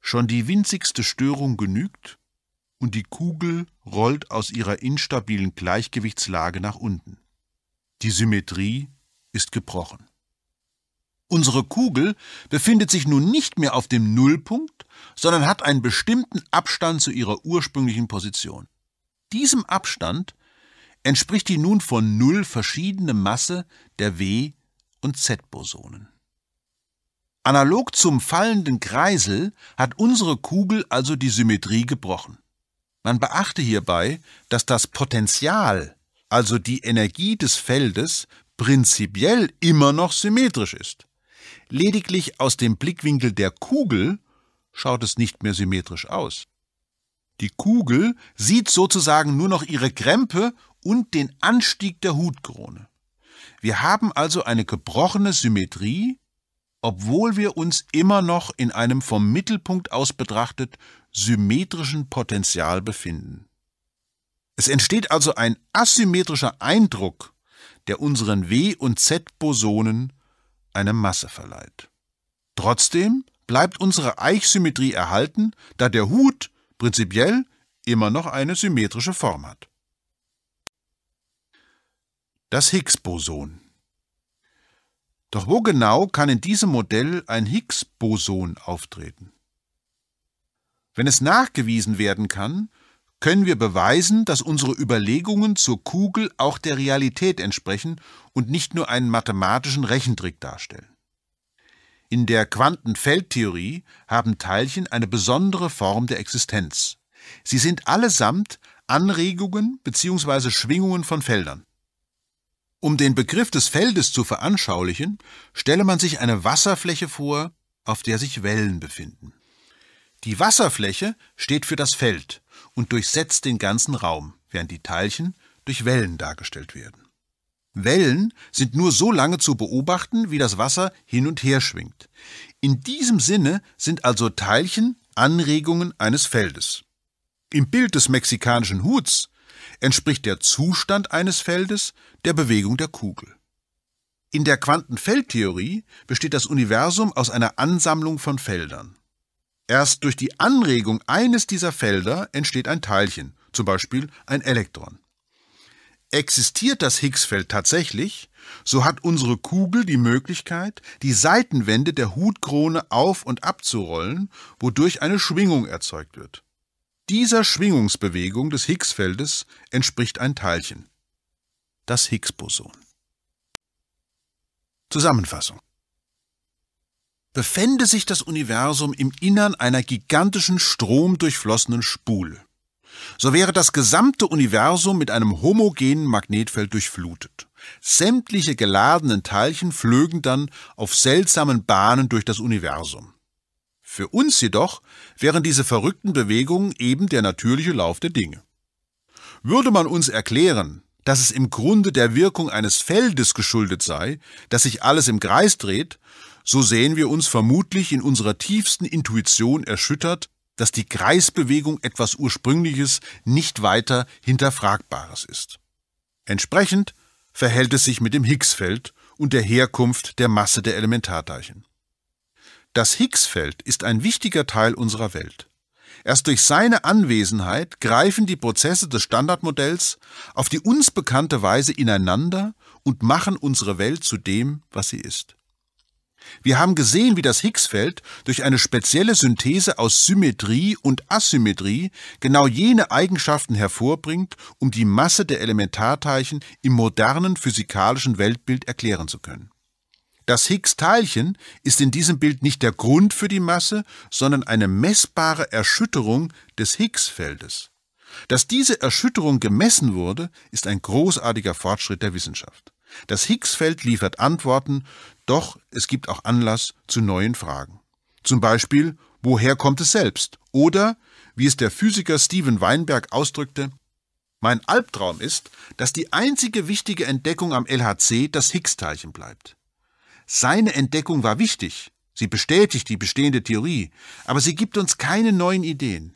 Speaker 1: Schon die winzigste Störung genügt, und die Kugel rollt aus ihrer instabilen Gleichgewichtslage nach unten. Die Symmetrie ist gebrochen. Unsere Kugel befindet sich nun nicht mehr auf dem Nullpunkt, sondern hat einen bestimmten Abstand zu ihrer ursprünglichen Position. Diesem Abstand entspricht die nun von Null verschiedene Masse der W- und Z-Bosonen. Analog zum fallenden Kreisel hat unsere Kugel also die Symmetrie gebrochen. Man beachte hierbei, dass das Potential, also die Energie des Feldes, prinzipiell immer noch symmetrisch ist. Lediglich aus dem Blickwinkel der Kugel schaut es nicht mehr symmetrisch aus. Die Kugel sieht sozusagen nur noch ihre Krempe und den Anstieg der Hutkrone. Wir haben also eine gebrochene Symmetrie, obwohl wir uns immer noch in einem vom Mittelpunkt aus betrachtet symmetrischen Potential befinden. Es entsteht also ein asymmetrischer Eindruck, der unseren W- und Z-Bosonen eine Masse verleiht. Trotzdem bleibt unsere Eichsymmetrie erhalten, da der Hut prinzipiell immer noch eine symmetrische Form hat. Das Higgs-Boson doch wo genau kann in diesem Modell ein Higgs-Boson auftreten? Wenn es nachgewiesen werden kann, können wir beweisen, dass unsere Überlegungen zur Kugel auch der Realität entsprechen und nicht nur einen mathematischen Rechentrick darstellen. In der Quantenfeldtheorie haben Teilchen eine besondere Form der Existenz. Sie sind allesamt Anregungen bzw. Schwingungen von Feldern. Um den Begriff des Feldes zu veranschaulichen, stelle man sich eine Wasserfläche vor, auf der sich Wellen befinden. Die Wasserfläche steht für das Feld und durchsetzt den ganzen Raum, während die Teilchen durch Wellen dargestellt werden. Wellen sind nur so lange zu beobachten, wie das Wasser hin und her schwingt. In diesem Sinne sind also Teilchen Anregungen eines Feldes. Im Bild des mexikanischen Huts entspricht der Zustand eines Feldes der Bewegung der Kugel. In der Quantenfeldtheorie besteht das Universum aus einer Ansammlung von Feldern. Erst durch die Anregung eines dieser Felder entsteht ein Teilchen, zum Beispiel ein Elektron. Existiert das Higgsfeld tatsächlich, so hat unsere Kugel die Möglichkeit, die Seitenwände der Hutkrone auf und abzurollen, wodurch eine Schwingung erzeugt wird. Dieser Schwingungsbewegung des Higgsfeldes entspricht ein Teilchen das Higgs-Boson. Zusammenfassung. Befände sich das Universum im Innern einer gigantischen stromdurchflossenen Spule, so wäre das gesamte Universum mit einem homogenen Magnetfeld durchflutet. Sämtliche geladenen Teilchen flögen dann auf seltsamen Bahnen durch das Universum. Für uns jedoch wären diese verrückten Bewegungen eben der natürliche Lauf der Dinge. Würde man uns erklären, dass es im Grunde der Wirkung eines Feldes geschuldet sei, dass sich alles im Kreis dreht, so sehen wir uns vermutlich in unserer tiefsten Intuition erschüttert, dass die Kreisbewegung etwas Ursprüngliches, nicht weiter Hinterfragbares ist. Entsprechend verhält es sich mit dem Higgsfeld und der Herkunft der Masse der Elementarteilchen. Das Higgsfeld ist ein wichtiger Teil unserer Welt. Erst durch seine Anwesenheit greifen die Prozesse des Standardmodells auf die uns bekannte Weise ineinander und machen unsere Welt zu dem, was sie ist. Wir haben gesehen, wie das Higgsfeld durch eine spezielle Synthese aus Symmetrie und Asymmetrie genau jene Eigenschaften hervorbringt, um die Masse der Elementarteilchen im modernen physikalischen Weltbild erklären zu können. Das Higgs-Teilchen ist in diesem Bild nicht der Grund für die Masse, sondern eine messbare Erschütterung des Higgs-Feldes. Dass diese Erschütterung gemessen wurde, ist ein großartiger Fortschritt der Wissenschaft. Das Higgs-Feld liefert Antworten, doch es gibt auch Anlass zu neuen Fragen. Zum Beispiel, woher kommt es selbst? Oder, wie es der Physiker Steven Weinberg ausdrückte, mein Albtraum ist, dass die einzige wichtige Entdeckung am LHC das Higgs-Teilchen bleibt. Seine Entdeckung war wichtig, sie bestätigt die bestehende Theorie, aber sie gibt uns keine neuen Ideen.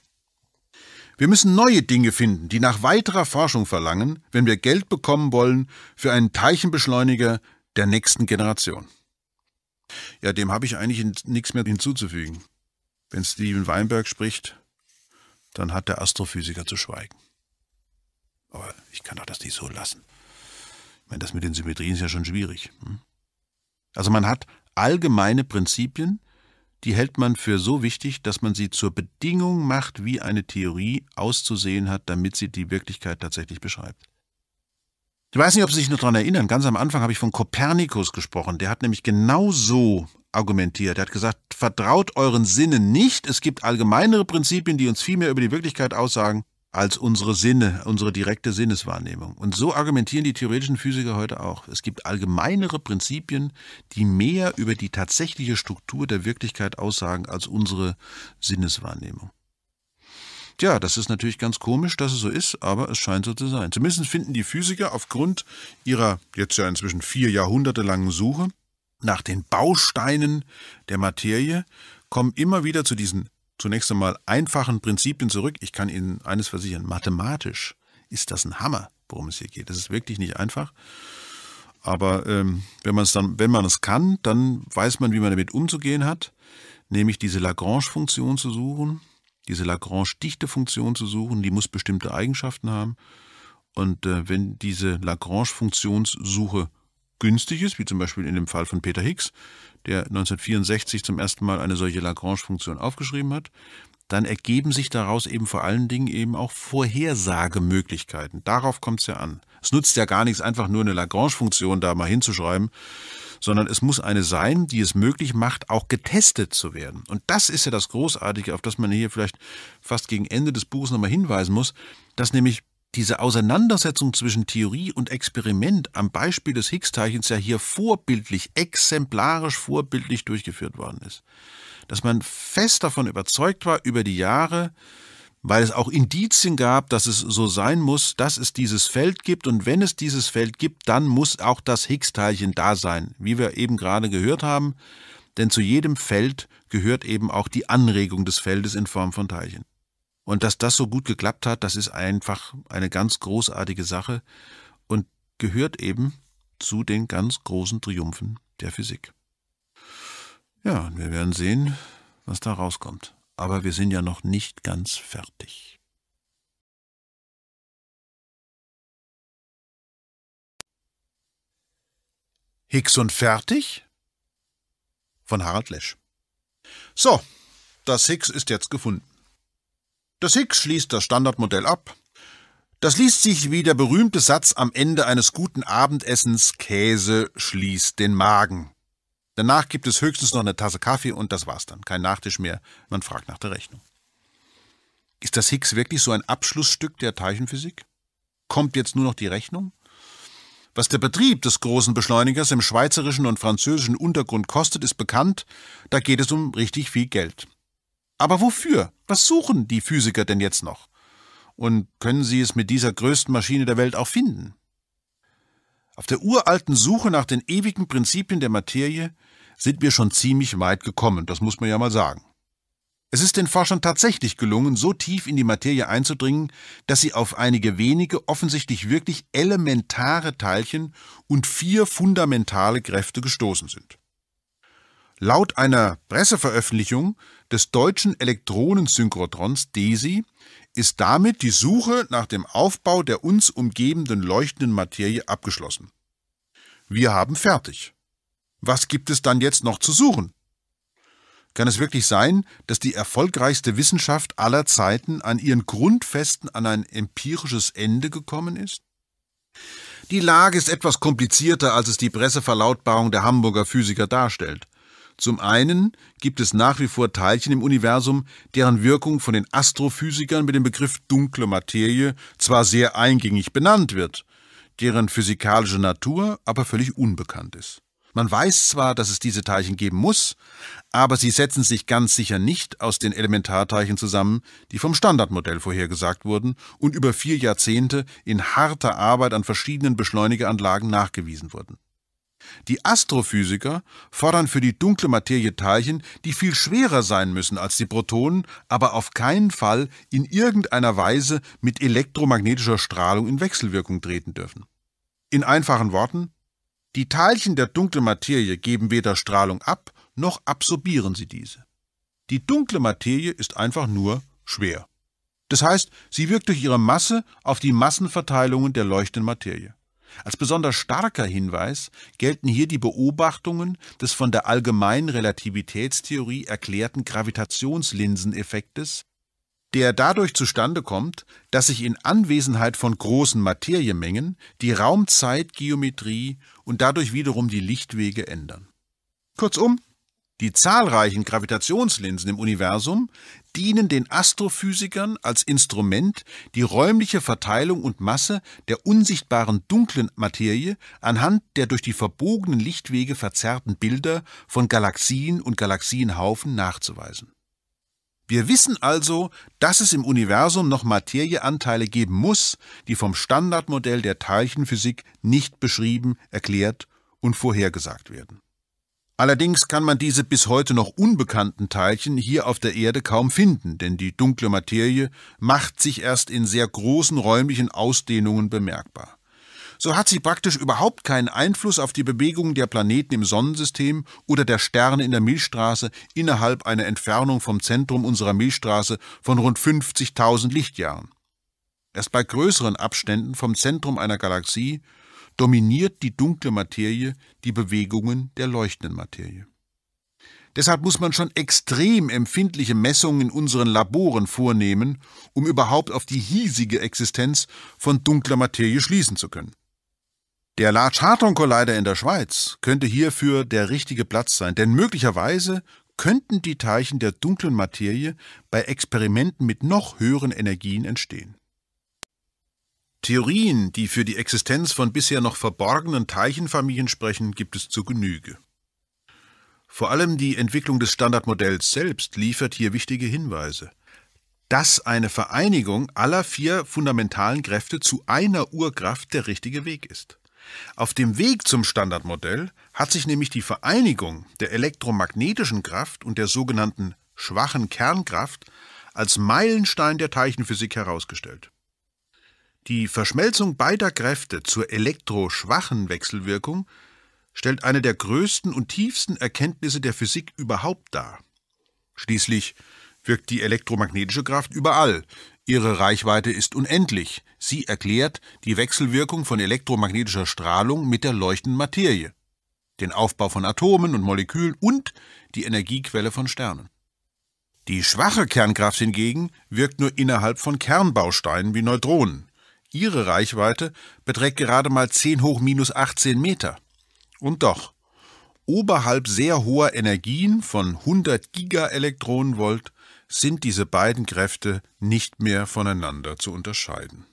Speaker 1: Wir müssen neue Dinge finden, die nach weiterer Forschung verlangen, wenn wir Geld bekommen wollen für einen Teilchenbeschleuniger der nächsten Generation. Ja, dem habe ich eigentlich nichts mehr hinzuzufügen. Wenn Steven Weinberg spricht, dann hat der Astrophysiker zu schweigen. Aber ich kann doch das nicht so lassen. Ich meine, das mit den Symmetrien ist ja schon schwierig. Hm? Also man hat allgemeine Prinzipien, die hält man für so wichtig, dass man sie zur Bedingung macht, wie eine Theorie auszusehen hat, damit sie die Wirklichkeit tatsächlich beschreibt. Ich weiß nicht, ob Sie sich noch daran erinnern, ganz am Anfang habe ich von Kopernikus gesprochen. Der hat nämlich genau so argumentiert. Er hat gesagt, vertraut euren Sinnen nicht, es gibt allgemeinere Prinzipien, die uns viel mehr über die Wirklichkeit aussagen als unsere Sinne, unsere direkte Sinneswahrnehmung. Und so argumentieren die theoretischen Physiker heute auch. Es gibt allgemeinere Prinzipien, die mehr über die tatsächliche Struktur der Wirklichkeit aussagen als unsere Sinneswahrnehmung. Tja, das ist natürlich ganz komisch, dass es so ist, aber es scheint so zu sein. Zumindest finden die Physiker aufgrund ihrer jetzt ja inzwischen vier Jahrhunderte langen Suche nach den Bausteinen der Materie, kommen immer wieder zu diesen zunächst einmal einfachen Prinzipien zurück. Ich kann Ihnen eines versichern, mathematisch ist das ein Hammer, worum es hier geht. Das ist wirklich nicht einfach. Aber ähm, wenn man es dann, wenn man es kann, dann weiß man, wie man damit umzugehen hat, nämlich diese Lagrange-Funktion zu suchen, diese Lagrange-Dichte-Funktion zu suchen, die muss bestimmte Eigenschaften haben. Und äh, wenn diese Lagrange-Funktionssuche günstig ist, wie zum Beispiel in dem Fall von Peter Higgs, der 1964 zum ersten Mal eine solche Lagrange-Funktion aufgeschrieben hat, dann ergeben sich daraus eben vor allen Dingen eben auch Vorhersagemöglichkeiten. Darauf kommt es ja an. Es nutzt ja gar nichts, einfach nur eine Lagrange-Funktion da mal hinzuschreiben, sondern es muss eine sein, die es möglich macht, auch getestet zu werden. Und das ist ja das Großartige, auf das man hier vielleicht fast gegen Ende des Buches nochmal hinweisen muss, dass nämlich diese Auseinandersetzung zwischen Theorie und Experiment am Beispiel des Higgs-Teilchens ja hier vorbildlich, exemplarisch vorbildlich durchgeführt worden ist. Dass man fest davon überzeugt war über die Jahre, weil es auch Indizien gab, dass es so sein muss, dass es dieses Feld gibt und wenn es dieses Feld gibt, dann muss auch das Higgs-Teilchen da sein, wie wir eben gerade gehört haben, denn zu jedem Feld gehört eben auch die Anregung des Feldes in Form von Teilchen. Und dass das so gut geklappt hat, das ist einfach eine ganz großartige Sache und gehört eben zu den ganz großen Triumphen der Physik. Ja, wir werden sehen, was da rauskommt. Aber wir sind ja noch nicht ganz fertig. Hicks und fertig? Von Harald Lesch. So, das Hicks ist jetzt gefunden. Das Higgs schließt das Standardmodell ab. Das liest sich wie der berühmte Satz am Ende eines guten Abendessens Käse schließt den Magen. Danach gibt es höchstens noch eine Tasse Kaffee und das war's dann. Kein Nachtisch mehr, man fragt nach der Rechnung. Ist das Higgs wirklich so ein Abschlussstück der Teilchenphysik? Kommt jetzt nur noch die Rechnung? Was der Betrieb des großen Beschleunigers im schweizerischen und französischen Untergrund kostet, ist bekannt, da geht es um richtig viel Geld. Aber wofür? Was suchen die Physiker denn jetzt noch? Und können sie es mit dieser größten Maschine der Welt auch finden? Auf der uralten Suche nach den ewigen Prinzipien der Materie sind wir schon ziemlich weit gekommen, das muss man ja mal sagen. Es ist den Forschern tatsächlich gelungen, so tief in die Materie einzudringen, dass sie auf einige wenige offensichtlich wirklich elementare Teilchen und vier fundamentale Kräfte gestoßen sind. Laut einer Presseveröffentlichung des deutschen Elektronensynchrotrons DESI ist damit die Suche nach dem Aufbau der uns umgebenden leuchtenden Materie abgeschlossen. Wir haben fertig. Was gibt es dann jetzt noch zu suchen? Kann es wirklich sein, dass die erfolgreichste Wissenschaft aller Zeiten an ihren Grundfesten an ein empirisches Ende gekommen ist? Die Lage ist etwas komplizierter, als es die Presseverlautbarung der Hamburger Physiker darstellt. Zum einen gibt es nach wie vor Teilchen im Universum, deren Wirkung von den Astrophysikern mit dem Begriff dunkle Materie zwar sehr eingängig benannt wird, deren physikalische Natur aber völlig unbekannt ist. Man weiß zwar, dass es diese Teilchen geben muss, aber sie setzen sich ganz sicher nicht aus den Elementarteilchen zusammen, die vom Standardmodell vorhergesagt wurden und über vier Jahrzehnte in harter Arbeit an verschiedenen Beschleunigeranlagen nachgewiesen wurden. Die Astrophysiker fordern für die dunkle Materie Teilchen, die viel schwerer sein müssen als die Protonen, aber auf keinen Fall in irgendeiner Weise mit elektromagnetischer Strahlung in Wechselwirkung treten dürfen. In einfachen Worten, die Teilchen der dunklen Materie geben weder Strahlung ab, noch absorbieren sie diese. Die dunkle Materie ist einfach nur schwer. Das heißt, sie wirkt durch ihre Masse auf die Massenverteilungen der leuchtenden Materie. Als besonders starker Hinweis gelten hier die Beobachtungen des von der allgemeinen Relativitätstheorie erklärten Gravitationslinseneffektes, der dadurch zustande kommt, dass sich in Anwesenheit von großen Materiemengen die Raumzeitgeometrie und dadurch wiederum die Lichtwege ändern. Kurzum, die zahlreichen Gravitationslinsen im Universum dienen den Astrophysikern als Instrument, die räumliche Verteilung und Masse der unsichtbaren dunklen Materie anhand der durch die verbogenen Lichtwege verzerrten Bilder von Galaxien und Galaxienhaufen nachzuweisen. Wir wissen also, dass es im Universum noch Materieanteile geben muss, die vom Standardmodell der Teilchenphysik nicht beschrieben, erklärt und vorhergesagt werden. Allerdings kann man diese bis heute noch unbekannten Teilchen hier auf der Erde kaum finden, denn die dunkle Materie macht sich erst in sehr großen räumlichen Ausdehnungen bemerkbar. So hat sie praktisch überhaupt keinen Einfluss auf die Bewegungen der Planeten im Sonnensystem oder der Sterne in der Milchstraße innerhalb einer Entfernung vom Zentrum unserer Milchstraße von rund 50.000 Lichtjahren. Erst bei größeren Abständen vom Zentrum einer Galaxie dominiert die dunkle Materie die Bewegungen der leuchtenden Materie. Deshalb muss man schon extrem empfindliche Messungen in unseren Laboren vornehmen, um überhaupt auf die hiesige Existenz von dunkler Materie schließen zu können. Der Large Hadron Collider in der Schweiz könnte hierfür der richtige Platz sein, denn möglicherweise könnten die Teilchen der dunklen Materie bei Experimenten mit noch höheren Energien entstehen. Theorien, die für die Existenz von bisher noch verborgenen Teilchenfamilien sprechen, gibt es zu Genüge. Vor allem die Entwicklung des Standardmodells selbst liefert hier wichtige Hinweise. Dass eine Vereinigung aller vier fundamentalen Kräfte zu einer Urkraft der richtige Weg ist. Auf dem Weg zum Standardmodell hat sich nämlich die Vereinigung der elektromagnetischen Kraft und der sogenannten schwachen Kernkraft als Meilenstein der Teilchenphysik herausgestellt. Die Verschmelzung beider Kräfte zur elektroschwachen Wechselwirkung stellt eine der größten und tiefsten Erkenntnisse der Physik überhaupt dar. Schließlich wirkt die elektromagnetische Kraft überall. Ihre Reichweite ist unendlich. Sie erklärt die Wechselwirkung von elektromagnetischer Strahlung mit der leuchtenden Materie, den Aufbau von Atomen und Molekülen und die Energiequelle von Sternen. Die schwache Kernkraft hingegen wirkt nur innerhalb von Kernbausteinen wie Neutronen. Ihre Reichweite beträgt gerade mal 10 hoch minus 18 Meter. Und doch, oberhalb sehr hoher Energien von 100 Gigaelektronenvolt sind diese beiden Kräfte nicht mehr voneinander zu unterscheiden.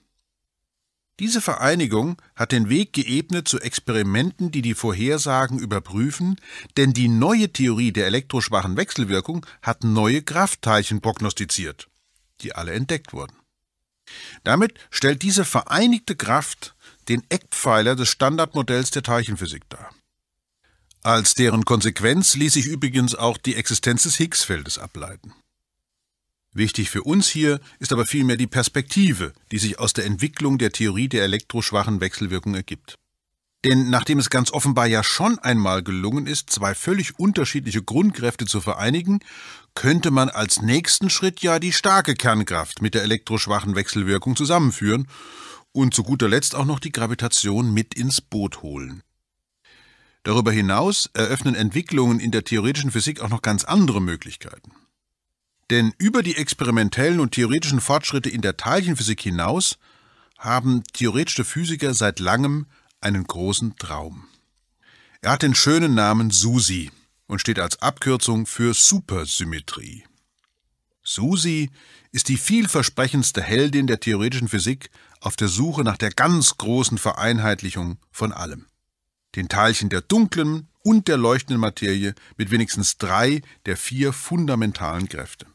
Speaker 1: Diese Vereinigung hat den Weg geebnet zu Experimenten, die die Vorhersagen überprüfen, denn die neue Theorie der elektroschwachen Wechselwirkung hat neue Kraftteilchen prognostiziert, die alle entdeckt wurden. Damit stellt diese vereinigte Kraft den Eckpfeiler des Standardmodells der Teilchenphysik dar. Als deren Konsequenz ließ sich übrigens auch die Existenz des Higgs-Feldes ableiten. Wichtig für uns hier ist aber vielmehr die Perspektive, die sich aus der Entwicklung der Theorie der elektroschwachen Wechselwirkung ergibt. Denn nachdem es ganz offenbar ja schon einmal gelungen ist, zwei völlig unterschiedliche Grundkräfte zu vereinigen, könnte man als nächsten Schritt ja die starke Kernkraft mit der elektroschwachen Wechselwirkung zusammenführen und zu guter Letzt auch noch die Gravitation mit ins Boot holen. Darüber hinaus eröffnen Entwicklungen in der theoretischen Physik auch noch ganz andere Möglichkeiten. Denn über die experimentellen und theoretischen Fortschritte in der Teilchenphysik hinaus haben theoretische Physiker seit langem einen großen Traum. Er hat den schönen Namen Susi und steht als Abkürzung für Supersymmetrie. Susi ist die vielversprechendste Heldin der theoretischen Physik auf der Suche nach der ganz großen Vereinheitlichung von allem. Den Teilchen der dunklen und der leuchtenden Materie mit wenigstens drei der vier fundamentalen Kräfte.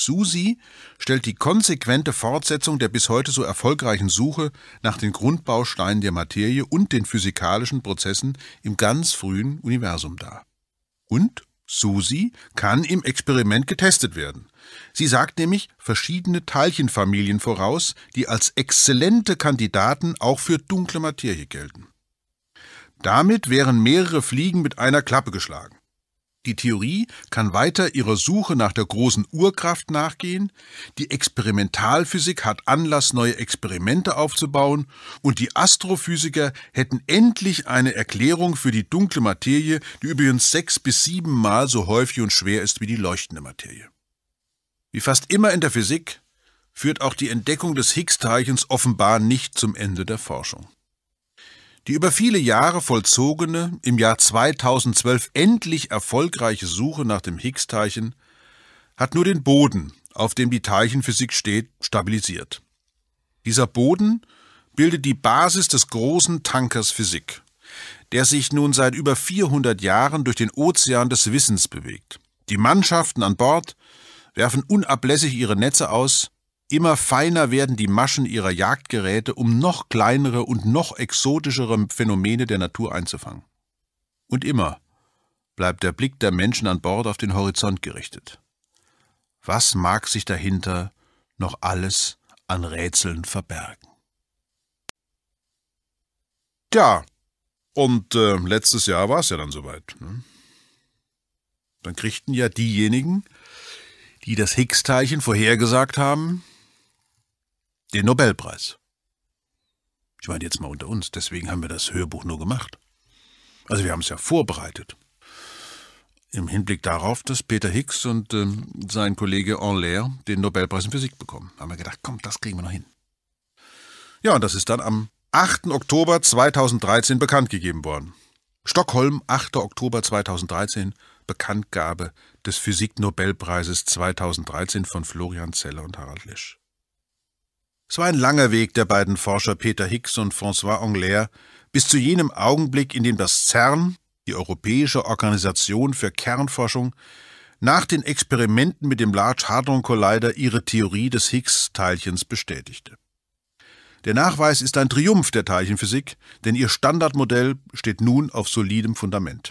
Speaker 1: Susi stellt die konsequente Fortsetzung der bis heute so erfolgreichen Suche nach den Grundbausteinen der Materie und den physikalischen Prozessen im ganz frühen Universum dar. Und Susi kann im Experiment getestet werden. Sie sagt nämlich verschiedene Teilchenfamilien voraus, die als exzellente Kandidaten auch für dunkle Materie gelten. Damit wären mehrere Fliegen mit einer Klappe geschlagen. Die Theorie kann weiter ihrer Suche nach der großen Urkraft nachgehen, die Experimentalphysik hat Anlass, neue Experimente aufzubauen, und die Astrophysiker hätten endlich eine Erklärung für die dunkle Materie, die übrigens sechs bis siebenmal so häufig und schwer ist wie die leuchtende Materie. Wie fast immer in der Physik führt auch die Entdeckung des Higgs-Teilchens offenbar nicht zum Ende der Forschung. Die über viele Jahre vollzogene, im Jahr 2012 endlich erfolgreiche Suche nach dem Higgs-Teilchen hat nur den Boden, auf dem die Teilchenphysik steht, stabilisiert. Dieser Boden bildet die Basis des großen Tankers Physik, der sich nun seit über 400 Jahren durch den Ozean des Wissens bewegt. Die Mannschaften an Bord werfen unablässig ihre Netze aus, Immer feiner werden die Maschen ihrer Jagdgeräte, um noch kleinere und noch exotischere Phänomene der Natur einzufangen. Und immer bleibt der Blick der Menschen an Bord auf den Horizont gerichtet. Was mag sich dahinter noch alles an Rätseln verbergen? Tja, und äh, letztes Jahr war es ja dann soweit. Ne? Dann kriegten ja diejenigen, die das Higgs-Teilchen vorhergesagt haben, den Nobelpreis. Ich meine jetzt mal unter uns, deswegen haben wir das Hörbuch nur gemacht. Also wir haben es ja vorbereitet. Im Hinblick darauf, dass Peter Hicks und ähm, sein Kollege Enlair den Nobelpreis in Physik bekommen. Haben wir gedacht, komm, das kriegen wir noch hin. Ja, und das ist dann am 8. Oktober 2013 bekannt gegeben worden. Stockholm, 8. Oktober 2013, Bekanntgabe des Physiknobelpreises 2013 von Florian Zeller und Harald Lisch. Es war ein langer Weg der beiden Forscher Peter Hicks und François Anglais bis zu jenem Augenblick, in dem das CERN, die Europäische Organisation für Kernforschung, nach den Experimenten mit dem Large Hadron Collider ihre Theorie des Higgs-Teilchens bestätigte. Der Nachweis ist ein Triumph der Teilchenphysik, denn ihr Standardmodell steht nun auf solidem Fundament.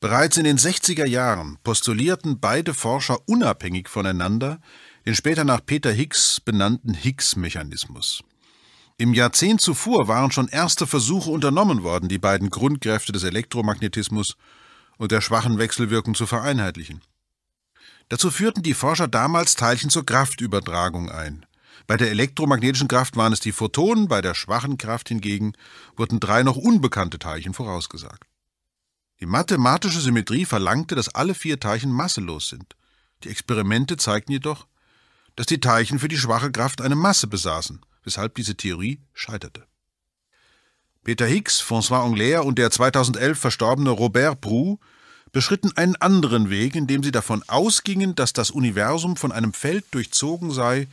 Speaker 1: Bereits in den 60er Jahren postulierten beide Forscher unabhängig voneinander, den später nach Peter Higgs benannten Higgs-Mechanismus. Im Jahrzehnt zuvor waren schon erste Versuche unternommen worden, die beiden Grundkräfte des Elektromagnetismus und der schwachen Wechselwirkung zu vereinheitlichen. Dazu führten die Forscher damals Teilchen zur Kraftübertragung ein. Bei der elektromagnetischen Kraft waren es die Photonen, bei der schwachen Kraft hingegen wurden drei noch unbekannte Teilchen vorausgesagt. Die mathematische Symmetrie verlangte, dass alle vier Teilchen masselos sind. Die Experimente zeigten jedoch, dass die Teilchen für die schwache Kraft eine Masse besaßen, weshalb diese Theorie scheiterte. Peter Higgs, François Anglaire und der 2011 verstorbene Robert Brou beschritten einen anderen Weg, indem sie davon ausgingen, dass das Universum von einem Feld durchzogen sei,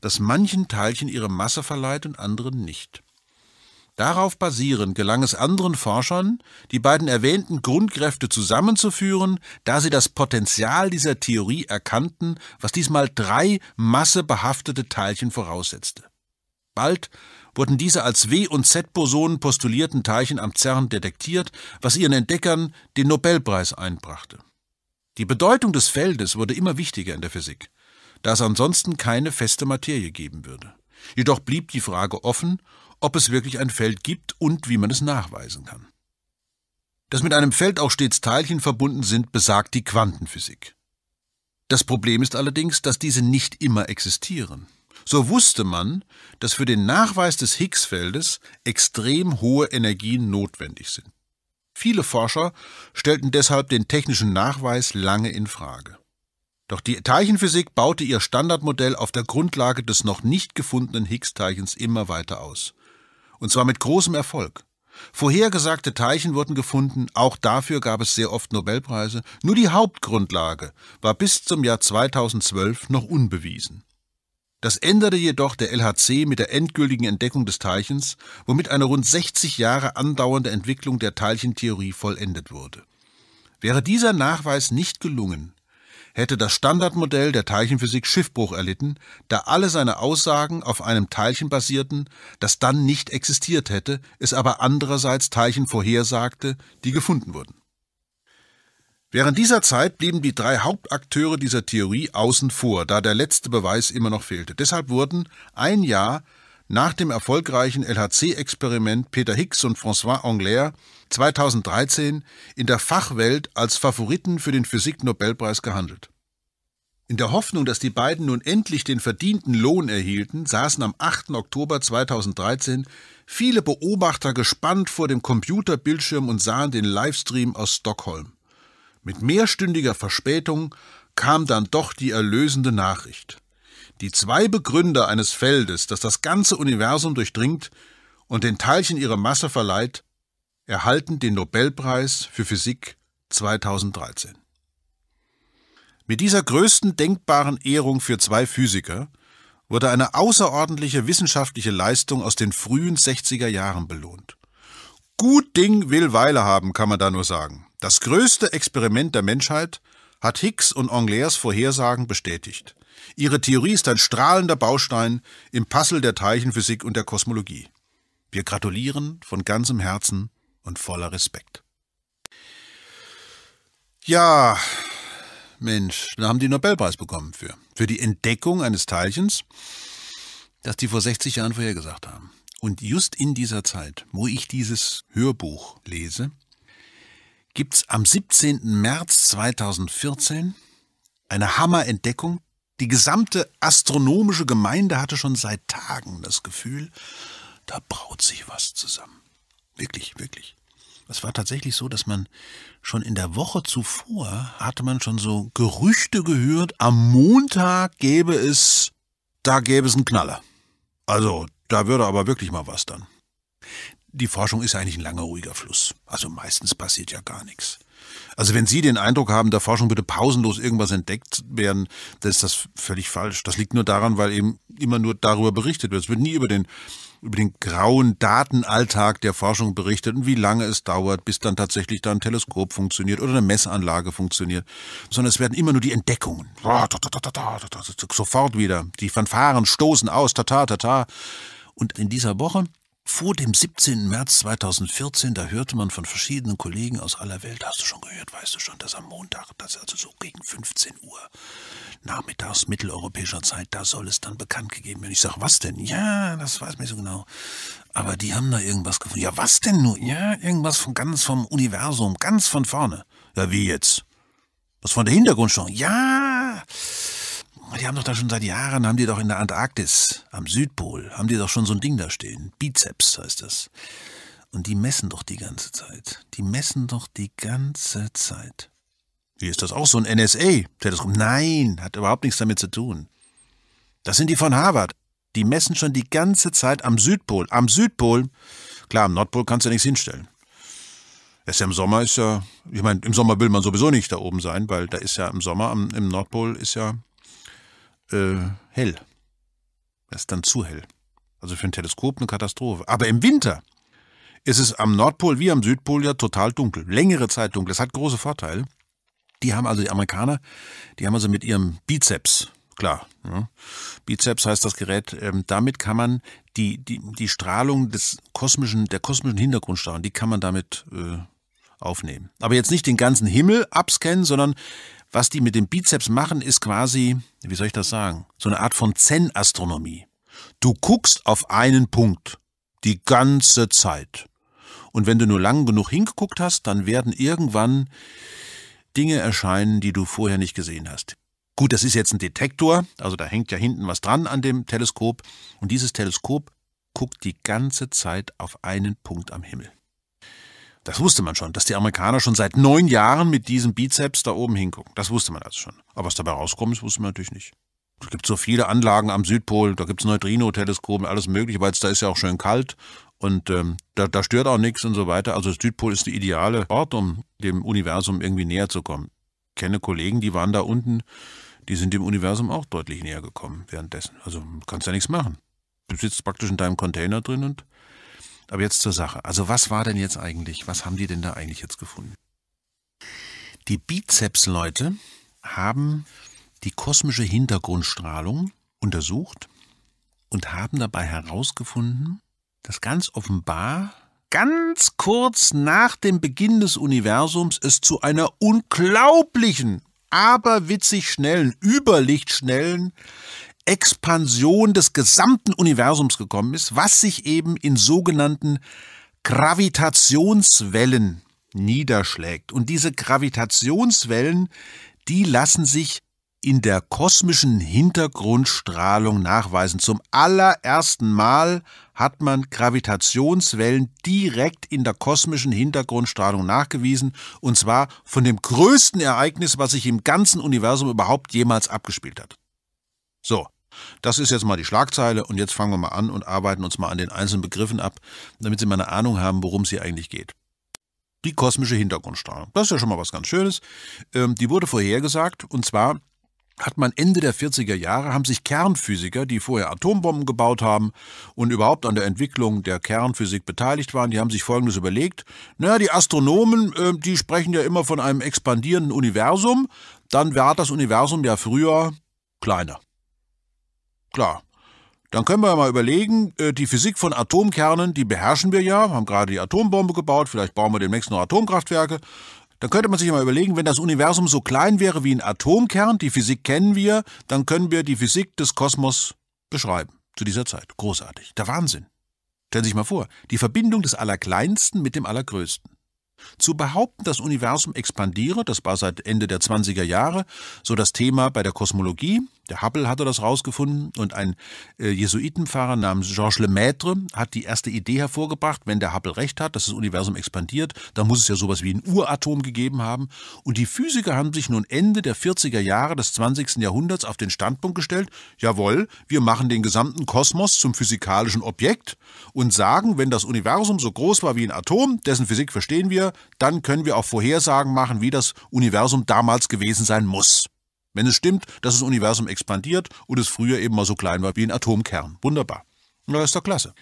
Speaker 1: das manchen Teilchen ihre Masse verleiht und anderen nicht. Darauf basierend gelang es anderen Forschern, die beiden erwähnten Grundkräfte zusammenzuführen, da sie das Potenzial dieser Theorie erkannten, was diesmal drei massebehaftete Teilchen voraussetzte. Bald wurden diese als W- und Z-Bosonen postulierten Teilchen am CERN detektiert, was ihren Entdeckern den Nobelpreis einbrachte. Die Bedeutung des Feldes wurde immer wichtiger in der Physik, da es ansonsten keine feste Materie geben würde. Jedoch blieb die Frage offen, ob es wirklich ein Feld gibt und wie man es nachweisen kann. Dass mit einem Feld auch stets Teilchen verbunden sind, besagt die Quantenphysik. Das Problem ist allerdings, dass diese nicht immer existieren. So wusste man, dass für den Nachweis des Higgs-Feldes extrem hohe Energien notwendig sind. Viele Forscher stellten deshalb den technischen Nachweis lange in Frage. Doch die Teilchenphysik baute ihr Standardmodell auf der Grundlage des noch nicht gefundenen Higgs-Teilchens immer weiter aus. Und zwar mit großem Erfolg. Vorhergesagte Teilchen wurden gefunden, auch dafür gab es sehr oft Nobelpreise. Nur die Hauptgrundlage war bis zum Jahr 2012 noch unbewiesen. Das änderte jedoch der LHC mit der endgültigen Entdeckung des Teilchens, womit eine rund 60 Jahre andauernde Entwicklung der Teilchentheorie vollendet wurde. Wäre dieser Nachweis nicht gelungen, hätte das Standardmodell der Teilchenphysik Schiffbruch erlitten, da alle seine Aussagen auf einem Teilchen basierten, das dann nicht existiert hätte, es aber andererseits Teilchen vorhersagte, die gefunden wurden. Während dieser Zeit blieben die drei Hauptakteure dieser Theorie außen vor, da der letzte Beweis immer noch fehlte. Deshalb wurden ein Jahr nach dem erfolgreichen LHC-Experiment Peter Hicks und François Anglaire 2013 in der Fachwelt als Favoriten für den Physiknobelpreis gehandelt. In der Hoffnung, dass die beiden nun endlich den verdienten Lohn erhielten, saßen am 8. Oktober 2013 viele Beobachter gespannt vor dem Computerbildschirm und sahen den Livestream aus Stockholm. Mit mehrstündiger Verspätung kam dann doch die erlösende Nachricht. Die zwei Begründer eines Feldes, das das ganze Universum durchdringt und den Teilchen ihre Masse verleiht, erhalten den Nobelpreis für Physik 2013. Mit dieser größten denkbaren Ehrung für zwei Physiker wurde eine außerordentliche wissenschaftliche Leistung aus den frühen 60er Jahren belohnt. Gut Ding will Weile haben, kann man da nur sagen. Das größte Experiment der Menschheit hat Higgs und Englers Vorhersagen bestätigt. Ihre Theorie ist ein strahlender Baustein im Puzzle der Teilchenphysik und der Kosmologie. Wir gratulieren von ganzem Herzen und voller Respekt. Ja, Mensch, da haben die Nobelpreis bekommen für. Für die Entdeckung eines Teilchens, das die vor 60 Jahren vorhergesagt haben. Und just in dieser Zeit, wo ich dieses Hörbuch lese, gibt es am 17. März 2014 eine Hammerentdeckung. Die gesamte astronomische Gemeinde hatte schon seit Tagen das Gefühl, da braut sich was zusammen. Wirklich, wirklich. Es war tatsächlich so, dass man schon in der Woche zuvor hatte man schon so Gerüchte gehört, am Montag gäbe es, da gäbe es einen Knaller. Also, da würde aber wirklich mal was dann. Die Forschung ist eigentlich ein langer, ruhiger Fluss. Also meistens passiert ja gar nichts. Also wenn Sie den Eindruck haben, der Forschung würde pausenlos irgendwas entdeckt werden, dann ist das völlig falsch. Das liegt nur daran, weil eben immer nur darüber berichtet wird. Es wird nie über den über den grauen Datenalltag der Forschung berichtet und wie lange es dauert, bis dann tatsächlich da ein Teleskop funktioniert oder eine Messanlage funktioniert, sondern es werden immer nur die Entdeckungen. Sofort wieder. Die Fanfaren stoßen aus, tata, tata. Und in dieser Woche vor dem 17. März 2014, da hörte man von verschiedenen Kollegen aus aller Welt, hast du schon gehört, weißt du schon, dass am Montag, das also so gegen 15 Uhr nachmittags mitteleuropäischer Zeit, da soll es dann bekannt gegeben werden. Ich sage, was denn? Ja, das weiß mir so genau. Aber die haben da irgendwas gefunden. Ja, was denn nur? Ja, irgendwas von ganz vom Universum, ganz von vorne. Ja, wie jetzt? Was von der Hintergrundsteuerung? Ja. Ah, die haben doch da schon seit Jahren, haben die doch in der Antarktis, am Südpol, haben die doch schon so ein Ding da stehen. Bizeps heißt das. Und die messen doch die ganze Zeit. Die messen doch die ganze Zeit. Wie ist das auch so ein NSA-Teleskop? Nein, hat überhaupt nichts damit zu tun. Das sind die von Harvard. Die messen schon die ganze Zeit am Südpol. Am Südpol. Klar, am Nordpol kannst du ja nichts hinstellen. Ist ja im Sommer ist ja, ich meine, im Sommer will man sowieso nicht da oben sein, weil da ist ja im Sommer, am, im Nordpol ist ja äh, hell. Das ist dann zu hell. Also für ein Teleskop eine Katastrophe. Aber im Winter ist es am Nordpol wie am Südpol ja total dunkel. Längere Zeit dunkel. Das hat große Vorteile. Die haben also, die Amerikaner, die haben also mit ihrem Bizeps, klar, ja, ne? Bizeps heißt das Gerät, ähm, damit kann man die, die, die Strahlung des kosmischen, der kosmischen Hintergrundstrahlung, die kann man damit äh, aufnehmen. Aber jetzt nicht den ganzen Himmel abscannen, sondern was die mit dem Bizeps machen, ist quasi, wie soll ich das sagen, so eine Art von Zen-Astronomie. Du guckst auf einen Punkt die ganze Zeit. Und wenn du nur lang genug hingeguckt hast, dann werden irgendwann Dinge erscheinen, die du vorher nicht gesehen hast. Gut, das ist jetzt ein Detektor, also da hängt ja hinten was dran an dem Teleskop. Und dieses Teleskop guckt die ganze Zeit auf einen Punkt am Himmel. Das wusste man schon, dass die Amerikaner schon seit neun Jahren mit diesem Bizeps da oben hingucken. Das wusste man also schon. Aber was dabei rauskommt, das wusste man natürlich nicht. Es gibt so viele Anlagen am Südpol, da gibt es Neutrino-Teleskope, alles Mögliche, weil es da ist ja auch schön kalt und ähm, da, da stört auch nichts und so weiter. Also der Südpol ist der ideale Ort, um dem Universum irgendwie näher zu kommen. Ich kenne Kollegen, die waren da unten, die sind dem Universum auch deutlich näher gekommen währenddessen. Also kannst ja nichts machen. Du sitzt praktisch in deinem Container drin und aber jetzt zur Sache. Also was war denn jetzt eigentlich, was haben die denn da eigentlich jetzt gefunden? Die Bizeps-Leute haben die kosmische Hintergrundstrahlung untersucht und haben dabei herausgefunden, dass ganz offenbar ganz kurz nach dem Beginn des Universums es zu einer unglaublichen, aber witzig schnellen, überlichtschnellen Expansion des gesamten Universums gekommen ist, was sich eben in sogenannten Gravitationswellen niederschlägt. Und diese Gravitationswellen, die lassen sich in der kosmischen Hintergrundstrahlung nachweisen. Zum allerersten Mal hat man Gravitationswellen direkt in der kosmischen Hintergrundstrahlung nachgewiesen, und zwar von dem größten Ereignis, was sich im ganzen Universum überhaupt jemals abgespielt hat. So, das ist jetzt mal die Schlagzeile und jetzt fangen wir mal an und arbeiten uns mal an den einzelnen Begriffen ab, damit Sie mal eine Ahnung haben, worum es hier eigentlich geht. Die kosmische Hintergrundstrahlung. Das ist ja schon mal was ganz Schönes. Ähm, die wurde vorhergesagt und zwar hat man Ende der 40er Jahre, haben sich Kernphysiker, die vorher Atombomben gebaut haben und überhaupt an der Entwicklung der Kernphysik beteiligt waren, die haben sich Folgendes überlegt. Naja, die Astronomen, äh, die sprechen ja immer von einem expandierenden Universum. Dann war das Universum ja früher kleiner. Klar. Dann können wir mal überlegen, äh, die Physik von Atomkernen, die beherrschen wir ja, haben gerade die Atombombe gebaut, vielleicht bauen wir demnächst noch Atomkraftwerke. Dann könnte man sich mal überlegen, wenn das Universum so klein wäre wie ein Atomkern, die Physik kennen wir, dann können wir die Physik des Kosmos beschreiben. Zu dieser Zeit. Großartig. Der Wahnsinn. Stellen Sie sich mal vor, die Verbindung des Allerkleinsten mit dem Allergrößten. Zu behaupten, das Universum expandiere, das war seit Ende der 20er Jahre so das Thema bei der Kosmologie, der Hubble hatte das rausgefunden und ein äh, Jesuitenpfarrer namens Georges Lemaitre hat die erste Idee hervorgebracht, wenn der Hubble recht hat, dass das Universum expandiert, dann muss es ja sowas wie ein Uratom gegeben haben. Und die Physiker haben sich nun Ende der 40er Jahre des 20. Jahrhunderts auf den Standpunkt gestellt, jawohl, wir machen den gesamten Kosmos zum physikalischen Objekt und sagen, wenn das Universum so groß war wie ein Atom, dessen Physik verstehen wir, dann können wir auch Vorhersagen machen, wie das Universum damals gewesen sein muss. Wenn es stimmt, dass das Universum expandiert und es früher eben mal so klein war wie ein Atomkern. Wunderbar. Na, ist doch klasse.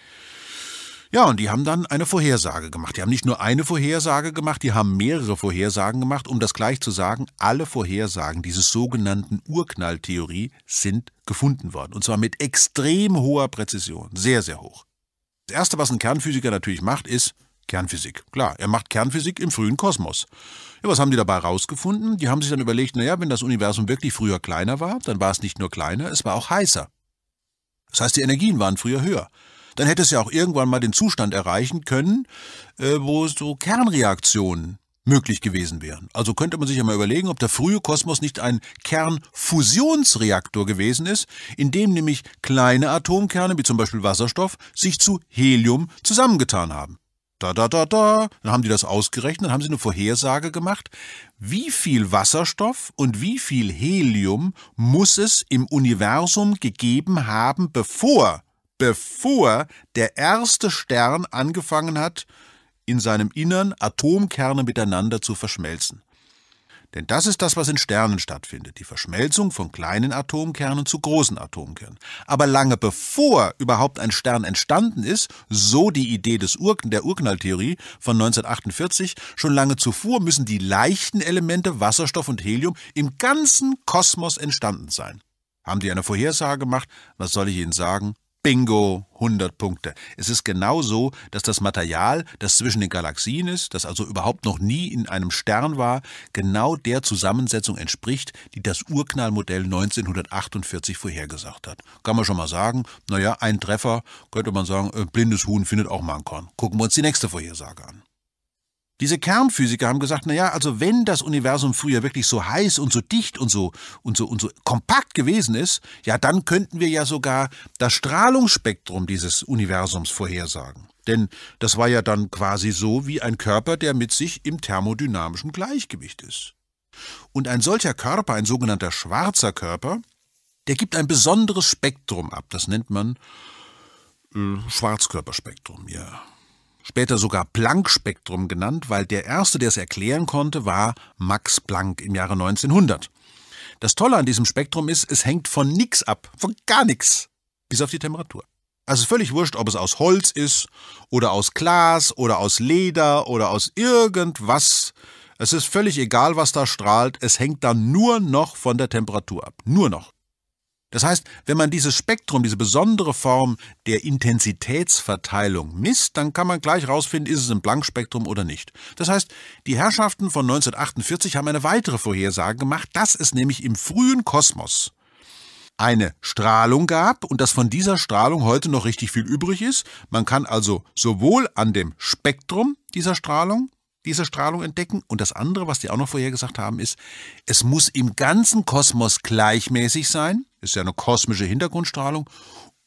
Speaker 1: Ja, und die haben dann eine Vorhersage gemacht. Die haben nicht nur eine Vorhersage gemacht, die haben mehrere Vorhersagen gemacht. Um das gleich zu sagen, alle Vorhersagen dieses sogenannten Urknalltheorie sind gefunden worden. Und zwar mit extrem hoher Präzision. Sehr, sehr hoch. Das Erste, was ein Kernphysiker natürlich macht, ist, Kernphysik. Klar, er macht Kernphysik im frühen Kosmos. Ja, was haben die dabei rausgefunden? Die haben sich dann überlegt, naja, wenn das Universum wirklich früher kleiner war, dann war es nicht nur kleiner, es war auch heißer. Das heißt, die Energien waren früher höher. Dann hätte es ja auch irgendwann mal den Zustand erreichen können, äh, wo so Kernreaktionen möglich gewesen wären. Also könnte man sich ja mal überlegen, ob der frühe Kosmos nicht ein Kernfusionsreaktor gewesen ist, in dem nämlich kleine Atomkerne, wie zum Beispiel Wasserstoff, sich zu Helium zusammengetan haben da, da, da, da. Dann haben die das ausgerechnet, haben sie eine Vorhersage gemacht, wie viel Wasserstoff und wie viel Helium muss es im Universum gegeben haben, bevor, bevor der erste Stern angefangen hat, in seinem Innern Atomkerne miteinander zu verschmelzen. Denn das ist das, was in Sternen stattfindet, die Verschmelzung von kleinen Atomkernen zu großen Atomkernen. Aber lange bevor überhaupt ein Stern entstanden ist, so die Idee des Ur der Urknalltheorie von 1948, schon lange zuvor müssen die leichten Elemente Wasserstoff und Helium im ganzen Kosmos entstanden sein. Haben die eine Vorhersage gemacht? Was soll ich Ihnen sagen? Bingo, 100 Punkte. Es ist genau so, dass das Material, das zwischen den Galaxien ist, das also überhaupt noch nie in einem Stern war, genau der Zusammensetzung entspricht, die das Urknallmodell 1948 vorhergesagt hat. Kann man schon mal sagen, naja, ein Treffer, könnte man sagen, äh, blindes Huhn findet auch mal ein Korn. Gucken wir uns die nächste Vorhersage an. Diese Kernphysiker haben gesagt, na ja, also wenn das Universum früher wirklich so heiß und so dicht und so und so und so kompakt gewesen ist, ja, dann könnten wir ja sogar das Strahlungsspektrum dieses Universums vorhersagen. Denn das war ja dann quasi so wie ein Körper, der mit sich im thermodynamischen Gleichgewicht ist. Und ein solcher Körper, ein sogenannter schwarzer Körper, der gibt ein besonderes Spektrum ab. Das nennt man äh, Schwarzkörperspektrum, ja später sogar Planck-Spektrum genannt, weil der erste, der es erklären konnte, war Max Planck im Jahre 1900. Das Tolle an diesem Spektrum ist, es hängt von nichts ab, von gar nichts, bis auf die Temperatur. Also völlig wurscht, ob es aus Holz ist oder aus Glas oder aus Leder oder aus irgendwas. Es ist völlig egal, was da strahlt, es hängt dann nur noch von der Temperatur ab. Nur noch. Das heißt, wenn man dieses Spektrum, diese besondere Form der Intensitätsverteilung misst, dann kann man gleich herausfinden, ist es ein Blankspektrum oder nicht. Das heißt, die Herrschaften von 1948 haben eine weitere Vorhersage gemacht, dass es nämlich im frühen Kosmos eine Strahlung gab und dass von dieser Strahlung heute noch richtig viel übrig ist. Man kann also sowohl an dem Spektrum dieser Strahlung diese Strahlung entdecken. Und das andere, was die auch noch vorhergesagt haben, ist, es muss im ganzen Kosmos gleichmäßig sein ist ja eine kosmische Hintergrundstrahlung.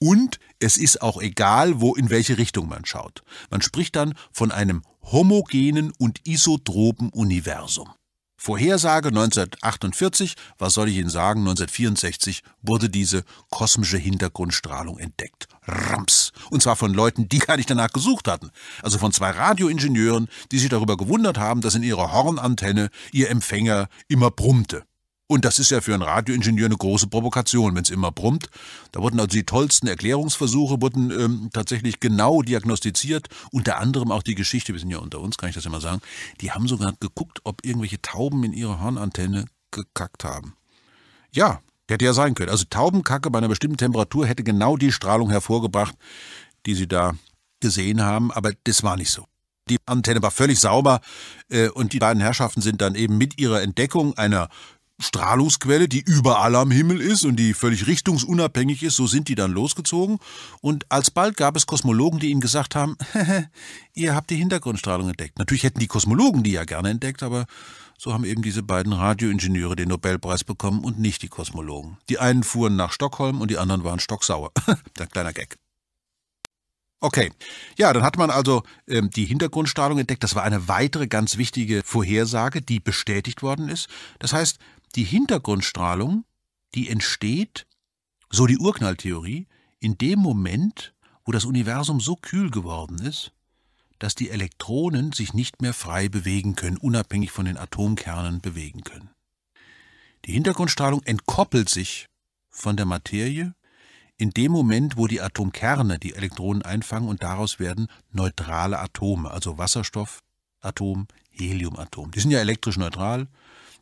Speaker 1: Und es ist auch egal, wo in welche Richtung man schaut. Man spricht dann von einem homogenen und isotropen Universum. Vorhersage 1948, was soll ich Ihnen sagen, 1964 wurde diese kosmische Hintergrundstrahlung entdeckt. Rams. Und zwar von Leuten, die gar nicht danach gesucht hatten. Also von zwei Radioingenieuren, die sich darüber gewundert haben, dass in ihrer Hornantenne ihr Empfänger immer brummte. Und das ist ja für einen Radioingenieur eine große Provokation, wenn es immer brummt. Da wurden also die tollsten Erklärungsversuche wurden ähm, tatsächlich genau diagnostiziert. Unter anderem auch die Geschichte, wir sind ja unter uns, kann ich das immer sagen. Die haben sogar geguckt, ob irgendwelche Tauben in ihre Hornantenne gekackt haben. Ja, hätte ja sein können. Also Taubenkacke bei einer bestimmten Temperatur hätte genau die Strahlung hervorgebracht, die sie da gesehen haben. Aber das war nicht so. Die Antenne war völlig sauber äh, und die beiden Herrschaften sind dann eben mit ihrer Entdeckung einer Strahlungsquelle, die überall am Himmel ist und die völlig richtungsunabhängig ist, so sind die dann losgezogen. Und alsbald gab es Kosmologen, die ihnen gesagt haben, ihr habt die Hintergrundstrahlung entdeckt. Natürlich hätten die Kosmologen die ja gerne entdeckt, aber so haben eben diese beiden Radioingenieure den Nobelpreis bekommen und nicht die Kosmologen. Die einen fuhren nach Stockholm und die anderen waren stocksauer. ein kleiner Gag. Okay, ja, dann hat man also ähm, die Hintergrundstrahlung entdeckt. Das war eine weitere ganz wichtige Vorhersage, die bestätigt worden ist. Das heißt, die Hintergrundstrahlung, die entsteht, so die Urknalltheorie, in dem Moment, wo das Universum so kühl geworden ist, dass die Elektronen sich nicht mehr frei bewegen können, unabhängig von den Atomkernen bewegen können. Die Hintergrundstrahlung entkoppelt sich von der Materie in dem Moment, wo die Atomkerne die Elektronen einfangen und daraus werden neutrale Atome, also Wasserstoffatom, Heliumatom. Die sind ja elektrisch neutral,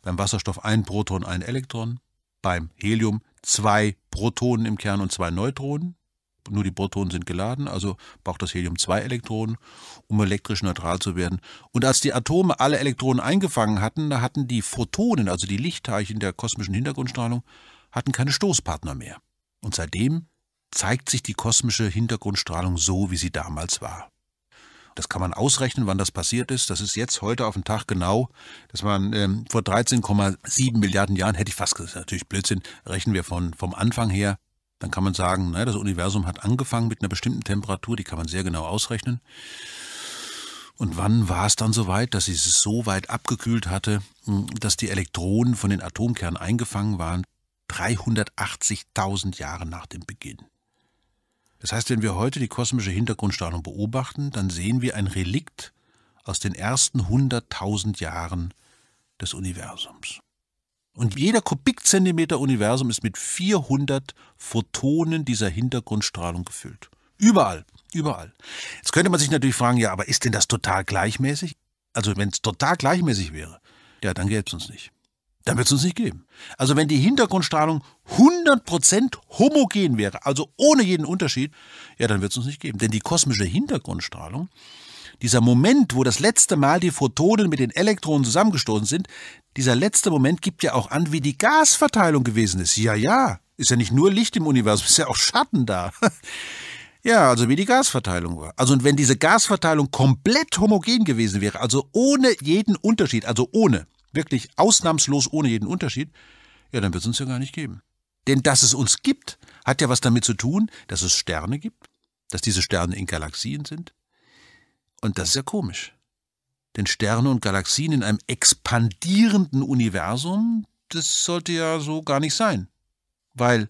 Speaker 1: beim Wasserstoff ein Proton, ein Elektron. Beim Helium zwei Protonen im Kern und zwei Neutronen. Nur die Protonen sind geladen, also braucht das Helium zwei Elektronen, um elektrisch neutral zu werden. Und als die Atome alle Elektronen eingefangen hatten, da hatten die Photonen, also die Lichtteilchen der kosmischen Hintergrundstrahlung, hatten keine Stoßpartner mehr. Und seitdem zeigt sich die kosmische Hintergrundstrahlung so, wie sie damals war. Das kann man ausrechnen, wann das passiert ist. Das ist jetzt heute auf den Tag genau. Das waren ähm, vor 13,7 Milliarden Jahren, hätte ich fast gesagt, natürlich Blödsinn, rechnen wir von, vom Anfang her. Dann kann man sagen, naja, ne, das Universum hat angefangen mit einer bestimmten Temperatur, die kann man sehr genau ausrechnen. Und wann war es dann soweit, dass es so weit abgekühlt hatte, hm, dass die Elektronen von den Atomkernen eingefangen waren? 380.000 Jahre nach dem Beginn. Das heißt, wenn wir heute die kosmische Hintergrundstrahlung beobachten, dann sehen wir ein Relikt aus den ersten 100.000 Jahren des Universums. Und jeder Kubikzentimeter Universum ist mit 400 Photonen dieser Hintergrundstrahlung gefüllt. Überall, überall. Jetzt könnte man sich natürlich fragen, ja, aber ist denn das total gleichmäßig? Also wenn es total gleichmäßig wäre, ja, dann gäbe es uns nicht dann wird es uns nicht geben. Also wenn die Hintergrundstrahlung 100% homogen wäre, also ohne jeden Unterschied, ja, dann wird es uns nicht geben. Denn die kosmische Hintergrundstrahlung, dieser Moment, wo das letzte Mal die Photonen mit den Elektronen zusammengestoßen sind, dieser letzte Moment gibt ja auch an, wie die Gasverteilung gewesen ist. Ja, ja, ist ja nicht nur Licht im Universum, ist ja auch Schatten da. Ja, also wie die Gasverteilung war. Also und wenn diese Gasverteilung komplett homogen gewesen wäre, also ohne jeden Unterschied, also ohne, wirklich ausnahmslos ohne jeden Unterschied, ja, dann wird es uns ja gar nicht geben. Denn dass es uns gibt, hat ja was damit zu tun, dass es Sterne gibt, dass diese Sterne in Galaxien sind. Und das ist ja komisch. Denn Sterne und Galaxien in einem expandierenden Universum, das sollte ja so gar nicht sein. Weil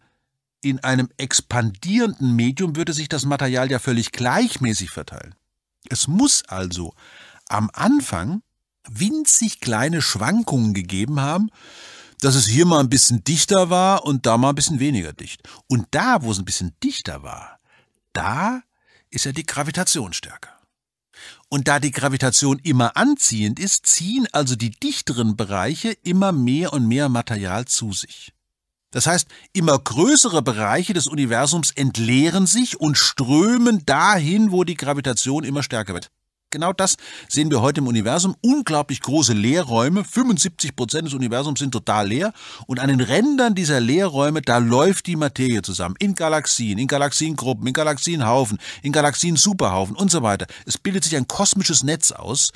Speaker 1: in einem expandierenden Medium würde sich das Material ja völlig gleichmäßig verteilen. Es muss also am Anfang winzig kleine Schwankungen gegeben haben, dass es hier mal ein bisschen dichter war und da mal ein bisschen weniger dicht. Und da, wo es ein bisschen dichter war, da ist ja die Gravitation stärker. Und da die Gravitation immer anziehend ist, ziehen also die dichteren Bereiche immer mehr und mehr Material zu sich. Das heißt, immer größere Bereiche des Universums entleeren sich und strömen dahin, wo die Gravitation immer stärker wird. Genau das sehen wir heute im Universum. Unglaublich große Leerräume. 75 Prozent des Universums sind total leer. Und an den Rändern dieser Leerräume, da läuft die Materie zusammen. In Galaxien, in Galaxiengruppen, in Galaxienhaufen, in Galaxien-Superhaufen und so weiter. Es bildet sich ein kosmisches Netz aus,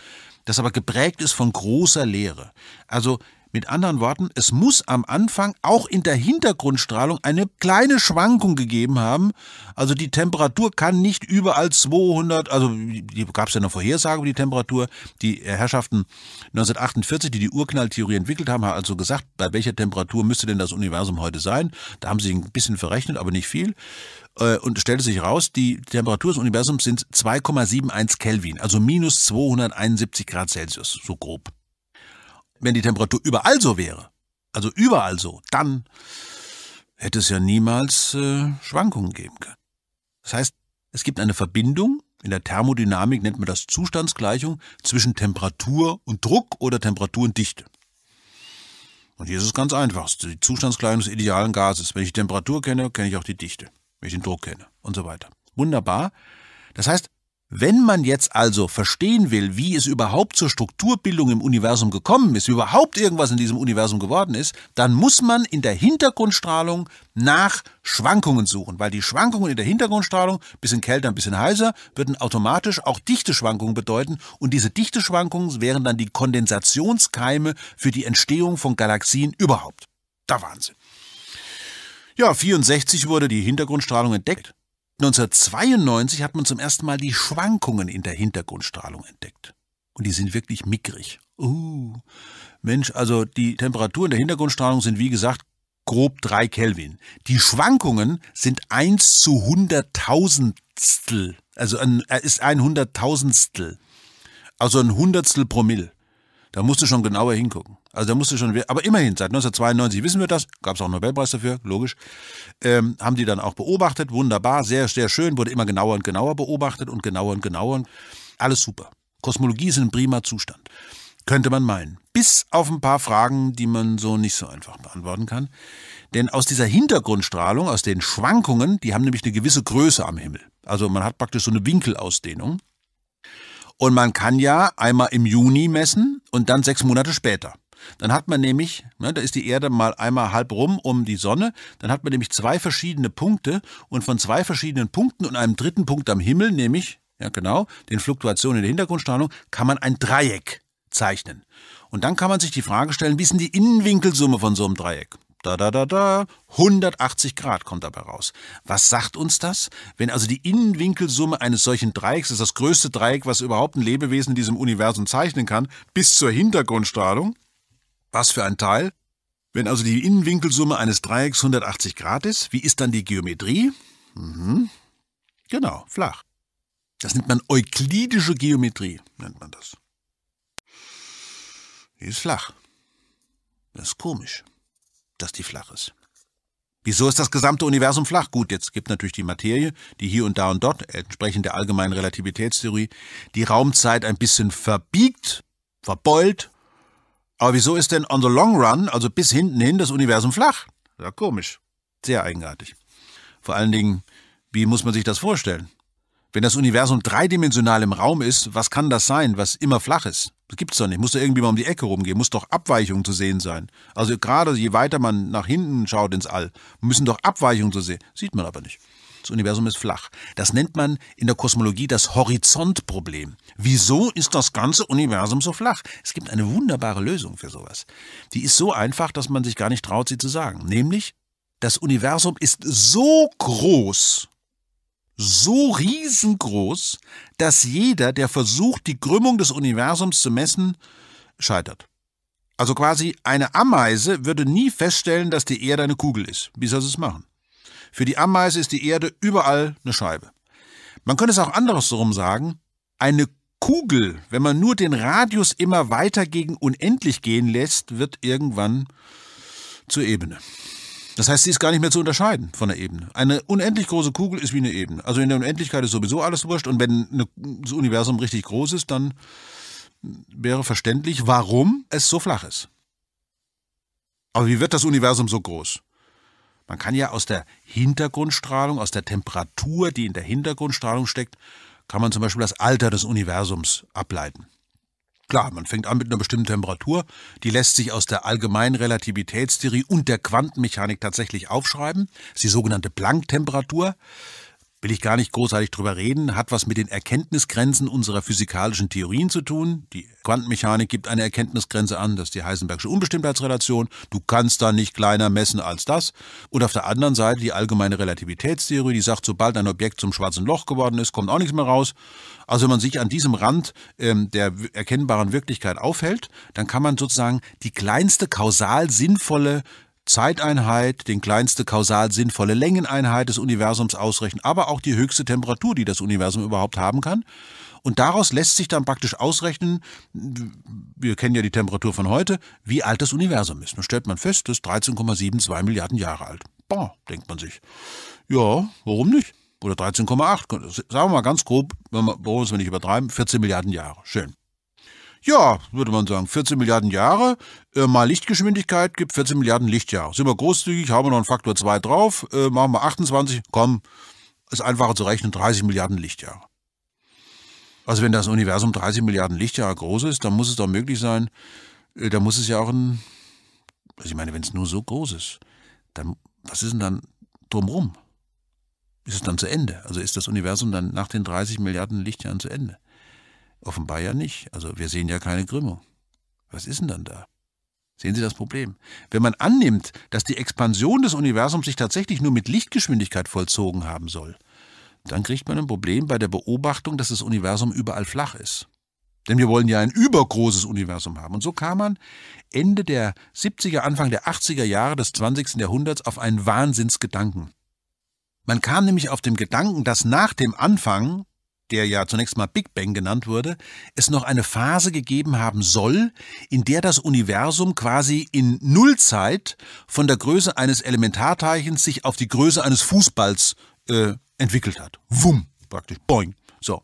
Speaker 1: das aber geprägt ist von großer Leere. Also mit anderen Worten, es muss am Anfang auch in der Hintergrundstrahlung eine kleine Schwankung gegeben haben. Also die Temperatur kann nicht überall 200, also gab es ja eine Vorhersage über die Temperatur. Die Herrschaften 1948, die die Urknalltheorie entwickelt haben, haben also gesagt, bei welcher Temperatur müsste denn das Universum heute sein. Da haben sie ein bisschen verrechnet, aber nicht viel äh, und stellte sich raus, die Temperatur des Universums sind 2,71 Kelvin, also minus 271 Grad Celsius, so grob. Wenn die Temperatur überall so wäre, also überall so, dann hätte es ja niemals äh, Schwankungen geben können. Das heißt, es gibt eine Verbindung, in der Thermodynamik nennt man das Zustandsgleichung, zwischen Temperatur und Druck oder Temperatur und Dichte. Und hier ist es ganz einfach. Die Zustandsgleichung des idealen Gases. Wenn ich die Temperatur kenne, kenne ich auch die Dichte. Wenn ich den Druck kenne und so weiter. Wunderbar. Das heißt, wenn man jetzt also verstehen will, wie es überhaupt zur Strukturbildung im Universum gekommen ist, wie überhaupt irgendwas in diesem Universum geworden ist, dann muss man in der Hintergrundstrahlung nach Schwankungen suchen, weil die Schwankungen in der Hintergrundstrahlung, bisschen kälter, ein bisschen heißer, würden automatisch auch dichte Schwankungen bedeuten und diese dichte Schwankungen wären dann die Kondensationskeime für die Entstehung von Galaxien überhaupt. Da Wahnsinn. Ja, 64 wurde die Hintergrundstrahlung entdeckt. 1992 hat man zum ersten Mal die Schwankungen in der Hintergrundstrahlung entdeckt. Und die sind wirklich mickrig. Uh, Mensch, also die Temperaturen der Hintergrundstrahlung sind wie gesagt grob 3 Kelvin. Die Schwankungen sind 1 zu 100000 Also ein, ist ein Hunderttausendstel. Also ein Hundertstel Promille. Da musst du schon genauer hingucken. Also da musste schon, aber immerhin, seit 1992 wissen wir das, gab es auch einen Nobelpreis dafür, logisch, ähm, haben die dann auch beobachtet, wunderbar, sehr, sehr schön, wurde immer genauer und genauer beobachtet und genauer und genauer. Alles super. Kosmologie ist ein prima Zustand, könnte man meinen. Bis auf ein paar Fragen, die man so nicht so einfach beantworten kann. Denn aus dieser Hintergrundstrahlung, aus den Schwankungen, die haben nämlich eine gewisse Größe am Himmel. Also man hat praktisch so eine Winkelausdehnung. Und man kann ja einmal im Juni messen und dann sechs Monate später. Dann hat man nämlich, ne, da ist die Erde mal einmal halb rum um die Sonne, dann hat man nämlich zwei verschiedene Punkte und von zwei verschiedenen Punkten und einem dritten Punkt am Himmel, nämlich, ja genau, den Fluktuationen in der Hintergrundstrahlung, kann man ein Dreieck zeichnen. Und dann kann man sich die Frage stellen, wie ist denn die Innenwinkelsumme von so einem Dreieck? Da, da, da, da, 180 Grad kommt dabei raus. Was sagt uns das? Wenn also die Innenwinkelsumme eines solchen Dreiecks, das ist das größte Dreieck, was überhaupt ein Lebewesen in diesem Universum zeichnen kann, bis zur Hintergrundstrahlung, was für ein Teil? Wenn also die Innenwinkelsumme eines Dreiecks 180 Grad ist, wie ist dann die Geometrie? Mhm. Genau, flach. Das nennt man euklidische Geometrie, nennt man das. Die ist flach. Das ist komisch, dass die flach ist. Wieso ist das gesamte Universum flach? Gut, jetzt gibt natürlich die Materie, die hier und da und dort, entsprechend der allgemeinen Relativitätstheorie, die Raumzeit ein bisschen verbiegt, verbeult, aber wieso ist denn on the long run, also bis hinten hin, das Universum flach? Ja, komisch. Sehr eigenartig. Vor allen Dingen, wie muss man sich das vorstellen? Wenn das Universum dreidimensional im Raum ist, was kann das sein, was immer flach ist? Das gibt's doch nicht. Muss doch irgendwie mal um die Ecke rumgehen. Muss doch Abweichungen zu sehen sein. Also gerade je weiter man nach hinten schaut ins All, müssen doch Abweichungen zu sehen. Sieht man aber nicht. Das Universum ist flach. Das nennt man in der Kosmologie das Horizontproblem. Wieso ist das ganze Universum so flach? Es gibt eine wunderbare Lösung für sowas. Die ist so einfach, dass man sich gar nicht traut, sie zu sagen. Nämlich, das Universum ist so groß, so riesengroß, dass jeder, der versucht, die Krümmung des Universums zu messen, scheitert. Also quasi eine Ameise würde nie feststellen, dass die Erde eine Kugel ist. Wie soll sie es machen? Für die Ameise ist die Erde überall eine Scheibe. Man könnte es auch andersherum sagen, eine Kugel, wenn man nur den Radius immer weiter gegen unendlich gehen lässt, wird irgendwann zur Ebene. Das heißt, sie ist gar nicht mehr zu unterscheiden von der Ebene. Eine unendlich große Kugel ist wie eine Ebene. Also in der Unendlichkeit ist sowieso alles wurscht. Und wenn das Universum richtig groß ist, dann wäre verständlich, warum es so flach ist. Aber wie wird das Universum so groß? Man kann ja aus der Hintergrundstrahlung, aus der Temperatur, die in der Hintergrundstrahlung steckt, kann man zum Beispiel das Alter des Universums ableiten. Klar, man fängt an mit einer bestimmten Temperatur, die lässt sich aus der allgemeinen Relativitätstheorie und der Quantenmechanik tatsächlich aufschreiben, das ist die sogenannte Planck-Temperatur will ich gar nicht großartig drüber reden, hat was mit den Erkenntnisgrenzen unserer physikalischen Theorien zu tun. Die Quantenmechanik gibt eine Erkenntnisgrenze an, das ist die Heisenbergsche Unbestimmtheitsrelation. Du kannst da nicht kleiner messen als das. Und auf der anderen Seite die allgemeine Relativitätstheorie, die sagt, sobald ein Objekt zum schwarzen Loch geworden ist, kommt auch nichts mehr raus. Also wenn man sich an diesem Rand ähm, der erkennbaren Wirklichkeit aufhält, dann kann man sozusagen die kleinste kausal sinnvolle Zeiteinheit, den kleinste kausal sinnvolle Längeneinheit des Universums ausrechnen, aber auch die höchste Temperatur, die das Universum überhaupt haben kann. Und daraus lässt sich dann praktisch ausrechnen, wir kennen ja die Temperatur von heute, wie alt das Universum ist. Dann stellt man fest, das ist 13,72 Milliarden Jahre alt. Boah, denkt man sich. Ja, warum nicht? Oder 13,8. Sagen wir mal ganz grob, wenn wir, warum es wir nicht übertreiben, 14 Milliarden Jahre. Schön. Ja, würde man sagen, 14 Milliarden Jahre äh, mal Lichtgeschwindigkeit gibt 14 Milliarden Lichtjahre. Sind wir großzügig, haben wir noch einen Faktor 2 drauf, äh, machen wir 28, komm, ist einfacher zu rechnen, 30 Milliarden Lichtjahre. Also wenn das Universum 30 Milliarden Lichtjahre groß ist, dann muss es doch möglich sein, äh, da muss es ja auch ein, also ich meine, wenn es nur so groß ist, dann, was ist denn dann drumrum? Ist es dann zu Ende? Also ist das Universum dann nach den 30 Milliarden Lichtjahren zu Ende? Offenbar ja nicht. Also wir sehen ja keine Krümmung. Was ist denn dann da? Sehen Sie das Problem? Wenn man annimmt, dass die Expansion des Universums sich tatsächlich nur mit Lichtgeschwindigkeit vollzogen haben soll, dann kriegt man ein Problem bei der Beobachtung, dass das Universum überall flach ist. Denn wir wollen ja ein übergroßes Universum haben. Und so kam man Ende der 70er, Anfang der 80er Jahre des 20. Jahrhunderts auf einen Wahnsinnsgedanken. Man kam nämlich auf den Gedanken, dass nach dem Anfang der ja zunächst mal Big Bang genannt wurde, es noch eine Phase gegeben haben soll, in der das Universum quasi in Nullzeit von der Größe eines Elementarteilchens sich auf die Größe eines Fußballs äh, entwickelt hat. Wumm, praktisch, boing. So.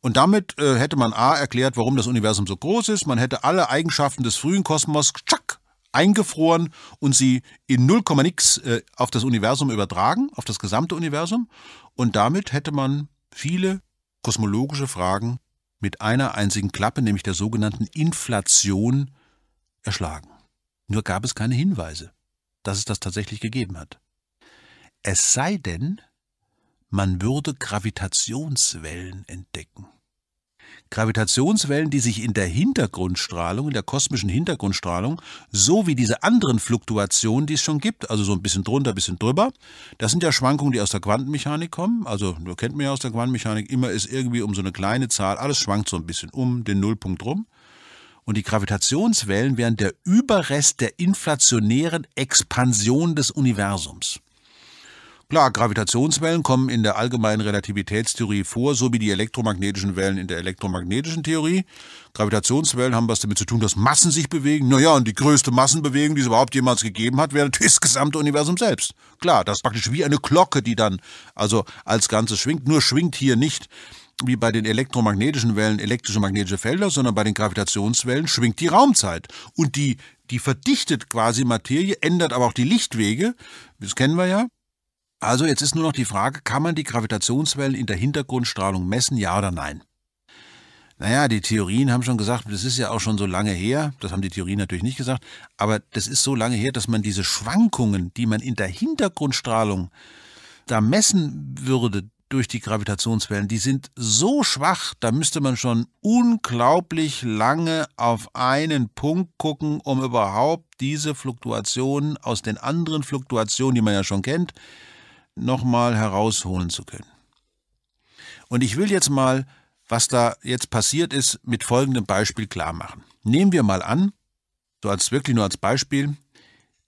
Speaker 1: Und damit äh, hätte man A erklärt, warum das Universum so groß ist, man hätte alle Eigenschaften des frühen Kosmos tschack, eingefroren und sie in 0, nix äh, auf das Universum übertragen, auf das gesamte Universum. Und damit hätte man viele kosmologische Fragen mit einer einzigen Klappe, nämlich der sogenannten Inflation, erschlagen. Nur gab es keine Hinweise, dass es das tatsächlich gegeben hat. Es sei denn, man würde Gravitationswellen entdecken. Gravitationswellen, die sich in der Hintergrundstrahlung, in der kosmischen Hintergrundstrahlung, so wie diese anderen Fluktuationen, die es schon gibt, also so ein bisschen drunter, ein bisschen drüber, das sind ja Schwankungen, die aus der Quantenmechanik kommen. Also, das kennt man ja aus der Quantenmechanik, immer ist irgendwie um so eine kleine Zahl, alles schwankt so ein bisschen um den Nullpunkt rum. Und die Gravitationswellen wären der Überrest der inflationären Expansion des Universums. Klar, Gravitationswellen kommen in der allgemeinen Relativitätstheorie vor, so wie die elektromagnetischen Wellen in der elektromagnetischen Theorie. Gravitationswellen haben was damit zu tun, dass Massen sich bewegen. Naja, und die größte Massenbewegung, die es überhaupt jemals gegeben hat, wäre natürlich das gesamte Universum selbst. Klar, das ist praktisch wie eine Glocke, die dann also als Ganzes schwingt, nur schwingt hier nicht wie bei den elektromagnetischen Wellen elektrische magnetische Felder, sondern bei den Gravitationswellen schwingt die Raumzeit. Und die, die verdichtet quasi Materie, ändert aber auch die Lichtwege, das kennen wir ja, also jetzt ist nur noch die Frage, kann man die Gravitationswellen in der Hintergrundstrahlung messen, ja oder nein? Naja, die Theorien haben schon gesagt, das ist ja auch schon so lange her, das haben die Theorien natürlich nicht gesagt, aber das ist so lange her, dass man diese Schwankungen, die man in der Hintergrundstrahlung da messen würde durch die Gravitationswellen, die sind so schwach, da müsste man schon unglaublich lange auf einen Punkt gucken, um überhaupt diese Fluktuationen aus den anderen Fluktuationen, die man ja schon kennt, nochmal herausholen zu können. Und ich will jetzt mal, was da jetzt passiert ist, mit folgendem Beispiel klar machen. Nehmen wir mal an, so als wirklich nur als Beispiel,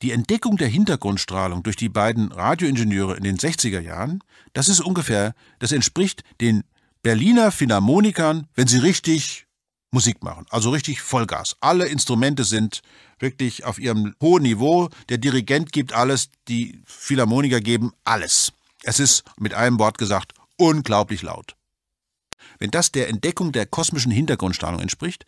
Speaker 1: die Entdeckung der Hintergrundstrahlung durch die beiden Radioingenieure in den 60er Jahren, das ist ungefähr, das entspricht den Berliner Philharmonikern, wenn sie richtig Musik machen, also richtig Vollgas. Alle Instrumente sind wirklich auf ihrem hohen Niveau. Der Dirigent gibt alles, die Philharmoniker geben alles. Es ist, mit einem Wort gesagt, unglaublich laut. Wenn das der Entdeckung der kosmischen Hintergrundstrahlung entspricht,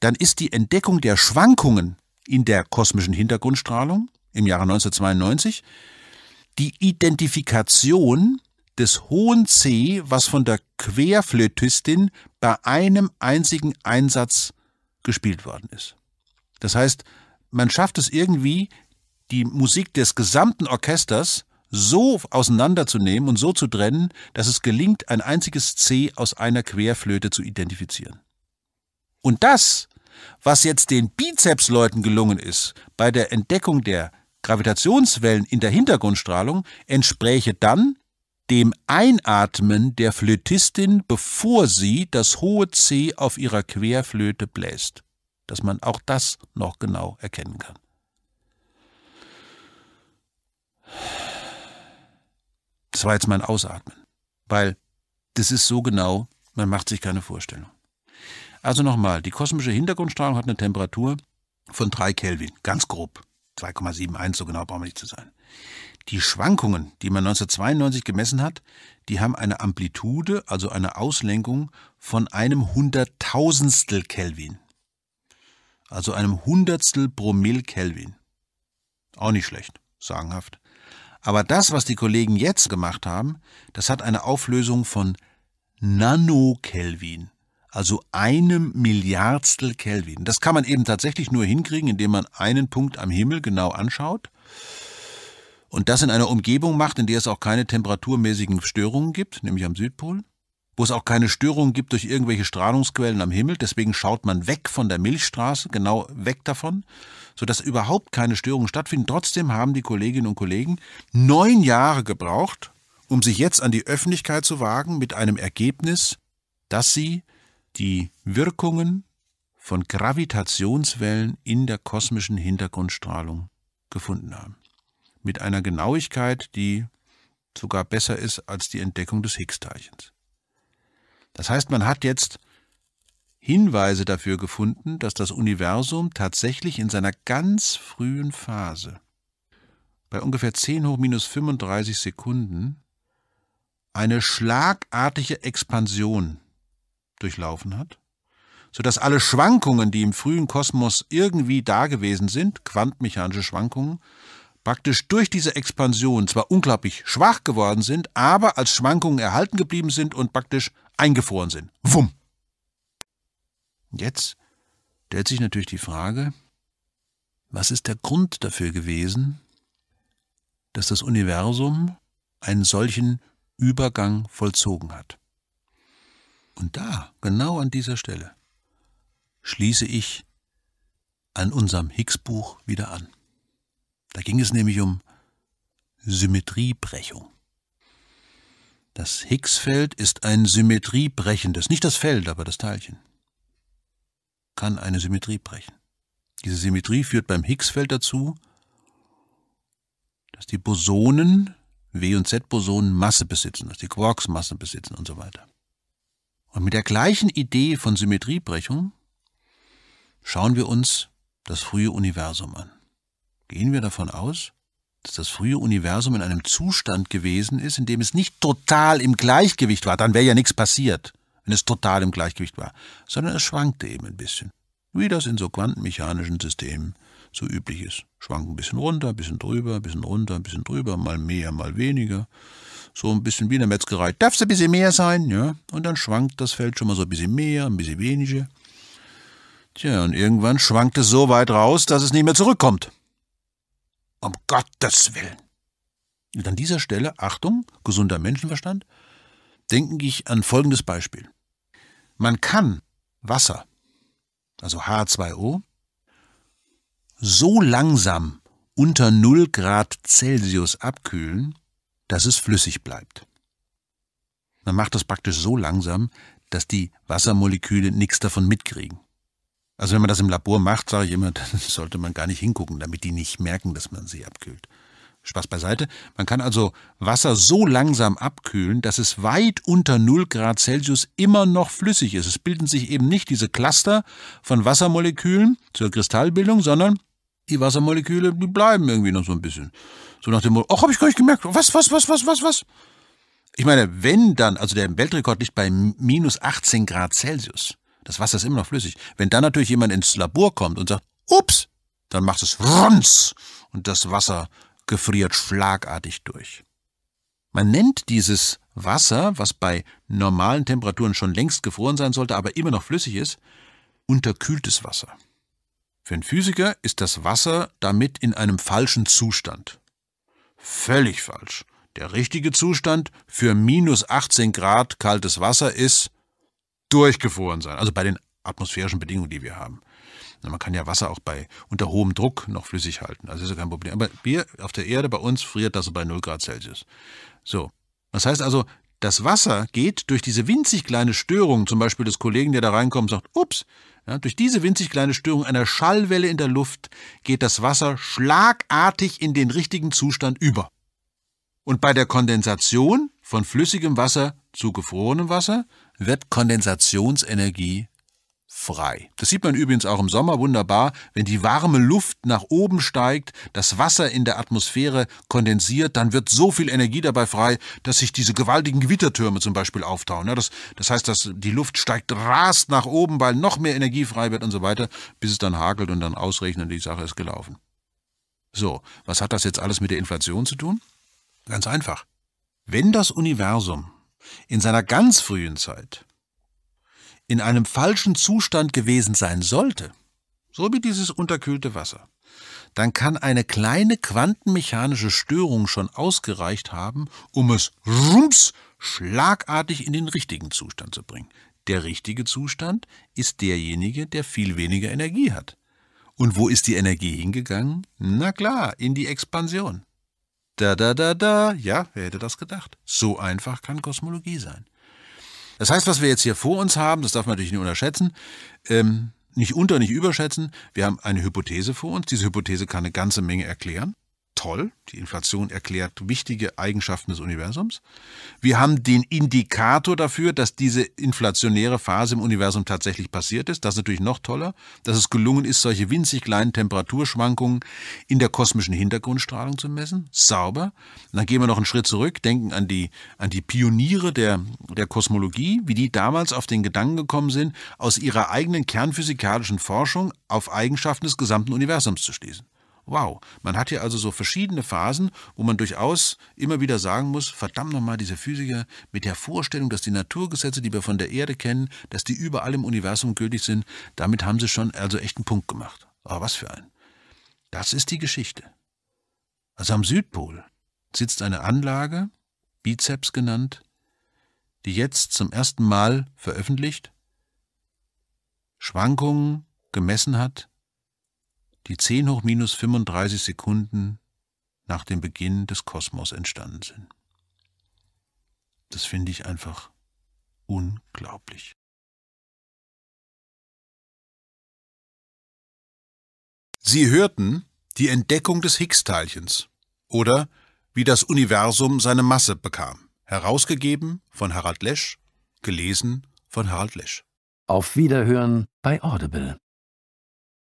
Speaker 1: dann ist die Entdeckung der Schwankungen in der kosmischen Hintergrundstrahlung im Jahre 1992 die Identifikation des hohen C, was von der Querflötistin bei einem einzigen Einsatz gespielt worden ist. Das heißt, man schafft es irgendwie, die Musik des gesamten Orchesters so auseinanderzunehmen und so zu trennen, dass es gelingt, ein einziges C aus einer Querflöte zu identifizieren. Und das, was jetzt den Bizepsleuten gelungen ist bei der Entdeckung der Gravitationswellen in der Hintergrundstrahlung, entspräche dann dem Einatmen der Flötistin, bevor sie das hohe C auf ihrer Querflöte bläst dass man auch das noch genau erkennen kann. Das war jetzt mein Ausatmen, weil das ist so genau, man macht sich keine Vorstellung. Also nochmal, die kosmische Hintergrundstrahlung hat eine Temperatur von 3 Kelvin, ganz grob. 2,71, so genau brauchen wir nicht zu sein. Die Schwankungen, die man 1992 gemessen hat, die haben eine Amplitude, also eine Auslenkung von einem Hunderttausendstel Kelvin also einem Hundertstel Promille Kelvin. Auch nicht schlecht, sagenhaft. Aber das, was die Kollegen jetzt gemacht haben, das hat eine Auflösung von Nanokelvin, also einem Milliardstel Kelvin. Das kann man eben tatsächlich nur hinkriegen, indem man einen Punkt am Himmel genau anschaut und das in einer Umgebung macht, in der es auch keine temperaturmäßigen Störungen gibt, nämlich am Südpol wo es auch keine Störungen gibt durch irgendwelche Strahlungsquellen am Himmel. Deswegen schaut man weg von der Milchstraße, genau weg davon, sodass überhaupt keine Störungen stattfinden. Trotzdem haben die Kolleginnen und Kollegen neun Jahre gebraucht, um sich jetzt an die Öffentlichkeit zu wagen mit einem Ergebnis, dass sie die Wirkungen von Gravitationswellen in der kosmischen Hintergrundstrahlung gefunden haben. Mit einer Genauigkeit, die sogar besser ist als die Entdeckung des Higgs-Teilchens. Das heißt, man hat jetzt Hinweise dafür gefunden, dass das Universum tatsächlich in seiner ganz frühen Phase bei ungefähr 10 hoch minus 35 Sekunden eine schlagartige Expansion durchlaufen hat, sodass alle Schwankungen, die im frühen Kosmos irgendwie da gewesen sind, quantenmechanische Schwankungen, praktisch durch diese Expansion zwar unglaublich schwach geworden sind, aber als Schwankungen erhalten geblieben sind und praktisch eingefroren sind. Wumm. Jetzt stellt sich natürlich die Frage, was ist der Grund dafür gewesen, dass das Universum einen solchen Übergang vollzogen hat? Und da, genau an dieser Stelle, schließe ich an unserem Higgs-Buch wieder an. Da ging es nämlich um Symmetriebrechung. Das Higgsfeld ist ein symmetriebrechendes, nicht das Feld, aber das Teilchen. Kann eine Symmetrie brechen. Diese Symmetrie führt beim Higgsfeld dazu, dass die Bosonen, W- und Z-Bosonen Masse besitzen, dass die Quarks Masse besitzen und so weiter. Und mit der gleichen Idee von Symmetriebrechung schauen wir uns das frühe Universum an. Gehen wir davon aus, dass das frühe Universum in einem Zustand gewesen ist, in dem es nicht total im Gleichgewicht war, dann wäre ja nichts passiert, wenn es total im Gleichgewicht war, sondern es schwankte eben ein bisschen, wie das in so quantenmechanischen Systemen so üblich ist. Schwankt ein bisschen runter, ein bisschen drüber, ein bisschen runter, ein bisschen drüber, mal mehr, mal weniger. So ein bisschen wie in der Metzgerei. Darf es ein bisschen mehr sein? Ja. Und dann schwankt das Feld schon mal so ein bisschen mehr, ein bisschen weniger. Tja, und irgendwann schwankt es so weit raus, dass es nicht mehr zurückkommt. Um Gottes Willen. Und an dieser Stelle, Achtung, gesunder Menschenverstand, denke ich an folgendes Beispiel. Man kann Wasser, also H2O, so langsam unter 0 Grad Celsius abkühlen, dass es flüssig bleibt. Man macht das praktisch so langsam, dass die Wassermoleküle nichts davon mitkriegen. Also wenn man das im Labor macht, sage ich immer, dann sollte man gar nicht hingucken, damit die nicht merken, dass man sie abkühlt. Spaß beiseite. Man kann also Wasser so langsam abkühlen, dass es weit unter 0 Grad Celsius immer noch flüssig ist. Es bilden sich eben nicht diese Cluster von Wassermolekülen zur Kristallbildung, sondern die Wassermoleküle, die bleiben irgendwie noch so ein bisschen. So nach dem Motto, ach, habe ich gar nicht gemerkt. Was, was, was, was, was, was? Ich meine, wenn dann, also der Weltrekord liegt bei minus 18 Grad Celsius. Das Wasser ist immer noch flüssig. Wenn dann natürlich jemand ins Labor kommt und sagt, ups, dann macht es Runz und das Wasser gefriert schlagartig durch. Man nennt dieses Wasser, was bei normalen Temperaturen schon längst gefroren sein sollte, aber immer noch flüssig ist, unterkühltes Wasser. Für einen Physiker ist das Wasser damit in einem falschen Zustand. Völlig falsch. Der richtige Zustand für minus 18 Grad kaltes Wasser ist durchgefroren sein. Also bei den atmosphärischen Bedingungen, die wir haben. Man kann ja Wasser auch bei unter hohem Druck noch flüssig halten. Also ist ja kein Problem. Aber wir auf der Erde, bei uns friert das bei 0 Grad Celsius. So. Das heißt also, das Wasser geht durch diese winzig kleine Störung, zum Beispiel des Kollegen, der da reinkommt und sagt, ups, ja, durch diese winzig kleine Störung einer Schallwelle in der Luft geht das Wasser schlagartig in den richtigen Zustand über. Und bei der Kondensation von flüssigem Wasser zu gefrorenem Wasser wird Kondensationsenergie frei. Das sieht man übrigens auch im Sommer wunderbar, wenn die warme Luft nach oben steigt, das Wasser in der Atmosphäre kondensiert, dann wird so viel Energie dabei frei, dass sich diese gewaltigen Gewittertürme zum Beispiel auftauen. das, das, heißt, dass die Luft steigt, rast nach oben, weil noch mehr Energie frei wird und so weiter, bis es dann hakelt und dann ausrechnet, die Sache ist gelaufen. So, was hat das jetzt alles mit der Inflation zu tun? Ganz einfach. Wenn das Universum in seiner ganz frühen Zeit in einem falschen Zustand gewesen sein sollte, so wie dieses unterkühlte Wasser, dann kann eine kleine quantenmechanische Störung schon ausgereicht haben, um es rums schlagartig in den richtigen Zustand zu bringen. Der richtige Zustand ist derjenige, der viel weniger Energie hat. Und wo ist die Energie hingegangen? Na klar, in die Expansion. Da, da, da, da. Ja, wer hätte das gedacht? So einfach kann Kosmologie sein. Das heißt, was wir jetzt hier vor uns haben, das darf man natürlich nicht unterschätzen, ähm, nicht unter, nicht überschätzen. Wir haben eine Hypothese vor uns. Diese Hypothese kann eine ganze Menge erklären toll. Die Inflation erklärt wichtige Eigenschaften des Universums. Wir haben den Indikator dafür, dass diese inflationäre Phase im Universum tatsächlich passiert ist. Das ist natürlich noch toller, dass es gelungen ist, solche winzig kleinen Temperaturschwankungen in der kosmischen Hintergrundstrahlung zu messen. Sauber. Und dann gehen wir noch einen Schritt zurück, denken an die, an die Pioniere der, der Kosmologie, wie die damals auf den Gedanken gekommen sind, aus ihrer eigenen kernphysikalischen Forschung auf Eigenschaften des gesamten Universums zu schließen. Wow, man hat hier also so verschiedene Phasen, wo man durchaus immer wieder sagen muss, verdammt nochmal, diese Physiker mit der Vorstellung, dass die Naturgesetze, die wir von der Erde kennen, dass die überall im Universum gültig sind, damit haben sie schon also echt einen Punkt gemacht. Aber oh, was für einen. Das ist die Geschichte. Also am Südpol sitzt eine Anlage, Bizeps genannt, die jetzt zum ersten Mal veröffentlicht, Schwankungen gemessen hat die 10 hoch minus 35 Sekunden nach dem Beginn des Kosmos entstanden sind. Das finde ich einfach unglaublich. Sie hörten die Entdeckung des Higgs-Teilchens oder wie das Universum seine Masse bekam, herausgegeben von Harald Lesch, gelesen von Harald Lesch. Auf Wiederhören bei Audible.